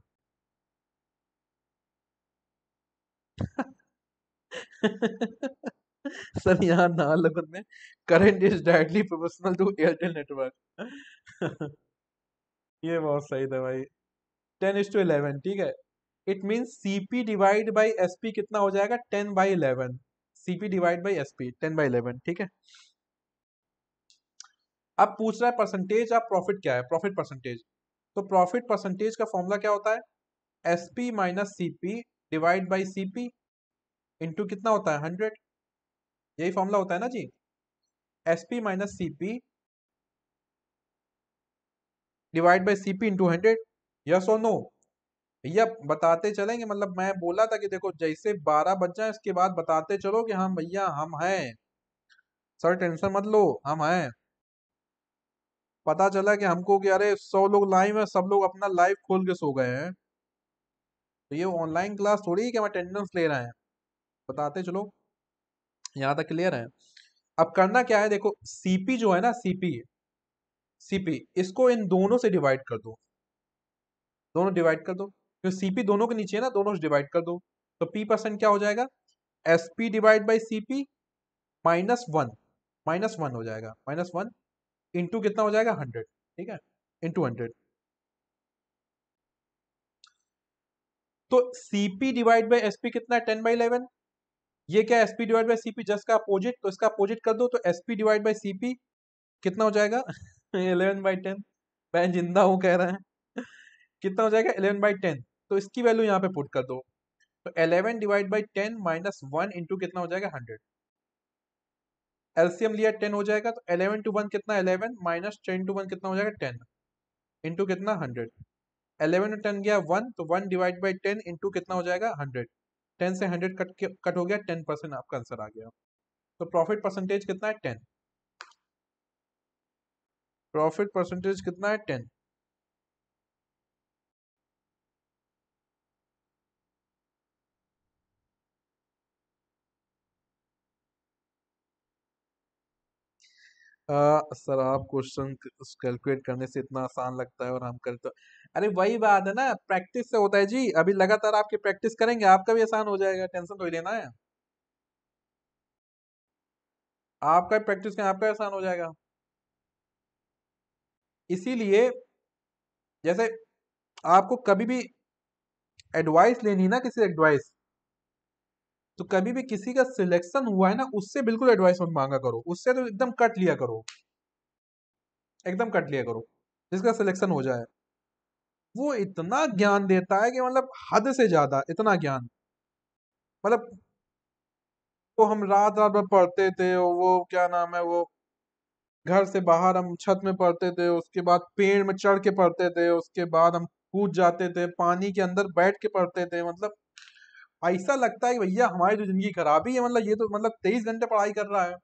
sir यहाँ ना लगन में current is directly proportional to Airtel network ये बहुत सही था भाई टेन इज टू इलेवन ठीक है it mean CP divide by SP कितना हो जाएगा ten by eleven CP divide by S P ten by eleven ठीक है अब पूछ रहा है परसेंटेज ऑफ प्रॉफिट क्या है प्रॉफिट परसेंटेज तो प्रॉफिट परसेंटेज का फॉर्मूला क्या होता है S P minus C P divide by C P into कितना होता है हंड्रेड यही फॉर्मूला होता है ना जी S P minus C P divide by C P into hundred yes और नो भैया बताते चलेंगे मतलब मैं बोला था कि देखो जैसे बारह बज जाए इसके बाद बताते चलो कि हम हाँ, भैया हम हैं सर टेंशन मत लो हम हैं पता चला कि हमको कि अरे सौ लोग लाइव हैं सब लोग अपना लाइव खोल के सो गए हैं तो ये ऑनलाइन क्लास थोड़ी है कि हम अटेंडेंस ले रहे हैं बताते चलो यहाँ तक क्लियर है अब करना क्या है देखो सीपी जो है ना सीपी सीपी इसको इन दोनों से डिवाइड कर दो दोनों डिवाइड कर दो क्योंकि सीपी दोनों के नीचे है ना दोनों से डिवाइड कर दो तो पी परसेंट क्या हो जाएगा S P divide by C P minus one minus one हो जाएगा माइनस वन इंटू कितना हो जाएगा हंड्रेड ठीक है इंटू हंड्रेड तो सीपी डिवाइड बाई एसपी कितना है टेन बाई इलेवन ये क्या SP divide by CP just का अपोजिट तो इसका अपोजिट कर दो तो एसपी डिवाइड बाई सीपी कितना हो जाएगा इलेवन बाई टेन मैं जिंदा हूं कह रहे हैं कितना हो जाएगा इलेवन बाई टेन तो इसकी वैल्यू यहाँ पे पुट कर दो तो eleven divide by ten minus one into कितना हो जाएगा हंड्रेड एलसीएम लिया टेन हो जाएगा तो एलेवन टू वन कितना eleven minus ten to one कितना हो जाएगा टेन इंटू कितना हंड्रेड एलेवन और टेन गया वन तो one divide by ten into कितना हो जाएगा हंड्रेड टेन से हंड्रेड कट कट हो गया टेन परसेंट आपका आंसर आ गया तो प्रॉफिट परसेंटेज कितना है टेन प्रॉफिट परसेंटेज कितना है टेन आ, सर आप क्वेश्चन कैलकुलेट करने से इतना आसान लगता है और हम करते अरे वही बात है ना प्रैक्टिस से होता है जी अभी लगातार आपकी प्रैक्टिस करेंगे आपका भी आसान हो जाएगा टेंशन तो ही लेना है आपका भी प्रैक्टिस करें आपका आसान हो जाएगा इसीलिए जैसे आपको कभी भी एडवाइस लेनी ना किसी एडवाइस तो कभी भी किसी का सिलेक्शन हुआ है ना उससे बिल्कुल एडवाइस मत मांगा करो उससे तो एकदम कट लिया करो एकदम कट लिया करो जिसका सिलेक्शन हो जाए वो इतना ज्ञान देता है कि मतलब हद से ज्यादा इतना ज्ञान मतलब वो हम रात रात भर पढ़ते थे और वो क्या नाम है वो घर से बाहर हम छत में पढ़ते थे उसके बाद पेड़ में चढ़ के पढ़ते थे उसके बाद हम कूद जाते थे पानी के अंदर बैठ के पढ़ते थे मतलब ऐसा लगता है भैया हमारी तो जिंदगी ही है मतलब ये तो मतलब तेईस घंटे पढ़ाई कर रहा है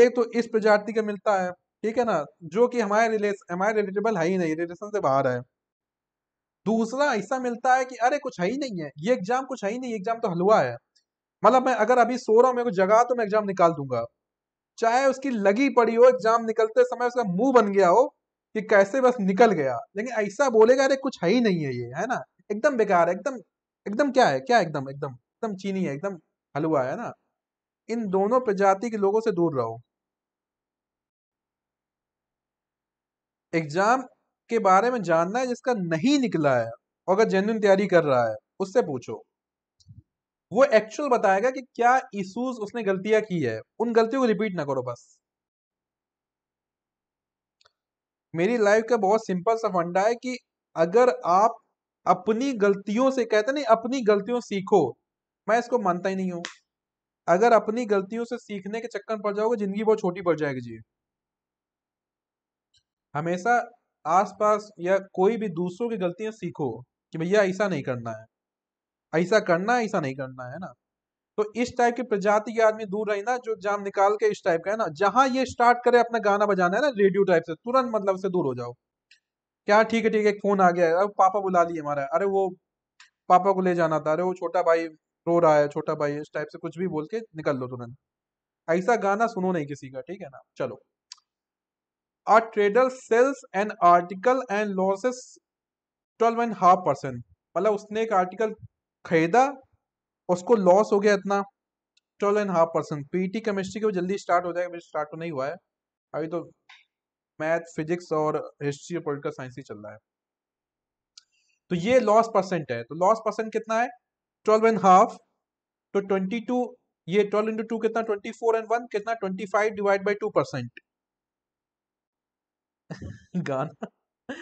एक तो इस प्रजाति का मिलता है ठीक है ना जो कि हमारे रिलेस हमारे रिलेटेबल है ही नहीं रिलेशन से बाहर है दूसरा ऐसा मिलता है कि अरे कुछ है ही नहीं है ये एग्जाम कुछ है ही नहीं एग्जाम तो हलवा है मतलब मैं अगर अभी सो रहा हूँ मेरे को जगा तो मैं एग्जाम निकाल दूंगा चाहे उसकी लगी पड़ी हो एग्जाम निकलते समय उसका मुंह बन गया हो कि कैसे बस निकल गया लेकिन ऐसा बोलेगा अरे कुछ है ही नहीं है ये है ना एकदम बेकार है एकदम एकदम क्या है क्या एकदम एकदम एकदम चीनी है एकदम हलवा है ना इन दोनों प्रजाति के लोगों से दूर रहो एग्जाम के बारे में जानना है जिसका नहीं निकला है और अगर जेन्यून तैयारी कर रहा है उससे पूछो वो एक्चुअल बताएगा कि क्या इशूज उसने गलतियां की है उन गलतियों को रिपीट ना करो बस मेरी लाइफ का बहुत सिंपल सा फंडा है कि अगर आप अपनी गलतियों से कहते नहीं अपनी गलतियों सीखो मैं इसको मानता ही नहीं हूं अगर अपनी गलतियों से सीखने के चक्कर पड़ जाओगे जिंदगी बहुत छोटी पड़ जाएगी जी हमेशा आसपास या कोई भी दूसरों की गलतियां सीखो कि भैया ऐसा नहीं करना है ऐसा करना है ऐसा नहीं करना है ना तो इस टाइप की प्रजाति के आदमी दूर रहे ना जो जाम निकाल के इस टाइप का है ना जहां ये स्टार्ट करे अपना गाना बजाना है ना रेडियो टाइप से तुरंत मतलब से दूर हो जाओ क्या ठीक है ठीक है फोन आ गया है अब पापा बुला लिए हमारा अरे वो पापा को ले जाना था अरे वो छोटा भाई रो रहा है छोटा भाई इस टाइप से कुछ भी बोल के निकल लो तुरंत ऐसा गाना सुनो नहीं किसी का ठीक है ना चलो a trader sells an article and losses twelve and half percent मतलब उसने एक आर्टिकल खरीदा उसको लॉस हो गया इतना twelve and half percent PT chemistry के वो जल्दी स्टार्ट हो जाएगा मेरे स्टार्ट तो नहीं हुआ है अभी तो मैथ फिजिक्स और हिस्ट्री और पोलिटिकल साइंस ही चल रहा है तो ये लॉस परसेंट है तो लॉस परसेंट कितना है ट्वेल्व एंड हाफ तो ट्वेंटी टू ये ट्वेल्व इंटू टू कितना ट्वेंटी फोर एंड वन कितना twenty five divide by two percent गाना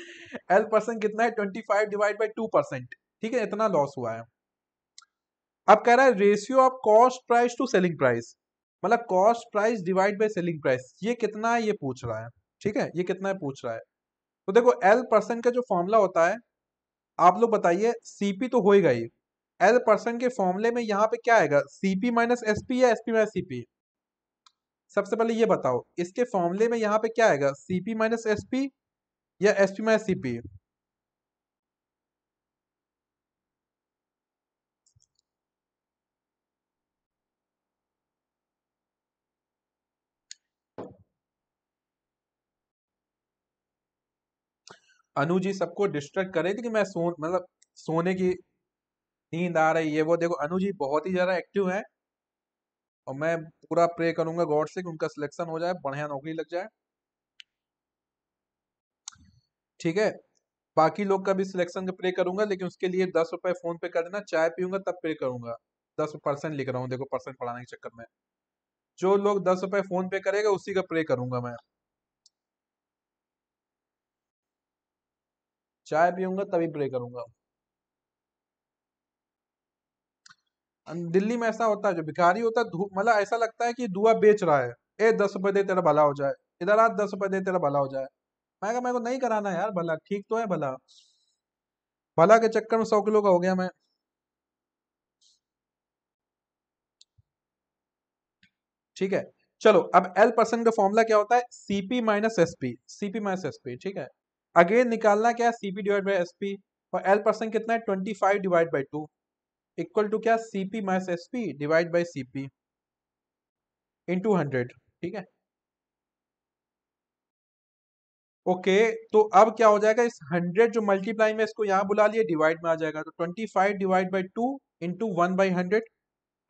एल परसेंट कितना है twenty five divide by two percent ठीक है इतना लॉस हुआ है अब कह रहा है ratio of cost price to selling price मतलब cost price divide by selling price ये कितना है ये पूछ रहा है ठीक है ये कितना है पूछ रहा है तो देखो एल परसेंट का जो फॉर्मूला होता है आप लोग बताइए सीपी तो होगा ही एल परसेंट के फॉर्मूले में यहाँ पे क्या आएगा सीपी माइनस एस पी या एस पी माइनस सीपी सबसे पहले ये बताओ इसके फॉर्मूले में यहाँ पे क्या आएगा सीपी माइनस एस पी या S P minus CP Anu ji सबको डिस्ट्रैक्ट कर रही थी कि मैं सो मतलब सोने की नींद आ रही है वो देखो अनु जी बहुत ही ज़्यादा एक्टिव है और मैं पूरा प्रे करूंगा गॉड से कि उनका सिलेक्शन हो जाए बढ़िया नौकरी लग जाए ठीक है बाकी लोग का भी सिलेक्शन का प्रे करूंगा लेकिन उसके लिए दस रुपए फोन पे कर देना चाय पीऊंगा तब प्रे करूंगा दस परसेंट लिख रहा हूँ देखो परसेंट पढ़ाने के चक्कर में जो लोग दस रुपए फोन पे करेगा उसी का प्रे करूंगा मैं चाय पीऊंगा तभी प्रे करूंगा दिल्ली में ऐसा होता है जो भिखारी होता है मतलब ऐसा लगता है कि दुआ बेच रहा है ए दस रुपए दे तेरा भला हो जाए इधर आ दस रुपए दे तेरा भला हो जाए मैं कहा मेरे को नहीं कराना यार भला ठीक तो है भला भला के चक्कर में सौ किलो का हो गया मैं ठीक है चलो अब एल परसेंट का फॉर्मूला क्या होता है CP minus SP CP minus SP ठीक है अगेन निकालना क्या है C P divide by S P और एल परसेंट कितना है twenty five divide by two equal to क्या C P minus S P divide by C P into hundred ठीक है ओके तो अब क्या हो जाएगा इस हंड्रेड जो मल्टीप्लाई में इसको यहाँ बुला लिए डिवाइड में आ जाएगा तो twenty five divide by two into one by hundred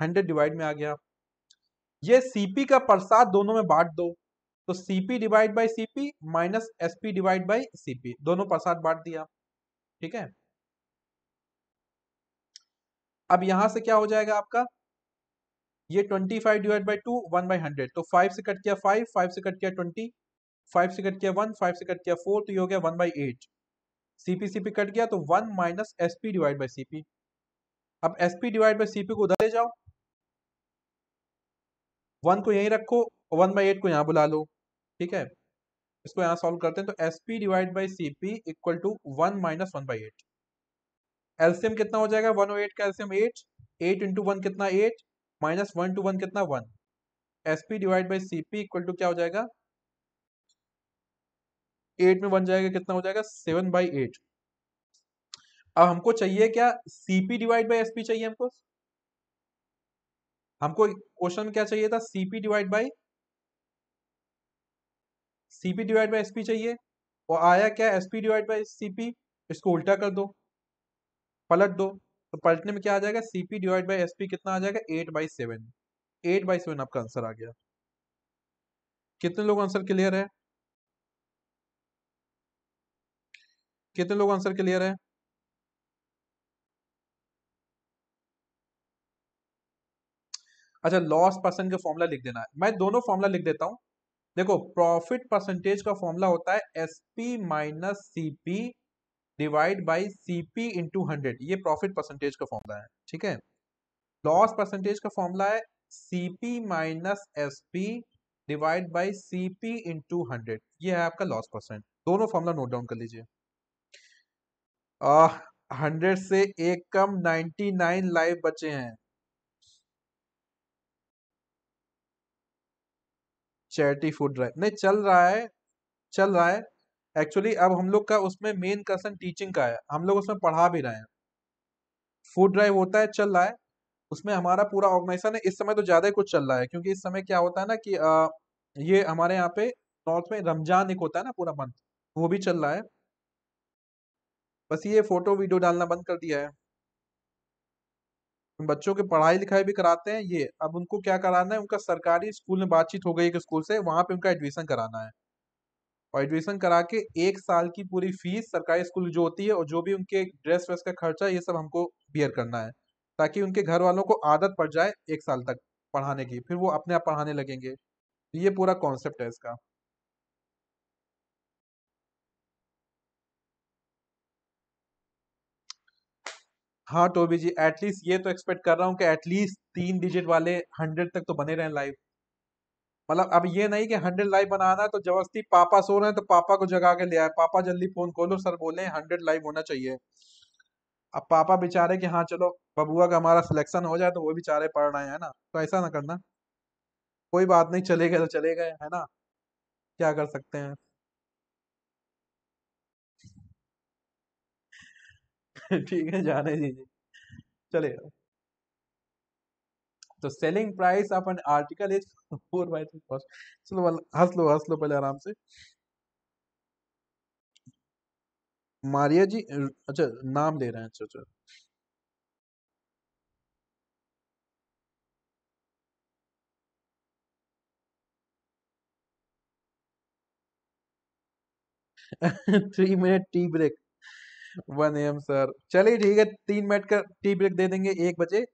hundred divide में आ गया ये सीपी का प्रसाद दोनों में बांट दो तो CP divide by P minus S P divide by CP दोनों पर साथ बांट दिया ठीक है अब यहां से क्या हो जाएगा आपका ये twenty five divide by two one by hundred तो फाइव से कट किया फाइव फाइव से कट किया ट्वेंटी फाइव से कट किया वन फाइव से कट किया फोर तो ये हो गया one by eight CP CP cut गया तो one minus S P divide by CP अब S P divide by CP को उधर ले जाओ वन को यहीं रखो वन बाई एट को यहां बुला लो ठीक है इसको यहाँ सॉल्व करते हैं तो S P divide by C P equal to one minus one by eight एल्सियम कितना हो जाएगा वन ओ एट का एल्सियम एट एट इंटू वन कितना eight minus one two one कितना one S P divide by C P equal to क्या हो जाएगा एट में बन जाएगा कितना हो जाएगा सेवन बाई एट अब हमको चाहिए क्या CP divide by S P चाहिए हमको हमको क्वेश्चन क्या चाहिए था CP divide by CP divide by S P चाहिए और आया क्या S P divide by C P इसको उल्टा कर दो पलट दो तो पलटने में क्या आ जाएगा C P divide by S P कितना आ जाएगा eight by seven eight by seven आपका आंसर आ गया कितने लोग आंसर क्लियर है कितने लोग आंसर क्लियर है अच्छा लॉस पर्सन का फॉर्मूला लिख देना है मैं दोनों फॉर्मूला लिख देता हूं देखो प्रॉफिट परसेंटेज का फॉर्मूला होता है S P minus C P divide by C P into hundred ये प्रॉफिट परसेंटेज का फॉर्मूला है ठीक है लॉस परसेंटेज का फॉर्मूला है C P minus S P divide by C P into hundred ये है आपका लॉस परसेंट दोनों फॉर्मूला नोट डाउन कर लीजिए हंड्रेड से एक कम नाइन्टी नाइन लाइव बचे हैं चैरिटी फूड ड्राइव नहीं चल रहा है चल रहा है एक्चुअली अब हम लोग का उसमें मेन कसन टीचिंग का है हम लोग उसमें पढ़ा भी रहे हैं फूड ड्राइव होता है चल रहा है उसमें हमारा पूरा ऑर्गेनाइजेशन है इस समय तो ज़्यादा ही कुछ चल रहा है क्योंकि इस समय क्या होता है ना कि आ, ये हमारे यहाँ पे नॉर्थ में रमजान एक होता है ना पूरा मंथ वो भी चल रहा है बस ये फोटो वीडियो डालना बंद कर दिया है बच्चों के पढ़ाई लिखाई भी कराते हैं ये अब उनको क्या कराना है उनका सरकारी स्कूल में बातचीत हो गई एक स्कूल से वहां पे उनका एडमिशन कराना है और एडमिशन करा के एक साल की पूरी फीस सरकारी स्कूल जो होती है और जो भी उनके ड्रेस वेस का खर्चा ये सब हमको बियर करना है ताकि उनके घर वालों को आदत पड़ जाए एक साल तक पढ़ाने की फिर वो अपने आप पढ़ाने लगेंगे ये पूरा कॉन्सेप्ट है इसका हाँ टोबी जी एटलीस्ट ये तो एक्सपेक्ट कर रहा हूँ कि एटलीस्ट तीन डिजिट वाले हंड्रेड तक तो बने रहें लाइव मतलब अब ये नहीं कि हंड्रेड लाइव बनाना है तो जबरदस्ती पापा सो रहे हैं तो पापा को जगा के ले आए पापा जल्दी फोन खोलो सर बोले हंड्रेड लाइव होना चाहिए अब पापा बेचारे कि हाँ चलो बबुआ का हमारा सिलेक्शन हो जाए तो वो बेचारे पढ़ रहे हैं ना तो ऐसा ना करना कोई बात नहीं चले गए तो चले गए है ना क्या कर सकते हैं ठीक है जाने दीजिए चले तो selling price of an article is four by three cost चलो हंस लो हंस लो पहले आराम से मारिया जी अच्छा नाम ले रहे हैं अच्छा अच्छा three minute tea break one M sir चलिए ठीक है तीन मिनट का टी ब्रेक दे देंगे एक बजे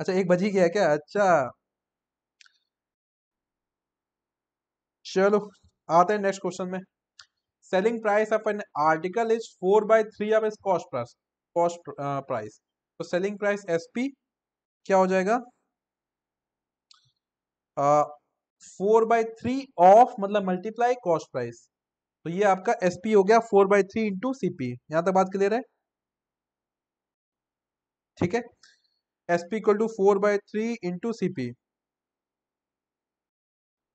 अच्छा एक बजी गया क्या अच्छा चलो आते हैं नेक्स्ट क्वेश्चन में selling price of an article is four by three of is cost price cost price तो सेलिंग प्राइस एस पी क्या हो जाएगा फोर बाय थ्री ऑफ मतलब मल्टीप्लाई कॉस्ट प्राइस तो ये आपका एस हो गया four by three into CP यहां तक बात क्लियर है ठीक है S P equal to four by three into CP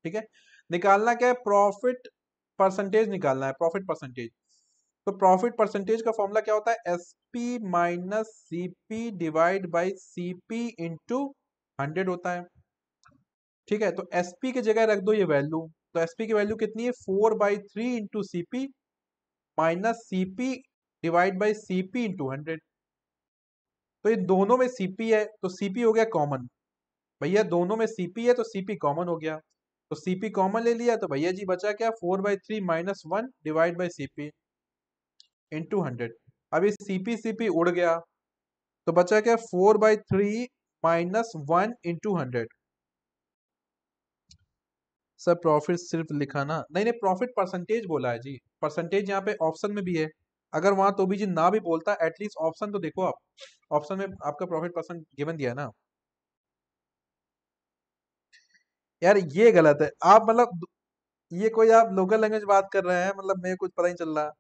ठीक है निकालना क्या है प्रॉफिट परसेंटेज निकालना है प्रॉफिट परसेंटेज तो प्रॉफिट परसेंटेज का फॉर्मूला क्या होता है S P minus C P divide by C P into hundred होता है ठीक है तो एस पी की जगह रख दो ये वैल्यू तो एस की वैल्यू कितनी है four by three into C P minus C P divide by C P into hundred तो ये दोनों में सी है तो सी हो गया कॉमन भैया दोनों में सी है तो सी कॉमन हो गया तो सीपी कॉमन ले लिया तो भैया जी बचा क्या four by three minus one divide by C CP into hundred अब ये सीपी सीपी उड़ गया तो बचा क्या four by three minus one into hundred sir profit सिर्फ ना नहीं नहीं प्रॉफिट परसेंटेज बोला है जी परसेंटेज यहाँ पे ऑप्शन में भी है अगर वहां तो भी जी ना भी बोलता एटलीस्ट ऑप्शन तो देखो आप ऑप्शन में आपका प्रॉफिट परसेंट गिवन दिया ना यार ये गलत है आप मतलब ये कोई आप लोकल लैंग्वेज बात कर रहे हैं मतलब मेरे कुछ पता ही चल रहा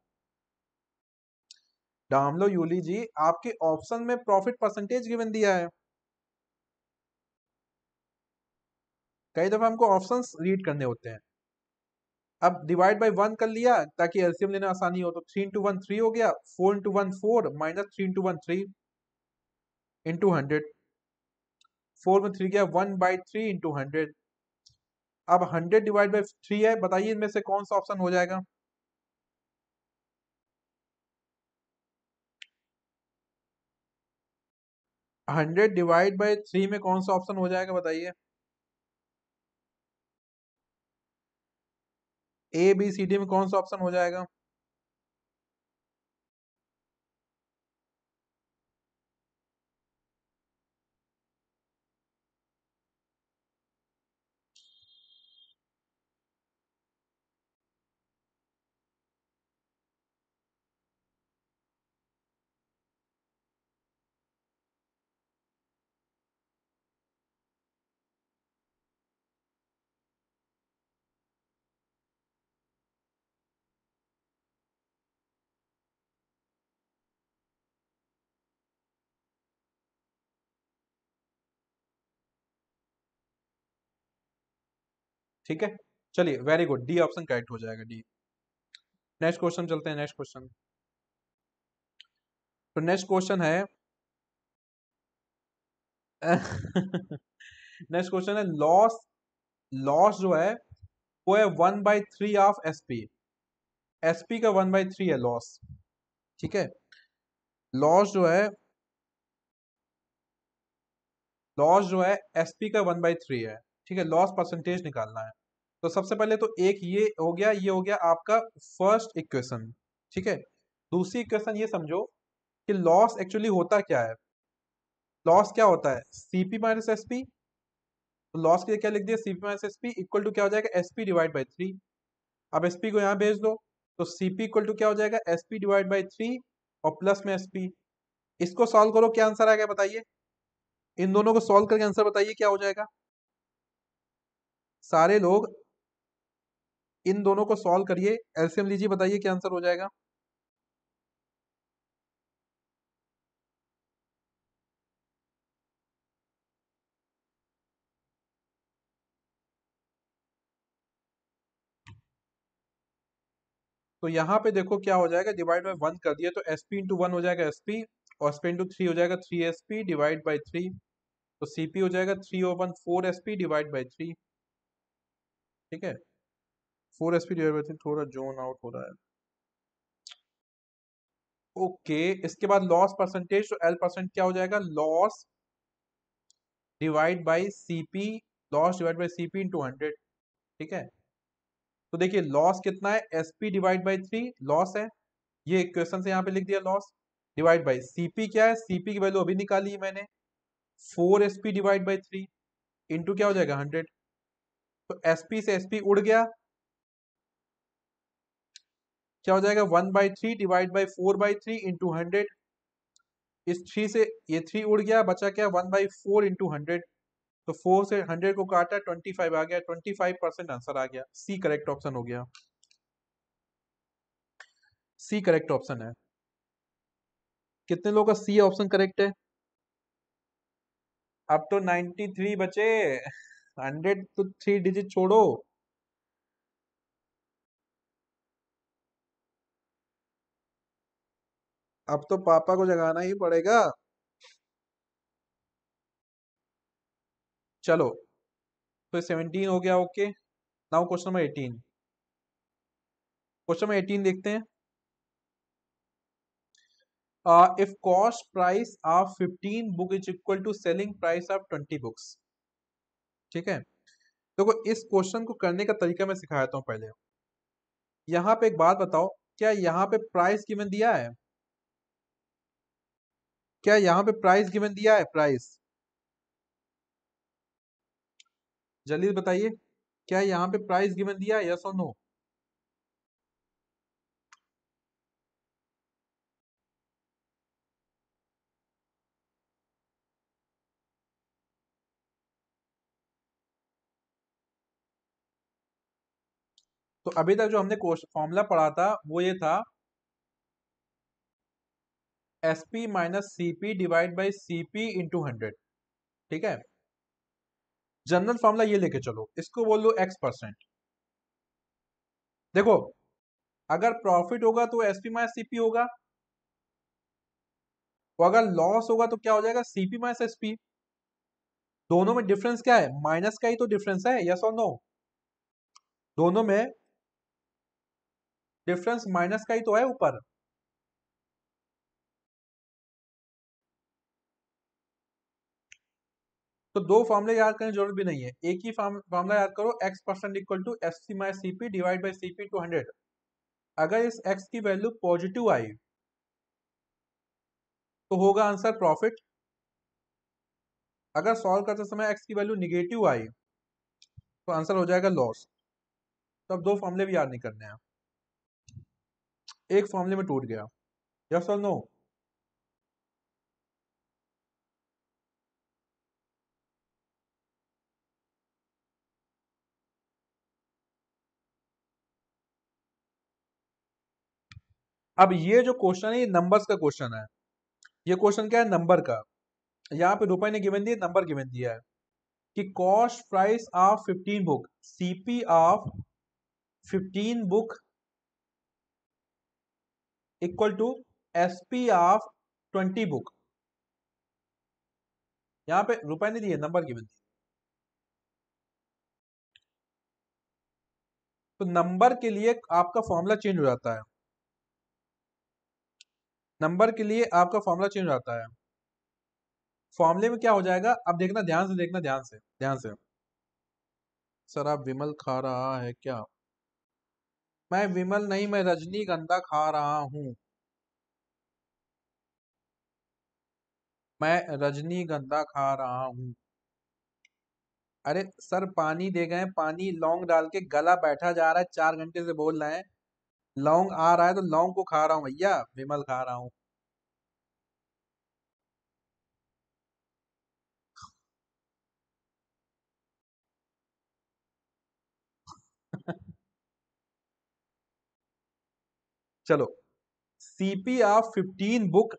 डामलो यूली जी आपके ऑप्शन में प्रॉफिट परसेंटेज गिवन दिया है कई दफ़ा हमको ऑप्शन रीड करने होते हैं अब डिवाइड बाई वन कर लिया ताकि एल्सियम लेना आसानी हो तो थ्री इंटू वन थ्री हो गया four into one four minus three into one three into hundred four में थ्री गया one by three into hundred अब हंड्रेड डिवाइड बाई थ्री है बताइए इनमें से कौन सा ऑप्शन हो जाएगा हंड्रेड डिवाइड बाई थ्री में कौन सा ऑप्शन हो जाएगा बताइए ए बी सी डी में कौन सा ऑप्शन हो जाएगा ठीक है चलिए very good D option correct हो जाएगा डी नेक्स्ट क्वेश्चन चलते हैं नेक्स्ट क्वेश्चन तो नेक्स्ट क्वेश्चन है नेक्स्ट क्वेश्चन है लॉस लॉस जो है वो है one by three of S P S P का वन बाई थ्री है लॉस ठीक है लॉस जो है लॉस जो है एस पी का वन बाई थ्री है ठीक है लॉस परसेंटेज निकालना है तो सबसे पहले तो एक ये हो गया ये हो गया आपका फर्स्ट इक्वेशन ठीक है दूसरी इक्वेशन ये समझो कि लॉस एक्चुअली होता क्या है लॉस क्या होता है सीपी माइनस एस पी तो लॉस के लिए क्या लिख दिया CP minus S P equal to क्या हो जाएगा S P divide by three अब एस पी को यहाँ भेज दो तो सी पी इक्वल टू क्या हो जाएगा S P divide by three और प्लस में एस पी इसको सॉल्व करो क्या आंसर आ गया बताइए इन दोनों को सॉल्व करके आंसर बताइए क्या हो जाएगा सारे लोग इन दोनों को सॉल्व करिए एलसीएम लीजिए बताइए क्या आंसर हो जाएगा तो यहां पे देखो क्या हो जाएगा डिवाइड बाय वन कर दिए तो एस पी इंटू वन हो जाएगा एस पी और एस पी इंटू थ्री हो जाएगा three S P divide by three तो सीपी हो जाएगा three O one four S P divide by three ठीक है फोर एस पी डेरिवेटिव थोड़ा जोन आउट हो रहा है ओके okay, इसके बाद लॉस परसेंटेज तो एल परसेंट क्या हो जाएगा loss divide by CP loss divide by CP to hundred ठीक है तो देखिए लॉस कितना है S P divide by three loss है ये क्वेश्चन से यहाँ पे लिख दिया लॉस डिवाइड बाई सीपी क्या है सीपी की वैल्यू अभी निकाली है मैंने four S P divide by three into क्या हो जाएगा हंड्रेड तो एसपी से एसपी उड़ गया क्या हो जाएगा one by three divide by four by three into hundred इस थ्री से ये थ्री उड़ गया बचा क्या one by four into hundred तो फोर से हंड्रेड को काटा ट्वेंटी फाइव आ गया ट्वेंटी फाइव परसेंट आंसर आ गया सी करेक्ट ऑप्शन हो गया सी करेक्ट ऑप्शन है कितने लोगों का सी ऑप्शन करेक्ट है अब तो नाइन्टी थ्री बचे हंड्रेड तो थ्री डिजिट छोड़ो अब तो पापा को जगाना ही पड़ेगा चलो तो सेवनटीन हो गया okay now question number eighteen question number eighteen देखते हैं if cost price of fifteen book is equal to selling price of twenty books ठीक है देखो तो इस क्वेश्चन को करने का तरीका मैं सिखाया हूँ पहले यहाँ पे एक बात बताओ क्या यहाँ पे प्राइस गिवन दिया है क्या यहाँ पे प्राइस गिवन दिया है प्राइस जल्दी बताइए क्या यहाँ पे प्राइस गिवन दिया है यस और नो अभी तक जो हमने फॉर्मूला पढ़ा था वो ये था S P minus C P divide by C P into hundred ठीक है जनरल फॉर्मूला ये लेके चलो इसको बोल लो एक्स परसेंट देखो अगर प्रॉफिट होगा तो एस पी माइनस सीपी होगा और अगर लॉस होगा तो क्या हो जाएगा सीपी माइनस एस पी दोनों में डिफरेंस क्या है माइनस का ही तो डिफरेंस है यस और नो दोनों में डिफरेंस माइनस का ही तो है ऊपर तो दो फॉर्मुले याद करने की जरूरत भी नहीं है एक ही फॉर्मुला याद करो x percent equal to S C my C P divide by C P to hundred अगर इस एक्स की वैल्यू पॉजिटिव आई तो होगा आंसर प्रॉफिट अगर सॉल्व करते समय एक्स की वैल्यू निगेटिव आई तो आंसर हो जाएगा लॉस तो अब दो फॉर्मुले भी याद नहीं करने हैं एक फॉर्मूले में टूट गया यस और नो अब ये जो क्वेश्चन है ये नंबर्स का क्वेश्चन है ये क्वेश्चन क्या है नंबर का यहाँ पे रुपए ने गिवन दिया नंबर गिवन दिया है कि cost price of 15 book CP of 15 book equal to S P of twenty book यहां पे रुपए नहीं दिए नंबर गिवन दिए तो नंबर के लिए आपका फॉर्मूला चेंज हो जाता है नंबर के लिए आपका फॉर्मूला चेंज हो जाता है फॉर्मूले में क्या हो जाएगा अब देखना ध्यान से देखना ध्यान से ध्यान से सर आप विमल खा रहा है क्या मैं विमल नहीं मैं रजनीगंधा खा रहा हूं मैं रजनीगंधा खा रहा हूं अरे सर पानी दे गए पानी लौंग डाल के गला बैठा जा रहा है चार घंटे से बोल रहे हैं लौंग आ रहा है तो लौंग को खा रहा हूं भैया विमल खा रहा हूँ चलो CP of fifteen book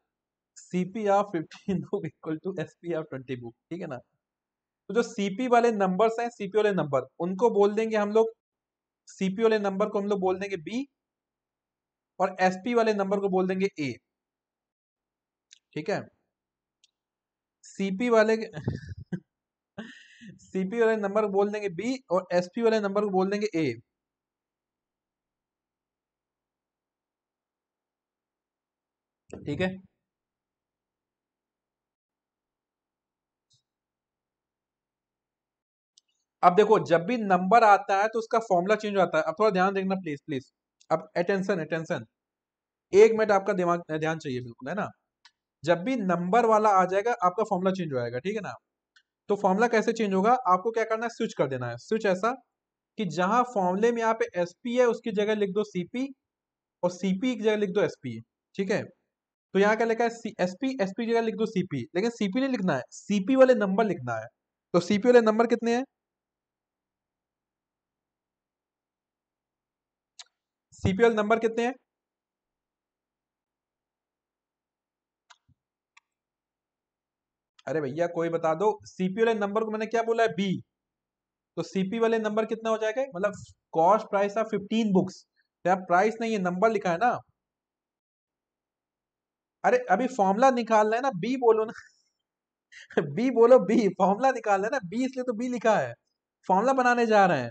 CP of fifteen book equal to S P of twenty book ठीक है ना तो जो सीपी वाले नंबर हैं सीपी वाले नंबर उनको बोल देंगे हम लोग सीपी वाले नंबर को हम लोग बोल देंगे बी और एसपी वाले नंबर को बोल देंगे ए ठीक है सीपी वाले सीपी वाले नंबर को बोल देंगे बी और एसपी वाले नंबर को बोल देंगे ए ठीक है अब देखो जब भी नंबर आता है तो उसका फॉर्मूला चेंज होता है अब थोड़ा ध्यान देखना प्लीज प्लीज अब अटेंशन अटेंशन एक मिनट आपका दिमाग ध्यान चाहिए बिल्कुल है ना जब भी नंबर वाला आ जाएगा आपका फॉर्मूला चेंज हो जाएगा ठीक है ना तो फॉर्मूला कैसे चेंज होगा आपको क्या करना है स्विच कर देना है स्विच ऐसा कि जहां फॉर्मूले में यहाँ पे एसपी है उसकी जगह लिख दो सीपी और सीपी की जगह लिख दो एसपी ठीक है तो यहाँ क्या लिखा है C S P S P जगह लिख दो सीपी लेकिन सीपी नहीं लिखना है सीपी वाले नंबर लिखना है तो सीपी वाले नंबर कितने हैं सीपी वाले नंबर कितने हैं अरे भैया कोई बता दो सीपी वाले नंबर को मैंने क्या बोला है बी तो सीपी वाले नंबर कितना हो जाएगा मतलब cost price of fifteen books price नहीं ये नंबर लिखा है ना अरे अभी फॉर्मूला निकालना है ना बी बोलो ना बी बोलो बी फॉर्मूला निकालना है ना बी इसलिए तो बी लिखा है फॉर्मूला बनाने जा रहे हैं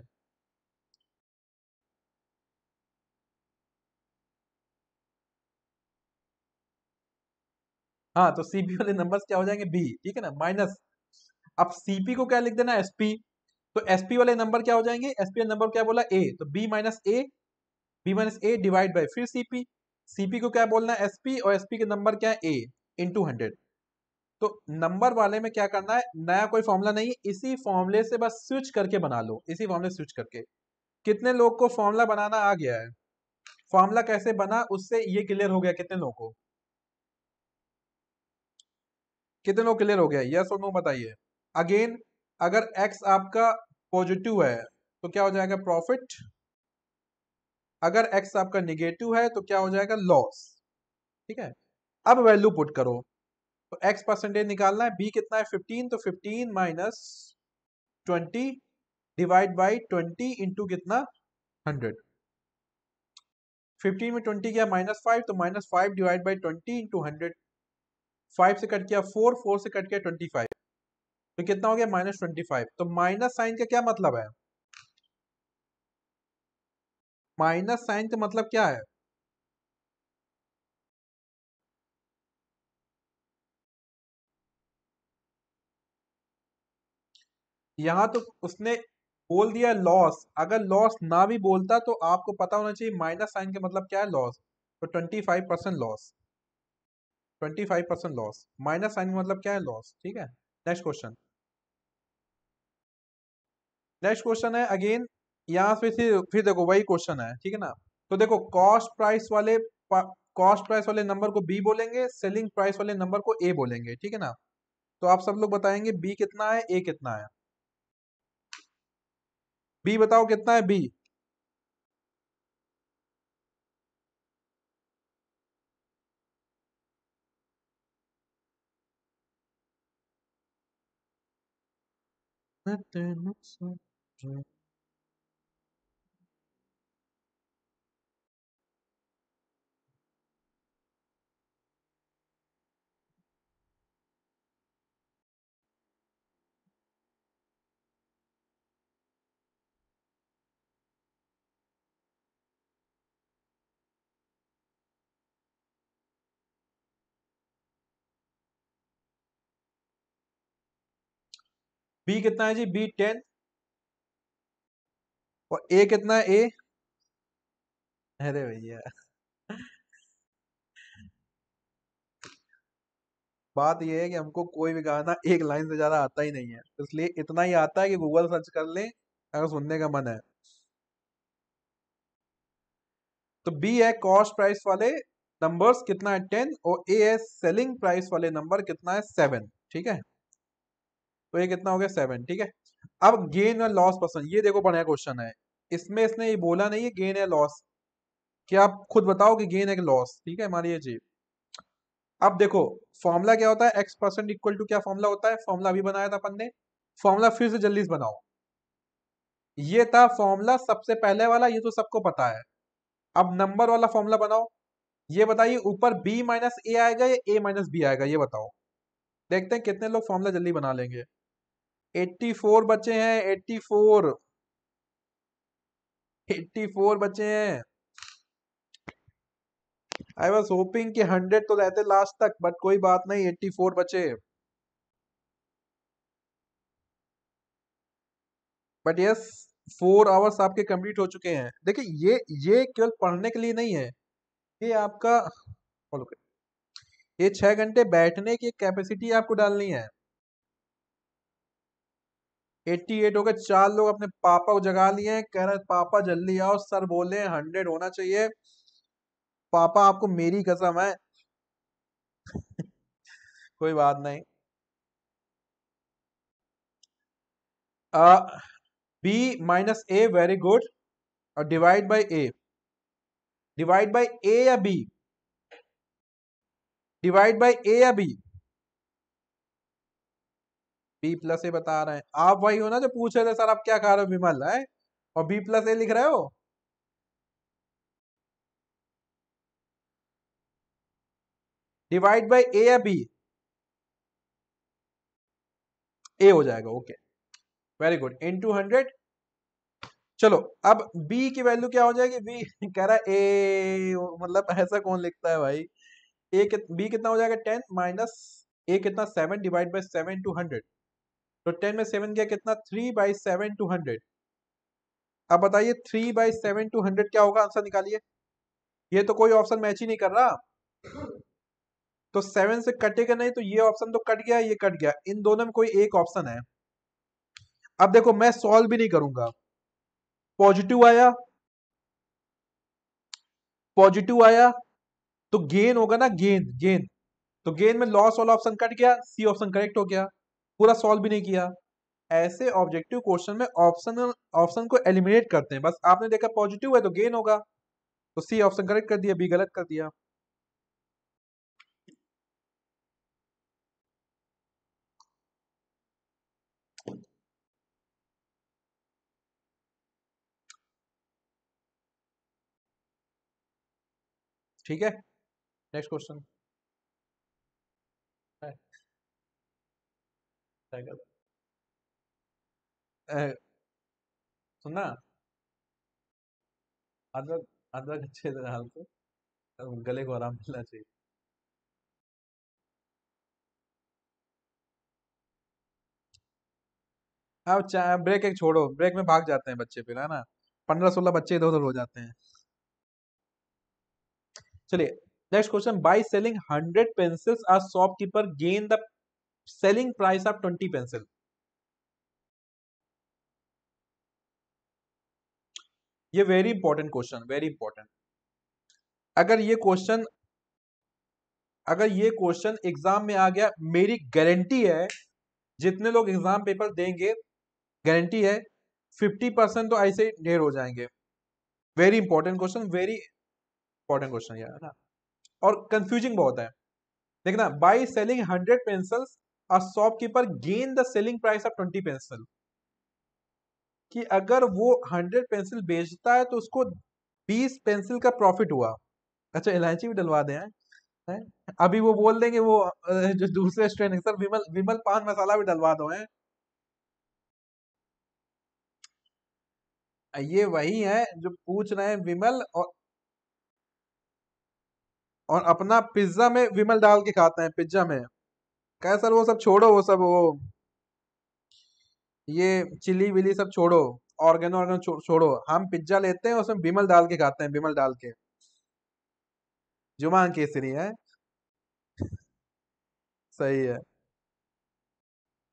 हाँ तो सीपी वाले नंबर क्या हो जाएंगे बी ठीक है ना माइनस अब सीपी को क्या लिख देना एसपी तो एसपी वाले नंबर क्या हो जाएंगे एसपी वाले नंबर क्या बोला ए तो B minus A B minus A divide by फिर सीपी सीपी को क्या बोलना है एसपी और एसपी के नंबर क्या है ए इंटू हंड्रेड तो नंबर वाले में क्या करना है नया कोई फॉर्मूला नहीं इसी फॉर्मूले से बस स्विच करके बना लो इसी फॉर्मूले स्विच करके कितने लोग को फॉर्मूला बनाना आ गया है फॉर्मूला कैसे बना उससे ये क्लियर हो गया कितने लोगों को कितने लोग क्लियर हो गया यस और नो बताइए अगेन अगर एक्स आपका पॉजिटिव है तो क्या हो जाएगा प्रॉफिट अगर एक्स आपका निगेटिव है तो क्या हो जाएगा लॉस ठीक है अब वैल्यू पुट करो तो एक्स परसेंटेज निकालना है बी कितना है फिफ्टीन तो fifteen minus twenty divide by twenty into कितना हंड्रेड फिफ्टीन में ट्वेंटी किया माइनस फाइव तो minus five divide by twenty into hundred five से कट किया फोर फोर से कट किया ट्वेंटी फाइव तो कितना हो गया माइनस ट्वेंटी फाइव तो माइनस साइन का क्या मतलब है माइनस साइन का मतलब क्या है यहां तो उसने बोल दिया लॉस अगर लॉस ना भी बोलता तो आपको पता होना चाहिए माइनस साइन के मतलब क्या है लॉस तो twenty five percent loss twenty five percent loss minus sign का मतलब क्या है लॉस ठीक है नेक्स्ट क्वेश्चन नेक्स्ट क्वेश्चन है अगेन यहाँ पे फिर फिर देखो वही क्वेश्चन है ठीक है ना तो देखो कॉस्ट प्राइस वाले कॉस्ट प्राइस वाले नंबर को बी बोलेंगे सेलिंग प्राइस वाले नंबर को ए बोलेंगे ठीक है ना तो आप सब लोग बताएंगे बी कितना है ए कितना है बी बताओ कितना है बी Let them बी कितना है जी बी टेन और ए कितना है ए अरे भैया बात यह है कि हमको कोई भी गाना एक लाइन से ज्यादा आता ही नहीं है तो इसलिए इतना ही आता है कि गूगल सर्च कर लें अगर सुनने का मन है तो बी है कॉस्ट प्राइस वाले नंबर्स कितना है टेन और ए है सेलिंग प्राइस वाले नंबर कितना है सेवन ठीक है तो ये कितना हो गया सेवन ठीक है अब गेन और लॉस पर्सन ये देखो बढ़िया क्वेश्चन है इसमें इसने ये बोला नहीं है गेन या लॉस क्या आप खुद बताओ कि गेन है लॉस ठीक है हमारी ये अब देखो फॉर्मूला क्या होता है एक्स परसेंट इक्वल टू क्या फॉर्मूला होता है फॉर्मूला अभी बनाया था अपन ने फॉर्मूला फिर से जल्दी से बनाओ ये था फॉर्मूला सबसे पहले वाला ये तो सबको पता है अब नंबर वाला फॉर्मूला बनाओ ये बताइए ऊपर बी माइनस ए आएगा या ए माइनस बी आएगा ये बताओ देखते हैं कितने लोग फॉर्मूला जल्दी बना लेंगे 84 बच्चे हैं 84 84 बच्चे हैं आई वॉज होपिंग कि 100 तो रहते लास्ट तक बट कोई बात नहीं 84 बचे बट यस फोर आवर्स आपके कंप्लीट हो चुके हैं देखिए ये ये केवल पढ़ने के लिए नहीं है ये आपका ये छह घंटे बैठने की कैपेसिटी आपको डालनी है एट्टी एट हो गए चार लोग अपने पापा को जगा लिए कह रहे पापा जल्दी आओ सर बोले हंड्रेड होना चाहिए पापा आपको मेरी कसम है कोई बात नहीं B minus A very good और divide by A divide by A या बी डिवाइड बाय ए या बी बी प्लस ए बता रहे हैं आप वही हो ना जो पूछ रहे थे सर आप क्या खा रहे हो विमल है और बी प्लस ए लिख रहे हो डिवाइड बाय ए या बी ए हो जाएगा okay very good into hundred चलो अब बी की वैल्यू क्या हो जाएगी बी कह रहा है ए मतलब ऐसा कौन लिखता है भाई ए कित, बी कितना हो जाएगा टेन माइनस ए कितना seven divide by seven to hundred तो टेन में सेवन गया कितना three by seven to hundred अब बताइए three by seven to hundred क्या होगा आंसर निकालिए ये तो कोई ऑप्शन मैच ही नहीं कर रहा तो सेवन से कटेगा नहीं तो ये ऑप्शन तो कट गया ये कट गया इन दोनों में कोई एक ऑप्शन है अब देखो मैं सॉल्व भी नहीं करूंगा पॉजिटिव आया पॉजिटिव आया तो गेन होगा ना गेन गेन तो गेन में लॉस वाला ऑप्शन कट गया सी ऑप्शन करेक्ट हो गया पूरा सॉल्व भी नहीं किया ऐसे ऑब्जेक्टिव क्वेश्चन में ऑप्शन ऑप्शन को एलिमिनेट करते हैं बस आपने देखा पॉजिटिव है तो गेन होगा तो सी ऑप्शन करेक्ट कर दिया बी गलत कर दिया ठीक है नेक्स्ट क्वेश्चन साइकिल सुना अदरक अदरक अच्छे से डाल के गले को आराम मिलना चाहिए अब ब्रेक एक छोड़ो ब्रेक में भाग जाते हैं बच्चे फिर है ना पंद्रह सोलह बच्चे इधर उधर हो जाते हैं चलिए next question by selling hundred pencils are shopkeeper gain the selling price of 20 pencil. ये very important question very important अगर ये क्वेश्चन अगर ये क्वेश्चन एग्जाम में आ गया मेरी गारंटी है जितने लोग एग्जाम पेपर देंगे गारंटी है फिफ्टी परसेंट तो ऐसे ही ढेर हो जाएंगे very important question very important question यार ना और कंफ्यूजिंग बहुत है देखना by selling hundred pencils shopkeeper gain the selling price of twenty pencil कि अगर वो हंड्रेड पेंसिल बेचता है तो उसको बीस पेंसिल का प्रॉफिट हुआ अच्छा इलायची भी डलवा दें अभी वो बोल देंगे वो जो दूसरे स्ट्रेन सर विमल विमल पान मसाला भी डलवा दो है ये वही है जो पूछ रहे हैं विमल और और अपना पिज्जा में विमल डाल के खाते हैं पिज्जा में कह सर वो सब छोड़ो वो सब वो ये चिली विली सब छोड़ो ऑर्गेनो ऑर्गेनो छो, छोड़ो हम पिज्जा लेते हैं उसमें बिमल डाल के खाते हैं बिमल डाल के जुमा केसरी है सही है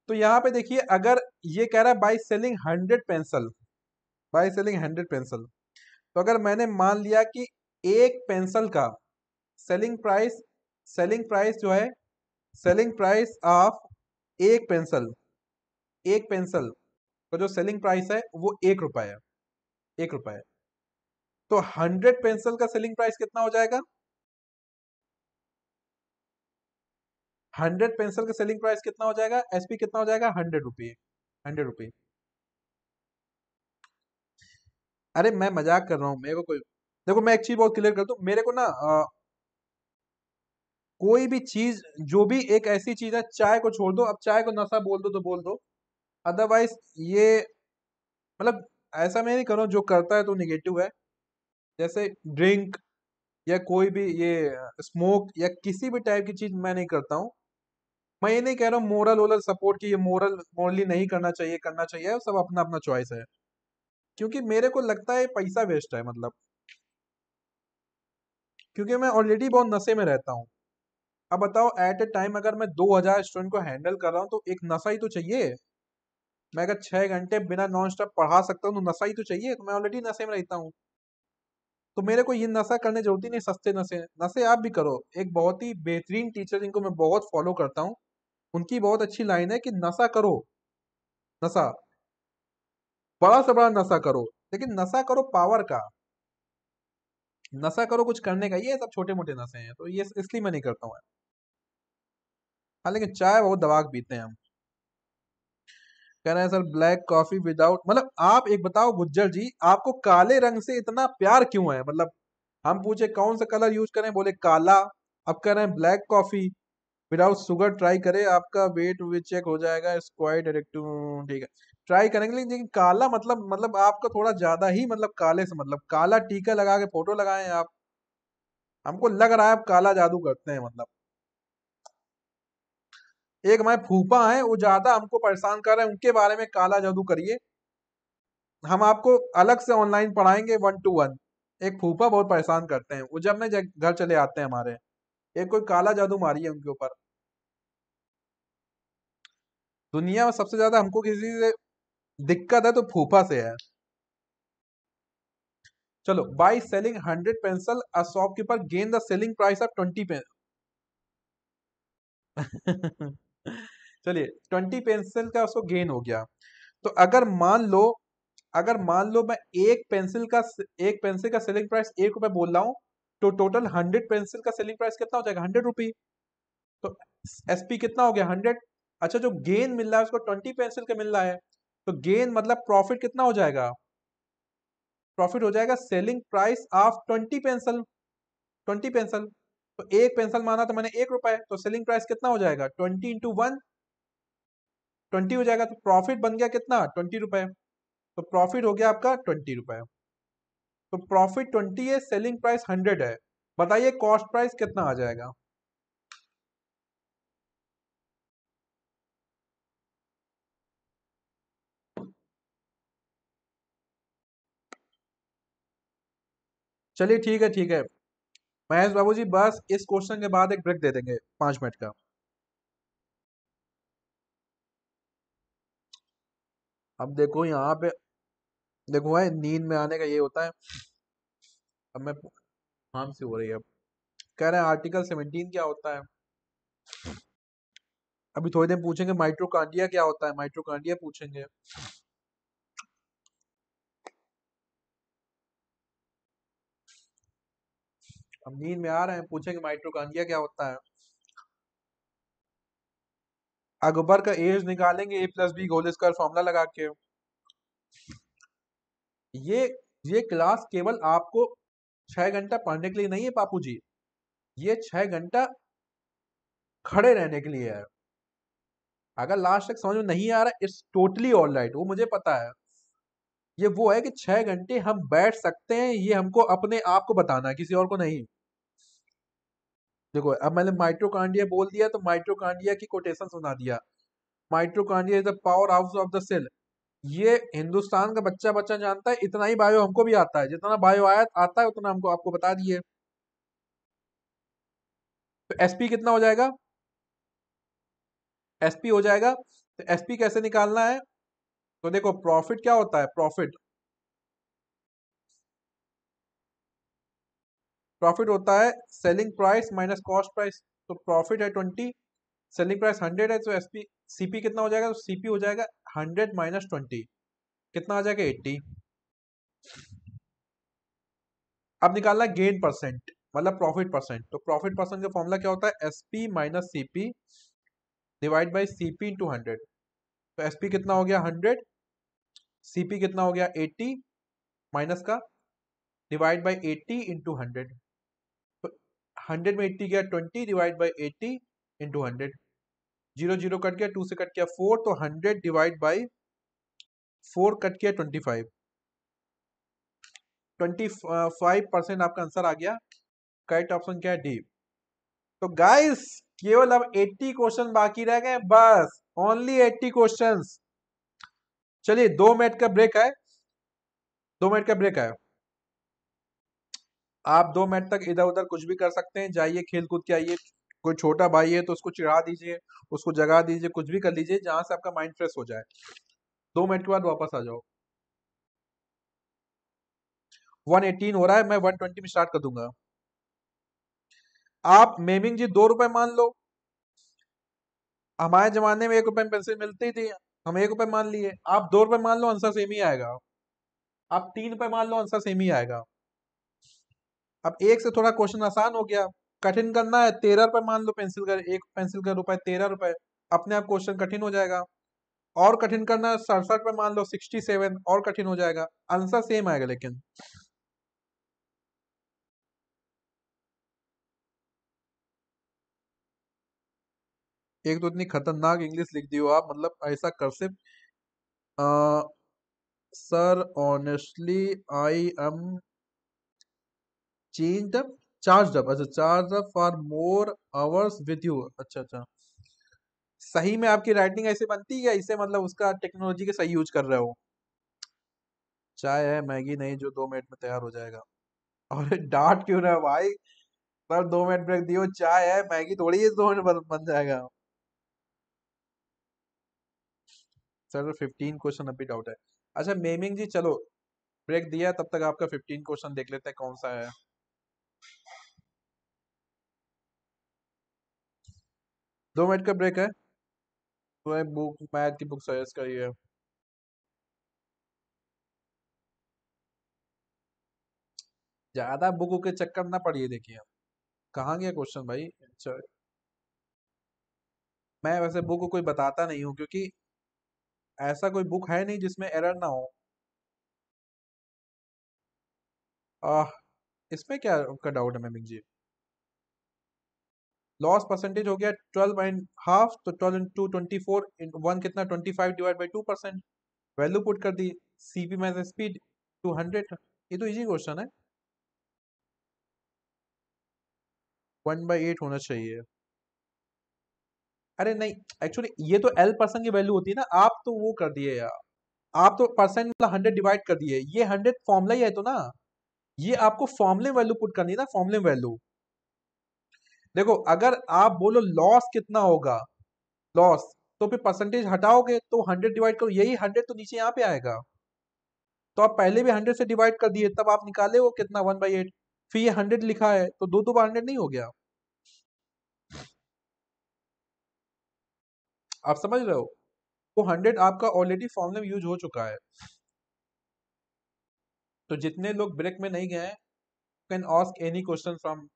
तो यहाँ पे देखिए अगर ये कह रहा है by selling hundred pencil by selling hundred pencil तो अगर मैंने मान लिया कि एक पेंसिल का सेलिंग प्राइस सेलिंग प्राइस जो है सेलिंग प्राइस ऑफ एक पेंसिल एक पेंसिल का जो सेलिंग प्राइस है वो एक रुपया है एक रुपया है तो हंड्रेड पेंसिल का सेलिंग प्राइस कितना हो जाएगा हंड्रेड पेंसिल का सेलिंग प्राइस कितना हो जाएगा एसपी कितना हो जाएगा हंड्रेड रुपये हंड्रेड रुपये अरे मैं मजाक कर रहा हूं मेरे को कोई देखो मैं एक चीज बहुत क्लियर कर दू मेरे को ना कोई भी चीज जो भी एक ऐसी चीज है चाय को छोड़ दो अब चाय को नशा बोल दो तो बोल दो अदरवाइज ये मतलब ऐसा मैं नहीं करूँ जो करता है तो निगेटिव है जैसे ड्रिंक या कोई भी ये स्मोक या किसी भी टाइप की चीज मैं नहीं करता हूँ मैं ये नहीं कह रहा हूँ मोरल वोरल सपोर्ट की ये मोरल मोरली नहीं करना चाहिए करना चाहिए सब अपना अपना चॉइस है क्योंकि मेरे को लगता है पैसा वेस्ट है मतलब क्योंकि मैं ऑलरेडी बहुत नशे में रहता हूँ अब बताओ एट ए टाइम अगर मैं 2000 स्टूडेंट को हैंडल कर रहा हूँ तो एक नशा ही तो चाहिए मैं अगर छह घंटे बिना नॉन स्टॉप पढ़ा सकता हूँ तो नशा ही तो चाहिए तो मैं ऑलरेडी नशे में रहता हूँ तो मेरे को ये नशा करने जरूरत ही नहीं सस्ते नशे नशे आप भी करो एक बहुत ही बेहतरीन टीचर जिनको मैं बहुत फॉलो करता हूँ उनकी बहुत अच्छी लाइन है कि नशा करो नशा बड़ा से बड़ा नशा करो लेकिन नशा करो पावर का नशा करो कुछ करने का ये सब छोटे मोटे नशे हैं तो ये इसलिए मैं नहीं करता हूँ हाँ लेकिन चाय बहुत दबा पीते हैं हम कह रहे हैं सर ब्लैक कॉफी विदाउट मतलब आप एक बताओ गुज्जर जी आपको काले रंग से इतना प्यार क्यों है मतलब हम पूछे कौन सा कलर यूज करें बोले काला अब कह रहे हैं black coffee without sugar try करें आपका वेट वेट चेक हो जाएगा स्क्वाइट एडिक्टिव ठीक है ट्राई करेंगे लेकिन काला मतलब मतलब आपका थोड़ा ज्यादा ही मतलब काले से मतलब काला टीका लगा के फोटो लगाए आप हमको लग रहा है आप काला जादू करते हैं मतलब एक हमारे फूफा है वो ज़्यादा हमको परेशान कर रहे हैं उनके बारे में काला जादू करिए हम आपको अलग से ऑनलाइन पढ़ाएंगे वन टू वन एक फूफा बहुत परेशान करते हैं वो जब में घर चले आते हैं हमारे एक कोई काला जादू है उनके ऊपर दुनिया में सबसे ज्यादा हमको किसी से दिक्कत है तो फूफा से है चलो by selling hundred pencil shopkeeper gain the selling price of twenty pencil चलिए ट्वेंटी पेंसिल का उसको गेन हो गया तो अगर मान लो अगर मान लो मैं एक पेंसिल का एक पेंसिल का सेलिंग प्राइस एक रुपए बोल रहा हूँ तो टोटल हंड्रेड पेंसिल का सेलिंग प्राइस कितना हो जाएगा हंड्रेड रुपी तो एस पी कितना हो गया हंड्रेड अच्छा जो गेन मिल रहा है उसको ट्वेंटी पेंसिल का मिल रहा है तो गेन मतलब प्रॉफिट कितना हो जाएगा प्रॉफिट हो जाएगा selling price of twenty pencil twenty pencil तो एक पेंसिल माना तो मैंने एक रुपए तो सेलिंग प्राइस कितना हो जाएगा ट्वेंटी इंटू वन ट्वेंटी हो जाएगा तो प्रॉफिट बन गया कितना ट्वेंटी रुपए तो प्रॉफिट हो गया आपका ट्वेंटी रुपए तो प्रॉफिट ट्वेंटी है सेलिंग प्राइस हंड्रेड है बताइए कॉस्ट प्राइस कितना आ जाएगा चलिए ठीक है ठीक है महेश बाबू जी बस इस क्वेश्चन के बाद एक ब्रेक दे देंगे पांच मिनट का अब देखो यहाँ पे देखो है नींद में आने का ये होता है अब मैं हार्म से हो रही है अब कह रहे हैं आर्टिकल सेवनटीन क्या होता है अभी थोड़ी देर पूछेंगे माइट्रोकांडिया क्या होता है माइट्रोकांडिया पूछेंगे हम नींद में आ रहे हैं पूछेंगे माइट्रोकांडिया क्या होता है अकबर का एज निकालेंगे A plus B whole square formula लगा के ये ये क्लास केवल आपको छह घंटा पढ़ने के लिए नहीं है पापू जी ये छह घंटा खड़े रहने के लिए है अगर लास्ट तक समझ में नहीं आ रहा इट्स टोटली ऑल राइट वो मुझे पता है ये वो है कि छह घंटे हम बैठ सकते हैं ये हमको अपने आप को बताना है किसी और को नहीं देखो अब मैंने माइट्रोकांडिया बोल दिया तो माइट्रोकांडिया की कोटेशन सुना दिया mitochondria is the power house of the cell ये हिंदुस्तान का बच्चा बच्चा जानता है इतना ही बायो हमको भी आता है जितना बायो आया आता है उतना हमको आपको बता दिए तो एसपी कितना हो जाएगा एसपी हो जाएगा तो एसपी कैसे निकालना है तो देखो प्रॉफिट क्या होता है प्रॉफिट प्रॉफिट होता है selling price minus cost price तो प्रॉफिट है ट्वेंटी सेलिंग प्राइस हंड्रेड है तो एसपी सीपी कितना हो जाएगा तो सीपी हो जाएगा हंड्रेड माइनस ट्वेंटी कितना आ जाएगा एट्टी अब निकालना है गेन परसेंट मतलब प्रॉफिट परसेंट तो प्रॉफिट परसेंट का फॉर्मूला क्या होता है SP minus CP divide by C P into hundred तो एसपी कितना हो गया हंड्रेड सीपी कितना हो गया 80 माइनस का डिवाइड बाय 80 इंटू हंड्रेड तो हंड्रेड में 80 गया 20 divide by 80 into hundred zero zero cut गया टू से कट गया फोर तो hundred divide by four cut किया twenty five twenty five percent आपका आंसर आ गया करेक्ट ऑप्शन क्या है डी तो गाइस केवल अब 80 क्वेश्चन बाकी रह गए बस ओनली 80 क्वेश्चंस चलिए दो मिनट का ब्रेक है दो मिनट का ब्रेक है आप दो मिनट तक इधर उधर कुछ भी कर सकते हैं जाइए खेल कूद के आइए कोई छोटा भाई है तो उसको चिढ़ा दीजिए उसको जगा दीजिए कुछ भी कर लीजिए जहां से आपका माइंड फ्रेश हो जाए दो मिनट के बाद वापस आ जाओ 118 हो रहा है मैं 120 में स्टार्ट कर दूंगा आप मेमिंग जी दो रुपए मान लो हमारे जमाने में एक रुपए में पेंसिल मिलती थी हम एक रुपये मान लिए आप दो रुपये मान लो आंसर सेम ही आएगा आप तीन रुपये मान लो आंसर सेम ही आएगा अब एक से थोड़ा क्वेश्चन आसान हो गया कठिन करना है तेरह रुपये मान लो पेंसिल का एक पेंसिल का रुपये तेरह रुपये अपने आप क्वेश्चन कठिन हो जाएगा और कठिन करना है सड़सठ रुपये मान लो सिक्सटी सेवन और कठिन हो जाएगा आंसर सेम आएगा लेकिन एक तो इतनी खतरनाक इंग्लिश लिख दी हो आप मतलब ऐसा कर से sir honestly I am change the charge up अच्छा charge up for more hours with you अच्छा अच्छा सही में आपकी राइटिंग ऐसे बनती है इसे मतलब उसका टेक्नोलॉजी के सही यूज कर रहे हो चाय है मैगी नहीं जो दो मिनट में तैयार हो जाएगा और डांट क्यों रहा भाई सर दो मिनट ब्रेक दियो चाय है मैगी थोड़ी इस दो मिनट बन जाएगा सर फिफ्टीन क्वेश्चन अभी डाउट है अच्छा मेमिंग जी चलो ब्रेक दिया तब तक आपका फिफ्टीन क्वेश्चन देख लेते हैं कौन सा है दो मिनट का ब्रेक है तो एक बुक मैथ की बुक सजेस्ट करिए ज्यादा बुक के चक्कर ना पड़िए देखिए कहाँ गया क्वेश्चन भाई अच्छा मैं वैसे बुक को कोई बताता नहीं हूँ क्योंकि ऐसा कोई बुक है नहीं जिसमें एरर ना हो आ, इसमें क्या का डाउट है मैमिक जी लॉस परसेंटेज हो गया ट्वेल्व एंड हाफ तो twelve in two twenty four in one कितना twenty five divide by two percent value put कर दी सी पी मैं स्पीड टू हंड्रेड ये तो इजी क्वेश्चन है वन बाई एट होना चाहिए अरे नहीं एक्चुअली ये तो एल परसेंट की वैल्यू होती है ना आप तो वो कर दिए आप तो परसेंट मतलब हंड्रेड डिवाइड कर दिए ये हंड्रेड फॉर्मुला ही है तो ना ये आपको फॉर्मुले वैल्यू पुट करनी है ना फॉर्मुले वैल्यू देखो अगर आप बोलो लॉस कितना होगा लॉस तो फिर परसेंटेज हटाओगे तो हंड्रेड डिवाइड करो यही हंड्रेड तो नीचे यहाँ पे आएगा तो आप पहले भी हंड्रेड से डिवाइड कर दिए तब आप निकाले हो कितना वन बाई एट फिर ये हंड्रेड लिखा है तो दो दो बार हंड्रेड नहीं हो गया आप समझ रहे हो तो हंड्रेड आपका ऑलरेडी फॉर्मूला यूज हो चुका है तो जितने लोग ब्रेक में नहीं गए can ask any question from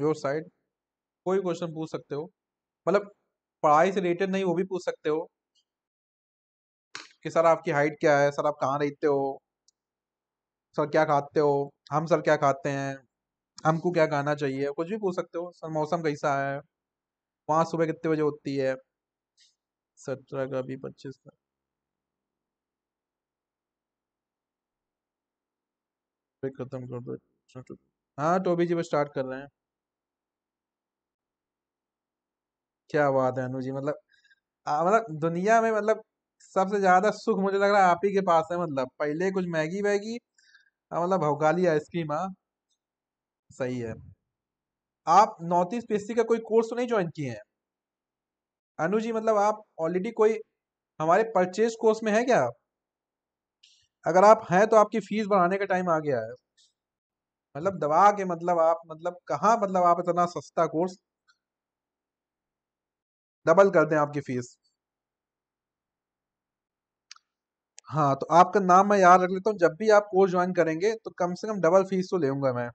your side कोई क्वेश्चन पूछ सकते हो मतलब पढ़ाई से रिलेटेड नहीं वो भी पूछ सकते हो कि सर आपकी हाइट क्या है सर आप कहाँ रहते हो सर क्या खाते हो हम सर क्या खाते हैं हमको क्या गाना चाहिए कुछ भी पूछ सकते हो सर मौसम कैसा है वहाँ सुबह कितने बजे होती है सत्रह का भी पच्चीस का खत्म कर दो हाँ टोबी जी बस स्टार्ट कर रहे हैं क्या बात है अनु जी मतलब आ, मतलब दुनिया में मतलब सबसे ज्यादा सुख मुझे लग रहा है आप ही के पास है मतलब पहले कुछ मैगी वैगी मतलब भौकाली आइसक्रीम हाँ सही है आप नॉर्थ ईस्ट पी का कोई कोर्स तो नहीं ज्वाइन किए हैं अनु जी मतलब आप ऑलरेडी कोई हमारे परचेज कोर्स में है क्या आप अगर आप हैं तो आपकी फीस बढ़ाने का टाइम आ गया है मतलब दबा के मतलब आप मतलब कहा मतलब आप इतना सस्ता कोर्स डबल कर दें आपकी फीस हाँ तो आपका नाम मैं याद रख लेता हूँ जब भी आप कोर्स ज्वाइन करेंगे तो कम से कम डबल फीस तो लेगा मैं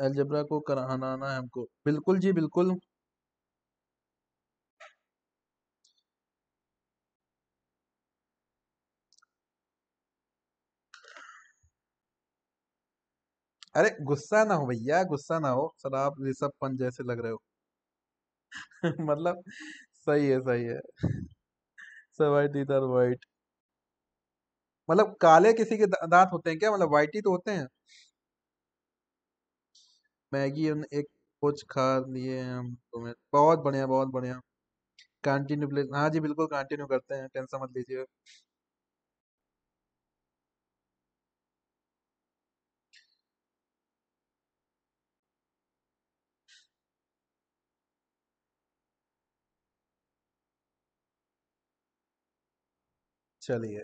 अलजबरा को कराना है हमको बिल्कुल जी बिल्कुल अरे गुस्सा ना हो भैया गुस्सा ना हो सर आप ऋषभ पंत जैसे लग रहे हो मतलब सही है सही है सर वाइट इधर वाइट मतलब काले किसी के दांत होते हैं क्या मतलब वाइट ही तो होते हैं मैगी और एक कुछ खा लिए हम तो मैं- बहुत बढ़िया बहुत बढ़िया कंटिन्यू प्ले हाँ जी बिल्कुल कंटिन्यू करते हैं टेंशन मत लीजिए चलिए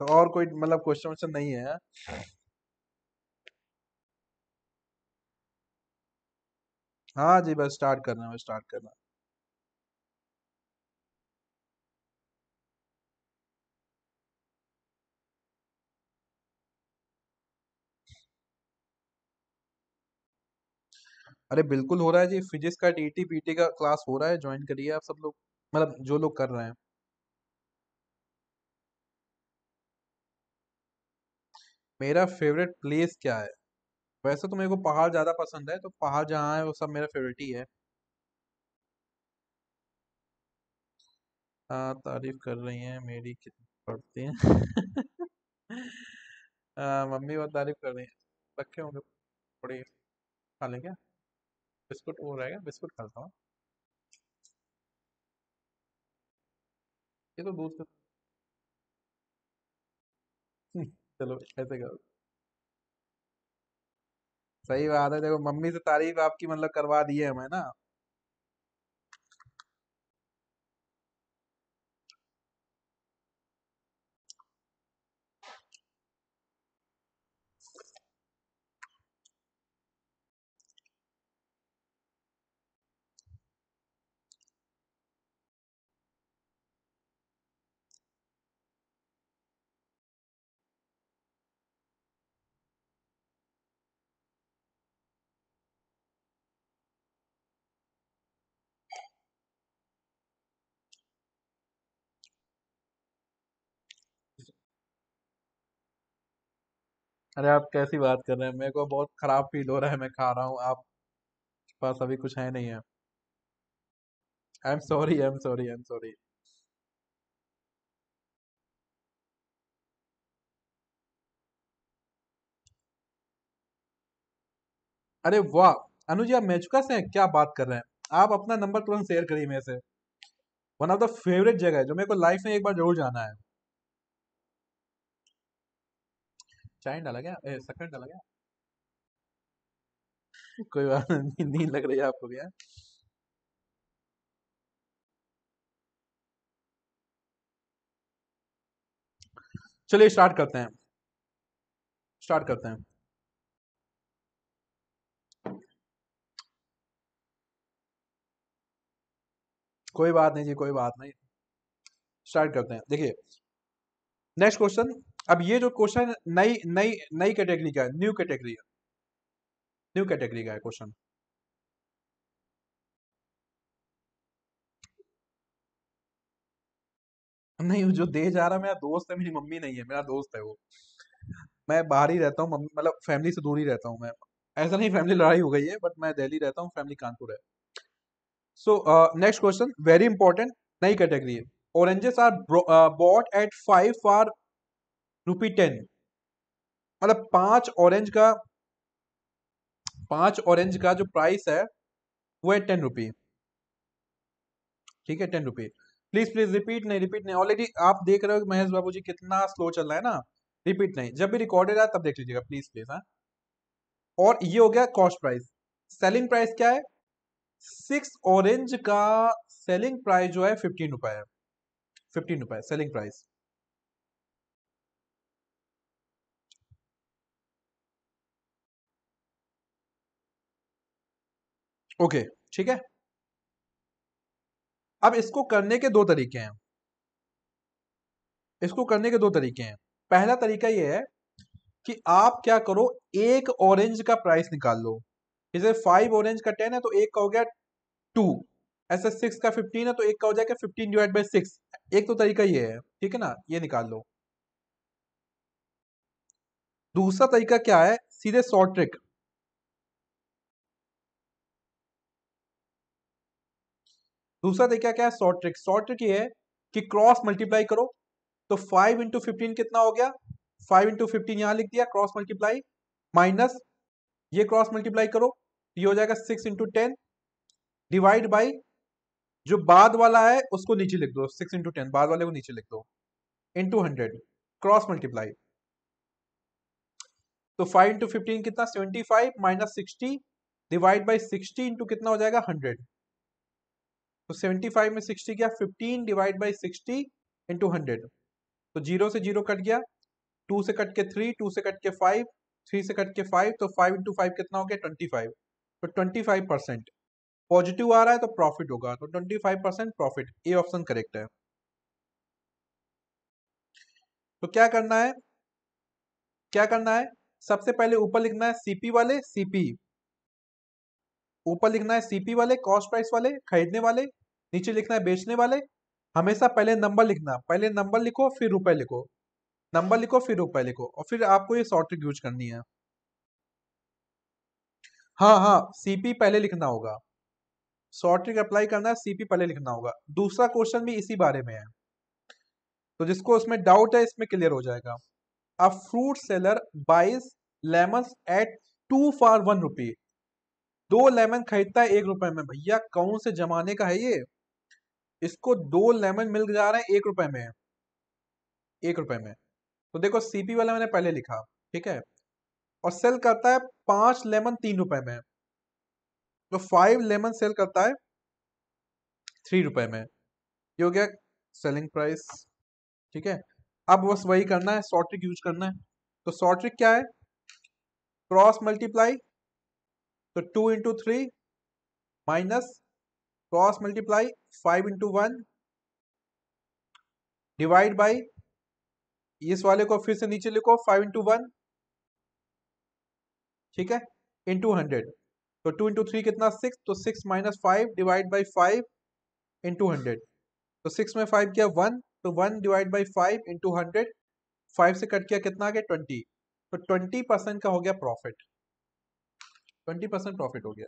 तो और कोई मतलब क्वेश्चन वेश्चन नहीं है हाँ? हाँ जी बस स्टार्ट करना है स्टार्ट करना अरे बिल्कुल हो रहा है जी, फिजिक्स का डीटी पीटी का क्लास हो रहा है, ज्वाइन करिए आप सब लोग, मतलब जो लोग कर रहे हैं। मेरा फेवरेट प्लेस क्या है? वैसे तो मेरे को पहाड़ ज़्यादा पसंद है तो पहाड़ जहाँ है वो सब मेरा फेवरेट ही है हाँ तारीफ कर रही हैं मेरी कितनी पढ़ती हैं हाँ, मम्मी बहुत तारीफ कर रही हैं रखे होंगे थोड़ी खा लें क्या बिस्कुट वो रहेगा बिस्कुट खाता हूँ ये तो दूध का चलो ऐसे करो सही बात है देखो मम्मी से तारीफ आपकी मतलब करवा दी है हमें ना अरे आप कैसी बात कर रहे हैं मेरे को बहुत खराब फील हो रहा है मैं खा रहा हूँ आप पास अभी कुछ है नहीं है I am sorry I am sorry I am sorry अरे वाह अनुज आप मेचुका से हैं क्या बात कर रहे हैं आप अपना नंबर तुरंत शेयर करिए मेरे से वन ऑफ द फेवरेट जगह है जो मेरे को लाइफ में एक बार जरूर जाना है चाय डाला गया ए, शक्कर डाला गया कोई बात नहीं नींद लग रही है आपको क्या हाँ? चलिए स्टार्ट करते हैं स्टार्ट करते हैं कोई बात नहीं जी कोई बात नहीं स्टार्ट करते हैं देखिए नेक्स्ट क्वेश्चन अब ये जो क्वेश्चन नई नई नई कैटेगरी का है न्यू कैटेगरी है न्यू कैटेगरी का है क्वेश्चन नहीं जो दे जा रहा मेरा दोस्त है मेरी मम्मी नहीं है मेरा दोस्त है वो मैं बाहर ही रहता हूँ मतलब फैमिली से दूर ही रहता हूँ मैं ऐसा नहीं फैमिली लड़ाई हो गई है बट मैं दिल्ली रहता हूँ फैमिली कानपुर है so next question very important नई कैटेगरी है oranges are bought at five for rupee ten मतलब पांच ऑरेंज का पांच ऑरेंज का जो प्राइस है वो है टेन रुपी ठीक है ten rupee please please repeat नहीं रिपीट नहीं ऑलरेडी आप देख रहे हो महेश बाबू जी कितना स्लो चल रहा है ना रिपीट नहीं जब भी रिकॉर्डेड है तब देख लीजिएगा प्लीज प्लीज हाँ और ये हो गया कॉस्ट प्राइस सेलिंग प्राइस क्या है सिक्स ऑरेंज का सेलिंग प्राइस जो है फिफ्टीन रुपए है फिफ्टीन रुपए सेलिंग प्राइस ओके ठीक है अब इसको करने के दो तरीके हैं इसको करने के दो तरीके हैं पहला तरीका यह है कि आप क्या करो एक ऑरेंज का प्राइस निकाल लो जैसे फाइव ऑरेंज का टेन है तो एक का हो गया टू ऐसे सिक्स का फिफ्टीन है तो एक का हो जाएगा फिफ्टीन डिवाइड बाई सिक्स एक तो तरीका ये है ठीक है ना ये निकाल लो दूसरा तरीका क्या है सीधे शॉर्ट ट्रिक दूसरा देखा क्या है शॉर्ट ट्रिक शॉर्ट ट्रिक ये है कि क्रॉस मल्टीप्लाई करो तो फाइव इंटू फिफ्टीन कितना हो गया फाइव इंटू फिफ्टीन यहां लिख दिया क्रॉस मल्टीप्लाई माइनस ये क्रॉस मल्टीप्लाई करो तो ये हो जाएगा six into ten divide by जो बाद वाला है उसको नीचे लिख दो सिक्स इंटू टेन बाद वाले को नीचे लिख दो इंटू हंड्रेड क्रॉस मल्टीप्लाई तो फाइव इंटू फिफ्टीन कितना seventy five minus sixty divide by sixty into कितना हो जाएगा हंड्रेड तो 75 में 60 क्या 15 डिवाइड बाई 60 इंटू हंड्रेड तो जीरो से जीरो कट गया टू से कट के थ्री टू से कट के फाइव थ्री से कट के फाइव तो फाइव इंटू फाइव कितना हो गया ट्वेंटी फाइव तो ट्वेंटी फाइव परसेंट पॉजिटिव आ रहा है तो प्रॉफिट होगा तो twenty five percent profit A option correct है तो क्या करना है क्या करना है सबसे पहले ऊपर लिखना है सीपी वाले सीपी ऊपर लिखना है सीपी वाले कॉस्ट प्राइस वाले खरीदने वाले नीचे लिखना है बेचने वाले हमेशा पहले नंबर लिखना पहले नंबर लिखो फिर रुपए लिखो नंबर लिखो फिर रुपए लिखो और फिर आपको ये शॉर्ट यूज करनी है हाँ हाँ सीपी पहले लिखना होगा शॉर्ट ट्रिक अप्लाई करना है सीपी पहले लिखना होगा दूसरा क्वेश्चन भी इसी बारे में है तो जिसको उसमें डाउट है इसमें क्लियर हो जाएगा a fruit seller buys lemon at two for one rupee दो लेमन खरीदता है एक रुपए में भैया कौन से जमाने का है ये इसको दो लेमन मिल जा रहा है एक रुपए में एक रुपए में तो देखो सीपी वाला मैंने पहले लिखा ठीक है और सेल करता है पांच लेमन तीन रुपए में तो फाइव लेमन सेल करता है थ्री रुपए में ये हो गया सेलिंग प्राइस ठीक है अब बस वही करना है शॉर्ट ट्रिक यूज करना है तो शॉर्ट ट्रिक क्या है क्रॉस मल्टीप्लाई तो two into three minus cross multiply five into one divide by इस वाले को फिर से नीचे लिखो फाइव इंटू वन ठीक है इंटू हंड्रेड तो टू इंटू थ्री कितना सिक्स तो six minus five divide by five into hundred तो सिक्स में फाइव किया वन तो one divide by five into hundred five से कट किया कितना आ गया ट्वेंटी तो ट्वेंटी परसेंट का हो गया प्रॉफिट ट्वेंटी परसेंट प्रॉफिट हो गया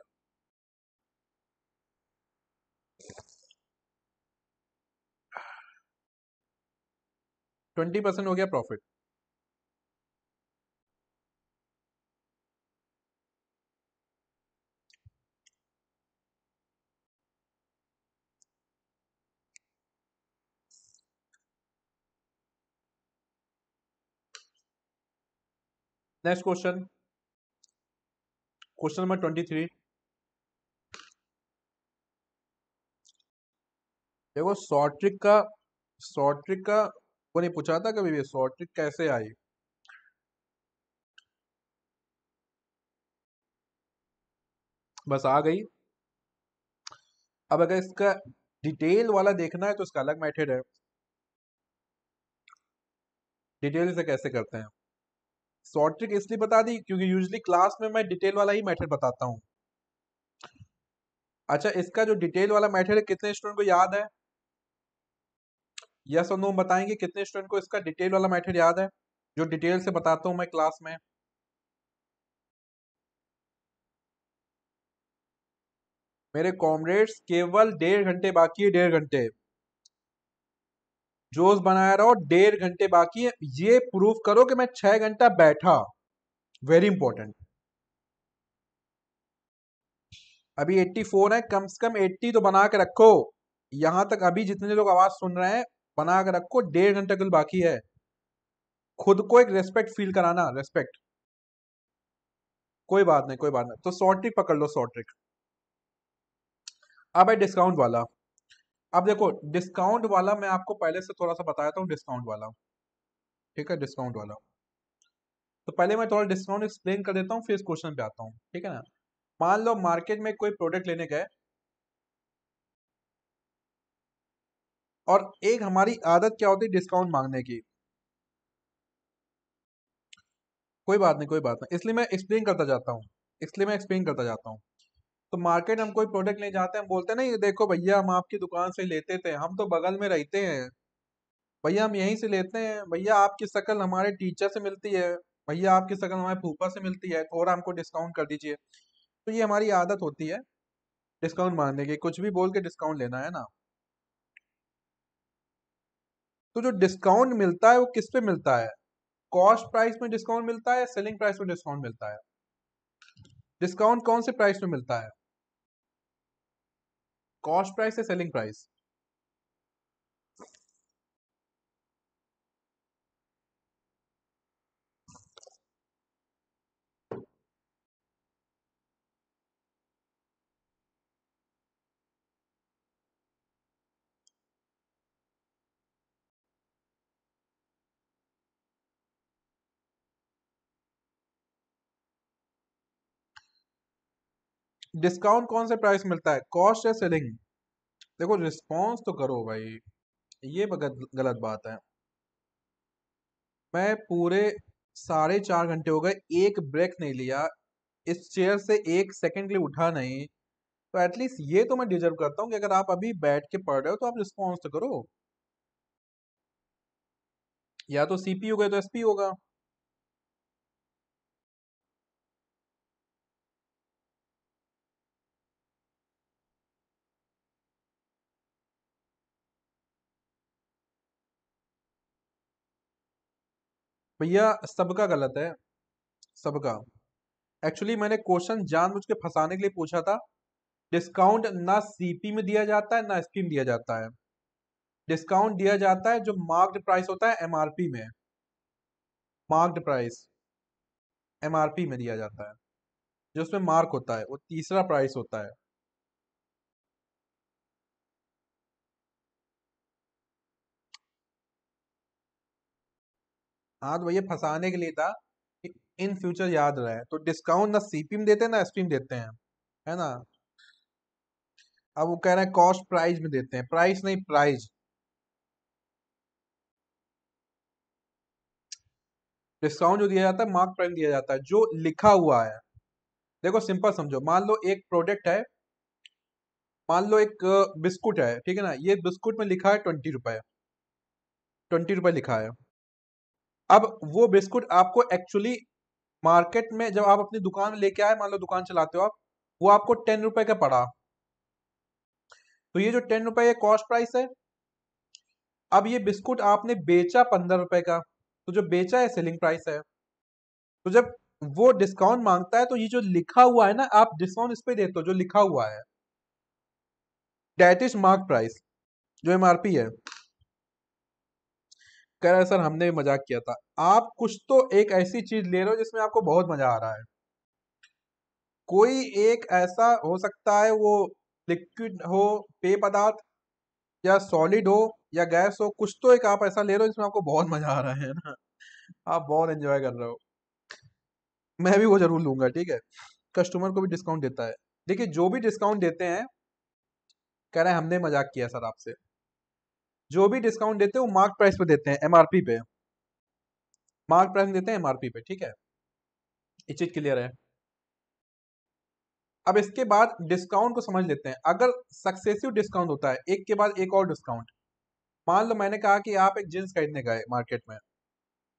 ट्वेंटी परसेंट हो गया profit next question question number twenty three देखो शॉर्ट ट्रिक का शॉर्ट ट्रिक का वो नहीं पूछा था कभी भी शॉर्ट ट्रिक कैसे आई बस आ गई अब अगर इसका डिटेल वाला देखना है तो इसका अलग मेथड है डिटेल से कैसे करते हैं शॉर्ट ट्रिक इसलिए बता दी क्योंकि यूजली क्लास में मैं डिटेल वाला ही मैथड बताता हूँ अच्छा इसका जो डिटेल वाला मैथड है कितने स्टूडेंट को याद है यस और नो बताएंगे कितने स्टूडेंट को इसका डिटेल वाला मैथड याद है जो डिटेल से बताता हूँ मैं क्लास में मेरे कॉमरेड्स केवल डेढ़ घंटे बाकी है डेढ़ घंटे जोश बनाया रहो डेढ़ घंटे बाकी है ये प्रूफ करो कि मैं छह घंटा बैठा वेरी इंपॉर्टेंट अभी 84 है कम से कम 80 तो बना के रखो यहां तक अभी जितने लोग आवाज सुन रहे हैं बना के रखो डेढ़ घंटा कुल बाकी है खुद को एक रेस्पेक्ट फील कराना रेस्पेक्ट कोई बात नहीं कोई बात नहीं तो शॉर्ट ट्रिक पकड़ लो शॉर्ट ट्रिक अब है डिस्काउंट वाला अब देखो डिस्काउंट वाला मैं आपको पहले से थोड़ा सा बताया हूँ डिस्काउंट वाला ठीक है डिस्काउंट वाला तो पहले मैं थोड़ा डिस्काउंट एक्सप्लेन कर देता हूँ फिर इस क्वेश्चन पे आता हूँ ठीक है ना मान लो मार्केट में कोई प्रोडक्ट लेने गए और एक हमारी आदत क्या होती है डिस्काउंट मांगने की कोई बात नहीं कोई बात नहीं इसलिए मैं एक्सप्लेन करता जाता हूँ इसलिए मैं एक्सप्लेन करता जाता हूँ तो मार्केट हम कोई प्रोडक्ट ले जाते हम बोलते नहीं देखो भैया हम आपकी दुकान से लेते थे हम तो बगल में रहते हैं भैया हम यहीं से लेते हैं भैया आपकी शक्ल हमारे टीचर से मिलती है भैया आपकी शक्ल हमारे फूफा से मिलती है थोड़ा हमको डिस्काउंट कर दीजिए तो ये हमारी आदत होती है डिस्काउंट मांगने की कुछ भी बोल के डिस्काउंट लेना है ना तो जो डिस्काउंट मिलता है वो किस पे मिलता है कॉस्ट प्राइस में डिस्काउंट मिलता है सेलिंग प्राइस में डिस्काउंट मिलता है डिस्काउंट कौन से प्राइस में मिलता है कॉस्ट प्राइस या सेलिंग प्राइस डिस्काउंट कौन से प्राइस मिलता है कॉस्ट या सेलिंग देखो रिस्पॉन्स तो करो भाई ये गलत बात है मैं पूरे साढ़े चार घंटे हो गए एक ब्रेक नहीं लिया इस चेयर से एक सेकंड के लिए उठा नहीं तो एटलीस्ट ये तो मैं डिजर्व करता हूँ कि अगर आप अभी बैठ के पढ़ रहे हो तो आप रिस्पॉन्स तो करो या तो सीपी तो होगा तो एसपी होगा भैया सबका गलत है सबका एक्चुअली मैंने क्वेश्चन जानबूझ के फंसाने के लिए पूछा था डिस्काउंट ना सीपी में दिया जाता है ना एसपी में दिया जाता है डिस्काउंट दिया जाता है जो मार्क्ड प्राइस होता है एमआरपी में मार्क्ड प्राइस एमआरपी में दिया जाता है जो उसमें मार्क होता है वो तीसरा प्राइस होता है हाँ तो भैया फंसाने के लिए था कि इन फ्यूचर याद रहे तो डिस्काउंट ना सीपी में देते हैं ना स्ट्रीम देते हैं है ना अब वो कह रहे हैं कॉस्ट प्राइस में देते हैं प्राइस नहीं प्राइस डिस्काउंट जो दिया जाता है मार्क प्राइम दिया जाता है जो लिखा हुआ है देखो सिंपल समझो मान लो एक प्रोडक्ट है मान लो एक बिस्कुट है ठीक है ना ये बिस्कुट में लिखा है ट्वेंटी रुपये ट्वेंटी रुपये लिखा है अब वो बिस्कुट आपको एक्चुअली मार्केट में जब आप अपनी दुकान लेके आए मान लो दुकान चलाते हो आप वो आपको टेन रुपए का पड़ा तो ये जो टेन रुपए कॉस्ट प्राइस है अब ये बिस्कुट आपने बेचा पंद्रह रुपए का तो जो बेचा है सेलिंग प्राइस है तो जब वो डिस्काउंट मांगता है तो ये जो लिखा हुआ है ना आप डिस्काउंट इस पे देते हो जो लिखा हुआ है डेट इज मार्क प्राइस जो एमआरपी है कह रहा है सर हमने भी मजाक किया था आप कुछ तो एक ऐसी चीज ले रहे हो जिसमें आपको बहुत मजा आ रहा है कोई एक ऐसा हो सकता है वो लिक्विड हो पेय पदार्थ या सॉलिड हो या गैस हो कुछ तो एक आप ऐसा ले रहे हो जिसमें आपको बहुत मजा आ रहा है ना आप बहुत एंजॉय कर रहे हो मैं भी वो जरूर लूंगा ठीक है कस्टमर को भी डिस्काउंट देता है देखिए जो भी डिस्काउंट देते हैं कह रहे हैं हमने मजाक किया सर आपसे जो भी डिस्काउंट देते हैं वो मार्क प्राइस पे देते हैं एमआरपी पे मार्क प्राइस देते हैं एमआरपी पे ठीक है ये चीज क्लियर है अब इसके बाद डिस्काउंट को समझ लेते हैं अगर सक्सेसिव डिस्काउंट होता है एक के बाद एक और डिस्काउंट मान लो मैंने कहा कि आप एक जींस खरीदने गए मार्केट में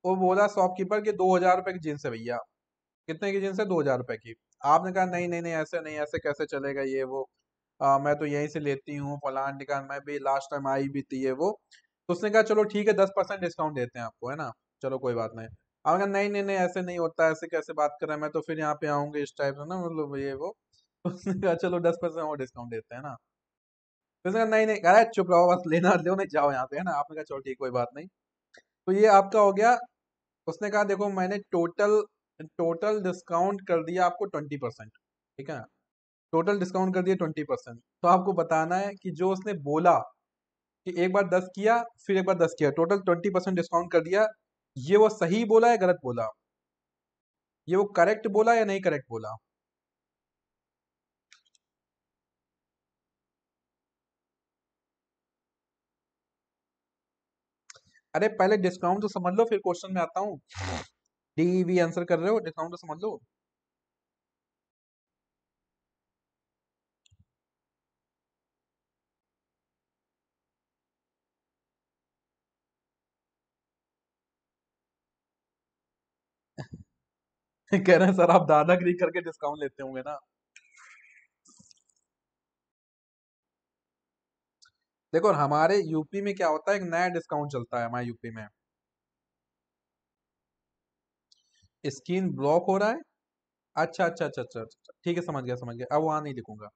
वो बोला शॉपकीपर कि दो हजार रुपए की जींस है भैया कितने की जींस है दो हजार रुपए की आपने कहा नहीं नहीं नहीं ऐसे नहीं ऐसे कैसे चलेगा ये वो आ, मैं तो यहीं से लेती हूँ फलान टिकान मैं भी लास्ट टाइम आई भी थी ये वो तो उसने कहा चलो ठीक है दस परसेंट डिस्काउंट देते हैं आपको है ना चलो कोई बात नहीं अब नहीं नहीं नहीं ऐसे नहीं होता ऐसे कैसे बात कर रहे हैं मैं तो फिर यहाँ पे आऊँगी इस टाइप से ना मतलब ये वो उसने कहा चलो दस परसेंट और डिस्काउंट देते हैं ना तो उसने कहा नहीं नहीं अरे चुप रहो बस लेना लो नहीं जाओ यहाँ पे है ना आपने कहा चलो ठीक कोई बात नहीं तो ये आपका हो गया उसने कहा देखो मैंने टोटल टोटल डिस्काउंट कर दिया आपको ट्वेंटी परसेंट ठीक है टोटल डिस्काउंट कर दिया ट्वेंटी परसेंट तो आपको बताना है कि जो उसने बोला कि एक बार दस किया फिर एक बार दस किया टोटल ट्वेंटी परसेंट डिस्काउंट कर दिया ये वो सही बोला या गलत बोला ये वो करेक्ट बोला या नहीं करेक्ट बोला अरे पहले डिस्काउंट तो समझ लो फिर क्वेश्चन में आता हूं डी वी आंसर कर रहे हो डिस्काउंट तो समझ लो कह रहे हैं सर आप ग्री करके डिस्काउंट लेते होंगे ना देखो हमारे यूपी में क्या होता है एक नया डिस्काउंट चलता है हमारे यूपी में स्क्रीन ब्लॉक हो रहा है अच्छा, अच्छा अच्छा अच्छा अच्छा ठीक है समझ गया समझ गया अब वहां नहीं लिखूंगा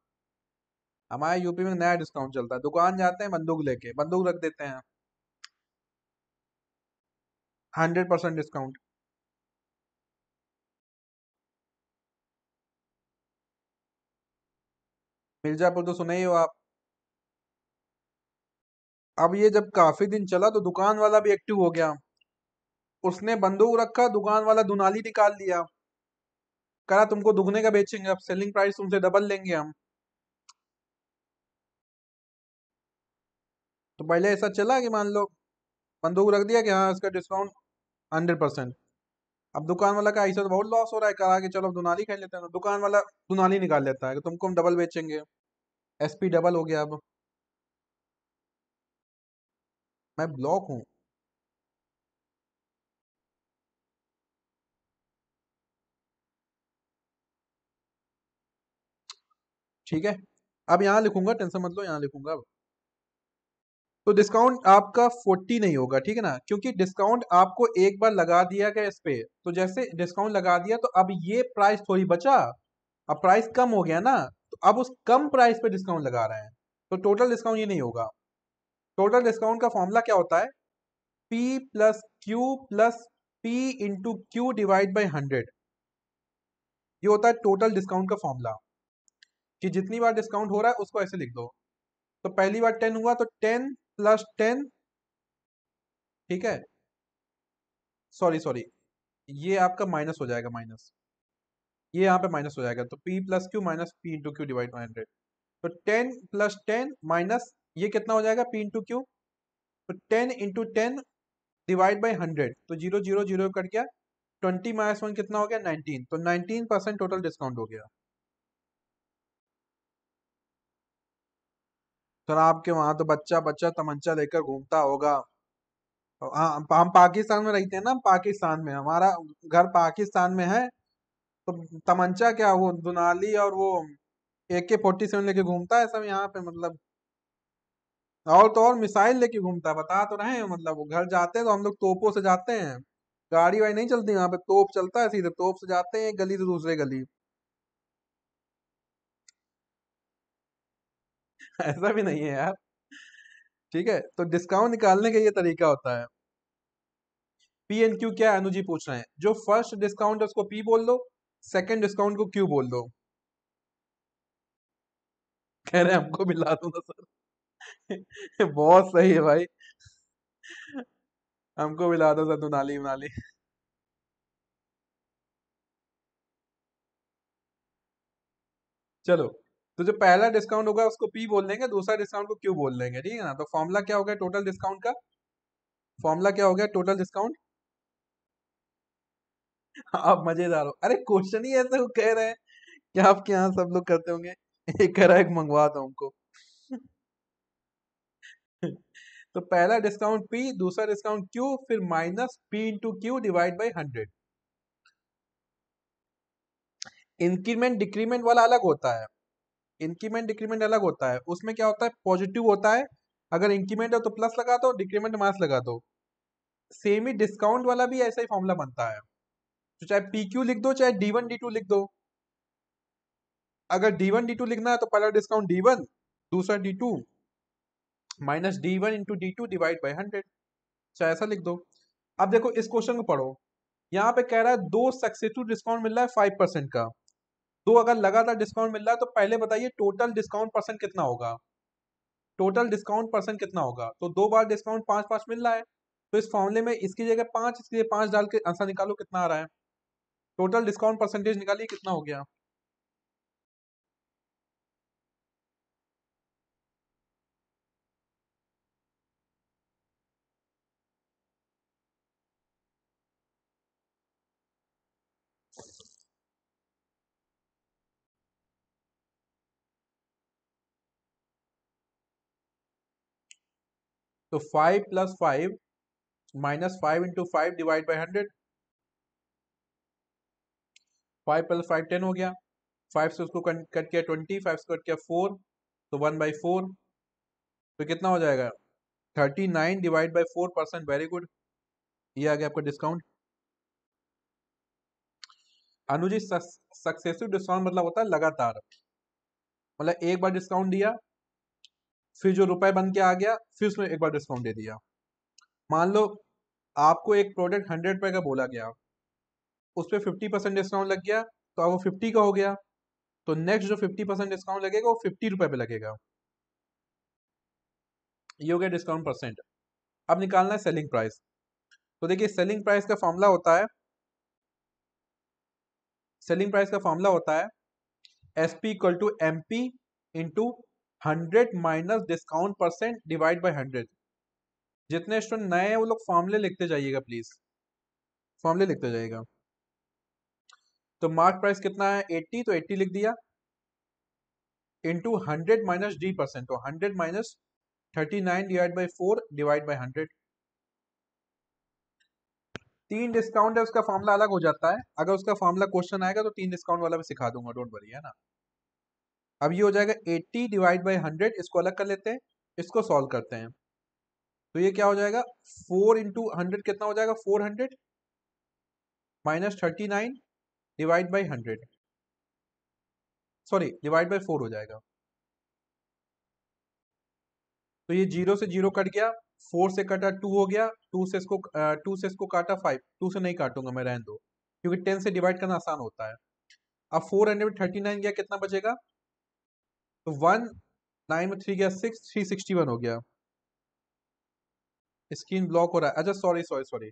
हमारे यूपी में नया डिस्काउंट चलता है दुकान जाते हैं बंदूक लेके बंदूक रख देते हैं हंड्रेड परसेंट डिस्काउंट मिर्जापुर तो सुना ही हो आप अब ये जब काफी दिन चला तो दुकान वाला भी एक्टिव हो गया उसने बंदूक रखा दुकान वाला दुनाली निकाल लिया कहा तुमको दुगने का बेचेंगे अब सेलिंग प्राइस तुमसे डबल लेंगे हम तो पहले ऐसा चला कि मान लो बंदूक रख दिया कि हाँ इसका डिस्काउंट हंड्रेड परसेंट अब दुकान वाला का ऐसा तो बहुत लॉस हो रहा है करा के चलो अब दुनाली खरीद लेते हैं तो दुकान वाला दुनाली निकाल लेता है कि तुमको हम डबल बेचेंगे एस पी डबल हो गया अब मैं ब्लॉक हूँ ठीक है अब यहाँ लिखूंगा टेंशन मत लो यहाँ लिखूंगा अब तो डिस्काउंट आपका फोर्टी नहीं होगा ठीक है ना क्योंकि डिस्काउंट आपको एक बार लगा दिया गया इस पे तो जैसे डिस्काउंट लगा दिया तो अब ये प्राइस थोड़ी बचा अब प्राइस कम हो गया ना तो अब उस कम प्राइस पे डिस्काउंट लगा रहे हैं तो टोटल डिस्काउंट ये नहीं होगा टोटल डिस्काउंट का फॉर्मूला क्या होता है P plus Q plus P into Q divide by hundred ये होता है टोटल डिस्काउंट का फॉर्मूला कि जितनी बार डिस्काउंट हो रहा है उसको ऐसे लिख दो तो पहली बार टेन हुआ तो टेन प्लस टेन ठीक है सॉरी सॉरी ये आपका माइनस हो जाएगा माइनस ये यहाँ पे माइनस हो जाएगा तो P plus Q minus P into Q divide by hundred तो टेन प्लस टेन माइनस ये कितना हो जाएगा पी इंटू क्यू तो ten into ten divide by hundred तो जीरो जीरो जीरो कट गया ट्वेंटी माइनस वन कितना हो गया नाइनटीन तो नाइनटीन परसेंट टोटल डिस्काउंट हो गया शराब के वहां तो बच्चा बच्चा तमंचा लेकर घूमता होगा हाँ हम पाकिस्तान में रहते हैं ना पाकिस्तान में हमारा घर पाकिस्तान में है तो तमंचा क्या वो दुनाली और वो ए के फोर्टी सेवन लेके घूमता है सब यहाँ पे मतलब और तो और मिसाइल लेके घूमता है बता तो रहे हैं मतलब घर जाते हैं तो हम लोग तोपों से जाते हैं गाड़ी वाड़ी नहीं चलती यहाँ पे तोप चलता है सीधे तोप से जाते हैं एक गली से दूसरे गली ऐसा भी नहीं है यार ठीक है तो डिस्काउंट निकालने का ये तरीका होता है पी एंड क्यू क्या है अनुजी पूछ रहे हैं जो फर्स्ट डिस्काउंट है उसको पी बोल दो सेकंड डिस्काउंट को क्यू बोल दो कह रहे हैं हमको मिला दो सर बहुत सही है भाई हमको मिला दो सर नाली नाली चलो तो जो पहला डिस्काउंट होगा उसको पी बोल देंगे दूसरा डिस्काउंट को क्यू बोल देंगे ठीक है ना तो फॉर्मूला क्या हो गया टोटल डिस्काउंट का फॉर्मूला क्या हो गया टोटल डिस्काउंट आप मजेदार हो अरे क्वेश्चन ही ऐसे कह रहे हैं क्या आप क्या सब लोग करते होंगे एक करा एक मंगवा दो उनको तो पहला डिस्काउंट पी दूसरा डिस्काउंट क्यू फिर minus P into Q divide by hundred increment decrement वाला अलग होता है इंक्रीमेंट डिक्रीमेंट अलग होता है उसमें क्या होता है पॉजिटिव होता है अगर इंक्रीमेंट हो तो प्लस लगा दो डिक्रीमेंट माइनस लगा दो सेम ही डिस्काउंट वाला भी ऐसा ही फॉर्मूला बनता है तो चाहे पी क्यू लिख दो चाहे डी वन डी टू लिख दो अगर डी वन डी टू लिखना है तो पहला डिस्काउंट डी वन दूसरा D two minus D one into D two divide by hundred चाहे ऐसा लिख दो अब देखो इस क्वेश्चन को पढ़ो यहाँ पे कह रहा है दो सक्सेसफुल डिस्काउंट मिल रहा है फाइव परसेंट का तो अगर लगातार डिस्काउंट मिल रहा है तो पहले बताइए टोटल डिस्काउंट परसेंट कितना होगा टोटल डिस्काउंट परसेंट कितना होगा तो दो बार डिस्काउंट पाँच पाँच मिल रहा है तो इस फॉर्मले में इसकी जगह पाँच इसके लिए पाँच डाल के आंसर निकालो कितना आ रहा है टोटल डिस्काउंट परसेंटेज निकालिए कितना हो गया तो five plus five minus five into five divide by hundred five plus five ten हो गया फाइव से उसको कट किया ट्वेंटी फाइव से कट किया फोर तो वन बाई फोर तो कितना हो जाएगा thirty nine divide by four percent very good ये आ गया आपका डिस्काउंट अनुजी सक्सेसिव डिस्काउंट मतलब होता है लगातार मतलब एक बार डिस्काउंट दिया फिर जो रुपए बन के आ गया फिर उसमें एक बार डिस्काउंट दे दिया मान लो आपको एक प्रोडक्ट हंड्रेड रुपए का बोला गया उस पर फिफ्टी परसेंट डिस्काउंट लग गया तो अब वो फिफ्टी का हो गया तो नेक्स्ट जो फिफ्टी परसेंट डिस्काउंट लगेगा वो फिफ्टी रुपए पे लगेगा ये हो गया डिस्काउंट परसेंट अब निकालना है सेलिंग प्राइस तो देखिए सेलिंग प्राइस का फॉर्मूला होता है सेलिंग प्राइस का फॉर्मूला होता है S P equal to M P into hundred minus discount percent divide by hundred जितने स्टूडेंट नए हैं वो लोग फॉर्मले लिखते जाइएगा प्लीज फॉर्मले लिखते जाइएगा तो मार्क प्राइस कितना है एट्टी तो एट्टी लिख दिया into hundred minus D percent तो hundred minus thirty nine divide by four divide by hundred तीन डिस्काउंट है उसका फॉर्मला अलग हो जाता है अगर उसका फॉर्मला क्वेश्चन आएगा तो तीन डिस्काउंट वाला भी सिखा दूंगा डोंट वरी है ना अब ये हो जाएगा 80 डिवाइड बाई 100 इसको अलग कर लेते हैं इसको सॉल्व करते हैं तो ये क्या हो जाएगा 4 इंटू हंड्रेड कितना हो जाएगा 400 hundred minus thirty nine divide by hundred sorry divide by four हो जाएगा तो ये जीरो से जीरो कट गया फोर से कटा टू हो गया टू से इसको टू से इसको काटा फाइव टू से नहीं काटूंगा मैं रहने दो क्योंकि टेन से डिवाइड करना आसान होता है अब फोर हंड्रेड थर्टी नाइन गया कितना बचेगा तो वन नाइन में थ्री गया सिक्स थ्री सिक्सटी वन हो गया स्क्रीन ब्लॉक हो रहा है अच्छा sorry sorry sorry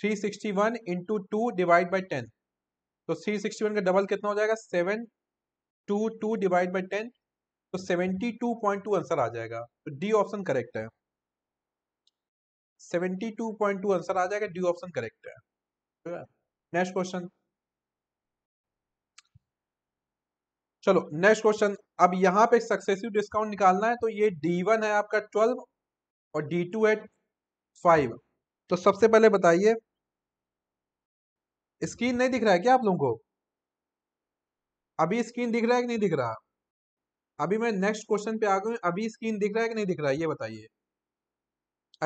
three sixty one into two divide by ten तो थ्री सिक्सटी वन का डबल कितना हो जाएगा seven two two divide by ten तो seventy two point two answer आ जाएगा तो डी ऑप्शन करेक्ट है seventy two point two answer आ जाएगा डी ऑप्शन करेक्ट है नेक्स्ट क्वेश्चन चलो नेक्स्ट क्वेश्चन अब यहाँ पे सक्सेसिव डिस्काउंट निकालना है तो ये डी वन है आपका ट्वेल्व और डी टू है फाइव तो सबसे पहले बताइए स्क्रीन नहीं दिख रहा है क्या आप लोगों को अभी स्क्रीन दिख रहा है कि नहीं दिख रहा अभी मैं नेक्स्ट क्वेश्चन पे आ गई अभी स्क्रीन दिख रहा है कि नहीं दिख रहा है ये बताइए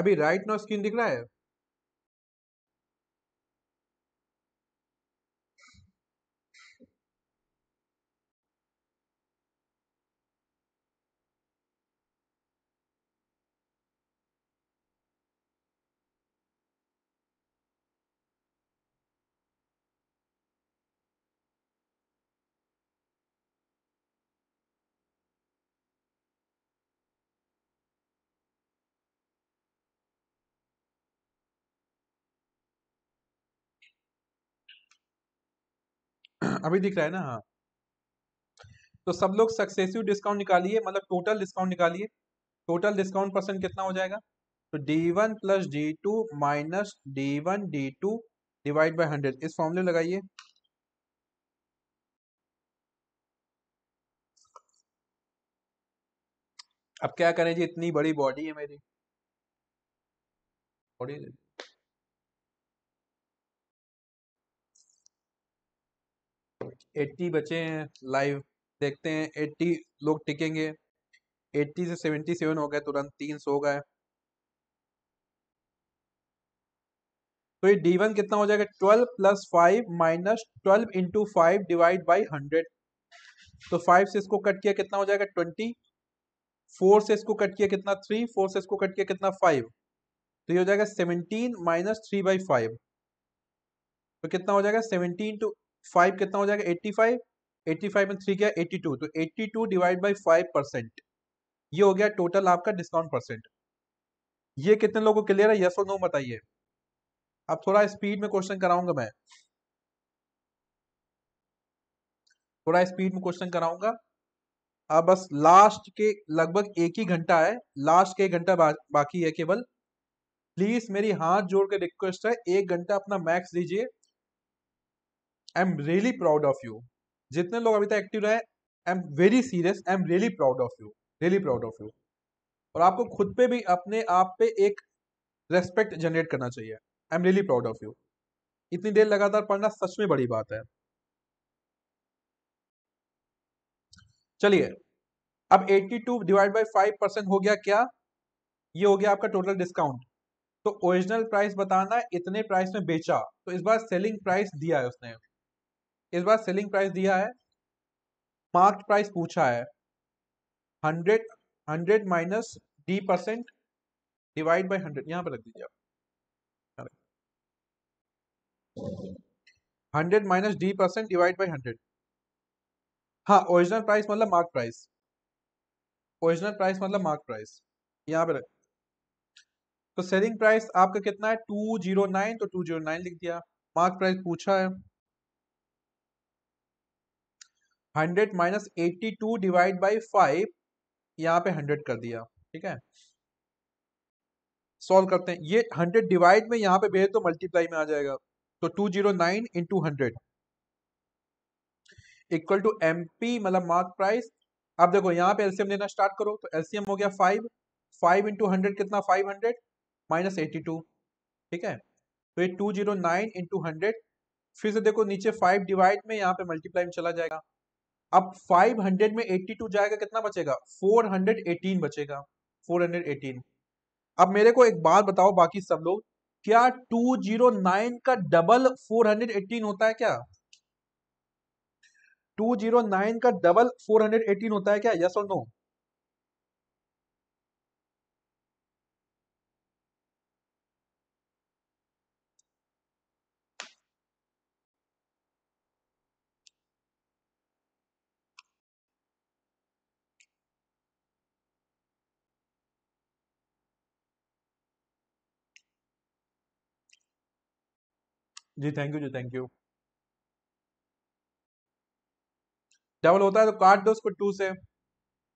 अभी राइट नो स्क्रीन दिख रहा है अभी दिख रहा है ना हाँ तो सब लोग सक्सेसिव डिस्काउंट निकालिए मतलब टोटल डिस्काउंट निकालिए टोटल डिस्काउंट परसेंट कितना हो जाएगा तो D one plus D two minus D one D two divide by hundred इस फॉर्मूले लगाइए अब क्या करें जी इतनी बड़ी बॉडी है मेरी बॉडी एट्टी बचे हैं लाइव देखते हैं एट्टी लोग टिकेंगे एट्टी से सेवेंटी सेवन हो गए तुरंत तीन सौ हो गए तो ये डी वन कितना हो जाएगा twelve plus five minus twelve into five divide by hundred तो फाइव से इसको कट किया कितना हो जाएगा ट्वेंटी फोर से इसको कट किया कितना थ्री फोर से इसको कट किया कितना फाइव तो ये हो जाएगा seventeen minus three by five तो कितना हो जाएगा सेवनटीन टू फाइव कितना हो जाएगा एट्टी फाइव एट्टी फाइव में थ्री क्या एट्टी टू तो eighty two divide by five percent ये हो गया टोटल आपका डिस्काउंट परसेंट ये कितने लोगों को क्लियर है यस और नो बताइए अब थोड़ा स्पीड में क्वेश्चन कराऊंगा मैं थोड़ा स्पीड में क्वेश्चन कराऊंगा अब बस लास्ट के लगभग एक ही घंटा है लास्ट के एक घंटा बा, बाकी है केवल प्लीज मेरी हाथ जोड़ के रिक्वेस्ट है एक घंटा अपना मैक्स दीजिए I am really proud of you जितने लोग अभी तक एक्टिव रहे I am very serious I am really proud of you really proud of you और आपको खुद पे भी अपने आप पे एक रेस्पेक्ट जनरेट करना चाहिए I am really proud of you इतनी देर लगातार पढ़ना सच में बड़ी बात है चलिए अब 82 डिवाइड बाय 5 परसेंट हो गया क्या ये हो गया आपका टोटल डिस्काउंट तो ओरिजिनल प्राइस बताना इतने प्राइस में बेचा तो इस बार सेलिंग प्राइस दिया है उसने इस बार सेलिंग प्राइस दिया है मार्क्ड प्राइस पूछा है hundred hundred minus D percent divide by hundred यहां पर रख दीजिए आप hundred minus D percent divide by hundred हाँ ओरिजिनल प्राइस मतलब मार्क प्राइस ओरिजिनल प्राइस मतलब मार्क प्राइस यहां पे रख तो सेलिंग प्राइस आपका कितना है टू जीरो नाइन तो टू जीरो नाइन लिख दिया मार्क प्राइस पूछा है hundred minus eighty two divide by five यहाँ पे हंड्रेड कर दिया ठीक है सॉल्व करते हैं ये हंड्रेड डिवाइड में यहाँ पे भेज तो मल्टीप्लाई में आ जाएगा तो two zero nine into hundred equal to M P मतलब मार्क प्राइस अब देखो यहाँ पे एलसीएम लेना स्टार्ट करो तो एलसीएम हो गया फाइव फाइव इंटू हंड्रेड कितना five hundred minus eighty two ठीक है तो ये two zero nine into hundred फिर से देखो नीचे फाइव डिवाइड में यहाँ पे मल्टीप्लाई में चला जाएगा अब 500 में 82 जाएगा कितना बचेगा 418 बचेगा 418 अब मेरे को एक बात बताओ बाकी सब लोग क्या 209 का डबल 418 होता है क्या 209 का डबल 418 होता है क्या यस और नो जी थैंक यू जी थैंक यू डबल होता है तो काट दो उसको टू से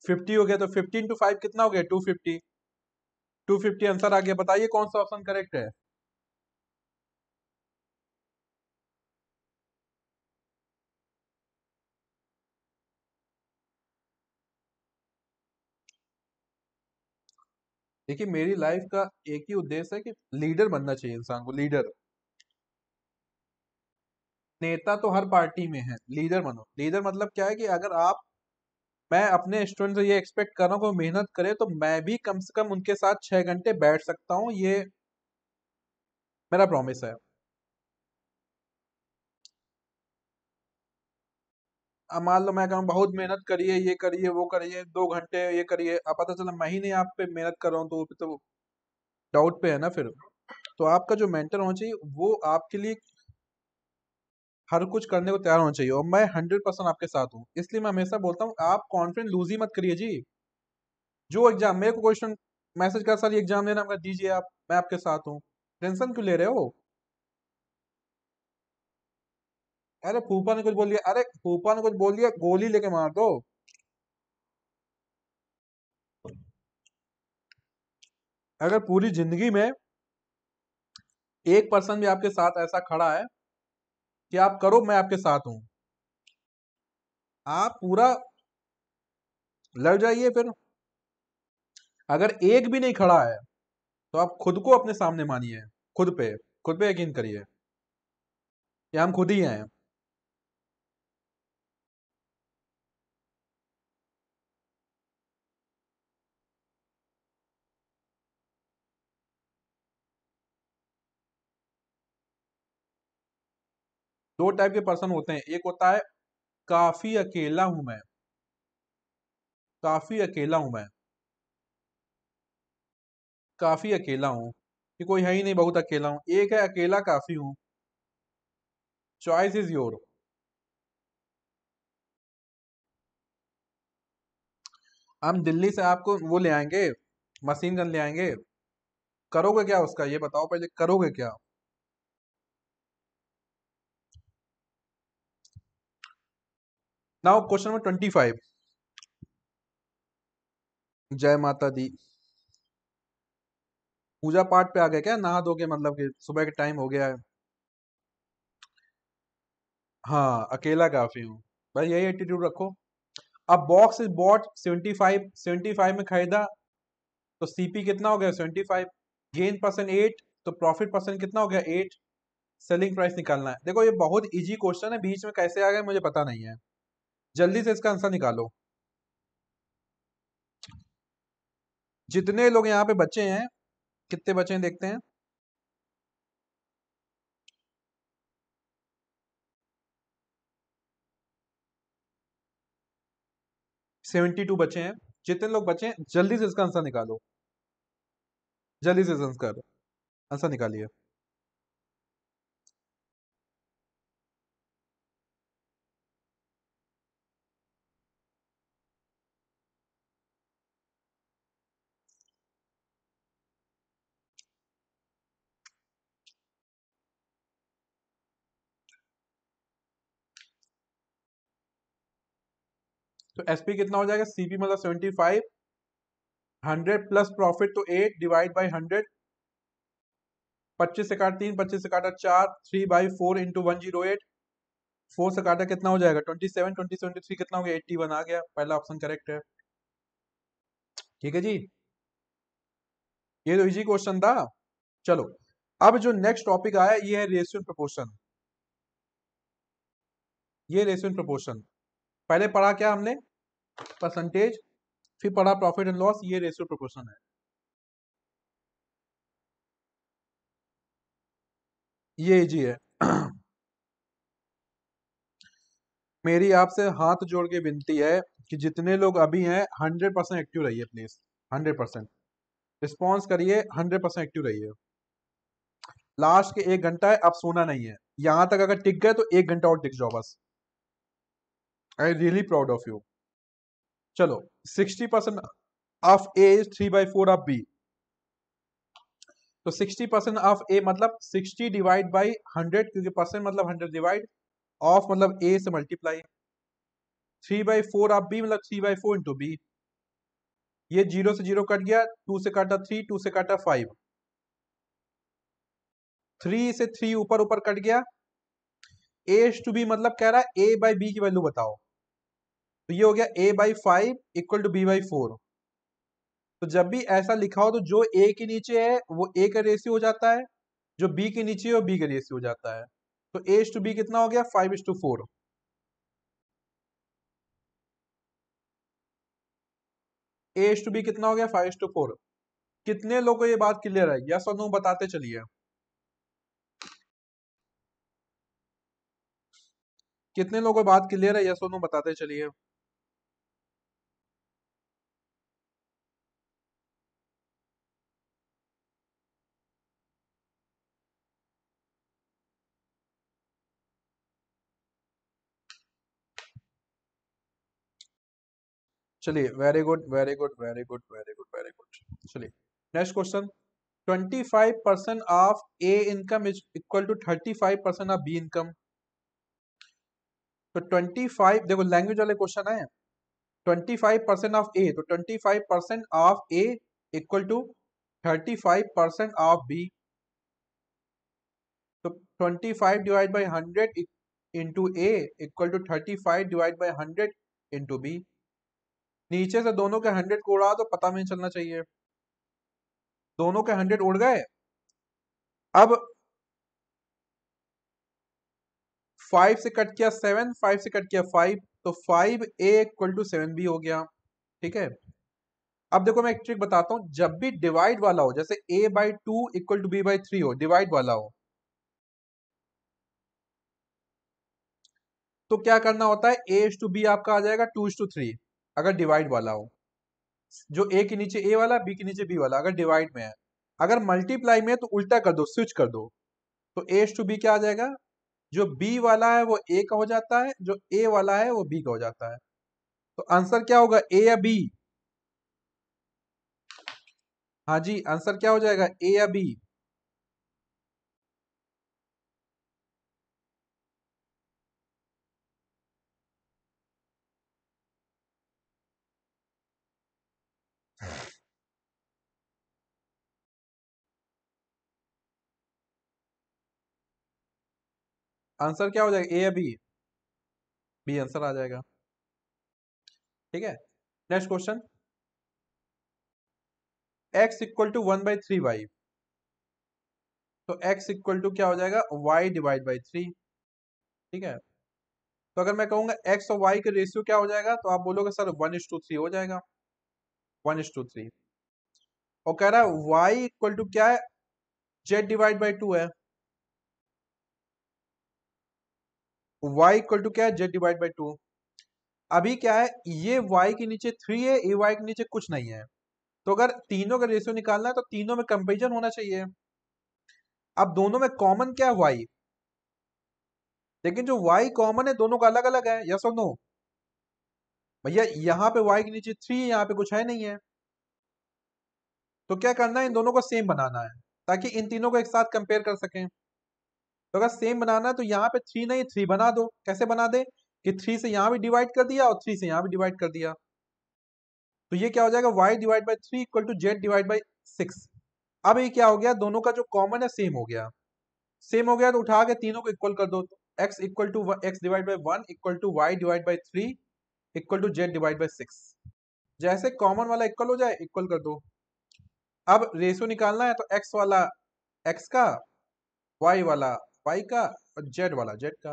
फिफ्टी हो गया तो फिफ्टी इंटू फाइव कितना हो गया two fifty two fifty answer आ गया बताइए कौन सा ऑप्शन करेक्ट है देखिए मेरी लाइफ का एक ही उद्देश्य है कि लीडर बनना चाहिए इंसान को लीडर नेता तो हर पार्टी में है लीडर बनो लीडर मतलब क्या है कि अगर आप मैं अपने स्टूडेंट से ये एक्सपेक्ट कर रहा हूँ कि मेहनत करे तो मैं भी कम से कम उनके साथ छः घंटे बैठ सकता हूँ ये मेरा प्रॉमिस है अब मान लो मैं कहूँ बहुत मेहनत करिए ये करिए वो करिए दो घंटे ये करिए अब पता चला मैं ही नहीं आप पे मेहनत कर रहा हूँ तो तो डाउट पे है ना फिर तो आपका जो मेंटर होना चाहिए वो आपके लिए हर कुछ करने को तैयार होना चाहिए और मैं हंड्रेड परसेंट आपके साथ हूँ इसलिए मैं हमेशा बोलता हूँ आप कॉन्फिडेंस लूज ही मत करिए जी जो एग्जाम मेरे को क्वेश्चन मैसेज कर सर एग्जाम देना मैं दीजिए आप मैं आपके साथ हूँ टेंशन क्यों ले रहे हो अरे फूफा ने कुछ बोल दिया अरे फूफा ने कुछ बोल दिया गोली लेके मार दो अगर पूरी जिंदगी में एक पर्सन भी आपके साथ ऐसा खड़ा है कि आप करो मैं आपके साथ हूं आप पूरा लड़ जाइए फिर अगर एक भी नहीं खड़ा है तो आप खुद को अपने सामने मानिए खुद पे खुद पे यकीन करिए कि हम खुद ही हैं दो टाइप के पर्सन होते हैं एक होता है काफी अकेला हूं मैं काफी अकेला हूं मैं काफी अकेला हूं कि कोई है ही नहीं बहुत अकेला हूं एक है अकेला काफी हूं चॉइस इज योर हम दिल्ली से आपको वो ले आएंगे मशीन गन ले आएंगे करोगे क्या उसका ये बताओ पहले करोगे क्या now question number twenty five जय माता दी पूजा पाठ पे आ गया क्या नहा दोगे मतलब कि सुबह के टाइम हो गया है हाँ अकेला काफी हूँ भाई यही एटीट्यूड रखो अब box is bought seventy five seventy five में खरीदा तो सीपी कितना हो गया seventy five gain percent eight तो प्रॉफिट परसेंट कितना हो गया एट सेलिंग प्राइस निकालना है देखो ये बहुत इजी क्वेश्चन है बीच में कैसे आ गए मुझे पता नहीं है जल्दी से इसका आंसर निकालो जितने लोग यहाँ पे बचे हैं कितने बचे हैं देखते हैं सेवेंटी टू बचे हैं जितने लोग बचे हैं जल्दी से इसका आंसर निकालो जल्दी से आंसर आंसर निकालिए तो एसपी कितना हो जाएगा सीपी मतलब seventy five hundred plus profit तो एट डिवाइड बाई हंड्रेड पच्चीस से काटा तीन पच्चीस से काटा चार three by four into one zero eight four से काटा कितना हो जाएगा twenty seven twenty seventy three कितना हो गया एट्टी वन आ गया पहला ऑप्शन करेक्ट है ठीक है जी ये तो इजी क्वेश्चन था चलो अब जो नेक्स्ट टॉपिक आया ये है रेशियो प्रपोर्शन ये रेशियो प्रपोर्शन पहले पढ़ा क्या हमने परसेंटेज फिर पड़ा प्रॉफिट एंड लॉस ये रेशियो प्रोपोर्शन है ये जी है मेरी आपसे हाथ जोड़ के विनती है कि जितने लोग अभी हैं हंड्रेड परसेंट एक्टिव रहिए प्लीज हंड्रेड परसेंट रिस्पॉन्स करिए हंड्रेड परसेंट एक्टिव रहिए लास्ट के एक घंटा है अब सोना नहीं है यहां तक अगर टिक गए तो एक घंटा और टिक जाओ बस I really proud of you चलो sixty percent of A is three by four of B तो सिक्सटी परसेंट ऑफ ए मतलब सिक्सटी डिवाइड बाई हंड्रेड क्योंकि परसेंट मतलब हंड्रेड डिवाइड ऑफ मतलब ए से multiply three by four of B मतलब three by four into B ये zero से zero cut गया टू से काटा थ्री टू से काटा फाइव थ्री से थ्री ऊपर ऊपर कट गया ए टू बी मतलब कह रहा है ए बाई बी की वैल्यू बताओ तो ये हो गया A by five equal to B by four तो जब भी ऐसा लिखा हो तो जो ए के नीचे है वो ए का रेशियो हो जाता है जो बी के नीचे है वो बी का रेशियो हो जाता है तो ए टू बी कितना हो गया five is to four A to B कितना हो गया फाइव टू फोर कितने लोगों को ये बात क्लियर है यस और नो बताते चलिए कितने लोगों को बात क्लियर है यस और नो बताते चलिए चलिए very good very good very good very good very good चलिए next question twenty five percent of A income is equal to thirty five percent of B income तो ट्वेंटी फाइव देखो language वाले question आए five percent of A तो twenty five percent of A equal to thirty five percent of B तो twenty five divide by hundred into A equal to five divide by hundred into B नीचे से दोनों के hundred को उड़ा तो पता नहीं चलना चाहिए दोनों के हंड्रेड उड़ गए अब फाइव से कट किया सेवन फाइव से कट किया फाइव तो five A equal to seven B हो गया ठीक है अब देखो मैं एक ट्रिक बताता हूं जब भी डिवाइड वाला हो जैसे A by two equal to B by three हो डिवाइड वाला हो तो क्या करना होता है ए टू बी आपका आ जाएगा टू टू थ्री अगर डिवाइड वाला हो जो ए के नीचे ए वाला बी के नीचे बी वाला अगर डिवाइड में है अगर मल्टीप्लाई में है तो उल्टा कर दो स्विच कर दो तो ए टू बी क्या आ जाएगा जो बी वाला है वो ए का हो जाता है जो ए वाला है वो बी का हो जाता है तो आंसर क्या होगा ए या बी हाँ जी आंसर क्या हो जाएगा ए या बी आंसर क्या हो जाएगा ए या बी बी आंसर आ जाएगा ठीक है next question x equal to one by three y तो एक्स इक्वल टू क्या हो जाएगा वाई डिवाइड बाई थ्री ठीक है तो अगर मैं कहूंगा एक्स और वाई का रेशियो क्या हो जाएगा तो आप बोलोगे sir one is to three हो जाएगा वन इज टू थ्री और कह रहा है वाई इक्वल टू क्या है जेड डिवाइड बाई टू है y इक्वल टू क्या है जेड डिवाइड बाई टू अभी क्या है ये y के नीचे थ्री है ए वाई के नीचे कुछ नहीं है तो अगर तीनों का रेशियो निकालना है तो तीनों में कंपेरिजन होना चाहिए अब दोनों में कॉमन क्या है वाई लेकिन जो y कॉमन है दोनों का अलग अलग है यस और नो भैया यहां पे y के नीचे थ्री है यहाँ पे कुछ है नहीं है तो क्या करना है इन दोनों को सेम बनाना है ताकि इन तीनों को एक साथ कंपेयर कर सकें तो अगर सेम बनाना है तो यहाँ पे थ्री नहीं थ्री बना दो कैसे बना दे कि थ्री से यहाँ भी डिवाइड कर दिया और थ्री से यहाँ भी डिवाइड कर दिया तो ये क्या हो जाएगा y divide by three equal to z divide by six अब ये क्या हो गया दोनों का जो कॉमन है सेम हो गया सेम हो गया तो उठा के तीनों को इक्वल कर दो x equal to x divide by one equal to y divide by three equal to z divide by six जैसे कॉमन वाला इक्वल हो जाए इक्वल कर दो अब रेशियो निकालना है तो एक्स वाला एक्स का वाई वाला वाई का और जेड वाला जेड का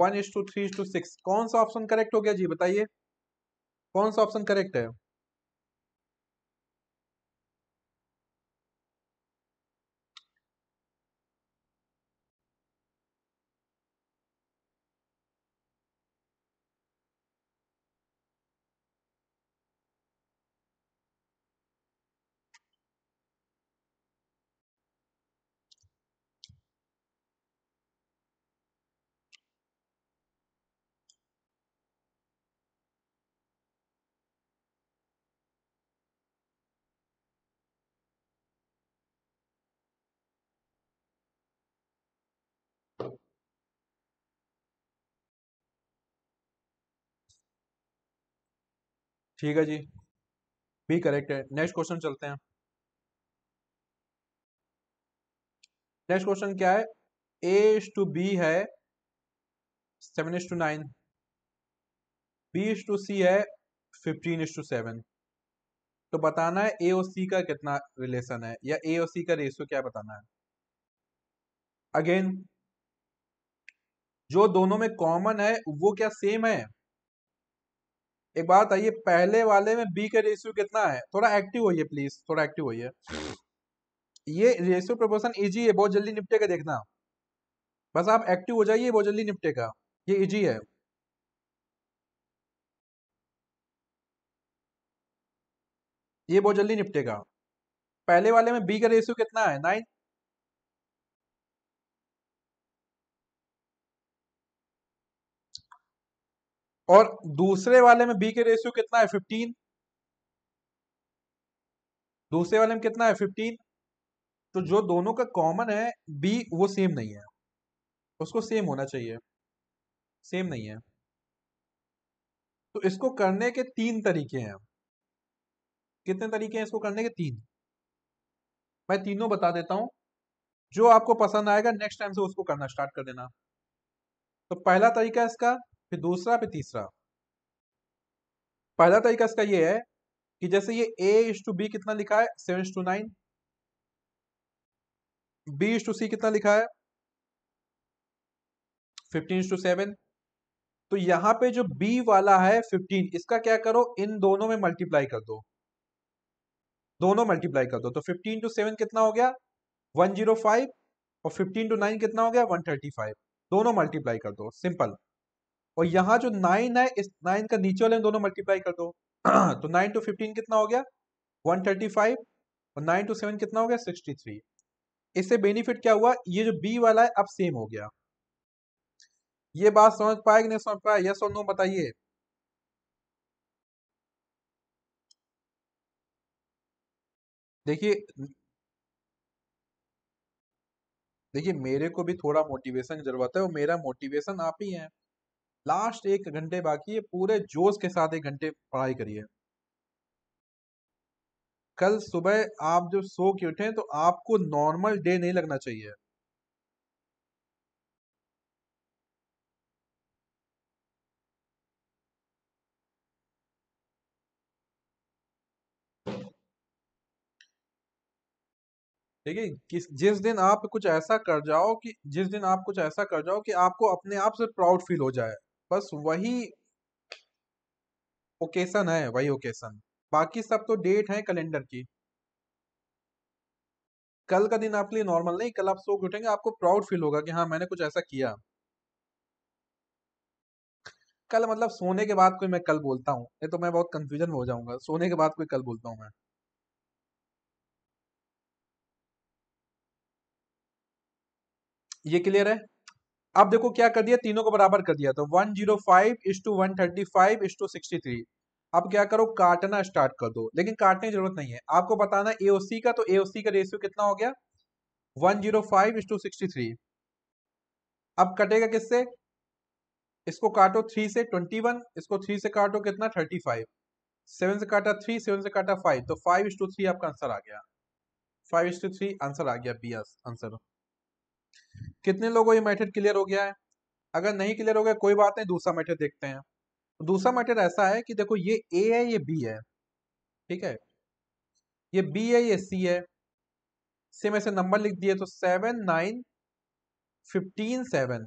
one is to three is to six कौन सा ऑप्शन करेक्ट हो गया जी बताइए कौन सा ऑप्शन करेक्ट है ठीक है जी बी करेक्ट है नेक्स्ट क्वेश्चन चलते हैं नेक्स्ट क्वेश्चन क्या है ए टू बी है seven is to nine B is to C है फिफ्टीन एस टू सेवन तो बताना है ए और सी का कितना रिलेशन है या ए और सी का रेशियो क्या बताना है अगेन जो दोनों में कॉमन है वो क्या सेम है एक बात आइए पहले वाले में बी का रेशियो कितना है थोड़ा एक्टिव होइए प्लीज थोड़ा एक्टिव होइए ये रेशियो प्रपोर्शन इजी है बहुत जल्दी निपटेगा देखना बस आप एक्टिव हो जाइए बहुत जल्दी निपटेगा ये इजी है ये बहुत जल्दी निपटेगा पहले वाले में बी का रेशियो कितना है नाइन और दूसरे वाले में बी के रेशियो कितना है फिफ्टीन दूसरे वाले में कितना है फिफ्टीन तो जो दोनों का कॉमन है बी वो सेम नहीं है उसको सेम होना चाहिए सेम नहीं है तो इसको करने के तीन तरीके हैं कितने तरीके हैं इसको करने के तीन मैं तीनों बता देता हूं जो आपको पसंद आएगा नेक्स्ट टाइम से उसको करना स्टार्ट कर देना तो पहला तरीका इसका फिर दूसरा फिर तीसरा पहला तरीका इसका ये है कि जैसे ये ए इज टू बी कितना लिखा है seven to nine B is to C कितना लिखा है फिफ्टीन टू सेवन तो यहां पे जो बी वाला है फिफ्टीन इसका क्या करो इन दोनों में मल्टीप्लाई कर दो दोनों मल्टीप्लाई कर दो तो फिफ्टीन टू सेवन कितना हो गया वन जीरो फाइव और फिफ्टीन टू नाइन कितना हो गया वन थर्टी फाइव दोनों मल्टीप्लाई कर दो सिंपल और यहाँ जो नाइन है इस नाइन का नीचे वाले दोनों मल्टीप्लाई कर दो तो नाइन टू फिफ्टीन कितना हो गया वन थर्टी फाइव और नाइन टू सेवन कितना हो गया सिक्सटी थ्री इससे बेनिफिट क्या हुआ ये जो बी वाला है अब सेम हो गया ये बात समझ पाए कि नहीं समझ पाया यस और नो बताइए देखिए देखिए मेरे को भी थोड़ा मोटिवेशन की जरूरत है और मेरा मोटिवेशन आप ही हैं लास्ट एक घंटे बाकी है पूरे जोश के साथ एक घंटे पढ़ाई करिए कल सुबह आप जो सो के उठे तो आपको नॉर्मल डे नहीं लगना चाहिए ठीक है किस जिस दिन आप कुछ ऐसा कर जाओ कि जिस दिन आप कुछ ऐसा कर जाओ कि आपको अपने आप से प्राउड फील हो जाए बस वही ओकेशन है वही ओकेशन बाकी सब तो डेट है कैलेंडर की कल का दिन आपके लिए नॉर्मल नहीं कल आप सो उठेंगे आपको प्राउड फील होगा कि हाँ मैंने कुछ ऐसा किया कल मतलब सोने के बाद कोई मैं कल बोलता हूँ नहीं तो मैं बहुत कंफ्यूजन हो जाऊंगा सोने के बाद कोई कल बोलता हूँ मैं ये क्लियर है अब देखो क्या कर दिया तीनों को बराबर कर दिया तो one zero five is to one thirty five is to sixty three अब क्या करो काटना स्टार्ट कर दो लेकिन काटने की जरूरत नहीं है आपको बताना एओसी का तो एओसी का रेशियो कितना हो गया one zero five is to sixty three अब कटेगा किससे इसको काटो थ्री से ट्वेंटी वन इसको थ्री से काटो कितना थर्टी फाइव सेवन से काटा थ्री सेवन से काटा फाइव तो फाइव इस टू थ्री आपका आंसर आ गया five is to three answer आ गया बी आंसर कितने लोगों ये मैथड क्लियर हो गया है अगर नहीं क्लियर हो गया कोई बात नहीं दूसरा मैटर देखते हैं दूसरा हम्म। मैटर ऐसा है कि देखो ये ए है ये बी है ठीक है ये बी है ये सी है से में से नंबर लिख दिए तो सेवन नाइन फिफ्टीन सेवन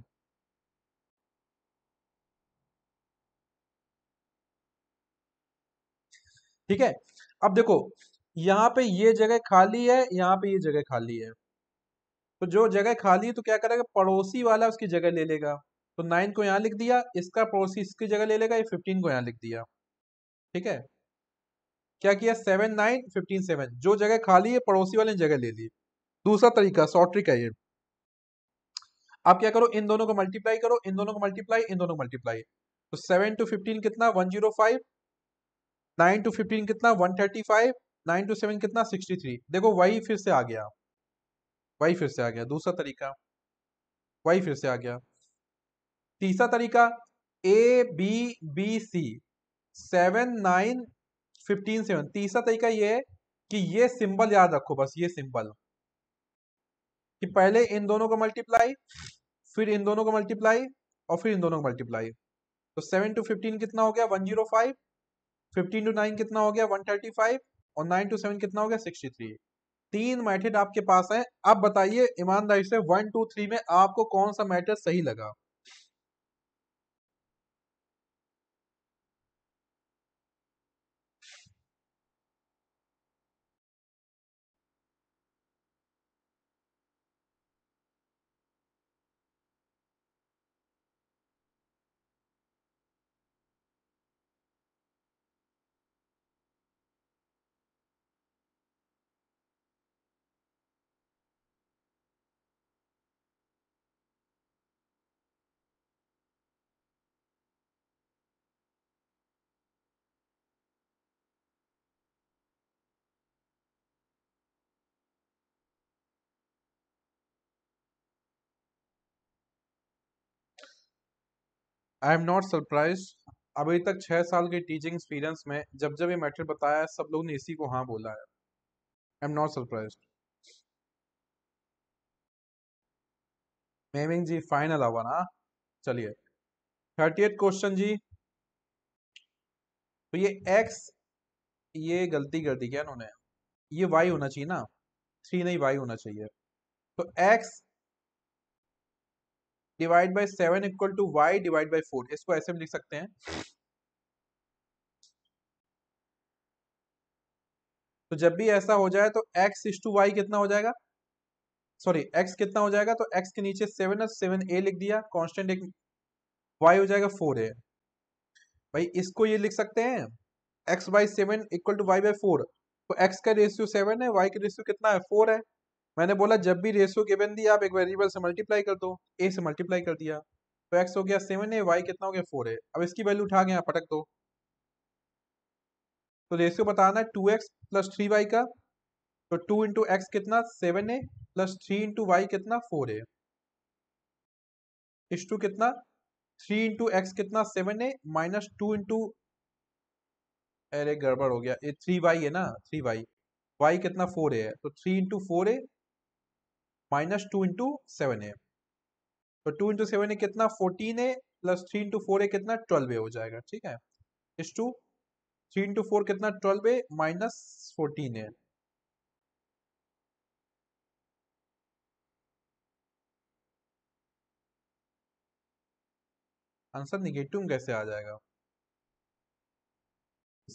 ठीक है अब देखो यहां पे ये जगह खाली है यहां पे ये जगह खाली है तो जो जगह खाली है तो क्या करेगा पड़ोसी वाला उसकी जगह ले लेगा तो नाइन को यहाँ लिख दिया इसका पड़ोसी इसकी जगह ले लेगा ये फिफ्टीन को यहाँ लिख दिया ठीक है क्या किया सेवन नाइन फिफ्टीन सेवन जो जगह खाली है पड़ोसी वाले ने जगह ले ली दूसरा तरीका शॉर्ट ट्रिक है ये आप क्या करो इन दोनों को मल्टीप्लाई करो इन दोनों को मल्टीप्लाई इन दोनों को मल्टीप्लाई तो सेवन टू फिफ्टीन कितना one zero five nine to fifteen कितना one thirty five nine to seven कितना सिक्सटी थ्री देखो वही फिर से आ गया वाई फिर से आ गया दूसरा तरीका वाई फिर से आ गया तीसरा तरीका A B B C seven nine fifteen seven तीसरा तरीका ये है कि ये सिंबल याद रखो बस ये सिंबल कि पहले इन दोनों को मल्टीप्लाई फिर इन दोनों को मल्टीप्लाई और फिर इन दोनों को मल्टीप्लाई तो सेवन टू फिफ्टीन कितना हो गया one zero five fifteen to nine कितना हो गया वन थर्टी फाइव और नाइन टू सेवन कितना हो गया सिक्सटी थ्री तीन मैथड आपके पास है अब बताइए ईमानदारी से वन टू थ्री में आपको कौन सा मैथड सही लगा आई एम नॉट सरप्राइज अभी तक छः साल के टीचिंग एक्सपीरियंस में जब जब ये मैटर बताया सब लोग ने इसी को हाँ बोला है आई एम नॉट सरप्राइज मेमिंग जी फाइनल आवा ना चलिए थर्टी एट क्वेश्चन जी तो ये एक्स ये गलती कर दी क्या उन्होंने ये वाई होना चाहिए ना थ्री नहीं वाई होना चाहिए तो x divide by seven equal to y divide by four इसको ऐसे भी लिख सकते हैं तो जब भी ऐसा हो जाए तो x इज टू वाई कितना हो जाएगा सॉरी x कितना हो जाएगा तो x के नीचे सेवन और सेवन ए लिख दिया कॉन्स्टेंट एक y हो जाएगा फोर ए भाई इसको ये लिख सकते हैं x by seven equal to y by four तो x का रेशियो सेवन है y का रेशियो कितना है फोर है मैंने बोला जब भी रेशियो गिवन दिया आप एक वेरिएबल से मल्टीप्लाई कर दो ए से मल्टीप्लाई कर दिया तो एक्स हो गया सेवन ए वाई कितना हो गया फोर ए अब इसकी वैल्यू उठा गया पटक दो तो रेशियो बताना है two x plus three y का तो टू इंटू एक्स कितना seven A plus three into y कितना फोर ए इस टू कितना थ्री इंटू एक्स कितना seven A minus two into अरे गड़बड़ हो गया ये थ्री वाई है ना थ्री वाई वाई कितना फोर ए है तो three into four A minus two into seven A तो टू इंटू सेवन ए कितना fourteen A plus three into four A कितना ट्वेल्व ए हो जाएगा ठीक है is to three into four कितना twelve A minus fourteen A answer negative कैसे आ जाएगा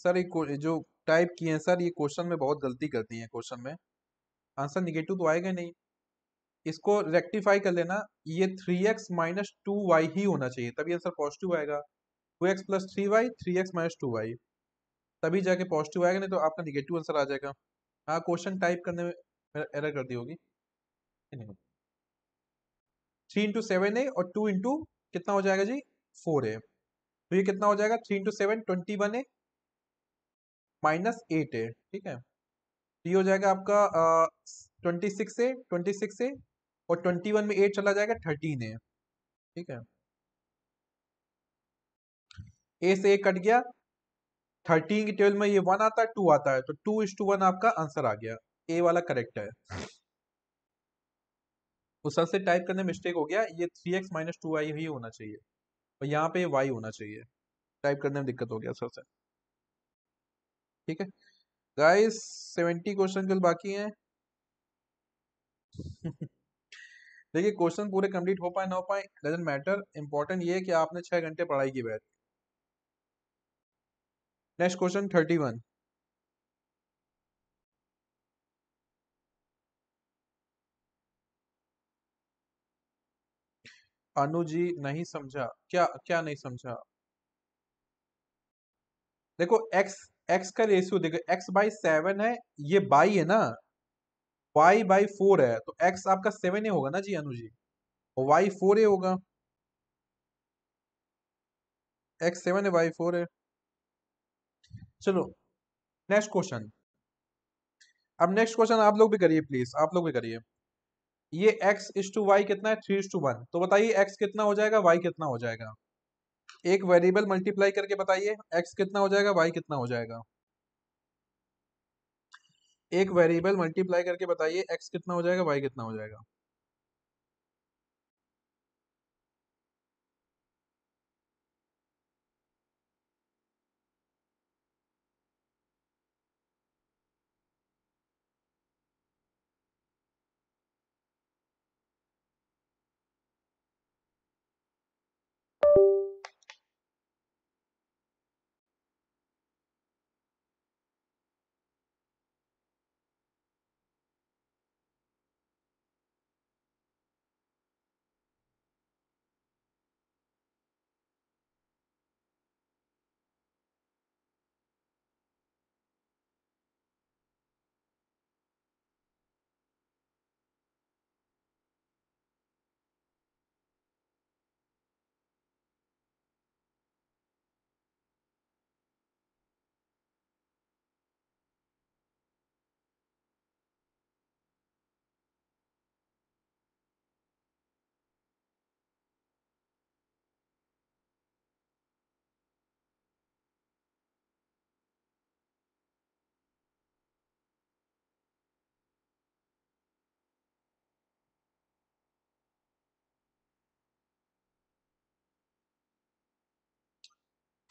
सर ये जो टाइप किए हैं सर ये क्वेश्चन में बहुत गलती करती है क्वेश्चन में आंसर निगेटिव तो आएगा नहीं इसको रेक्टिफाई कर लेना ये three x minus two y ही होना चाहिए तभी आंसर पॉजिटिव आएगा two x plus three y three x minus two y तभी जाके पॉजिटिव आएगा नहीं तो आपका निगेटिव आंसर आ जाएगा हाँ क्वेश्चन टाइप करने में एरर कर दी होगी थ्री इंटू सेवन ए और टू इंटू कितना हो जाएगा जी फोर ए तो ये कितना हो जाएगा three into seven twenty one A minus eight A ठीक है तो ये हो जाएगा आपका twenty six A twenty six A और ट्वेंटी वन में एट चला जाएगा थर्टीन है ठीक है ए से ए कट गया थर्टीन की टेबल में ये वन आता है टू आता है तो टू इज टू वन आपका आंसर आ गया ए वाला करेक्ट है उस तो से टाइप करने मिस्टेक हो गया ये three x minus two y ही होना चाहिए और यहाँ पे वाई होना चाहिए टाइप करने में दिक्कत हो गया सर से ठीक है गाइस सेवेंटी क्वेश्चन कल बाकी हैं देखिए क्वेश्चन पूरे कंप्लीट हो पाए ना हो पाए डजेंट मैटर इंपॉर्टेंट ये है कि आपने छह घंटे पढ़ाई की बैठ next question thirty one Anu ji नहीं समझा क्या क्या नहीं समझा देखो एक्स एक्स का रेशियो देखो एक्स बाई सेवन है ये बाई है ना वाई बाई फोर है तो एक्स आपका सेवन ए होगा ना जी अनु जी और वाई फोर ए होगा एक्स सेवन है वाई फोर है चलो नेक्स्ट क्वेश्चन अब नेक्स्ट क्वेश्चन आप लोग भी करिए प्लीज आप लोग भी करिए ये x इज टू वाई कितना है थ्री इज टू वन तो बताइए x कितना हो जाएगा y कितना हो जाएगा एक वेरिएबल मल्टीप्लाई करके बताइए x कितना हो जाएगा y कितना हो जाएगा एक वेरिएबल मल्टीप्लाई करके बताइए एक्स कितना हो जाएगा वाई कितना हो जाएगा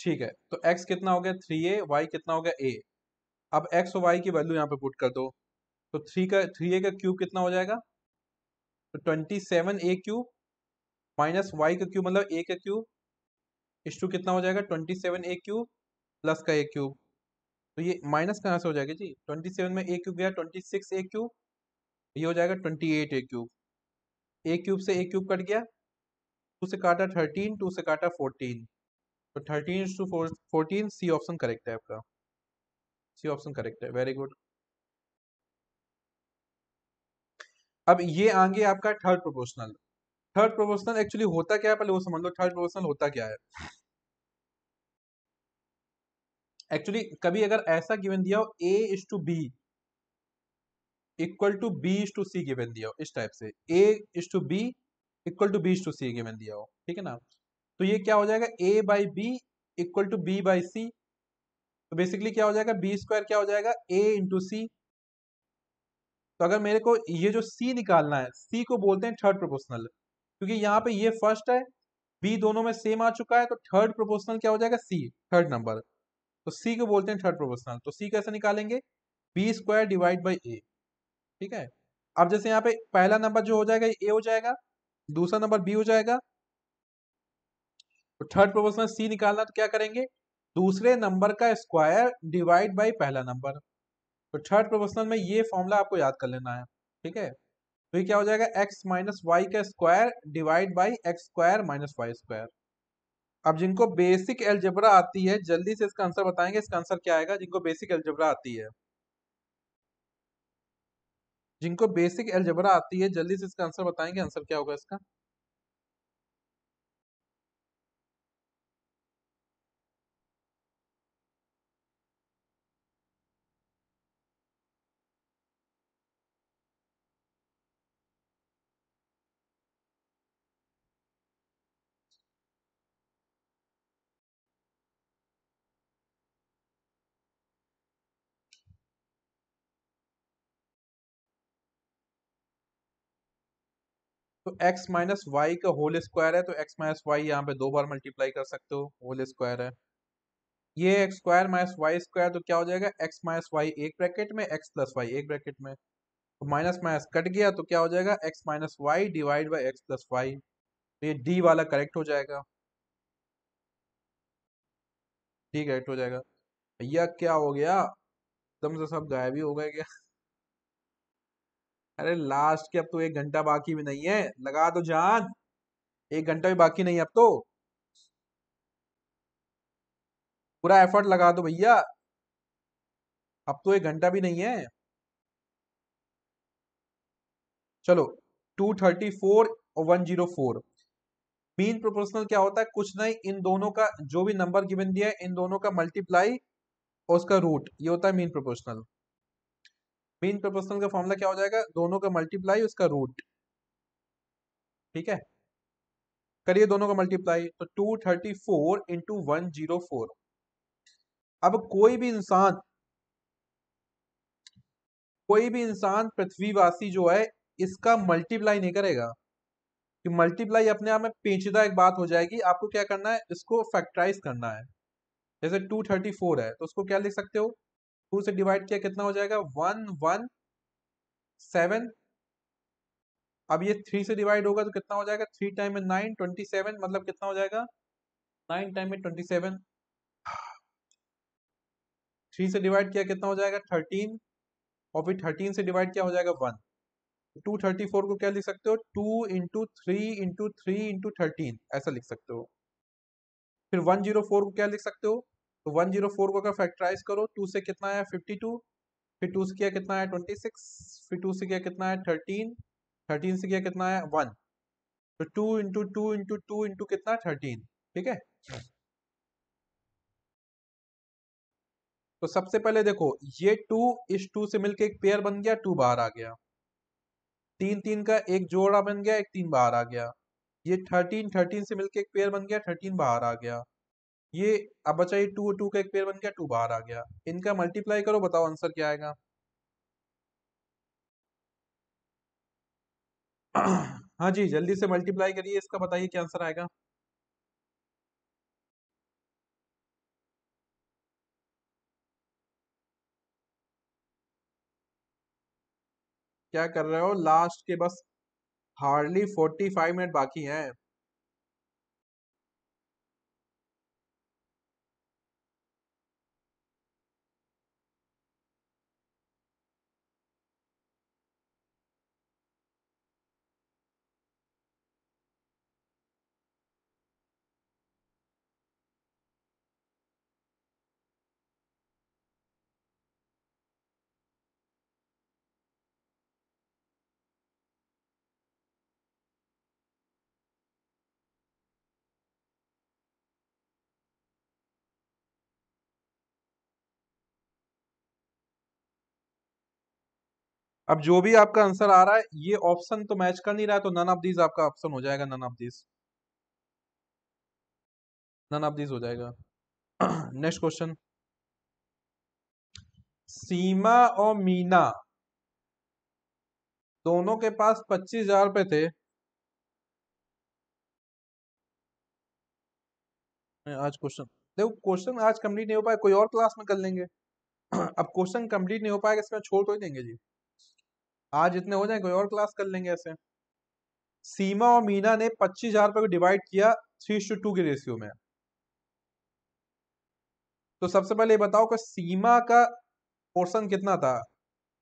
ठीक है तो एक्स कितना हो गया थ्री ए वाई कितना हो गया ए अब एक्स और वाई की वैल्यू यहाँ पे पुट कर दो तो थ्री का थ्री ए का क्यूब कितना हो जाएगा तो twenty seven A cube minus y का क्यूब मतलब ए का क्यूब इस टू कितना हो जाएगा twenty seven A cube plus का ए क्यूब तो ये माइनस कहाँ से हो जाएगा जी ट्वेंटी सेवन में ए क्यूब गया ट्वेंटी सिक्स ए क्यूब ये हो जाएगा twenty eight A cube A cube से ए क्यूब कट गया टू से काटा थर्टीन टू से काटा फोर्टीन तो thirteen two four fourteen C option correct है आपका सी ऑप्शन करेक्ट है वेरी गुड अब ये आगे आपका third proportional third proportional actually होता क्या है पहले वो समझ लो थर्ड प्रोपोर्शनल होता क्या है एक्चुअली कभी अगर ऐसा गिवन दिया हो A is to B equal to B is to C given दिया हो इस टाइप से A is to B equal to B is to C given दिया हो ठीक है ना तो ये क्या हो जाएगा A by B equal to B by C तो बेसिकली क्या हो जाएगा बी स्क्वायर क्या हो जाएगा ए इंटू सी तो अगर मेरे को ये जो सी निकालना है सी को बोलते हैं थर्ड प्रोपोर्शनल क्योंकि यहाँ पे ये फर्स्ट है बी दोनों में सेम आ चुका है तो थर्ड प्रोपोर्शनल क्या हो जाएगा सी थर्ड नंबर तो सी को बोलते हैं थर्ड प्रोपोर्शनल तो सी कैसे निकालेंगे B square divide by A ठीक है अब जैसे यहाँ पे पहला नंबर जो हो जाएगा ए हो जाएगा दूसरा नंबर बी हो जाएगा तो थर्ड प्रोपोर्शनल सी निकालना तो क्या करेंगे दूसरे नंबर का स्क्वायर डिवाइड बाई पहला नंबर तो थर्ड प्रोपोर्शनल में ये फॉर्मूला आपको याद कर लेना है ठीक है तो ये क्या हो जाएगा एक्स माइनस वाई का square divide by x square minus y square अब जिनको बेसिक एल्जबरा आती है जल्दी से इसका आंसर बताएंगे इसका आंसर क्या आएगा जिनको बेसिक एल्जबरा आती है जिनको बेसिक एल्जबरा आती है जल्दी से इसका आंसर बताएंगे आंसर क्या होगा इसका तो x माइनस वाई का होल स्क्वायर है तो x माइनस वाई यहाँ पे दो बार मल्टीप्लाई कर सकते हो होल स्क्वायर है ये x square minus y square तो क्या हो जाएगा x माइनस वाई एक ब्रैकेट में x प्लस वाई एक ब्रैकेट में तो माइनस माइनस कट गया तो क्या हो जाएगा x minus y divide by x plus y तो ये d वाला करेक्ट हो जाएगा ठीक करेक्ट हो जाएगा भैया क्या हो गया एकदम से सब गायब ही हो गए क्या अरे लास्ट के अब तो एक घंटा बाकी भी नहीं है लगा दो जान एक घंटा भी बाकी नहीं है अब तो पूरा एफर्ट लगा दो भैया अब तो एक घंटा भी नहीं है चलो टू थर्टी फोर और one zero four mean proportional क्या होता है कुछ नहीं इन दोनों का जो भी नंबर गिवन दिया है इन दोनों का मल्टीप्लाई और उसका रूट ये होता है मीन प्रोपोर्शनल मीन प्रोपोर्शनल का फॉर्मूला क्या हो जाएगा दोनों का मल्टीप्लाई उसका रूट ठीक है करिए दोनों का मल्टीप्लाई तो two thirty four into one zero four अब कोई भी इंसान कोई भी इंसान पृथ्वीवासी जो है इसका मल्टीप्लाई नहीं करेगा कि मल्टीप्लाई अपने आप में पेचीदा एक बात हो जाएगी आपको क्या करना है इसको फैक्टराइज करना है जैसे टू थर्टी फोर है तो उसको क्या लिख सकते हो टू से डिवाइड किया कितना हो जाएगा वन वन सेवन अब ये थ्री से डिवाइड होगा तो कितना हो जाएगा थ्री टाइम में नाइन ट्वेंटी सेवन मतलब कितना हो जाएगा नाइन टाइम में ट्वेंटी सेवन थ्री से डिवाइड किया कितना हो जाएगा थर्टीन और फिर थर्टीन से डिवाइड किया हो जाएगा वन टू थर्टी फोर को क्या लिख सकते हो two into three into three into thirteen ऐसा लिख सकते हो फिर वन जीरो फोर को क्या लिख सकते हो तो 104 को अगर फैक्टराइज करो टू से कितना आया 52 फिर टू से किया कितना आया 26 फिर टू से किया कितना आया 13 13 से किया कितना आया 1 तो 2 into two into two into कितना थर्टीन ठीक है तो सबसे पहले देखो ये टू इस टू से मिलके एक पेयर बन गया टू बाहर आ गया तीन तीन का एक जोड़ा बन गया एक तीन बाहर आ गया ये थर्टीन थर्टीन से मिलके एक पेयर बन गया थर्टीन बाहर आ गया ये अब बचा ये टू टू का एक पेयर बन गया टू बाहर आ गया इनका मल्टीप्लाई करो बताओ आंसर क्या आएगा हाँ जी जल्दी से मल्टीप्लाई करिए इसका बताइए क्या आंसर आएगा क्या कर रहे हो लास्ट के बस हार्डली फोर्टी फाइव मिनट बाकी हैं अब जो भी आपका आंसर आ रहा है ये ऑप्शन तो मैच कर नहीं रहा है तो नन ऑफ दीज आपका ऑप्शन हो जाएगा none of these none of these हो जाएगा नेक्स्ट क्वेश्चन सीमा और मीना दोनों के पास पच्चीस हजार रुपए थे आज क्वेश्चन देखो क्वेश्चन आज कंप्लीट नहीं हो पाया कोई और क्लास में कर लेंगे अब क्वेश्चन कंप्लीट नहीं हो पाएगा इसमें छोड़ तो ही देंगे जी आज इतने हो जाए कोई और क्लास कर लेंगे ऐसे सीमा और मीना ने पच्चीस हजार रुपये को डिवाइड किया थ्री टू टू के रेशियो में तो सबसे पहले ये बताओ कि सीमा का पोर्शन कितना था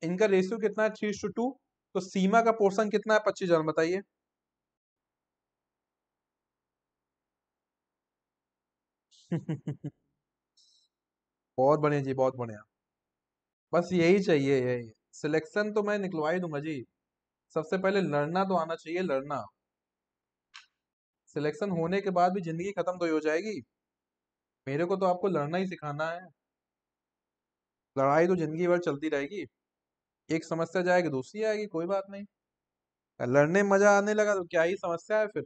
इनका रेशियो कितना है थ्री टू टू तो सीमा का पोर्शन कितना है पच्चीस हजार बताइए बहुत बढ़िया जी बहुत बढ़िया बस यही चाहिए यही सिलेक्शन तो मैं निकलवा ही दूंगा जी सबसे पहले लड़ना तो आना चाहिए लड़ना सिलेक्शन होने के बाद भी जिंदगी खत्म तो हो जाएगी मेरे को तो आपको लड़ना ही सिखाना है लड़ाई तो जिंदगी भर चलती रहेगी एक समस्या जाएगी दूसरी आएगी कोई बात नहीं लड़ने मजा आने लगा तो क्या ही समस्या है फिर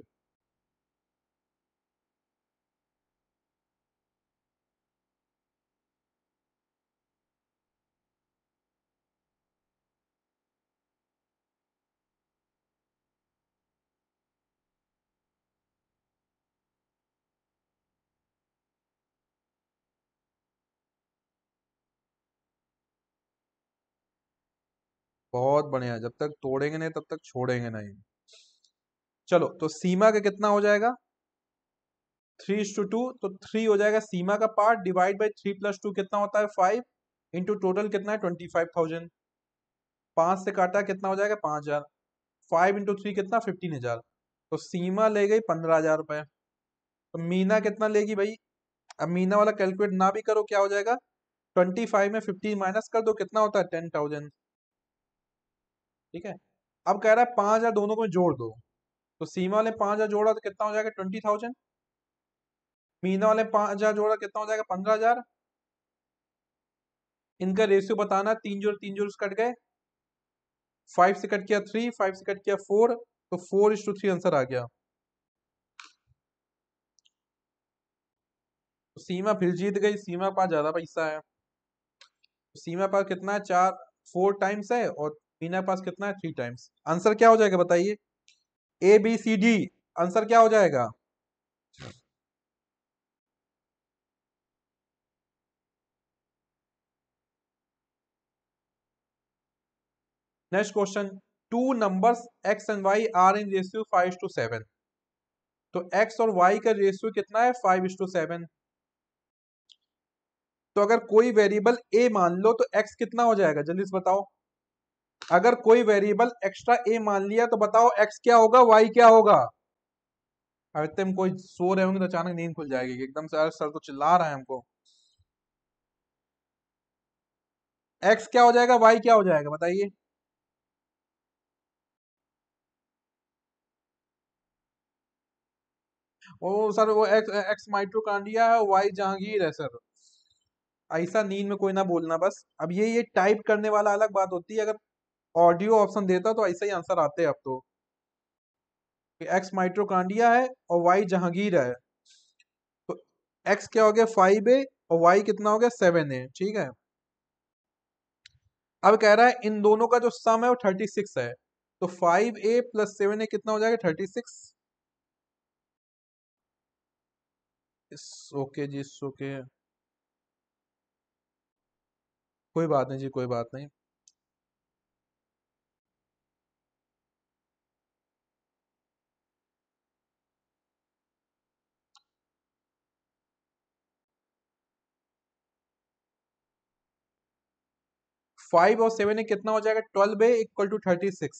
बहुत बढ़िया जब तक तोड़ेंगे नहीं तब तक छोड़ेंगे नहीं चलो तो सीमा का कितना हो जाएगा थ्री टू टू तो थ्री हो जाएगा सीमा का part divide by three plus two कितना होता है फाइव इंटू टोटल कितना है ट्वेंटी फाइव थाउजेंड पांच से काटा कितना हो जाएगा पांच हजार फाइव इंटू थ्री कितना फिफ्टीन हजार तो सीमा ले गई पंद्रह हजार रुपए तो मीना कितना लेगी भाई अब मीना वाला कैलकुलेट ना भी करो क्या हो जाएगा ट्वेंटी फाइव में फिफ्टीन माइनस कर दो कितना होता है टेन थाउजेंड ठीक है अब कह रहा है पांच हजार दोनों को जोड़ दो तो सीमा वाले पांच हजार जोड़ा तो कितना हो जाएगा ट्वेंटी थाउजेंड मीना वाले पांच हजार जोड़ा तो कितना हो जाएगा पंद्रह हजार इनका रेशियो बताना तीन जोर तीन जोर कट गए फाइव से कट किया थ्री फाइव से कट किया फोर तो four is to three answer आ गया तो सीमा फिर जीत गई सीमा पास ज्यादा पैसा है तो सीमा पास कितना है चार फोर टाइम्स है और मीना के पास कितना है थ्री टाइम्स आंसर क्या हो जाएगा बताइए A B C D answer क्या हो जाएगा next question two numbers x and y are in ratio five to seven तो एक्स और वाई का रेशियो कितना है फाइव टू सेवन तो अगर कोई वेरिएबल ए मान लो तो एक्स कितना हो जाएगा जल्दी से बताओ अगर कोई वेरिएबल एक्स्ट्रा ए मान लिया तो बताओ एक्स क्या होगा वाई क्या होगा अब इतने में कोई सो रहे होंगे तो अचानक नींद खुल जाएगी एकदम से अरे सर तो चिल्ला रहा है हमको एक्स क्या हो जाएगा वाई क्या हो जाएगा बताइए ओ सर वो एक्स एक्स माइट्रोकांडिया है वाई जहांगीर है सर ऐसा नींद में कोई ना बोलना बस अब ये ये टाइप करने वाला अलग बात होती है अगर ऑडियो ऑप्शन देता तो ऐसे ही आंसर आते अब तो एक्स माइट्रोकांडिया है और वाई जहांगीर है तो एक्स क्या हो गया फाइव ए और वाई कितना हो गया सेवन ए ठीक है अब कह रहा है इन दोनों का जो सम है वो थर्टी सिक्स है तो फाइव ए प्लस सेवन ए कितना हो जाएगा थर्टी सिक्स ओके जी ओके कोई बात नहीं जी कोई बात नहीं फाइव और सेवन ए कितना हो जाएगा twelve a equal to thirty six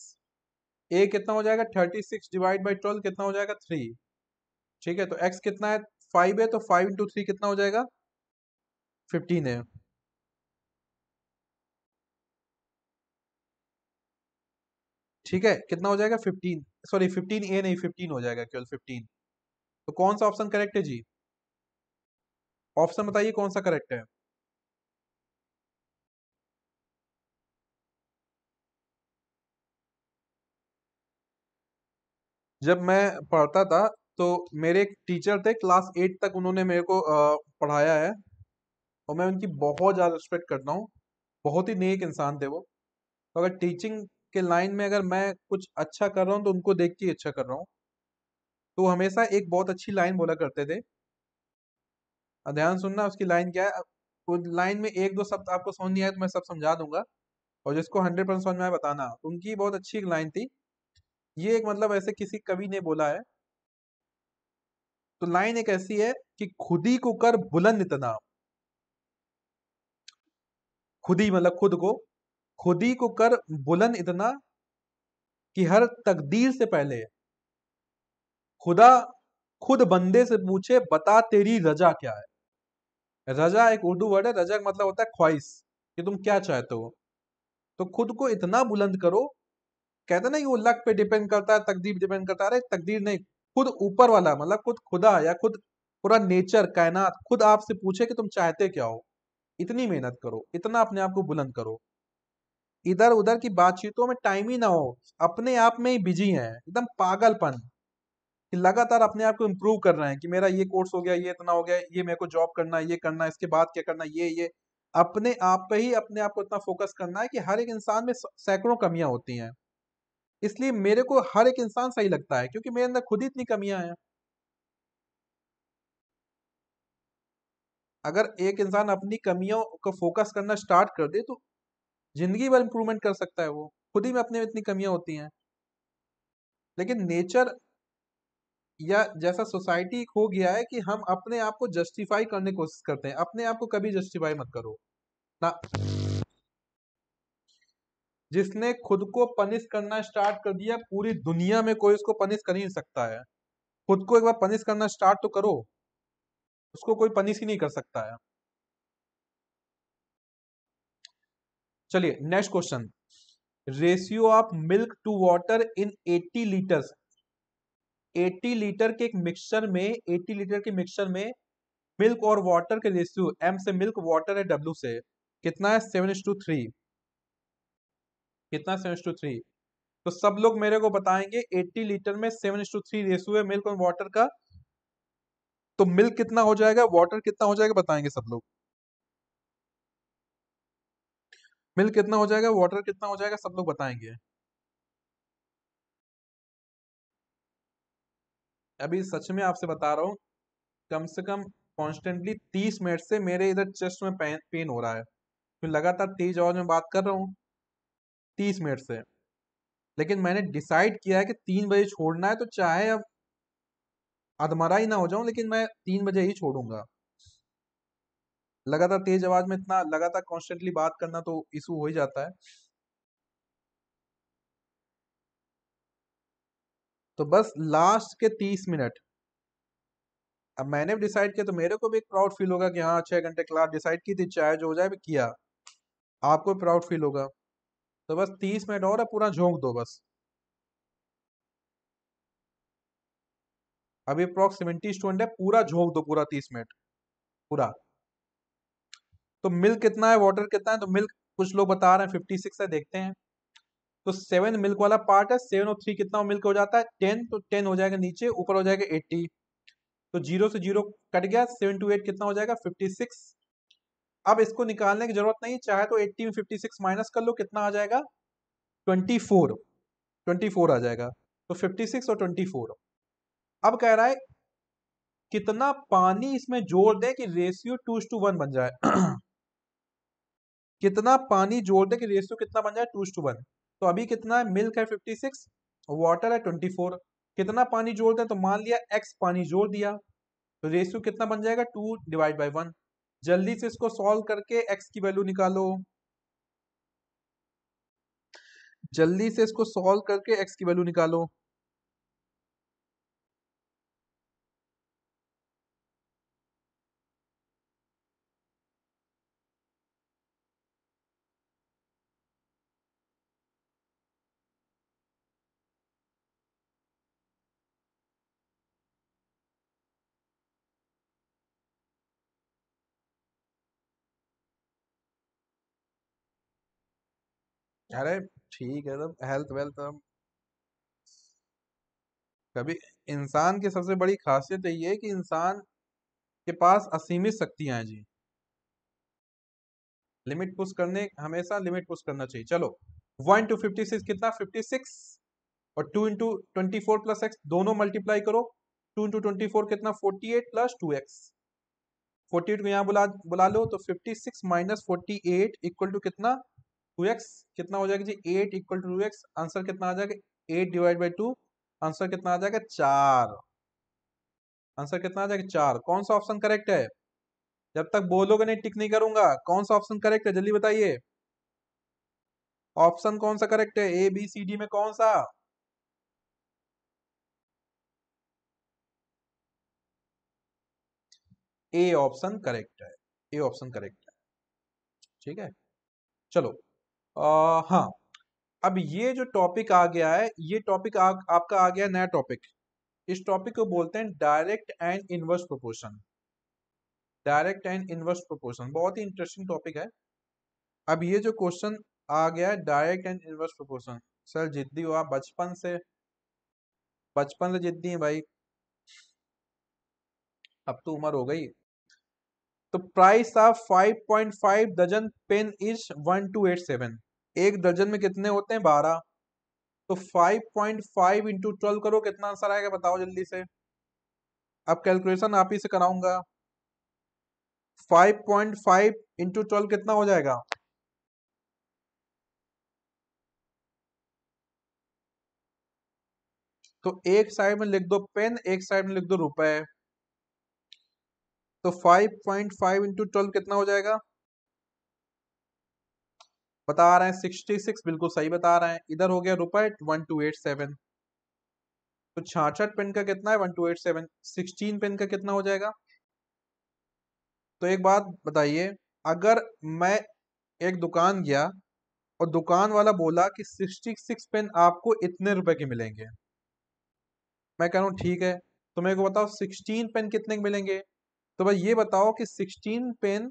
a कितना हो जाएगा thirty six divide by twelve कितना हो जाएगा थ्री ठीक है तो एक्स कितना है फाइव है तो फाइव इंटू थ्री कितना हो जाएगा फिफ्टीन है ठीक है कितना हो जाएगा फिफ्टीन सॉरी फिफ्टीन ए नहीं फिफ्टीन हो जाएगा केवल फिफ्टीन तो कौन सा ऑप्शन करेक्ट है जी ऑप्शन बताइए कौन सा करेक्ट है जब मैं पढ़ता था तो मेरे एक टीचर थे क्लास एट तक उन्होंने मेरे को पढ़ाया है और मैं उनकी बहुत ज़्यादा रिस्पेक्ट करता हूँ बहुत ही नेक इंसान थे वो तो अगर टीचिंग के लाइन में अगर मैं कुछ अच्छा कर रहा हूँ तो उनको देख के ही अच्छा कर रहा हूँ तो हमेशा एक बहुत अच्छी लाइन बोला करते थे ध्यान सुनना उसकी लाइन क्या है वो लाइन में एक दो शब्द आपको समझ नहीं आया तो मैं सब समझा दूंगा और जिसको हंड्रेड परसेंट समझ में आया बताना उनकी बहुत अच्छी एक लाइन थी ये एक मतलब ऐसे किसी कवि ने बोला है तो लाइन एक ऐसी है कि खुदी को कर बुलंद तनाव खुदी मतलब खुद को खुदी को कर बुलंद इतना कि हर तकदीर से पहले खुदा खुद बंदे से पूछे बता तेरी रजा क्या है रजा एक उर्दू वर्ड है रजा मतलब होता है ख्वाहिश कि तुम क्या चाहते हो तो खुद को इतना बुलंद करो कहते ना कि वो लक पे डिपेंड करता है तकदीर डिपेंड करता है अरे तकदीर नहीं खुद ऊपर वाला मतलब खुद खुदा या खुद पूरा नेचर कायनात खुद आपसे पूछे कि तुम चाहते क्या हो इतनी मेहनत करो इतना अपने आप को बुलंद करो इधर उधर की बातचीतों में टाइम ही ना हो अपने आप में ही बिजी है एकदम पागलपन कि लगातार अपने आप को इम्प्रूव कर रहे हैं कि मेरा ये कोर्स हो गया ये इतना हो गया ये मेरे को जॉब करना है ये करना इसके बाद क्या करना ये ये अपने आप पे ही अपने आप को इतना फोकस करना है कि हर एक इंसान में सैकड़ों कमियां होती हैं इसलिए मेरे को हर एक इंसान सही लगता है क्योंकि मेरे अंदर खुद ही इतनी कमियां हैं अगर एक इंसान अपनी कमियों को फोकस करना स्टार्ट कर दे तो जिंदगी भर इंप्रूवमेंट कर सकता है वो खुद ही में अपने में इतनी कमियां होती हैं लेकिन नेचर या जैसा सोसाइटी हो गया है कि हम अपने आप को जस्टिफाई करने की कोशिश करते हैं अपने आप को कभी जस्टिफाई मत करो ना जिसने खुद को पनिश करना स्टार्ट कर दिया पूरी दुनिया में कोई उसको पनिश कर ही नहीं सकता है खुद को एक बार पनिश करना स्टार्ट तो करो उसको कोई पनिश ही नहीं कर सकता है चलिए next question ratio of milk to water in 80 litre 80 litre के एक मिक्सचर में 80 लीटर के मिक्सचर में मिल्क और वाटर के रेशियो एम से मिल्क वाटर है डब्ल्यू से कितना है सेवन टू थ्री कितना सेवन टू थ्री तो सब लोग मेरे को बताएंगे 80 लीटर में सेवन टू थ्री रेसू है मिल्क और वाटर का तो मिल्क कितना हो जाएगा वाटर कितना हो जाएगा बताएंगे सब लोग मिल्क कितना हो जाएगा वाटर कितना हो जाएगा सब लोग बताएंगे अभी सच में आपसे बता रहा हूं कम से कम कॉन्स्टेंटली तीस मिनट से मेरे इधर चेस्ट में पेन हो रहा है लगातार तेज आवाज में बात कर रहा हूं तीस मिनट से लेकिन हम्म, मैंने डिसाइड हम्म। किया है कि तीन बजे छोड़ना है तो चाहे अब अधमरा ही ना हो जाऊं लेकिन मैं तीन बजे ही छोड़ूंगा लगातार तेज आवाज में इतना लगातार कॉन्स्टेंटली बात करना तो इशू हो ही जाता है तो बस लास्ट के तीस मिनट अब मैंने भी डिसाइड किया तो मेरे को भी एक प्राउड फील होगा कि हाँ छह घंटे क्लास डिसाइड की थी चाहे जो हो जाए भी किया आपको भी प्राउड फील होगा तो बस तीस मिनट और पूरा झोंक दो बस अभी अप्रोक्स सेवेंटी स्टूडेंट है पूरा झोंक दो पूरा तीस मिनट पूरा तो मिल्क कितना है वाटर कितना है तो मिल्क कुछ लोग बता रहे हैं फिफ्टी सिक्स है देखते हैं तो सेवन मिल्क वाला पार्ट है सेवन और थ्री कितना मिल्क हो जाता है टेन तो टेन हो जाएगा नीचे ऊपर हो जाएगा एट्टी तो जीरो से जीरो कट गया सेवन टू एट कितना हो जाएगा फिफ्टी सिक्स अब इसको निकालने की जरूरत नहीं चाहे तो 1856 माइनस कर लो कितना आ जाएगा 24 24 आ जाएगा तो 56 और 24 अब कह रहा है कितना पानी इसमें जोड़ दे कि रेशियो टू टू वन बन जाए कितना पानी जोड़ दे कि रेशियो कितना बन जाए टू टू वन तो अभी कितना है मिल्क है 56 वाटर है 24 कितना पानी जोड़ दे तो मान लिया एक्स पानी जोड़ दिया तो रेशियो कितना बन जाएगा टू डिवाइड बाई वन जल्दी से इसको सॉल्व करके एक्स की वैल्यू निकालो जल्दी से इसको सॉल्व करके एक्स की वैल्यू निकालो अरे ठीक है सब हेल्थ वेल्थ सब कभी इंसान की सबसे बड़ी खासियत यही है कि इंसान के पास असीमित शक्तियां हैं जी लिमिट पुश करने हमेशा लिमिट पुश करना चाहिए चलो वन टू फिफ्टी सिक्स कितना फिफ्टी सिक्स और two into twenty four plus x दोनों मल्टीप्लाई करो टू इंटू ट्वेंटी फोर कितना forty eight plus two x forty eight को यहाँ बुला बुला लो तो fifty six minus forty eight equal to कितना टू एक्स कितना हो जाएगा जी eight equal to two x answer कितना आ जाएगा eight divide by two answer कितना आ जाएगा चार आंसर कितना आ जाएगा चार कौन सा ऑप्शन करेक्ट है जब तक बोलोगे नहीं टिक नहीं करूंगा कौन सा ऑप्शन करेक्ट है जल्दी बताइए ऑप्शन कौन सा करेक्ट है ए बी सी डी में कौन सा ए ऑप्शन करेक्ट है ए ऑप्शन करेक्ट है ठीक है चलो आ, हाँ अब ये जो टॉपिक आ गया है ये टॉपिक आपका आ गया नया टॉपिक इस टॉपिक को बोलते हैं direct and inverse proportion direct and inverse proportion बहुत ही इंटरेस्टिंग टॉपिक है अब ये जो क्वेश्चन आ गया है direct and inverse proportion sir जिद्दी हो आप बचपन से बचपन से जिद्दी हैं भाई अब तो उम्र हो गई तो price of 5.5 dozen pen is 1287 एक दर्जन में कितने होते हैं बारह तो five point five into twelve करो कितना आंसर आएगा बताओ जल्दी से अब कैलकुलेशन आप ही से कराऊंगा five point five into twelve कितना हो जाएगा तो एक साइड में लिख दो पेन एक साइड में लिख दो रुपए तो five point five into twelve कितना हो जाएगा बता रहे हैं सिक्सटी सिक्स बिल्कुल सही बता रहे हैं इधर हो गया रुपए वन टू एट सेवन तो छाछठ पिन का कितना है one two eight seven sixteen pen का कितना हो जाएगा तो एक बात बताइए अगर मैं एक दुकान गया और दुकान वाला बोला कि सिक्सटी सिक्स पेन आपको इतने रुपए के मिलेंगे मैं कह रहा हूँ ठीक है तो मेरे को बताओ सिक्सटीन पेन कितने के मिलेंगे तो भाई ये बताओ कि सिक्सटीन पेन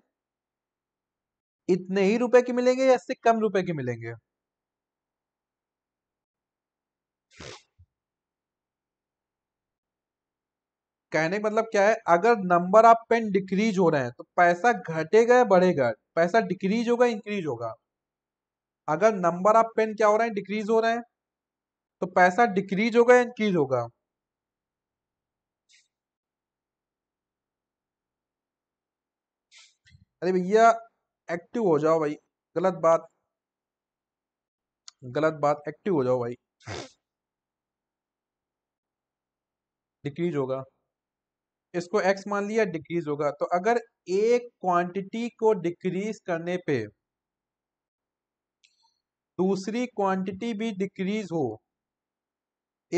इतने ही रुपए के मिलेंगे या इससे कम रुपए के मिलेंगे कहने का मतलब क्या है अगर नंबर ऑफ पेन डिक्रीज हो रहे हैं तो पैसा घटेगा या बढ़ेगा पैसा डिक्रीज होगा इंक्रीज होगा अगर नंबर ऑफ पेन क्या हो रहे हैं डिक्रीज हो रहे हैं तो पैसा डिक्रीज होगा या इंक्रीज होगा अरे भैया एक्टिव हो जाओ भाई गलत बात गलत बात एक्टिव हो जाओ भाई डिक्रीज होगा इसको एक्स मान लिया डिक्रीज होगा तो अगर एक क्वांटिटी को डिक्रीज करने पे दूसरी क्वांटिटी भी डिक्रीज हो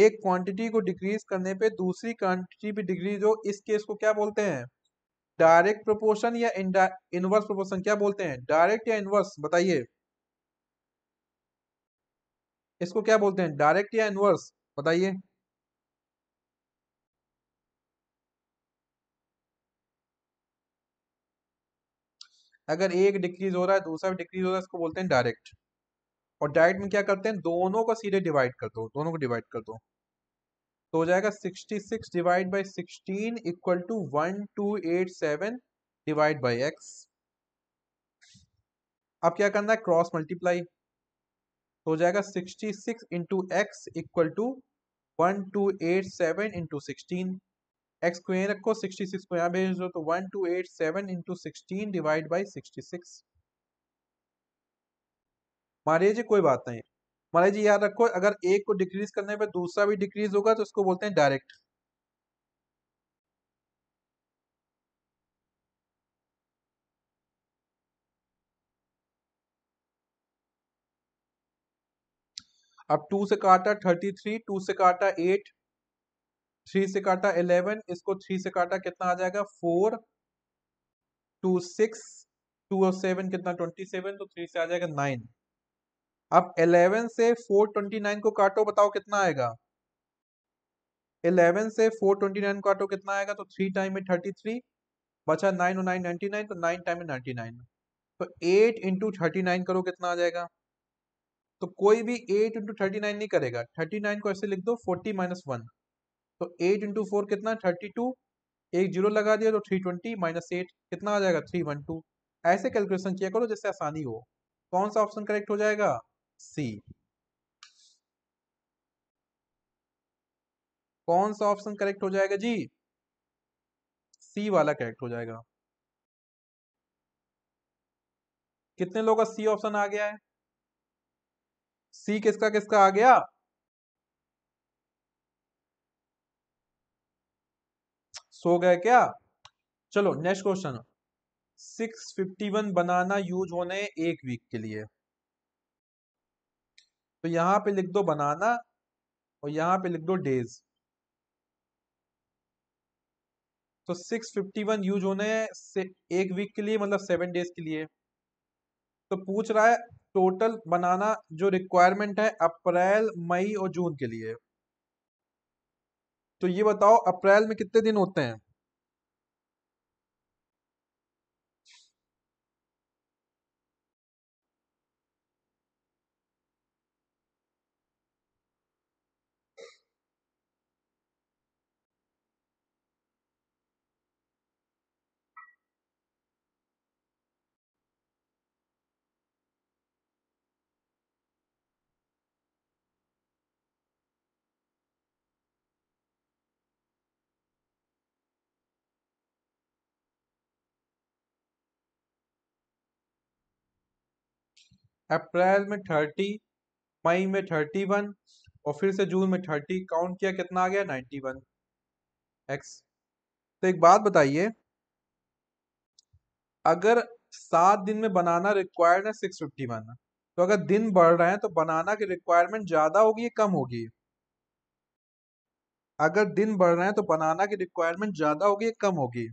एक क्वांटिटी को डिक्रीज करने पे दूसरी क्वांटिटी भी डिक्रीज हो इस केस को क्या बोलते हैं डायरेक्ट प्रोपोर्शन या इनवर्स प्रोपोर्शन क्या बोलते हैं डायरेक्ट या इनवर्स बताइए इसको क्या बोलते हैं डायरेक्ट या इनवर्स बताइए अगर एक डिक्रीज हो रहा है दूसरा भी डिक्रीज हो रहा है इसको बोलते हैं डायरेक्ट और डायरेक्ट में क्या करते हैं दोनों को सीधे डिवाइड कर दो दोनों को डिवाइड कर दो तो हो जाएगा 66 divide by 16 equal to 1287 divide by x अब क्या करना है क्रॉस मल्टीप्लाई तो हो जाएगा 66 six into x equal to one two eight seven into sixteen x को यहीं रखो 66 को यहाँ भेज दो तो one two eight seven into sixteen divide by sixty six मान लीजिए कोई बात नहीं महाराज जी याद रखो अगर एक को डिक्रीज करने पर दूसरा भी डिक्रीज होगा तो उसको बोलते हैं डायरेक्ट अब टू से काटा थर्टी थ्री टू से काटा एट थ्री से काटा इलेवन इसको थ्री से काटा कितना आ जाएगा फोर टू सिक्स टू और सेवन कितना ट्वेंटी सेवन तो थ्री से आ जाएगा नाइन अब 11 से 429 को काटो बताओ कितना आएगा 11 से 429 को काटो कितना आएगा तो थ्री टाइम में 33 बचा नाइन और नाइन नाइनटी नाइन तो नाइन टाइम में नाइन्टी नाइन तो एट इंटू थर्टी नाइन करो कितना आ जाएगा तो कोई भी एट इंटू थर्टी नाइन नहीं करेगा थर्टी नाइन को ऐसे लिख दो फोर्टी माइनस वन तो एट इंटू फोर कितना थर्टी टू एक जीरो लगा दिया तो थ्री ट्वेंटी माइनस एट कितना आ जाएगा थ्री वन टू ऐसे कैलकुलेशन किया करो जिससे आसानी हो कौन सा ऑप्शन करेक्ट हो जाएगा सी कौन सा ऑप्शन करेक्ट हो जाएगा जी सी वाला करेक्ट हो जाएगा कितने लोगों का सी ऑप्शन आ गया है सी किसका किसका आ गया सो गए क्या चलो नेक्स्ट क्वेश्चन 651 बनाना यूज होने एक वीक के लिए तो यहां पे लिख दो बनाना और यहां पे लिख दो डेज तो सिक्स फिफ्टी वन यूज होने से एक वीक के लिए मतलब सेवन डेज के लिए तो पूछ रहा है टोटल बनाना जो रिक्वायरमेंट है अप्रैल मई और जून के लिए तो ये बताओ अप्रैल में कितने दिन होते हैं अप्रैल में थर्टी मई में थर्टी वन और फिर से जून में थर्टी काउंट किया कितना आ गया नाइन्टी वन एक्स तो एक बात बताइए अगर सात दिन में बनाना रिक्वायर्ड है सिक्स फिफ्टी वन तो अगर दिन बढ़ रहे हैं तो बनाना की रिक्वायरमेंट ज्यादा होगी या कम होगी अगर दिन बढ़ रहे हैं तो बनाना की रिक्वायरमेंट ज्यादा होगी या कम होगी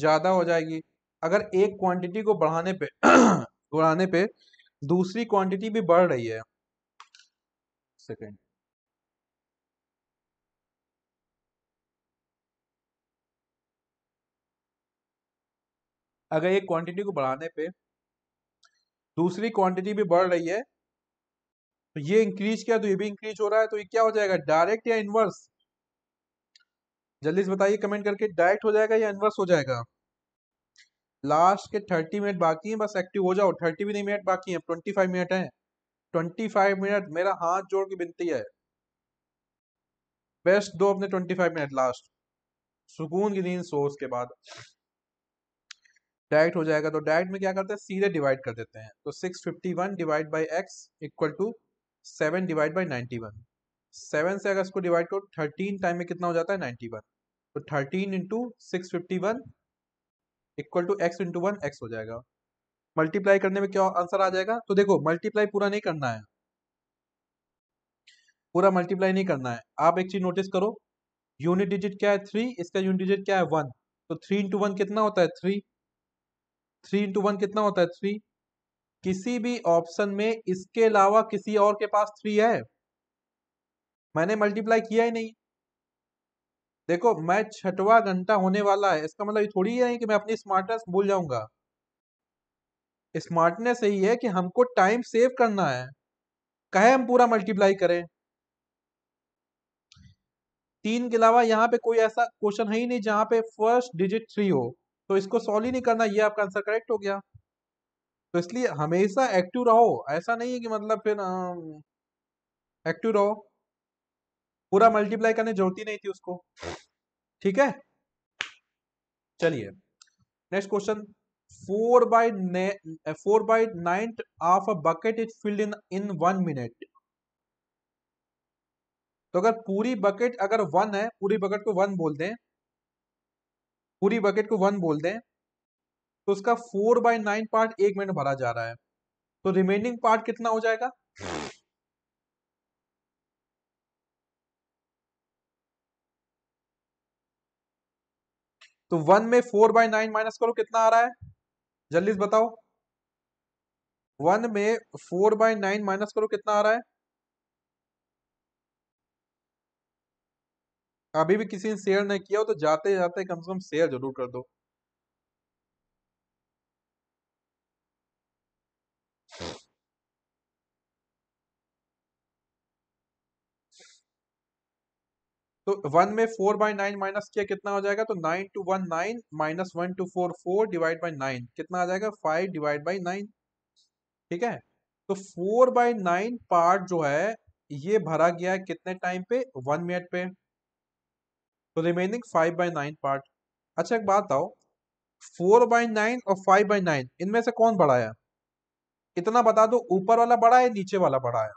ज़्यादा हो जाएगी अगर एक क्वांटिटी को बढ़ाने पे बढ़ाने पे दूसरी क्वांटिटी भी बढ़ रही है सेकेंड अगर एक क्वांटिटी को बढ़ाने पे दूसरी क्वांटिटी भी बढ़ रही है तो ये इंक्रीज किया तो ये भी इंक्रीज हो रहा है तो ये क्या हो जाएगा डायरेक्ट या इनवर्स जल्दी से बताइए कमेंट करके डायरेक्ट हो जाएगा या इनवर्स हो जाएगा लास्ट के थर्टी मिनट बाकी हैं बस एक्टिव हो जाओ थर्टी भी नहीं मिनट बाकी हैं ट्वेंटी फाइव मिनट हैं ट्वेंटी फाइव मिनट मेरा हाथ जोड़ के बिनती है बेस्ट दो अपने ट्वेंटी फाइव मिनट लास्ट सुकून की नींद सो के बाद डायरेक्ट हो जाएगा तो डायरेक्ट में क्या करते हैं सीधे डिवाइड कर देते हैं तो six fifty one divide by x equal to seven divide by ninety one seven से अगर इसको डिवाइड करो थर्टीन टाइम में कितना हो जाता है नाइन्टी वन तो thirteen into six fifty one equal to x into one x हो जाएगा मल्टीप्लाई करने में क्या आंसर आ जाएगा तो देखो मल्टीप्लाई पूरा नहीं करना है पूरा मल्टीप्लाई नहीं करना है आप एक चीज नोटिस करो यूनिट डिजिट क्या है थ्री इसका यूनिट डिजिट क्या है वन तो थ्री इंटू वन कितना होता है थ्री थ्री इंटू वन कितना होता है थ्री किसी भी ऑप्शन में इसके अलावा किसी और के पास थ्री है मैंने मल्टीप्लाई किया ही नहीं देखो मैं छठवा घंटा होने वाला है इसका मतलब ये थोड़ी है कि मैं अपनी स्मार्टनेस भूल जाऊंगा स्मार्टनेस यही है कि हमको टाइम सेव करना है कहे हम पूरा मल्टीप्लाई करें तीन के अलावा यहाँ पे कोई ऐसा क्वेश्चन है ही नहीं जहां पे फर्स्ट डिजिट थ्री हो तो इसको सॉल्व ही नहीं करना ये आपका आंसर करेक्ट हो गया तो इसलिए हमेशा एक्टिव रहो ऐसा नहीं है कि मतलब फिर एक्टिव रहो पूरा मल्टीप्लाई हम्म। करने जरूरत ही नहीं थी उसको ठीक है चलिए next question four by four by nine of a bucket is filled in in one minute तो अगर पूरी बकेट अगर वन है पूरी बकेट को वन बोल दें पूरी बकेट को वन बोल दें तो उसका फोर बाई नाइन पार्ट एक मिनट भरा जा रहा है तो रिमेनिंग पार्ट कितना हो जाएगा तो वन में फोर बाय नाइन माइनस करो कितना आ रहा है जल्दी से बताओ वन में फोर बाय नाइन माइनस करो कितना आ रहा है अभी भी किसी ने शेयर नहीं किया हो तो जाते जाते कम से कम शेयर जरूर कर दो तो वन में फोर बाई नाइन माइनस किया कितना हो जाएगा तो nine two one nine minus one two four four divide by nine कितना आ जाएगा फाइव डिवाइड बाई नाइन ठीक है तो फोर बाई नाइन पार्ट जो है ये भरा गया है कितने टाइम पे वन मिनट पे तो remaining five by nine part अच्छा एक बात आओ फोर बाई नाइन और फाइव बाई नाइन इनमें से कौन बढ़ाया इतना बता दो ऊपर वाला बढ़ा है नीचे वाला बढ़ाया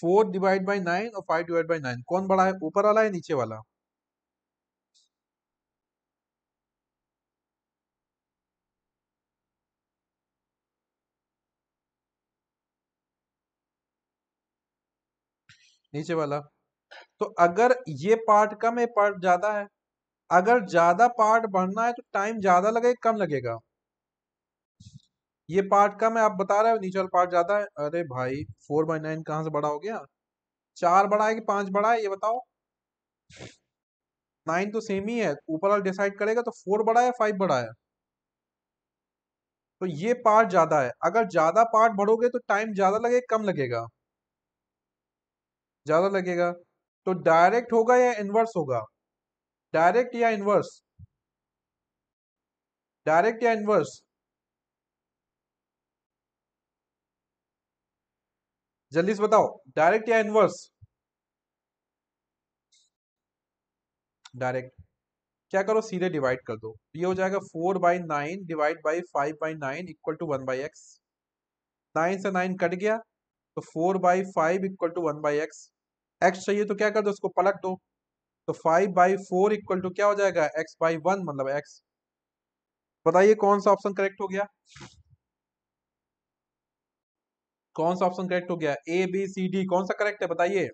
फोर डिवाइड बाई नाइन और फाइव डिवाइड बाई नाइन कौन बड़ा है ऊपर वाला है नीचे वाला नीचे वाला तो अगर ये पार्ट कम है पार्ट ज्यादा है अगर ज्यादा पार्ट बढ़ना है तो टाइम ज्यादा लगेगा कम लगेगा ये पार्ट कम है आप बता रहे हो नीचे वाला पार्ट ज्यादा है अरे भाई फोर बाई नाइन कहाँ से बड़ा हो गया चार बड़ा है कि पांच बड़ा है ये बताओ नाइन तो सेम ही है ऊपर वाला डिसाइड करेगा तो फोर बड़ा है फाइव बड़ा है तो ये पार्ट ज्यादा है अगर ज्यादा पार्ट बढ़ोगे तो टाइम ज्यादा लगे कम लगेगा ज्यादा लगेगा तो डायरेक्ट होगा या इनवर्स होगा डायरेक्ट या इनवर्स डायरेक्ट या इनवर्स जल्दी से बताओ डायरेक्ट या इनवर्स डायरेक्ट क्या करो सीधे डिवाइड कर दो ये हो जाएगा four by nine divide by five by nine equal to one by x nine से नाइन कट गया तो four by five equal to one by x x चाहिए तो क्या कर दो उसको पलट दो तो five by four equal to क्या हो जाएगा एक्स बाई वन मतलब एक्स बताइए कौन सा ऑप्शन करेक्ट हो गया कौन सा ऑप्शन करेक्ट हो गया ए बी सी डी कौन सा करेक्ट है बताइए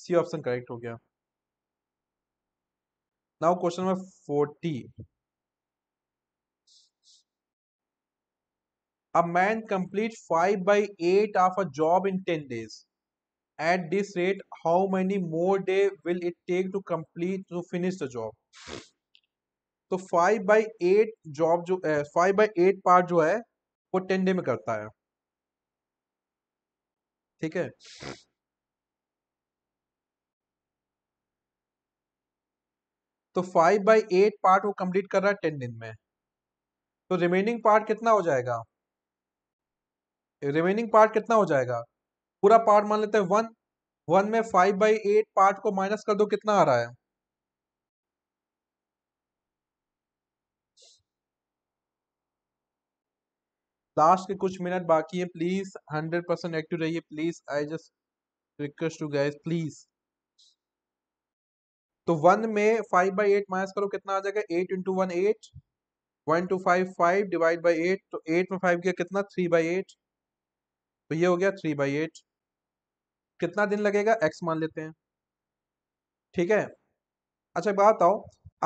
सी ऑप्शन करेक्ट हो गया now question number forty a man complete 5 by 8 of a job in 10 days at this rate how many more day will it take to complete to finish the job तो five by eight job जो five by eight part जो है वो ten day में करता है ठीक है तो फाइव बाई एट पार्ट वो कंप्लीट कर रहा है टेन दिन में तो रिमेनिंग पार्ट कितना हो जाएगा रिमेनिंग पार्ट कितना हो जाएगा पूरा पार्ट मान लेते हैं वन वन में फाइव बाई एट पार्ट को माइनस कर दो कितना आ रहा है लास्ट के कुछ मिनट बाकी है प्लीज हंड्रेड परसेंट एक्टिव रहिए please I just request to guess please तो वन में फाइव बाई एट माइनस करो कितना आ जाएगा eight into one eight one two five five divide by eight तो एट में फाइव किया कितना थ्री बाई एट तो ये हो गया थ्री बाई एट कितना दिन लगेगा एक्स मान लेते हैं ठीक है अच्छा बात बताओ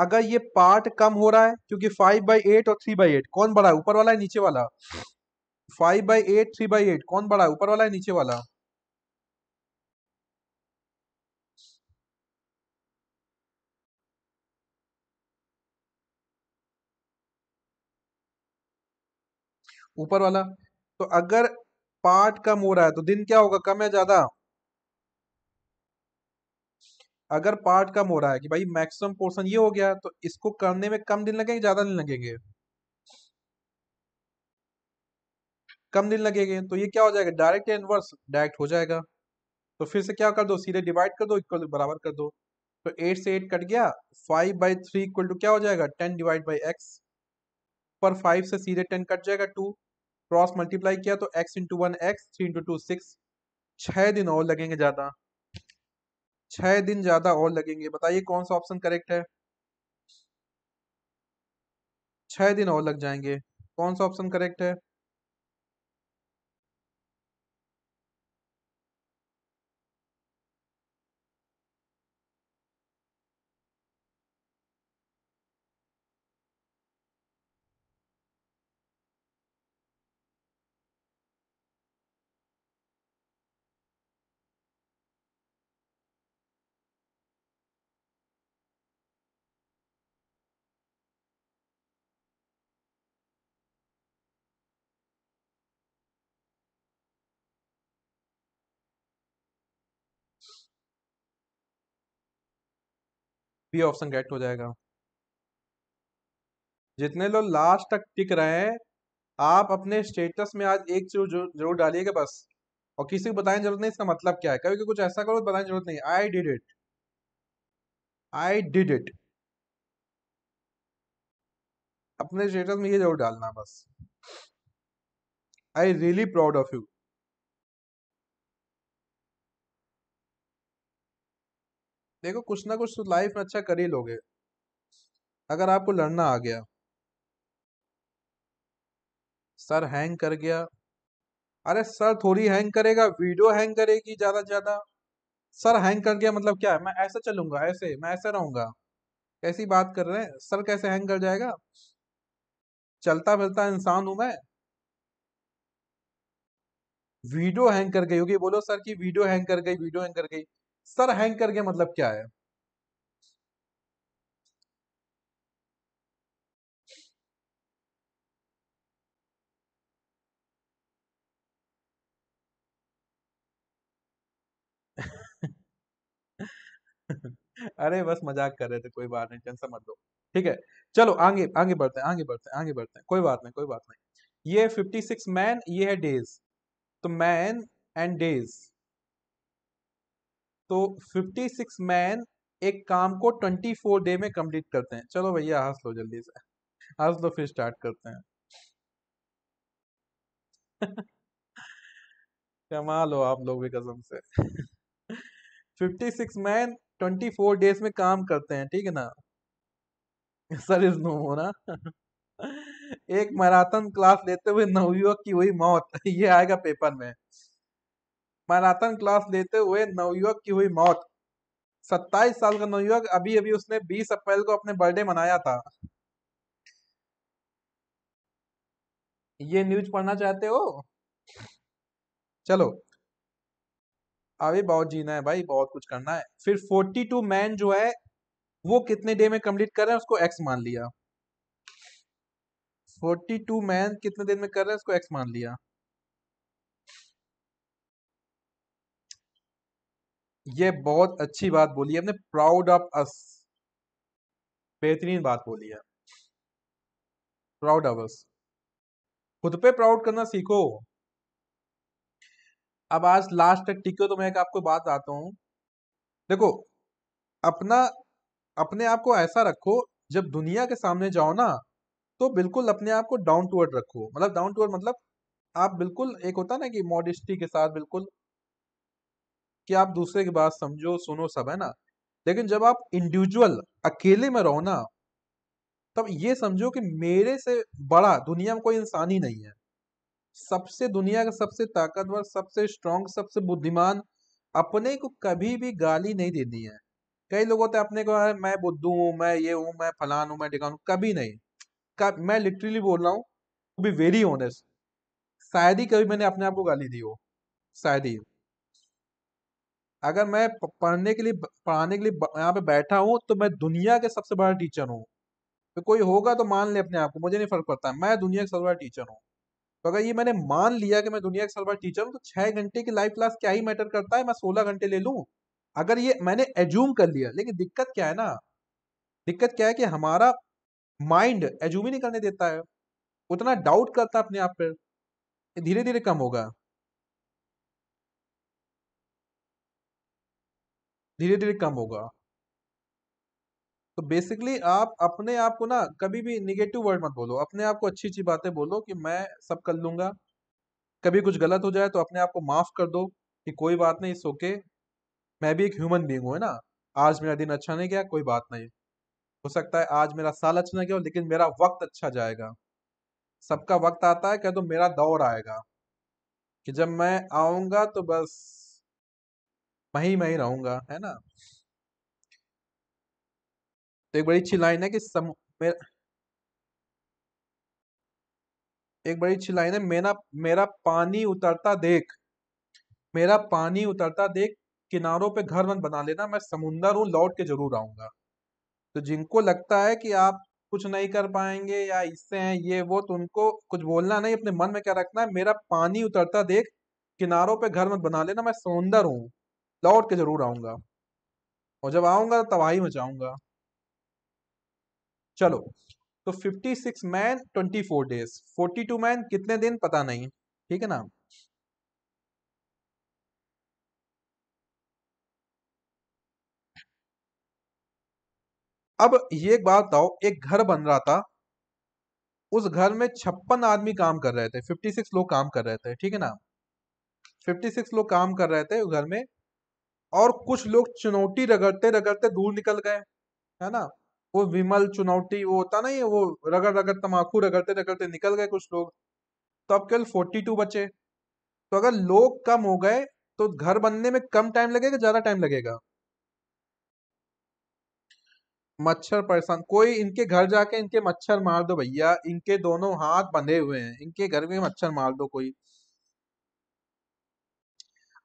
अगर ये पार्ट कम हो रहा है क्योंकि फाइव बाई एट और थ्री बाई एट कौन बड़ा है ऊपर वाला है नीचे वाला five by eight three by eight कौन बड़ा है ऊपर वाला है नीचे वाला ऊपर वाला तो अगर पार्ट कम हो रहा है तो दिन क्या होगा कम है ज्यादा अगर पार्ट कम हो रहा है कि भाई मैक्सिमम पोर्शन ये हो गया तो इसको करने में कम दिन लगेंगे ज्यादा दिन लगेंगे कम दिन लगेंगे तो ये क्या हो जाएगा डायरेक्ट इनवर्स डायरेक्ट हो जाएगा तो फिर से क्या कर दो सीधे डिवाइड कर दो इक्वल बराबर कर दो तो एट से एट कट गया five by three equal to क्या हो जाएगा टेन डिवाइड बाई एक्स पर फाइव से सीधे टेन कट जाएगा टू क्रॉस मल्टीप्लाई किया तो x into one x three into two six छह दिन और लगेंगे ज़्यादा छह दिन ज़्यादा और लगेंगे बताइए कौन सा ऑप्शन करेक्ट है छह दिन और लग जाएंगे कौन सा ऑप्शन करेक्ट है बी ऑप्शन करेक्ट हो जाएगा जितने लोग लास्ट तक टिक रहे हैं आप अपने स्टेटस में आज एक चीज जरूर डालिएगा बस और किसी को बताने जरूरत नहीं इसका मतलब क्या है कभी कुछ ऐसा करो बताने जरूरत नहीं I did it I did it अपने स्टेटस में ये जरूर डालना बस I really proud of you देखो कुछ ना कुछ तो लाइफ में अच्छा कर ही लोगे अगर आपको लड़ना आ गया सर हैंग कर गया अरे सर थोड़ी हैंग करेगा वीडियो हैंग करेगी ज़्यादा से ज़्यादा सर हैंग कर गया मतलब क्या है मैं ऐसे चलूंगा ऐसे मैं ऐसे रहूंगा कैसी बात कर रहे हैं सर कैसे हैंग कर जाएगा चलता फिरता इंसान हूं मैं वीडियो हैंग कर गई होगी बोलो सर की वीडियो हैंग कर गई वीडियो हैंग कर गई सर हैंग कर गया मतलब क्या है अरे बस मजाक कर रहे थे कोई बात नहीं टेंशन मत लो ठीक है चलो आगे आगे बढ़ते हैं आगे बढ़ते हैं आगे बढ़ते हैं कोई बात नहीं कोई बात नहीं ये फिफ्टी सिक्स मैन ये है डेज तो मैन एंड डेज तो 56 मैन एक काम को 24 डे में कंप्लीट करते हैं चलो भैया हंस लो जल्दी से हंस लो फिर स्टार्ट करते हैं कमा लो आप लोग भी कसम से 56 मैन 24 डेज में काम करते हैं ठीक है ना सर इज नो होना एक मैराथन क्लास लेते हुए नवयुवक की हुई मौत ये आएगा पेपर में मैराथन क्लास लेते हुए नवयुवक की हुई मौत सत्ताईस साल का नवयुवक अभी अभी उसने 20 अप्रैल को अपने बर्थडे मनाया था ये न्यूज पढ़ना चाहते हो चलो अभी बहुत जीना है भाई बहुत कुछ करना है फिर 42 मैन जो है वो कितने डे में कंप्लीट कर रहे हैं उसको एक्स मान लिया 42 मैन कितने दिन में कर रहे हैं उसको एक्स मान लिया ये बहुत अच्छी बात बोली हमने प्राउड ऑफ अस बेहतरीन बात बोली है प्राउड ऑफ अस खुद पे प्राउड करना सीखो अब आज लास्ट तक टिको तो मैं एक आपको बात आता हूं देखो अपना अपने आप को ऐसा रखो जब दुनिया के सामने जाओ ना तो बिल्कुल अपने आप को डाउन टू अर्थ रखो मतलब डाउन टू अर्थ मतलब आप बिल्कुल एक होता ना कि मॉडिस्टी के साथ बिल्कुल कि आप दूसरे की बात समझो सुनो सब है ना लेकिन जब आप इंडिविजुअल अकेले में रहो ना तब ये समझो कि मेरे से बड़ा दुनिया में कोई इंसान ही नहीं है सबसे दुनिया का सबसे ताकतवर सबसे स्ट्रांग सबसे बुद्धिमान अपने को कभी भी गाली नहीं देनी है कई लोग होते हैं अपने को मैं बुद्धू हूँ मैं ये हूँ मैं फलान हूँ मैं टिकान हूँ कभी नहीं कब मैं लिटरली बोल रहा हूँ बी वेरी ऑनेस्ट शायद ही कभी मैंने अपने आप को गाली दी हो शायद ही अगर मैं पढ़ने के लिए पढ़ाने के लिए यहाँ पे बैठा हूँ तो मैं दुनिया के सबसे बड़ा टीचर हूँ तो कोई होगा तो मान ले अपने आप को मुझे नहीं फर्क पड़ता मैं दुनिया का सबसे बड़ा टीचर हूँ तो अगर ये मैंने मान लिया कि मैं दुनिया का सबसे बड़ा टीचर हूँ तो छः घंटे की लाइव क्लास क्या ही मैटर करता है मैं सोलह घंटे ले लूँ अगर ये मैंने एज्यूम कर लिया लेकिन दिक्कत क्या है ना दिक्कत क्या है कि हमारा माइंड एज्यूम ही नहीं करने देता है उतना डाउट करता है अपने आप पर धीरे धीरे कम होगा धीरे धीरे कम होगा तो बेसिकली आप अपने आप को ना कभी भी निगेटिव वर्ड मत बोलो अपने आप को अच्छी अच्छी बातें बोलो कि मैं सब कर लूंगा कभी कुछ गलत हो जाए तो अपने आप को माफ़ कर दो कि कोई बात नहीं इस ओके मैं भी एक ह्यूमन बींग हूँ है ना आज मेरा दिन अच्छा नहीं गया कोई बात नहीं हो सकता है आज मेरा साल अच्छा नहीं गया लेकिन मेरा वक्त अच्छा जाएगा सबका वक्त आता है कह दो तो मेरा दौर आएगा कि जब मैं आऊंगा तो बस वहीं मैं ही रहूंगा है ना तो एक बड़ी अच्छी लाइन है कि सम मेरा एक बड़ी अच्छी लाइन है मेरा मेरा पानी उतरता देख मेरा पानी उतरता देख किनारों पे घर मन बना लेना मैं समुंदर हूँ लौट के जरूर आऊंगा तो जिनको लगता है कि आप कुछ नहीं कर पाएंगे या इससे हैं ये वो तो उनको कुछ बोलना नहीं अपने मन में क्या रखना है मेरा पानी उतरता देख किनारों पे घर मत बना लेना मैं समुंदर हूँ लौट के जरूर आऊंगा और जब आऊंगा तो तबाही मचाऊंगा चलो तो 56 man twenty four days forty two man कितने दिन पता नहीं ठीक है ना अब ये एक बात बताओ एक घर बन रहा था उस घर में छप्पन आदमी काम कर रहे थे 56 लोग काम कर रहे थे ठीक है ना 56 लोग काम कर रहे थे घर में और कुछ लोग चुनौती रगड़ते रगड़ते दूर निकल गए है ना वो विमल चुनौती वो होता ना ये वो रगड़ रगड़ तमाकू रगड़ते रगड़ते निकल गए कुछ लोग तो अब केवल फोर्टी टू बचे तो अगर लोग कम हो गए तो घर बनने में कम टाइम लगेगा ज्यादा टाइम लगेगा मच्छर परेशान कोई इनके घर जाके इनके मच्छर मार दो भैया इनके दोनों हाथ बंधे हुए हैं इनके घर में मच्छर मार दो कोई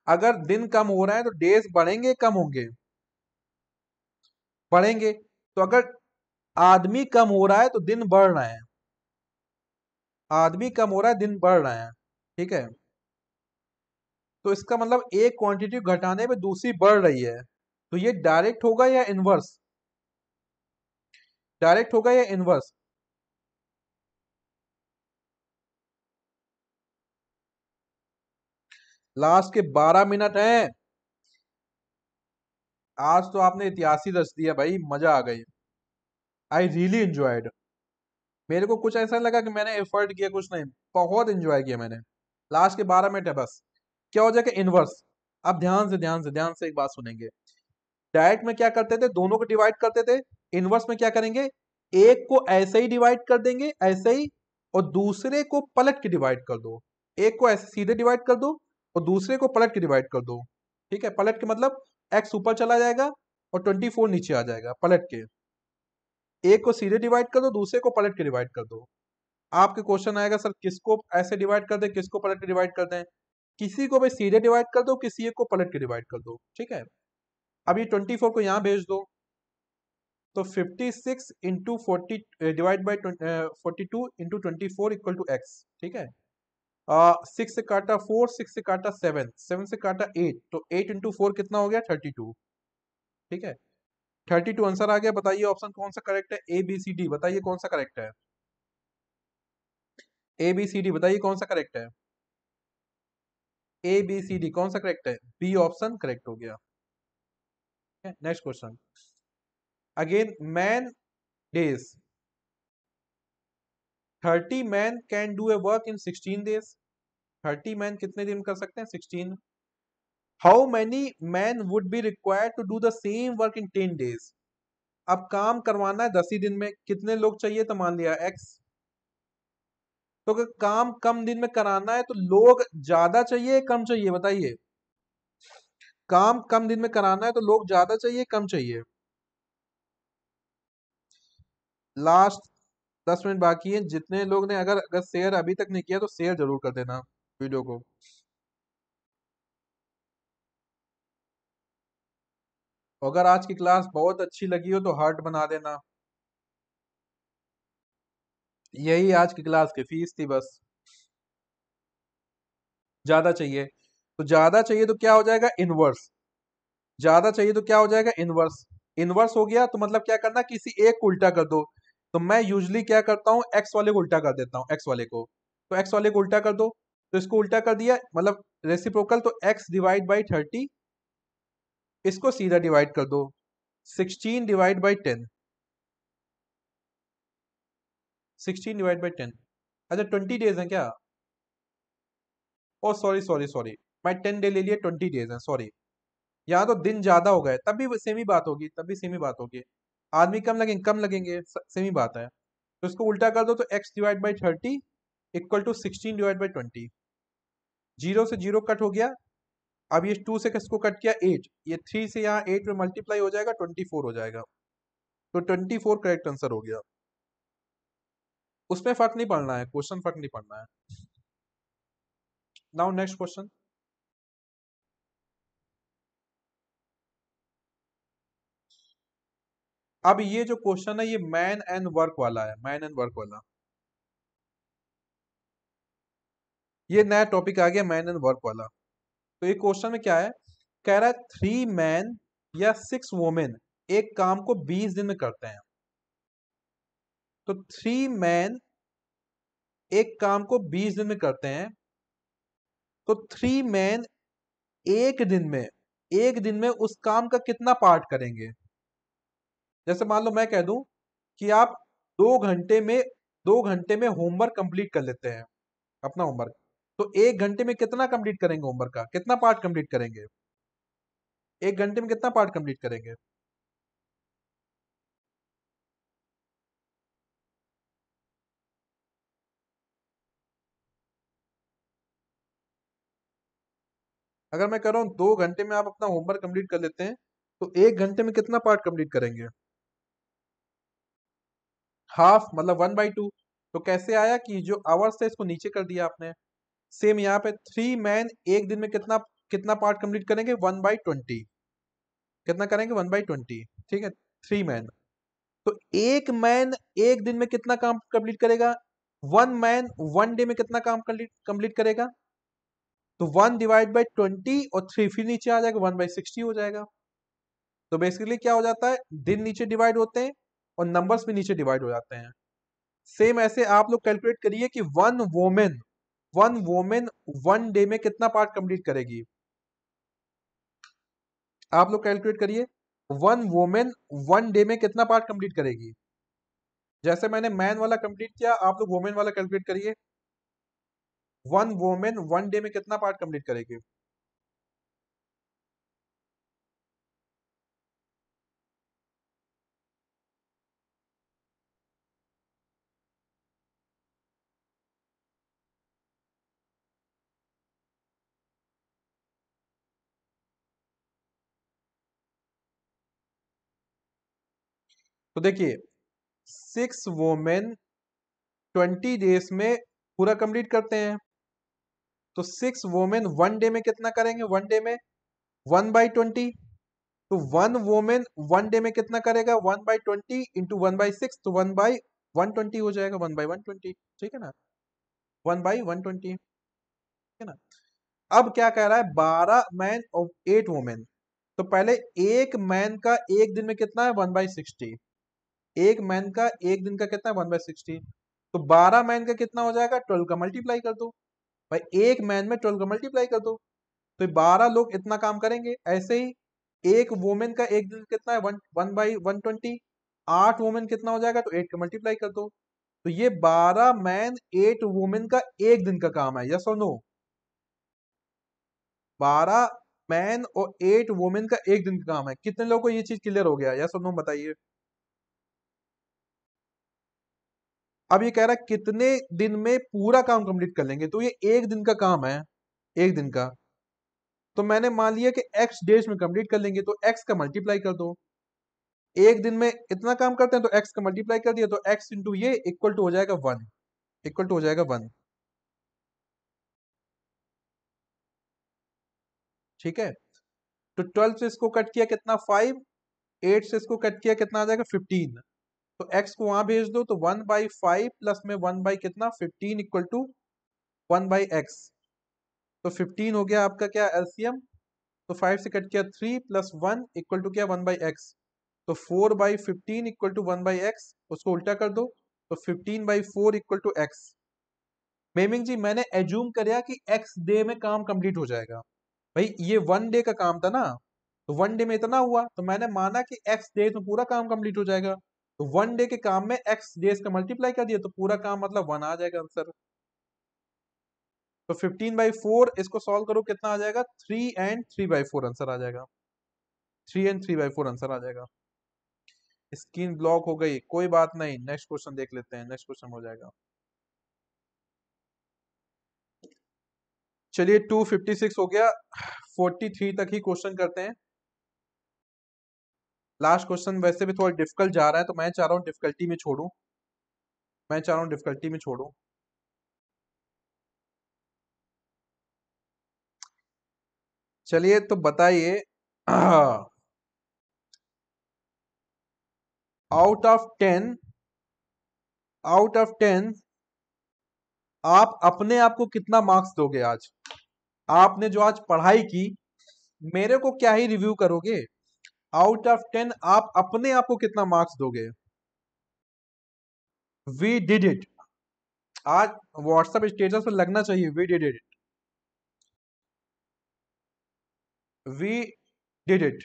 अगर दिन कम हो रहा है तो डेज बढ़ेंगे कम होंगे बढ़ेंगे तो अगर आदमी कम हो रहा है तो दिन बढ़ रहा है आदमी कम हो रहा है दिन बढ़ रहा है ठीक है तो इसका मतलब एक क्वांटिटी घटाने पे दूसरी बढ़ रही है तो ये डायरेक्ट होगा या इनवर्स डायरेक्ट होगा या इनवर्स लास्ट के बारह मिनट हैं आज तो आपने इतिहास ही रच दिया भाई मजा आ गई आई रियली एंजॉयड मेरे को कुछ ऐसा लगा कि मैंने एफर्ट किया कुछ नहीं बहुत इंजॉय किया मैंने लास्ट के बारह मिनट है बस क्या हो जाएगा इनवर्स अब ध्यान से ध्यान से ध्यान से एक बात सुनेंगे डायरेक्ट में क्या करते थे दोनों को डिवाइड करते थे इनवर्स में क्या करेंगे एक को ऐसे ही डिवाइड कर देंगे ऐसे ही और दूसरे को पलट के डिवाइड कर दो एक को ऐसे सीधे डिवाइड कर दो और दूसरे को पलट के डिवाइड कर दो ठीक है पलट के मतलब एक्स ऊपर चला जाएगा और ट्वेंटी फोर नीचे आ जाएगा पलट के एक को सीधे डिवाइड कर दो दूसरे को पलट के डिवाइड कर दो आपके क्वेश्चन आएगा सर किसको ऐसे डिवाइड कर दें किसको पलट के डिवाइड कर दें किसी को भाई सीधे डिवाइड कर दो किसी एक को पलट के डिवाइड कर दो ठीक है अब ये ट्वेंटी फोर को यहाँ भेज दो तो fifty six into forty divide by forty two into twenty four equal to x ठीक है सिक्स uh, से काटा फोर सिक्स से काटा सेवन सेवन से काटा एट तो एट इंटू फोर कितना हो गया थर्टी टू ठीक है थर्टी टू आंसर आ गया बताइए ऑप्शन कौन सा करेक्ट है ए बी सी डी बताइए कौन सा करेक्ट है ए बी सी डी बताइए कौन सा करेक्ट है ए बी सी डी कौन सा करेक्ट है बी ऑप्शन करेक्ट हो गया next question again man days thirty man can do a work in sixteen days thirty man कितने दिन कर सकते हैं sixteen how many man would be required to do the same work in ten days अब काम करवाना है दस ही दिन में कितने लोग चाहिए तो मान लिया एक्स तो अगर काम कम दिन में कराना है तो लोग ज्यादा चाहिए कम चाहिए बताइए काम कम दिन में कराना है तो लोग ज्यादा चाहिए कम चाहिए लास्ट दस मिनट बाकी है जितने लोग ने अगर अगर शेयर अभी तक नहीं किया तो शेयर जरूर कर देना वीडियो को अगर आज की क्लास बहुत अच्छी लगी हो तो हार्ट बना देना यही आज की क्लास की फीस थी बस ज्यादा चाहिए तो ज्यादा चाहिए तो क्या हो जाएगा इनवर्स ज्यादा चाहिए तो क्या हो जाएगा इनवर्स इनवर्स हो गया तो मतलब क्या करना किसी एक को उल्टा कर दो तो मैं यूजली क्या करता हूँ एक्स वाले को उल्टा कर देता हूं एक्स वाले को तो एक्स वाले को उल्टा कर दो तो इसको उल्टा कर दिया मतलब रेसिप्रोकल तो एक्स डिवाइड बाई थर्टी इसको सीधा डिवाइड कर दो sixteen divide by ten sixteen divide by ten अच्छा ट्वेंटी डेज हैं क्या ओ सॉरी सॉरी सॉरी मैं टेन डे ले लिया ट्वेंटी डेज हैं सॉरी यहाँ तो दिन ज़्यादा हो गए तब भी सेम ही बात होगी तब भी सेम ही बात होगी आदमी कम लगेंगे कम लगेंगे सेम ही बात है तो इसको उल्टा कर दो तो x divide by thirty equal to sixteen divide by twenty zero से जीरो कट हो गया अब ये टू से किसको कट किया एट ये थ्री से यहाँ एट में मल्टीप्लाई हो जाएगा ट्वेंटी फोर हो जाएगा तो ट्वेंटी फोर करेक्ट आंसर हो गया उसमें फर्क नहीं पड़ना है क्वेश्चन फर्क नहीं पड़ना है नाउ नेक्स्ट क्वेश्चन अब ये जो क्वेश्चन है ये मैन एंड वर्क वाला है मैन एंड वर्क वाला ये नया टॉपिक आ गया मैन एंड वर्क वाला तो ये क्वेश्चन में क्या है कह रहा है थ्री मैन या सिक्स वोमेन एक काम को बीस दिन में करते हैं तो थ्री मैन एक काम को बीस दिन में करते हैं तो थ्री मैन एक दिन में एक दिन में उस काम का कितना पार्ट करेंगे जैसे मान लो मैं कह दूं कि आप दो घंटे में दो घंटे में होमवर्क कंप्लीट कर लेते हैं अपना होमवर्क तो एक घंटे में कितना कंप्लीट करेंगे होमवर्क का कितना पार्ट कंप्लीट करेंगे एक घंटे में कितना पार्ट कंप्लीट करेंगे अगर मैं कह रहा हूं दो घंटे में आप अपना होमवर्क कंप्लीट कर लेते हैं तो एक घंटे में कितना पार्ट कंप्लीट करेंगे हाफ मतलब वन बाई टू तो कैसे आया कि जो आवर्स है इसको नीचे कर दिया आपने सेम यहाँ पे थ्री मैन एक दिन में कितना कितना पार्ट कंप्लीट करेंगे वन बाई ट्वेंटी कितना करेंगे वन बाई ट्वेंटी ठीक है थ्री मैन तो एक मैन एक दिन में कितना काम कंप्लीट करेगा वन मैन वन डे में कितना काम कंप्लीट करेगा तो वन डिवाइड बाई ट्वेंटी और थ्री फिर नीचे आ जाएगा वन बाई सिक्सटी हो जाएगा तो बेसिकली क्या हो जाता है दिन नीचे डिवाइड होते हैं और नंबर्स भी नीचे डिवाइड हो जाते हैं सेम ऐसे आप लोग कैलकुलेट करिए कि one women one women one day में कितना पार्ट कंप्लीट करेगी आप लोग कैलकुलेट करिए वन वोमेन वन डे में कितना पार्ट कंप्लीट करेगी जैसे मैंने मैन वाला कंप्लीट किया आप लोग वोमेन वाला कैलकुलेट करिए वन वोमेन वन डे में कितना पार्ट कंप्लीट करेगी तो देखिए सिक्स वोमेन ट्वेंटी डेज में पूरा कंप्लीट करते हैं तो सिक्स वोमेन वन डे में कितना करेंगे वन डे में वन बाई ट्वेंटी तो वन वोमेन वन डे में कितना करेगा one by twenty into one by six तो वन बाई वन ट्वेंटी हो जाएगा वन बाई वन ट्वेंटी ठीक है ना वन बाई वन ट्वेंटी ठीक है ना अब क्या कह रहा है बारह मैन और एट वोमेन तो पहले एक मैन का एक दिन में कितना है वन बाई सिक्सटी एक मैन का एक दिन का कितना वन बाय सिक्सटीन तो बारह मैन का कितना हो जाएगा ट्वेल्व का मल्टीप्लाई कर दो भाई एक मैन में ट्वेल्व का मल्टीप्लाई कर दो तो बारह लोग इतना काम करेंगे ऐसे ही एक वोमेन का एक दिन कितना है वन बाई वन ट्वेंटी आठ वोमेन कितना हो जाएगा तो एट का मल्टीप्लाई कर दो तो ये बारह मैन एट वोमेन का एक दिन का काम है यस और नो बारह मैन और एट वोमेन का एक दिन का काम है कितने लोगों को ये चीज क्लियर हो गया यस और नो बताइए अब ये कह रहा है कितने दिन में पूरा काम कंप्लीट कर लेंगे तो ये एक दिन का काम है एक दिन का तो मैंने मान लिया कि एक्स डेज में कंप्लीट कर लेंगे तो एक्स का मल्टीप्लाई कर दो एक दिन में इतना काम करते हैं तो एक्स का मल्टीप्लाई कर दिया तो एक्स इंटू ये इक्वल टू हो जाएगा वन इक्वल टू हो जाएगा वन ठीक है तो ट्वेल्व से इसको कट किया कितना फाइव एट से इसको कट किया कितना आ जाएगा फिफ्टीन तो x को वहां भेज दो तो वन बाई फाइव प्लस में वन बाई कितना fifteen equal to one by x तो फिफ्टीन हो गया आपका क्या एलसीएम तो फाइव से कट किया three plus one equal to क्या वन बाई एक्स तो four by fifteen equal to one by x उसको उल्टा कर दो तो fifteen by four equal to x meaning जी मैंने एज्यूम कर कि एक्स डे में काम कंप्लीट हो जाएगा भाई ये वन डे का काम था ना तो वन डे में इतना हुआ तो मैंने माना कि एक्स डे में पूरा काम कंप्लीट हो जाएगा तो वन डे के काम में एक्स डेज का मल्टीप्लाई कर दिया तो पूरा काम मतलब वन आ जाएगा आंसर तो फिफ्टीन बाई फोर इसको सॉल्व करो कितना आ जाएगा three and three by four answer आ जाएगा three and three by four answer आ जाएगा स्क्रीन ब्लॉक हो गई कोई बात नहीं नेक्स्ट क्वेश्चन देख लेते हैं नेक्स्ट क्वेश्चन हो जाएगा चलिए 256 हो गया 43 तक ही क्वेश्चन करते हैं लास्ट क्वेश्चन वैसे भी थोड़ा डिफिकल्ट जा रहा है तो मैं चाह रहा हूँ डिफिकल्टी में छोड़ू मैं चाह रहा हूँ डिफिकल्टी में छोड़ू चलिए तो बताइए out of ten out of ten आप अपने आप को कितना मार्क्स दोगे आज आपने जो आज पढ़ाई की मेरे को क्या ही रिव्यू करोगे आउट ऑफ टेन आप अपने आप को कितना मार्क्स दोगे वी डिड इट आज व्हाट्सएप स्टेटस पर लगना चाहिए we did it we did it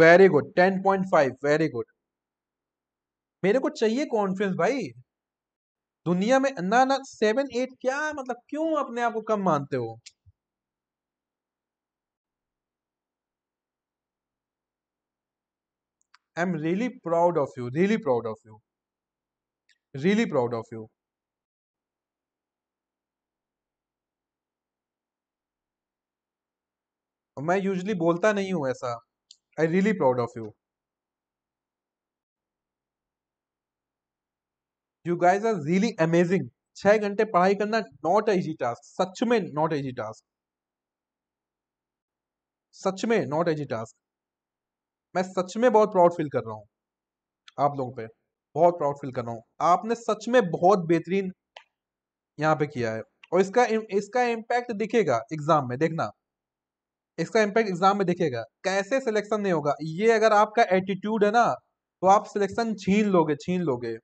very good ten point five very good मेरे को चाहिए कॉन्फिडेंस भाई दुनिया में ना ना सेवन एट क्या मतलब क्यों अपने आप को कम मानते हो I am really proud of you really proud of you really proud of you मैं यूजली बोलता नहीं हूं ऐसा I really proud of you you guys are really amazing छह घंटे पढ़ाई करना नॉट एजी टास्क सच में नॉट एजी टास्क सच में नॉट एजी टास्क मैं सच में बहुत प्राउड फील कर रहा हूँ आप लोगों पे बहुत प्राउड फील कर रहा हूँ आपने सच में बहुत बेहतरीन यहाँ पे किया है और इसका इसका इम्पैक्ट दिखेगा एग्जाम में देखना इसका इम्पैक्ट एग्जाम में दिखेगा कैसे सिलेक्शन नहीं होगा ये अगर आपका एटीट्यूड है ना तो आप सिलेक्शन छीन लोगे छीन लोगे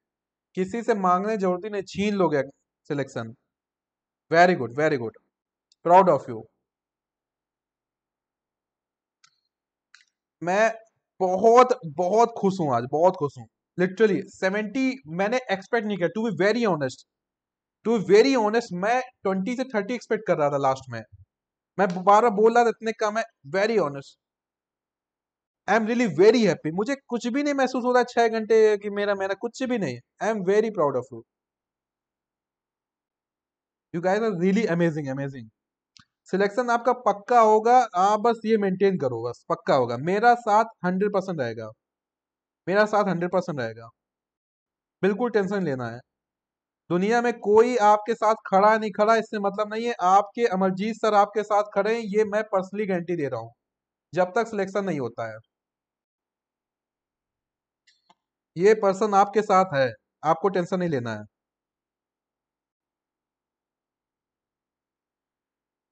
किसी से मांगने जरूरत ही नहीं छीन लोगे selection very good very good proud of you मैं बहुत बहुत खुश हूं आज बहुत खुश हूं लिटरली सेवेंटी मैंने एक्सपेक्ट नहीं किया to be very honest to be very honest मैं ट्वेंटी से थर्टी एक्सपेक्ट कर रहा था लास्ट में मैं बार बोल रहा था इतने कम है very honest I am really very happy मुझे कुछ भी नहीं महसूस हो रहा है छह घंटे कि मेरा मेरा कुछ भी नहीं I am very proud of you you guys are really amazing amazing selection आपका पक्का होगा आप बस ये मेंटेन करो बस पक्का होगा मेरा साथ हंड्रेड परसेंट रहेगा मेरा साथ हंड्रेड परसेंट रहेगा बिल्कुल टेंशन लेना है दुनिया में कोई आपके साथ खड़ा नहीं खड़ा इससे मतलब नहीं है आपके अमरजीत सर आपके साथ खड़े हैं ये मैं पर्सनली गारंटी दे रहा हूँ जब तक सिलेक्शन नहीं होता है ये पर्सन आपके साथ है आपको टेंशन नहीं लेना है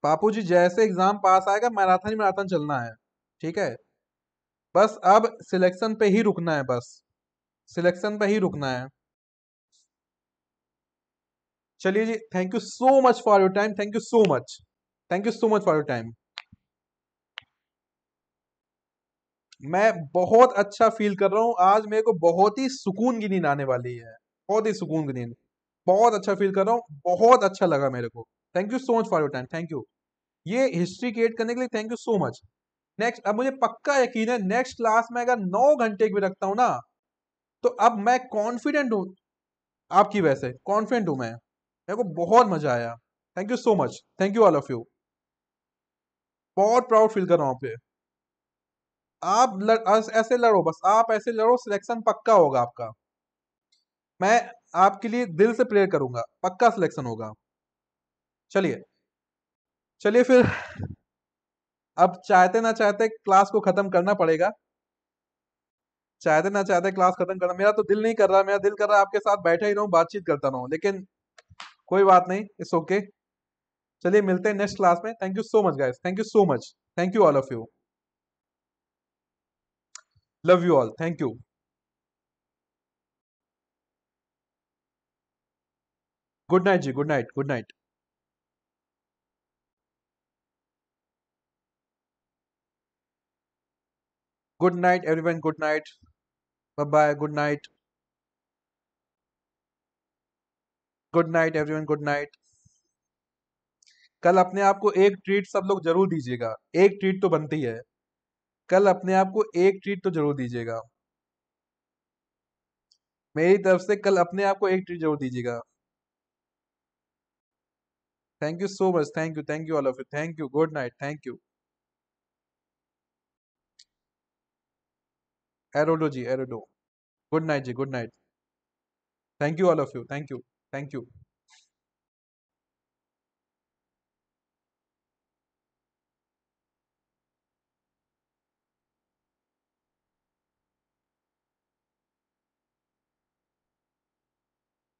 पापू जी जैसे एग्जाम पास आएगा मैराथन ही मैराथन चलना है ठीक है बस अब सिलेक्शन पे ही रुकना है बस सिलेक्शन पे ही रुकना है चलिए जी thank you so much for your time thank you so much thank you so much for your time मैं बहुत अच्छा फील कर रहा हूँ आज मेरे को बहुत ही सुकून की नींद आने वाली है बहुत ही सुकून की नींद बहुत अच्छा फील कर रहा हूँ बहुत अच्छा लगा मेरे को thank you so much for your time thank you ये हिस्ट्री क्रिएट करने के लिए thank you so much next अब मुझे पक्का यकीन है नेक्स्ट क्लास में अगर नौ घंटे की भी रखता हूँ ना तो अब मैं कॉन्फिडेंट हूँ आपकी वैसे कॉन्फिडेंट हूँ मैं मेरे को बहुत मजा आया thank you so much thank you all of you बहुत प्राउड फील कर रहा हूँ आप आप लड़, ऐसे लड़ो बस आप ऐसे लड़ो सिलेक्शन पक्का होगा आपका मैं आपके लिए दिल से प्रेयर करूंगा पक्का सिलेक्शन होगा चलिए चलिए फिर अब चाहते ना चाहते क्लास को खत्म करना पड़ेगा चाहते ना चाहते क्लास खत्म करना मेरा तो दिल नहीं कर रहा मेरा दिल कर रहा आपके साथ बैठा ही रहूं बातचीत करता रहूं लेकिन कोई बात नहीं इट्स ओके चलिए मिलते हैं नेक्स्ट क्लास में thank you so much guys thank you so much thank you all of you love you all thank you good night जी good night good night good night everyone good night bye bye good night good night everyone good night कल अपने आप को एक treat सब लोग जरूर दीजिएगा एक ट्रीट तो बनती है कल अपने आप को एक ट्रीट तो जरूर दीजिएगा मेरी तरफ से कल अपने आप को एक ट्रीट जरूर दीजिएगा thank you so much thank you thank you all of you thank you good night thank you एरोडो जी एरोडो गुड नाइट जी good night thank you all of you thank you thank you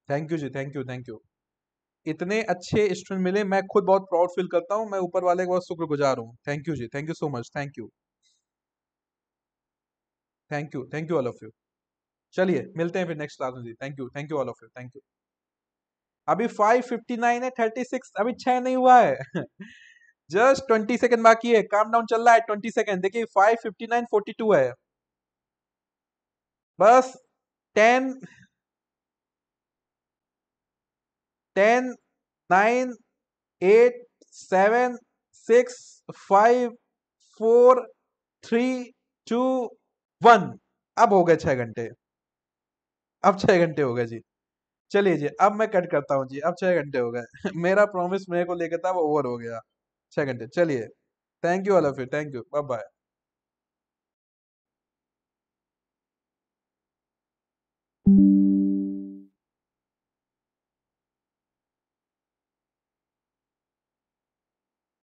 thank you जी thank you thank you इतने अच्छे student मिले मैं खुद बहुत प्राउड फील करता हूँ मैं ऊपर वाले का बहुत शुक्रगुजार हूँ थैंक यू जी thank you so much thank you thank you thank you all of you चलिए मिलते हैं फिर नेक्स्ट क्लास में जी thank you thank you all of you thank you अभी फाइव फिफ्टी नाइन है थर्टी सिक्स अभी छह नहीं हुआ है जस्ट ट्वेंटी सेकेंड बाकी है काम डाउन चल रहा है ट्वेंटी सेकेंड देखिए five fifty nine forty two है बस ten ten nine eight seven six five four three two one अब हो गए छह घंटे अब छह घंटे हो गए जी चलिए जी अब मैं कट करता हूँ जी अब छह घंटे हो गए मेरा प्रॉमिस मेरे को लेकर था वो ओवर हो गया छह घंटे चलिए thank you all you thank you bye bye